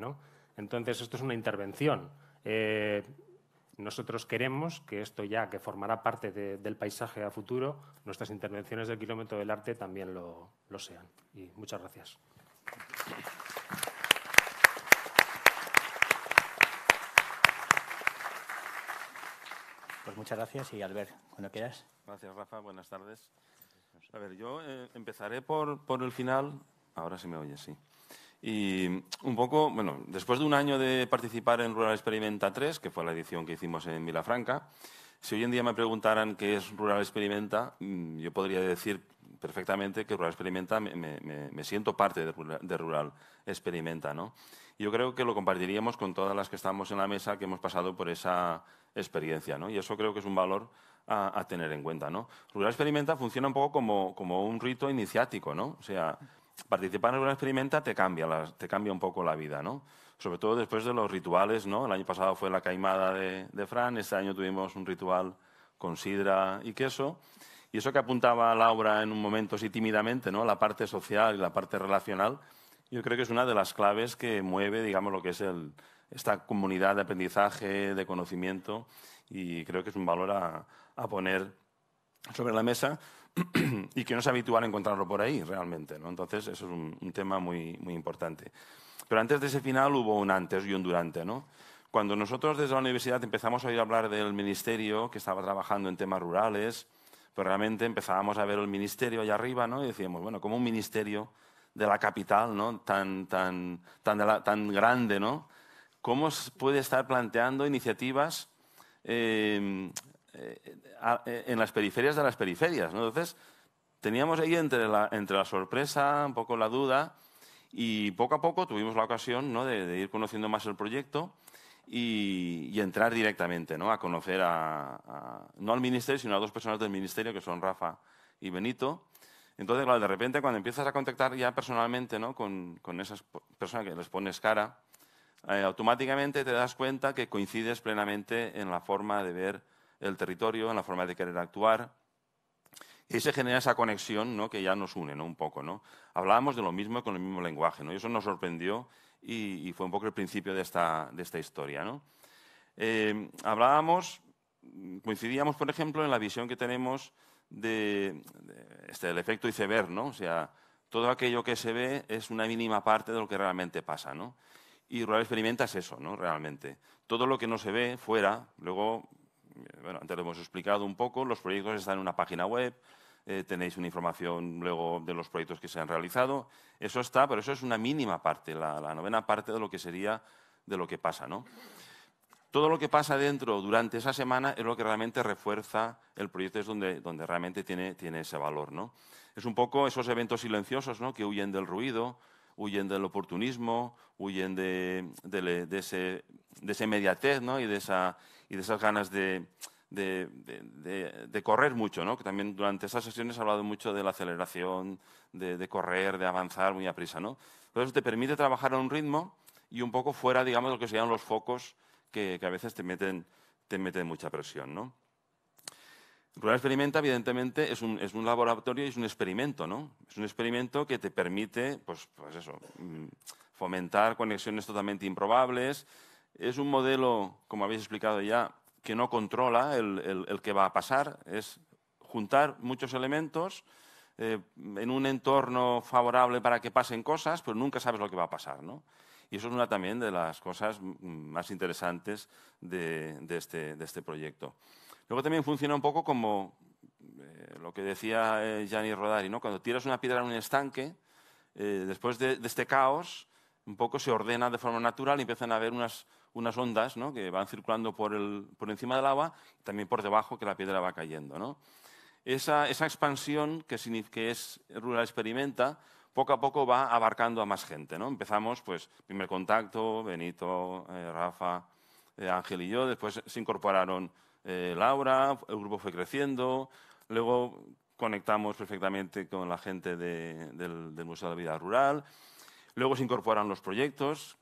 Entonces esto es una intervención. Eh, nosotros queremos que esto ya, que formará parte del paisaje a futuro, nuestras intervenciones del kilómetro del arte también lo, sean. Y muchas gracias. Pues muchas gracias y Albert, cuando quieras. Gracias, Rafa. Buenas tardes. A ver, yo eh, empezaré por, el final. Ahora sí me oye, sí. Y un poco, bueno, después de un año de participar en Rural Experimenta 3, que fue la edición que hicimos en Vilafranca, si hoy en día me preguntaran qué es Rural Experimenta, mm, yo podría decir perfectamente que Rural Experimenta, me, siento parte de Rural, Experimenta, ¿no? Yo creo que lo compartiríamos con todas las que estamos en la mesa que hemos pasado por esa experiencia. ¿no? Y eso creo que es un valor a, tener en cuenta. ¿no? Rural Experimenta funciona un poco como, como un rito iniciático. ¿no? O sea, participar en Rural Experimenta te cambia, te cambia un poco la vida. ¿no? Sobre todo después de los rituales. ¿no? El año pasado fue la caimada de, de Fran, este año tuvimos un ritual con sidra y queso. Y eso que apuntaba Laura en un momento así tímidamente, ¿no? la parte social y la parte relacional, yo creo que es una de las claves que mueve digamos, lo que es el, esta comunidad de aprendizaje, de conocimiento, y creo que es un valor a, poner sobre la mesa y que no es habitual encontrarlo por ahí realmente. ¿no? Entonces, eso es un, tema muy, muy importante. Pero antes de ese final hubo un antes y un durante. ¿no? Cuando nosotros desde la universidad empezamos a oír hablar del ministerio que estaba trabajando en temas rurales, pues realmente empezábamos a ver el ministerio allá arriba ¿no? y decíamos, bueno, como un ministerio de la capital, ¿no? tan, tan, tan grande, ¿no? cómo puede estar planteando iniciativas em, eh, eh, en las periferias de las periferias. Entonces, teníamos ahí entre la, entre la sorpresa, un poco la duda, y poco a poco tuvimos la ocasión ¿no? de, ir conociendo más el proyecto y, entrar directamente ¿no? a conocer, a, no al ministerio, sino a dos personas del ministerio, que son Rafa y Benito. Entonces, de repente cuando empiezas a contactar ya personalmente ¿no? con, con esas personas que les pones cara, eh, automáticamente te das cuenta que coincides plenamente en la forma de ver el territorio, en la forma de querer actuar. Y se genera esa conexión ¿no? que ya nos une ¿no? un poco. ¿no? Hablábamos de lo mismo con el mismo lenguaje. ¿no? Y eso nos sorprendió y, fue un poco el principio de esta, historia. ¿no? Eh, hablábamos, coincidíamos, por ejemplo, en la visión que tenemos de, este, del efecto iceberg. ¿no? O sea, todo aquello que se ve es una mínima parte de lo que realmente pasa y rural experimenta eso, ¿no? Realmente. Todo lo que no se ve fuera, luego, eh, bueno, antes lo hemos explicado un poco, los proyectos están en una página web, eh, tenéis una información luego de los proyectos que se han realizado. Eso está, pero eso es una mínima parte, la, novena parte de lo que sería de lo que pasa, ¿no? Todo lo que pasa dentro durante esa semana es lo que realmente refuerza el proyecto, es donde, donde realmente tiene, tiene ese valor, ¿no? Es un poco esos eventos silenciosos, ¿no? Que huyen del ruido, huyen del oportunismo, huyen de, ese, de y, de y de esas ganas de, correr mucho, que también durante esas sesiones he hablado mucho de la aceleración, de, correr, de avanzar muy a prisa. ¿no? eso te permite trabajar a un ritmo y un poco fuera, digamos, de lo que serían los focos que, a veces te meten, te mucha presión. Rural Experimenta, evidentemente, es un, laboratorio y es un experimento, ¿no? Es un experimento que te permite, pues, pues eso, mm, fomentar conexiones totalmente improbables. Es un modelo, como habéis explicado ya, que no controla el, que va a pasar. Es juntar muchos elementos eh, en un entorno favorable para que pasen cosas, pero nunca sabes lo que va a pasar, ¿no? Y eso es una también de las cosas mm, más interesantes de este, este proyecto. Luego también funciona un poco como eh, lo que decía eh, Gianni Rodari, ¿no? Cuando tiras una piedra en un estanque, eh, después de, este caos, un poco se ordena de forma natural y empiezan a haber unas, unas ondas ¿no? que van circulando por, el, por encima del agua y también por debajo que la piedra va cayendo. ¿no? Esa, esa, expansión que, que, es Rural Experimenta, poco a poco va abarcando a más gente. ¿no? Empezamos, pues, primer contacto, Benito, Rafa, Ángel y yo, después se incorporaron eh, Laura, el grupo fue creciendo, luego conectamos perfectamente con la gente del, Museo de la Vida Rural, luego se incorporan los proyectos,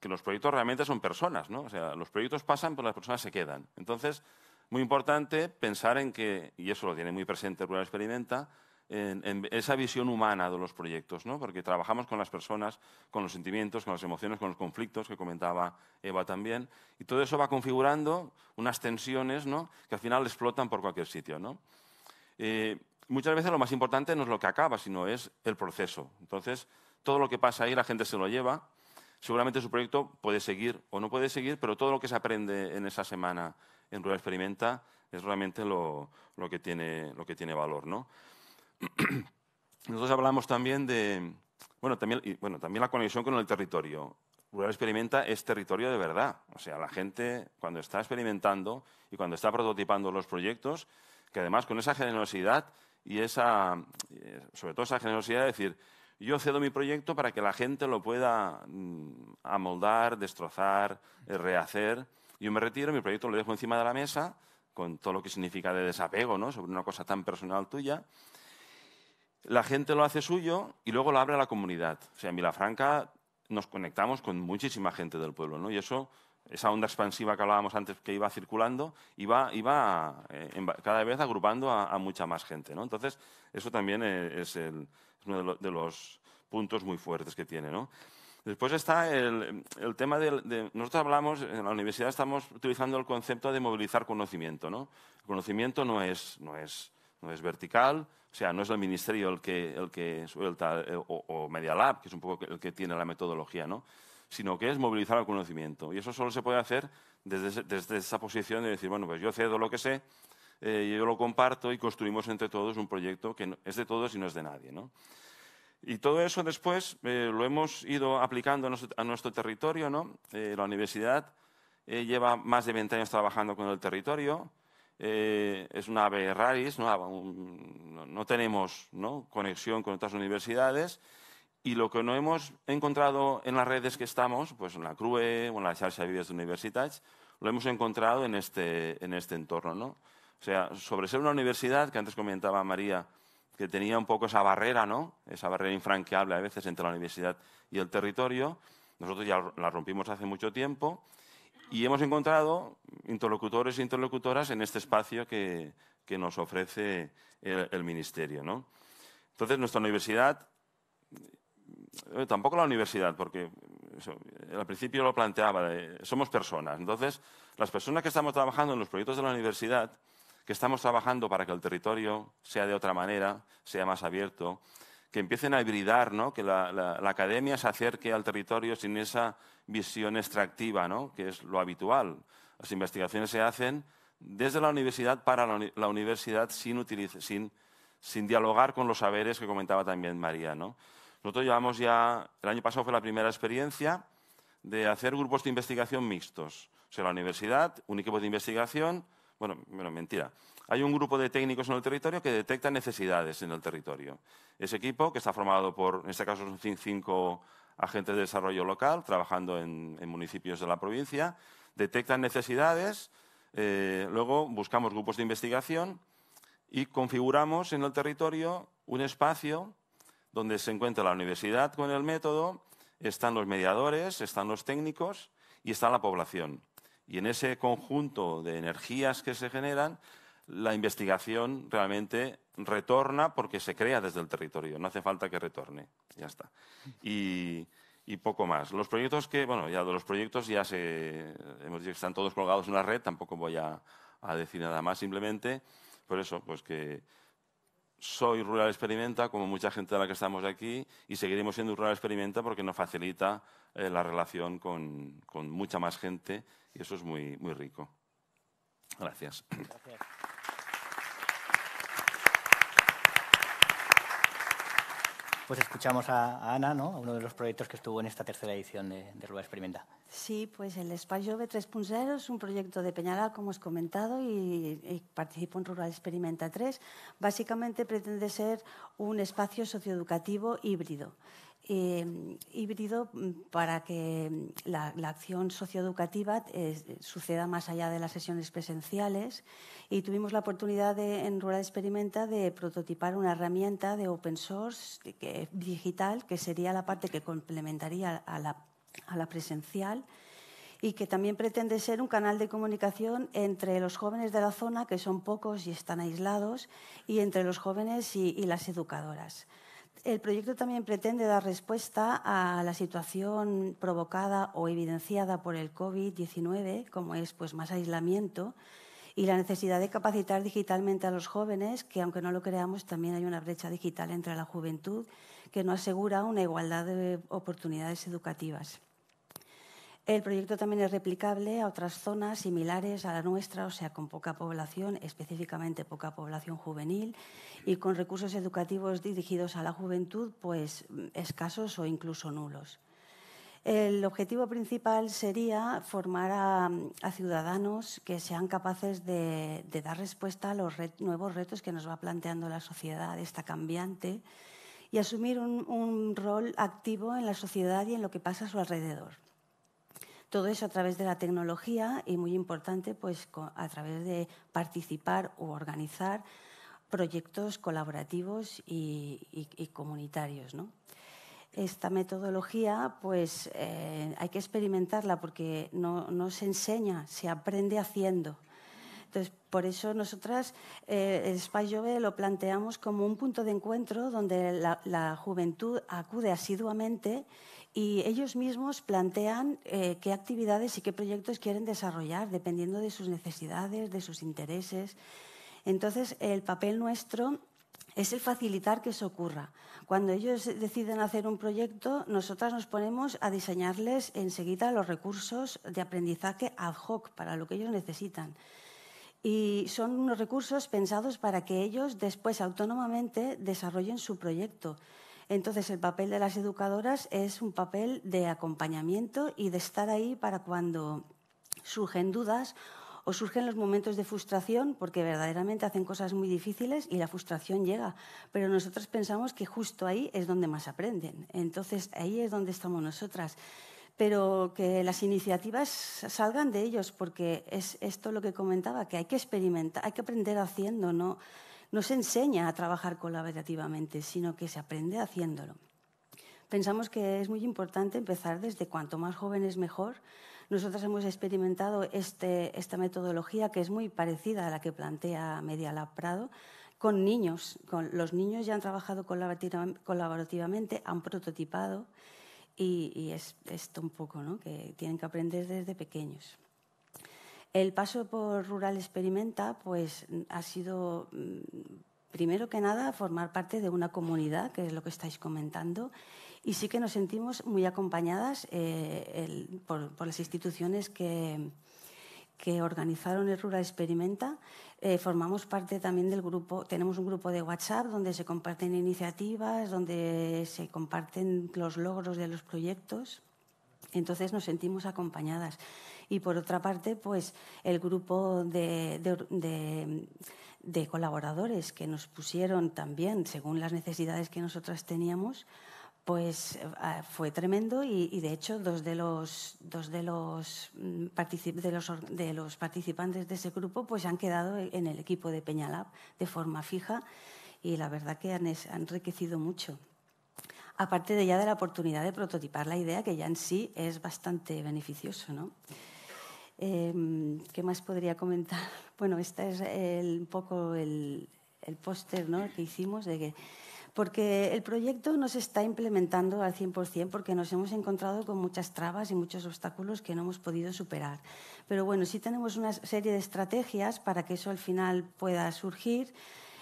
que los proyectos realmente son personas, ¿no? O sea, los proyectos pasan, pero las personas se quedan. Entonces, muy importante pensar en que, y eso lo tiene muy presente Rural Experimenta, en, esa visión humana de los proyectos, ¿no? porque trabajamos con las personas, con los sentimientos, con las emociones, con los conflictos que comentaba Eva también, y todo eso va configurando unas tensiones ¿no? que al final explotan por cualquier sitio. ¿no? Eh, muchas veces lo más importante no es lo que acaba, sino es el proceso. Entonces, todo lo que pasa ahí la gente se lo lleva. Seguramente su proyecto puede seguir o no puede seguir, pero todo lo que se aprende en esa semana en rueda Experimenta es realmente lo, que, tiene, lo que tiene valor. ¿no? Nosotros hablamos también de, bueno, también, bueno, también la conexión con el territorio. Rural Experimenta es territorio de verdad. O sea, la gente cuando está experimentando y cuando está prototipando los proyectos, que además con esa generosidad y esa, eh, sobre todo esa generosidad de decir, yo cedo mi proyecto para que la gente lo pueda mm, amoldar, destrozar, eh, rehacer. Yo me retiro, mi proyecto lo dejo encima de la mesa, con todo lo que significa de desapego, ¿no? Sobre una cosa tan personal tuya la gente lo hace suyo y luego lo abre a la comunidad. O sea, en Vilafranca nos conectamos con muchísima gente del pueblo, ¿no? Y eso, esa onda expansiva que hablábamos antes que iba circulando, iba, iba eh, cada vez agrupando a, mucha más gente, ¿no? Entonces, eso también e, es, uno de, los puntos muy fuertes que tiene, ¿no? Después está el, tema de, de, Nosotros hablamos, en la universidad estamos utilizando el concepto de movilizar conocimiento, ¿no? El conocimiento no es vertical, o sea, no es el ministerio el que, el suelta, eh, o, Media Lab, que es un poco el que tiene la metodología, ¿no? sino que es movilizar el conocimiento. Y eso solo se puede hacer desde, esa posición de decir, bueno, pues yo cedo lo que sé, eh, yo lo comparto y construimos entre todos un proyecto que es de todos y no es de nadie. Y todo eso después eh, lo hemos ido aplicando a nuestro, territorio. ¿no? la universidad lleva más de 20 años trabajando con el territorio. Eh, es una ave raris, ¿no? Ah, tenemos conexión con otras universidades y lo que no hemos encontrado en las redes que estamos, pues en la CRUE o en la Xarxa de Vives de lo hemos encontrado en este, este entorno. O sea, sobre ser una universidad, que antes comentaba María, que tenía un poco esa barrera, ¿no? esa barrera infranqueable a veces entre la universidad y el territorio, nosotros ya la rompimos hace mucho tiempo y hemos encontrado interlocutores e interlocutoras en este espacio que, que nos ofrece el, Ministerio. ¿no? Entonces, nuestra universidad, eh, tampoco la universidad, porque al principio lo planteaba, eh, somos personas. Entonces, las personas que estamos trabajando en los proyectos de la universidad, que estamos trabajando para que el territorio sea de otra manera, sea más abierto, que empiecen a hibridar, ¿no? que la, academia se acerque al territorio sin esa visión extractiva, ¿no? que es lo habitual. Las investigaciones se hacen desde la universidad para la, universidad sin, dialogar con los saberes que comentaba también María. ¿no? Nosotros llevamos ya, el año pasado fue la primera experiencia de hacer grupos de investigación mixtos. O sea, la universidad, un equipo de investigación, bueno, bueno mentira. Hay un grupo de técnicos en el territorio que detecta necesidades en el territorio. Ese equipo, que está formado por, en este caso son cinco agentes de desarrollo local, trabajando en, municipios de la provincia, detectan necesidades, eh, luego buscamos grupos de investigación y configuramos en el territorio un espacio donde se encuentra la universidad con el método, están los mediadores, están los técnicos y está la población. Y en ese conjunto de energías que se generan, la investigación realmente retorna porque se crea desde el territorio, no hace falta que retorne, ya está. Y, poco más. Los proyectos que, bueno, ya de los proyectos ya se, hemos dicho que están todos colgados en una red, tampoco voy a, decir nada más, simplemente, por eso, pues que soy Rural Experimenta, como mucha gente de la que estamos aquí, y seguiremos siendo Rural Experimenta porque nos facilita eh, la relación con, mucha más gente y eso es muy, muy rico. Gracias. pues escuchamos a, Ana, ¿no? uno de los proyectos que estuvo en esta tercera edición de, Rural Experimenta. Sí, pues el Espacio B 3.0 es un proyecto de Peñaral, como os he comentado, y, y, participo en Rural Experimenta 3. Básicamente pretende ser un espacio socioeducativo híbrido. Em, híbrido mm, para que mm, la, acción socioeducativa suceda más allá de las sesiones presenciales y tuvimos la oportunidad en Rural Experimenta de prototipar una herramienta de open source digital que sería la parte que complementaría a la, presencial y que también pretende ser un canal de comunicación entre los jóvenes de la zona, que son pocos y están aislados, y entre los jóvenes y las educadoras. El proyecto también pretende dar respuesta a la situación provocada o evidenciada por el COVID-19, como es pues, más aislamiento y la necesidad de capacitar digitalmente a los jóvenes, que aunque no lo creamos, también hay una brecha digital entre la juventud que no asegura una igualdad de oportunidades educativas. El proyecto también es replicable a otras zonas similares a la nuestra, o sea, con poca población, específicamente poca población juvenil, y con recursos educativos dirigidos a la juventud, pues escasos o incluso nulos. El objetivo principal sería formar a, ciudadanos que sean capaces de, dar respuesta a los nuevos retos que nos va planteando la sociedad, esta cambiante, y asumir un rol activo en la sociedad y en lo que pasa a su alrededor. Todo eso a través de la tecnología y muy importante, pues a través de participar o organizar proyectos colaborativos y, comunitarios. Esta metodología pues eh, hay que experimentarla porque no, se enseña, se aprende haciendo. Entonces, por eso nosotras el eh, Spice Jove lo planteamos como un punto de encuentro donde la, la juventud acude asiduamente y ellos mismos plantean eh, qué actividades y qué proyectos quieren desarrollar, dependiendo de sus necesidades, de sus intereses. Entonces, el papel nuestro es el facilitar que eso ocurra. Cuando ellos deciden hacer un proyecto, nosotras nos ponemos a diseñarles enseguida los recursos de aprendizaje ad hoc para lo que ellos necesitan. Y son unos recursos pensados para que ellos después autónomamente desarrollen su proyecto. Entonces, el papel de las educadoras es un papel de acompañamiento y de estar ahí para cuando surgen dudas o surgen los momentos de frustración porque verdaderamente hacen cosas muy difíciles y la frustración llega. Pero nosotros pensamos que justo ahí es donde más aprenden. Entonces, ahí es donde estamos nosotras. Pero que las iniciativas salgan de ellos, porque es esto lo que comentaba, que hay que experimentar, hay que aprender haciendo, ¿no? no se enseña a trabajar colaborativamente, sino que se aprende haciéndolo. Pensamos que es muy importante empezar desde cuanto más jóvenes mejor. Nosotras hemos experimentado este, esta metodología que es muy parecida a la que plantea Media Lab Prado con niños. Con, los niños ya han trabajado colaborativamente, han prototipado y, es esto un poco, que tienen que aprender desde pequeños. El paso por Rural Experimenta pues, ha sido, mm, primero que nada, formar parte de una comunidad, que es lo que estáis comentando, y sí que nos sentimos muy acompañadas eh, por, las instituciones que, que organizaron el Rural Experimenta. Eh, formamos parte también del grupo, tenemos un grupo de WhatsApp donde se comparten iniciativas, donde se comparten los logros de los proyectos. Entonces nos sentimos acompañadas y por otra parte, pues el grupo de, colaboradores que nos pusieron también, según las necesidades que nosotras teníamos, pues eh, fue tremendo y, de hecho dos de los dos de los, mm, de participantes de ese grupo pues han quedado en el equipo de Peñalab de forma fija y la verdad que han, han enriquecido mucho. Aparte de ya de la oportunidad de prototipar la idea que ya en sí es bastante beneficioso, ¿no? Em, ¿Qué más podría comentar? Bueno, este es el, un poco el, el póster ¿no? que hicimos de que porque el proyecto no se está implementando al 100% porque nos hemos encontrado con muchas trabas y muchos obstáculos que no hemos podido superar. Pero bueno, sí tenemos una serie de estrategias para que eso al final pueda surgir.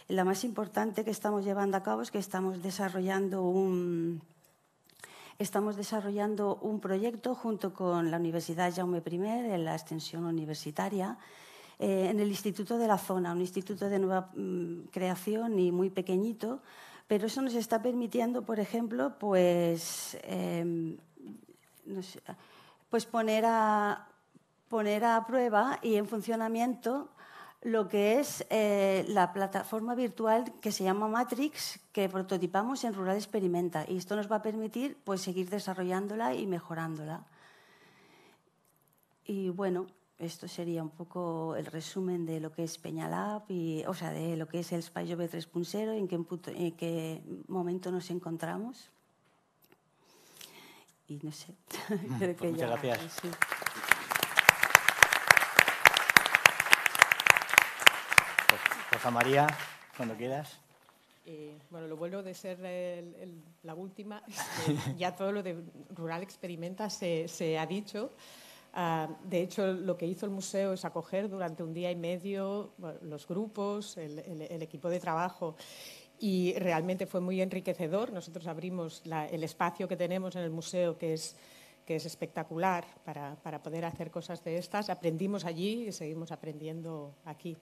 La más importante que estamos llevando a cabo es que estamos desarrollando un, Estamos desarrollando un proyecto junto con la Universidad Jaume I, en la extensión universitaria, eh, en el Instituto de la Zona, un instituto de nueva mm, creación y muy pequeñito, pero eso nos está permitiendo, por ejemplo, pues, em, pues poner, a, poner a prueba y en funcionamiento lo que es eh, la plataforma virtual que se llama Matrix, que prototipamos en Rural Experimenta. Y esto nos va a permitir pues, seguir desarrollándola y mejorándola. Y bueno, esto sería un poco el resumen de lo que es Peñalab, y, o sea, de lo que es el Spy 3.0 en qué, en qué momento nos encontramos. Y no sé, mm, pues que muchas gracias. Rosa María, cuando quieras. Eh, bueno, lo vuelvo de ser la última este, ya todo lo de Rural Experimenta se, ha dicho. Ah, de hecho, lo que hizo el museo es acoger durante un día y medio los grupos, el, equipo de trabajo y realmente fue muy enriquecedor. Nosotros abrimos el espacio que tenemos en el museo, que es, que es espectacular para, poder hacer cosas de estas. Aprendimos allí y seguimos aprendiendo aquí.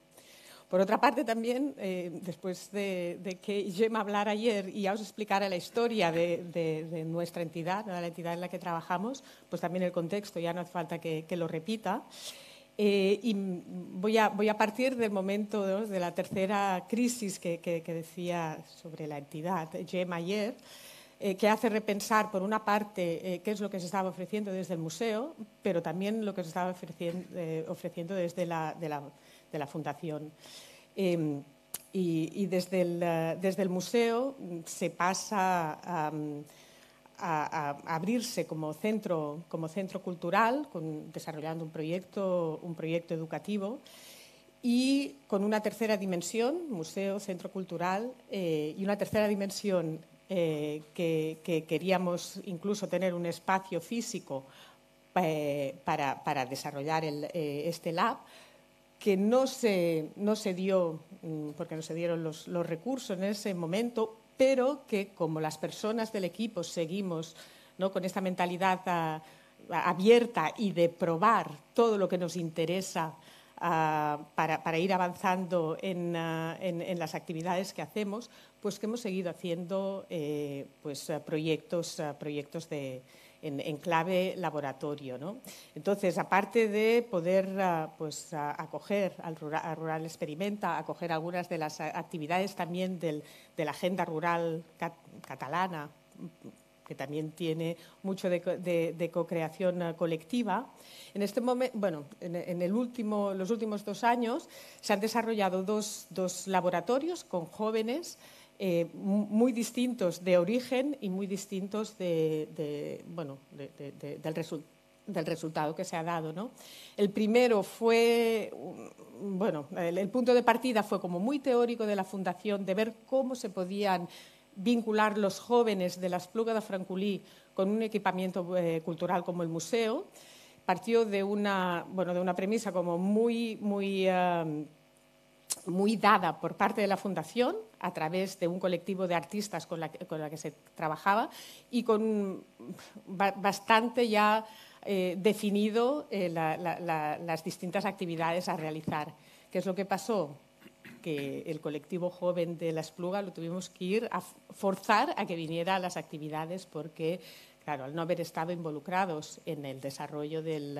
Por otra parte, también, eh, después de, que Gemma hablara ayer y ya os explicara la historia de, nuestra entidad, de la entidad en la que trabajamos, pues también el contexto, ya no hace falta que, lo repita. Eh, y voy a, partir del momento de la tercera crisis que, decía sobre la entidad Gemma ayer, eh, que hace repensar, por una parte, qué es lo que se estaba ofreciendo desde el museo, pero también lo que se estaba ofreciendo, desde la, la de la Fundación. Em, y, desde, el, eh, museo mm, se pasa mm, a, abrirse como centro, como centro cultural, con, desarrollando un proyecto, un proyecto educativo y con una tercera dimensión, museo, centro cultural, eh, y una tercera dimensión eh, que, queríamos incluso tener un espacio físico para, desarrollar este lab, que no se, no se dio, mm, porque no se dieron los, recursos en ese momento, pero que como las personas del equipo seguimos ¿no? con esta mentalidad ah, abierta y de probar todo lo que nos interesa ah, para, ir avanzando ah, en, las actividades que hacemos, pues que hemos seguido haciendo eh, pues, proyectos, proyectos de, en, clave laboratorio. Entonces, aparte de poder ah, pues, ah, acoger al rural, Experimenta, acoger algunas de las ah, actividades también de la agenda rural catalana, que también tiene mucho de, de, co-creación colectiva. En este momento, en, último, los últimos dos años se han desarrollado dos laboratorios con jóvenes eh, muy distintos de origen y muy distintos del, resultado que se ha dado. El primero fue, mm, bueno, el, punto de partida fue como muy teórico de la fundación, de ver cómo se podían vincular los jóvenes de las plugas de Francolí con un equipamiento eh, cultural como el museo, partió de una, de una premisa como muy, muy, eh, muy dada por parte de la Fundación a través de un colectivo de artistas con la, que se trabajaba y con bastante ya eh, definido eh, las distintas actividades a realizar. ¿Qué es lo que pasó? que el colectivo joven de la Espluga lo tuvimos que ir a forzar a que viniera a las actividades porque, claro, al no haber estado involucrados en el desarrollo del,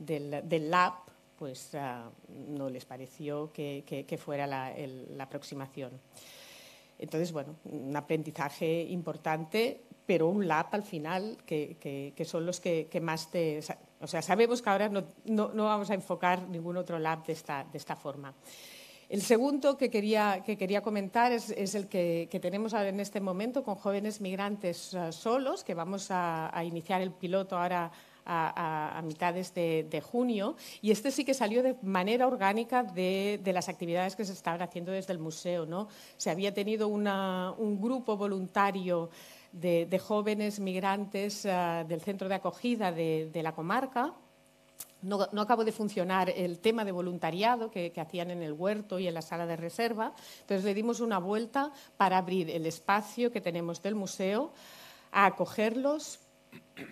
del, del lab, pues ah, no les pareció que, fuera la, aproximación. Entonces, bueno, un aprendizaje importante, pero un lab al final, que, son los que, más te... O sea, sabemos que ahora no, vamos a enfocar ningún otro lab de esta, de esta forma. El segundo que quería, que quería comentar es, el que, que, tenemos en este momento con jóvenes migrantes ah, solos, que vamos a, a iniciar el piloto ahora a, mitades de, junio y este sí que salió de manera orgánica de, las actividades que se estaban haciendo desde el museo. ¿no? Se había tenido un grupo voluntario de, jóvenes migrantes eh, del centro de acogida de la comarca no, acabó de funcionar el tema de voluntariado que, que, hacían en el huerto y en la sala de reserva. Entonces le dimos una vuelta para abrir el espacio que tenemos del museo a acogerlos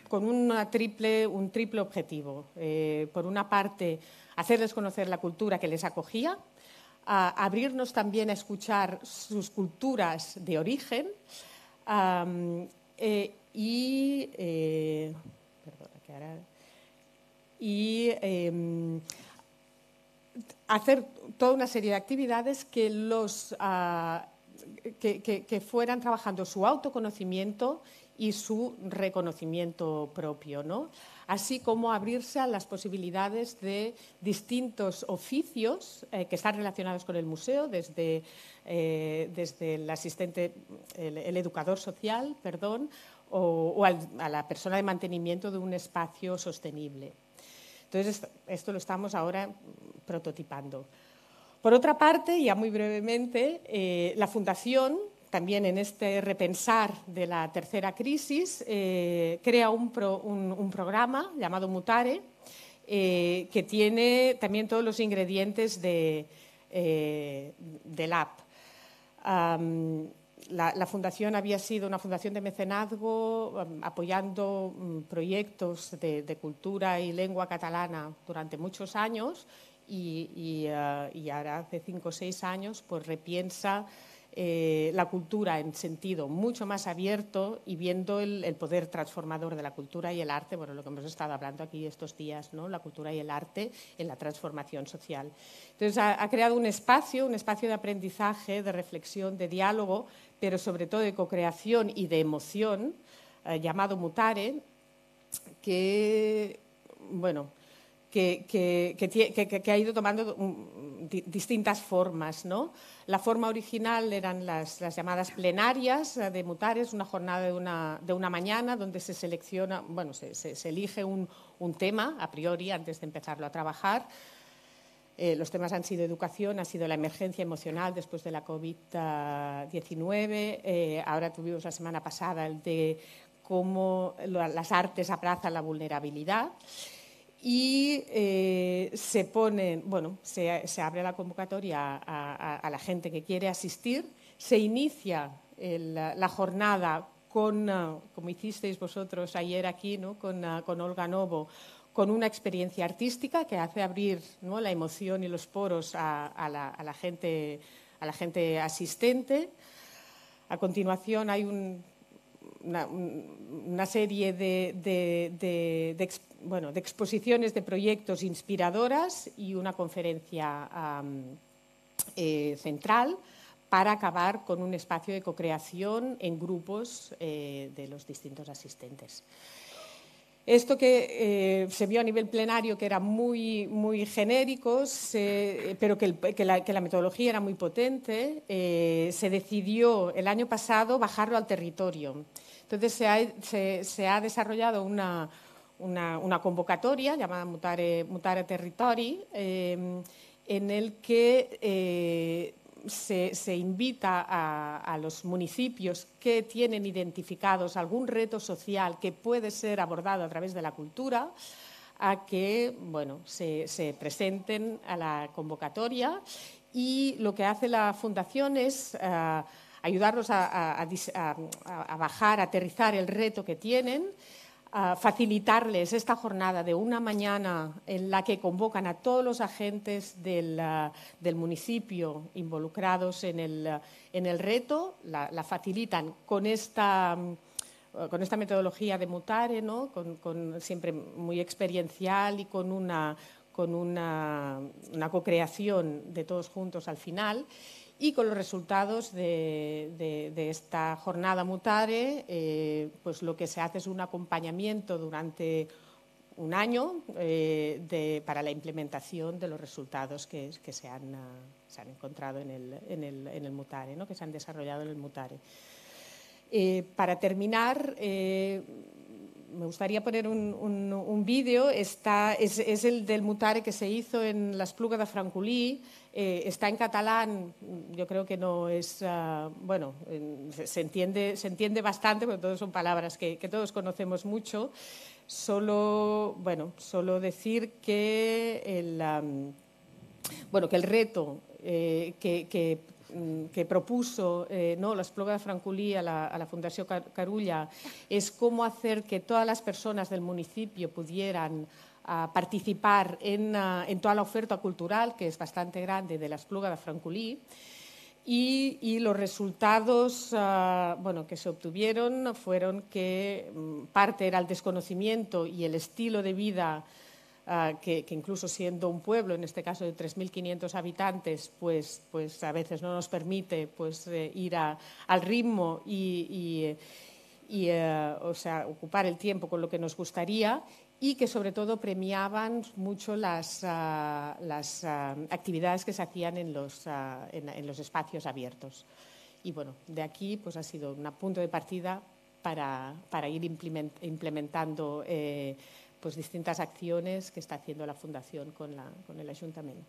con triple, un triple objetivo. Eh, por una parte, hacerles conocer la cultura que les acogía, a abrirnos también a escuchar sus culturas de origen eh, y, eh, em, hacer toda una serie de actividades que los ah, que, fueran trabajando su autoconocimiento y su reconocimiento propio, ¿no? así como abrirse a las posibilidades de distintos oficios eh, que están relacionados con el museo, desde, eh, el asistente, el, educador social, perdón, o, a la persona de mantenimiento de un espacio sostenible. Entonces, esto lo estamos ahora prototipando. Por otra parte, ya muy brevemente, eh, la Fundación, también en este repensar de la tercera crisis, eh, crea un, programa llamado Mutare, eh, que tiene también todos los ingredientes de, del app. la, fundación había sido una fundación de mecenazgo apoyando mm, proyectos de, de cultura y lengua catalana durante muchos años Ah, y, ahora hace cinco o seis años pues repiensa eh, la cultura en sentido mucho más abierto y viendo el, poder transformador de la cultura y el arte, bueno, lo que hemos estado hablando aquí estos días, ¿no? la cultura y el arte en la transformación social. Entonces, ha, creado un espacio, un espacio de aprendizaje, de reflexión, de diálogo, pero sobre todo de co-creación y de emoción, eh, llamado Mutare, que, bueno, que, ha ido tomando mm, distintas formas. ¿no? La forma original eran las, llamadas plenarias eh, de mutares, una jornada de una, de una mañana donde se selecciona, bueno, se, elige un, tema a priori antes de empezarlo a trabajar. Eh, los temas han sido educación, ha sido la emergencia emocional después de la COVID-19. Eh, ahora tuvimos la semana pasada el de cómo las artes abrazan la vulnerabilidad y eh, se pone, bueno, se, se, abre la convocatoria a, la gente que quiere asistir, se inicia la jornada con, ah, como hicisteis vosotros ayer aquí, ¿no? con, ah, con Olga Novo, con una experiencia artística que hace abrir ¿no? la emoción y los poros a, a la gente, a la gente asistente. A continuación hay un una, serie de, exposiciones de proyectos inspiradoras y una conferencia eh, central para acabar con un espacio de co-creación en grupos eh, de los distintos asistentes. Esto que eh, se vio a nivel plenario, que era muy, muy pero que, la, metodología era muy potente, se decidió el año pasado bajarlo al territorio. Entonces se ha, desarrollado una, convocatoria llamada Mutare, Territori, eh, en el que eh, se, invita a, los municipios que tienen identificados algún reto social que puede ser abordado a través de la cultura a que bueno, se, presenten a la convocatoria y lo que hace la Fundación es ah, ayudarlos a, bajar, a aterrizar el reto que tienen, a facilitarles esta jornada de una mañana en la que convocan a todos los agentes del, ah, municipio involucrados en el, reto, la, facilitan mm, eh, con esta, metodología de mutare, ¿no? con, siempre muy experiencial y con una, con una co-creación de todos juntos al final y con los resultados de, esta jornada Mutare, eh, pues lo que se hace es un acompañamiento durante un año eh, para la implementación de los resultados que, ah, se, han, encontrado en el, Mutare, ¿no? que se han desarrollado en el Mutare. Eh, para terminar, me gustaría poner un, vídeo, es, el del mutare que se hizo en las plugas de Franculí, eh, está en catalán, yo creo que no es, ah, bueno, se, entiende, se entiende bastante, porque todos son palabras que, todos conocemos mucho, solo, bueno, solo decir que el, bueno, que el reto eh, que, Mm, que propuso eh, la no, de Francolí a la, Fundación Carulla es cómo hacer que todas las personas del municipio pudieran ah, participar ah, en, toda la oferta cultural, que es bastante grande, de la Espluga de Francolí. Y, los resultados ah, bueno, que se obtuvieron fueron que mm, parte era el desconocimiento y el estilo de vida Ah, que, incluso siendo un pueblo, en este caso de 3.500 habitantes, pues, pues a veces no nos permite pues, eh, ir al ritmo y, eh, eh, o sea, ocupar el tiempo con lo que nos gustaría y que sobre todo premiaban mucho las, ah, las ah, actividades que se hacían en los, en, los espacios abiertos. Y bueno, de aquí pues, ha sido un punto de partida para, para ir implementando. Eh, pues, distintas acciones que está haciendo la Fundación con, la, con el Ayuntamiento.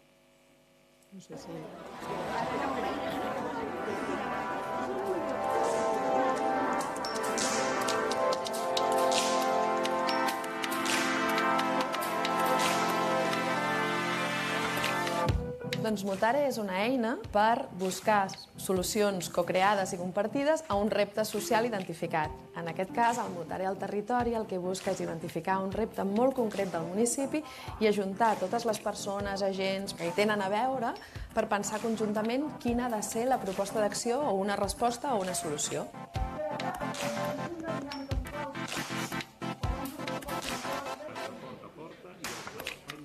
Doncs Mutare és una eina per buscar solucions cocreades i compartides a un repte social identificat. En aquest cas, el Mutare al territori el que busca és identificar un repte molt concret del municipi i ajuntar totes les persones, agents que hi tenen a veure per pensar conjuntament quina ha de ser la proposta d'acció o una resposta o una solució.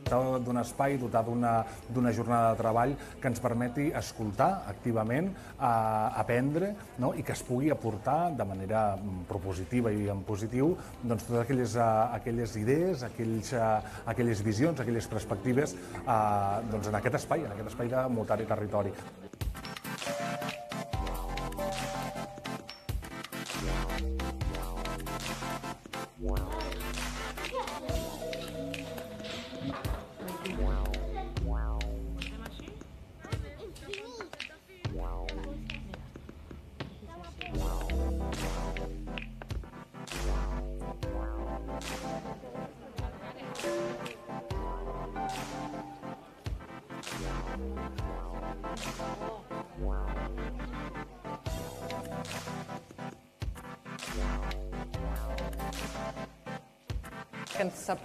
d'un espai, dotar d'una jornada de treball que ens permeti escoltar activament, a, aprendre no? i que es pugui aportar de manera mm, propositiva i en positiu doncs, totes aquelles, a, aquelles idees, aquells, a, aquelles visions, aquelles perspectives a, doncs, en aquest espai, en aquest espai de i territori. Wow.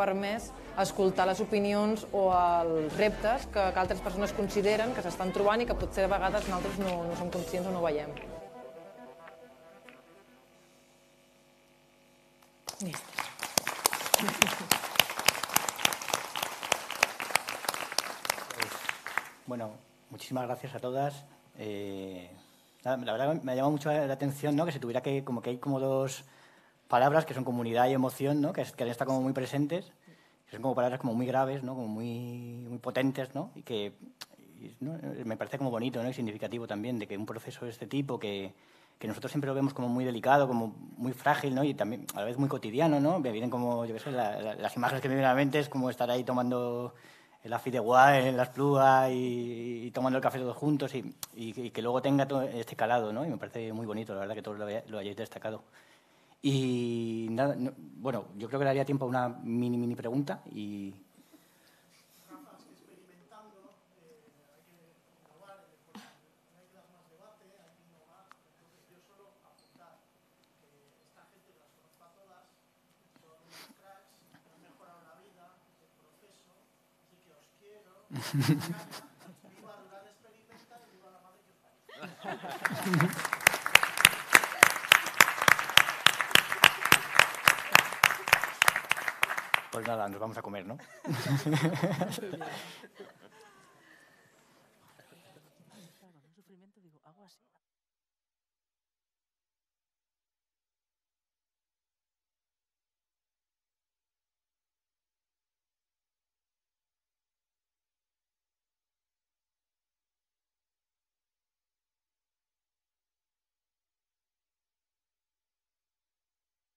permès escoltar les opinions o els reptes que, que altres persones consideren que s'estan trobant i que potser a vegades nosaltres no, no som conscients o no veiem. Listo. Bueno, muchísimas gracias a todas. Eh, la, la, verdad me ha llamado mucho la atención ¿no? que se tuviera que, como que hay como dos palabras que son comunidad y emoción, ¿no? que, que han como muy presentes, que son como palabras como muy graves, ¿no? como muy, muy potentes, ¿no? y que me parece como bonito ¿no? y significativo también de que un proceso de este tipo que, que nosotros siempre lo vemos como muy delicado, como muy frágil, ¿no? Y también a la vez muy cotidiano, ¿no? Me vienen como, yo sé, las imágenes que me vienen a la mente es como estar ahí tomando el guay en las plugas y, tomando el café todos juntos y, que luego tenga todo este calado, ¿no? Y me parece muy bonito, la verdad, que todos lo hayáis destacado. Y nada, bueno, yo creo que le haría tiempo a una mini mini pregunta y. Rafa, es que experimentando, eh, hay que comprobar, porque no hay que dar más debate, hay que innovar, pero yo solo apuntar que esta gente que las conozco a todas, son muchos cracks, que han mejorado la vida, el proceso, así que os quiero cana, iba a el gran experimento y viva la madre que os falle. Pues nada, nos vamos a comer, ¿no?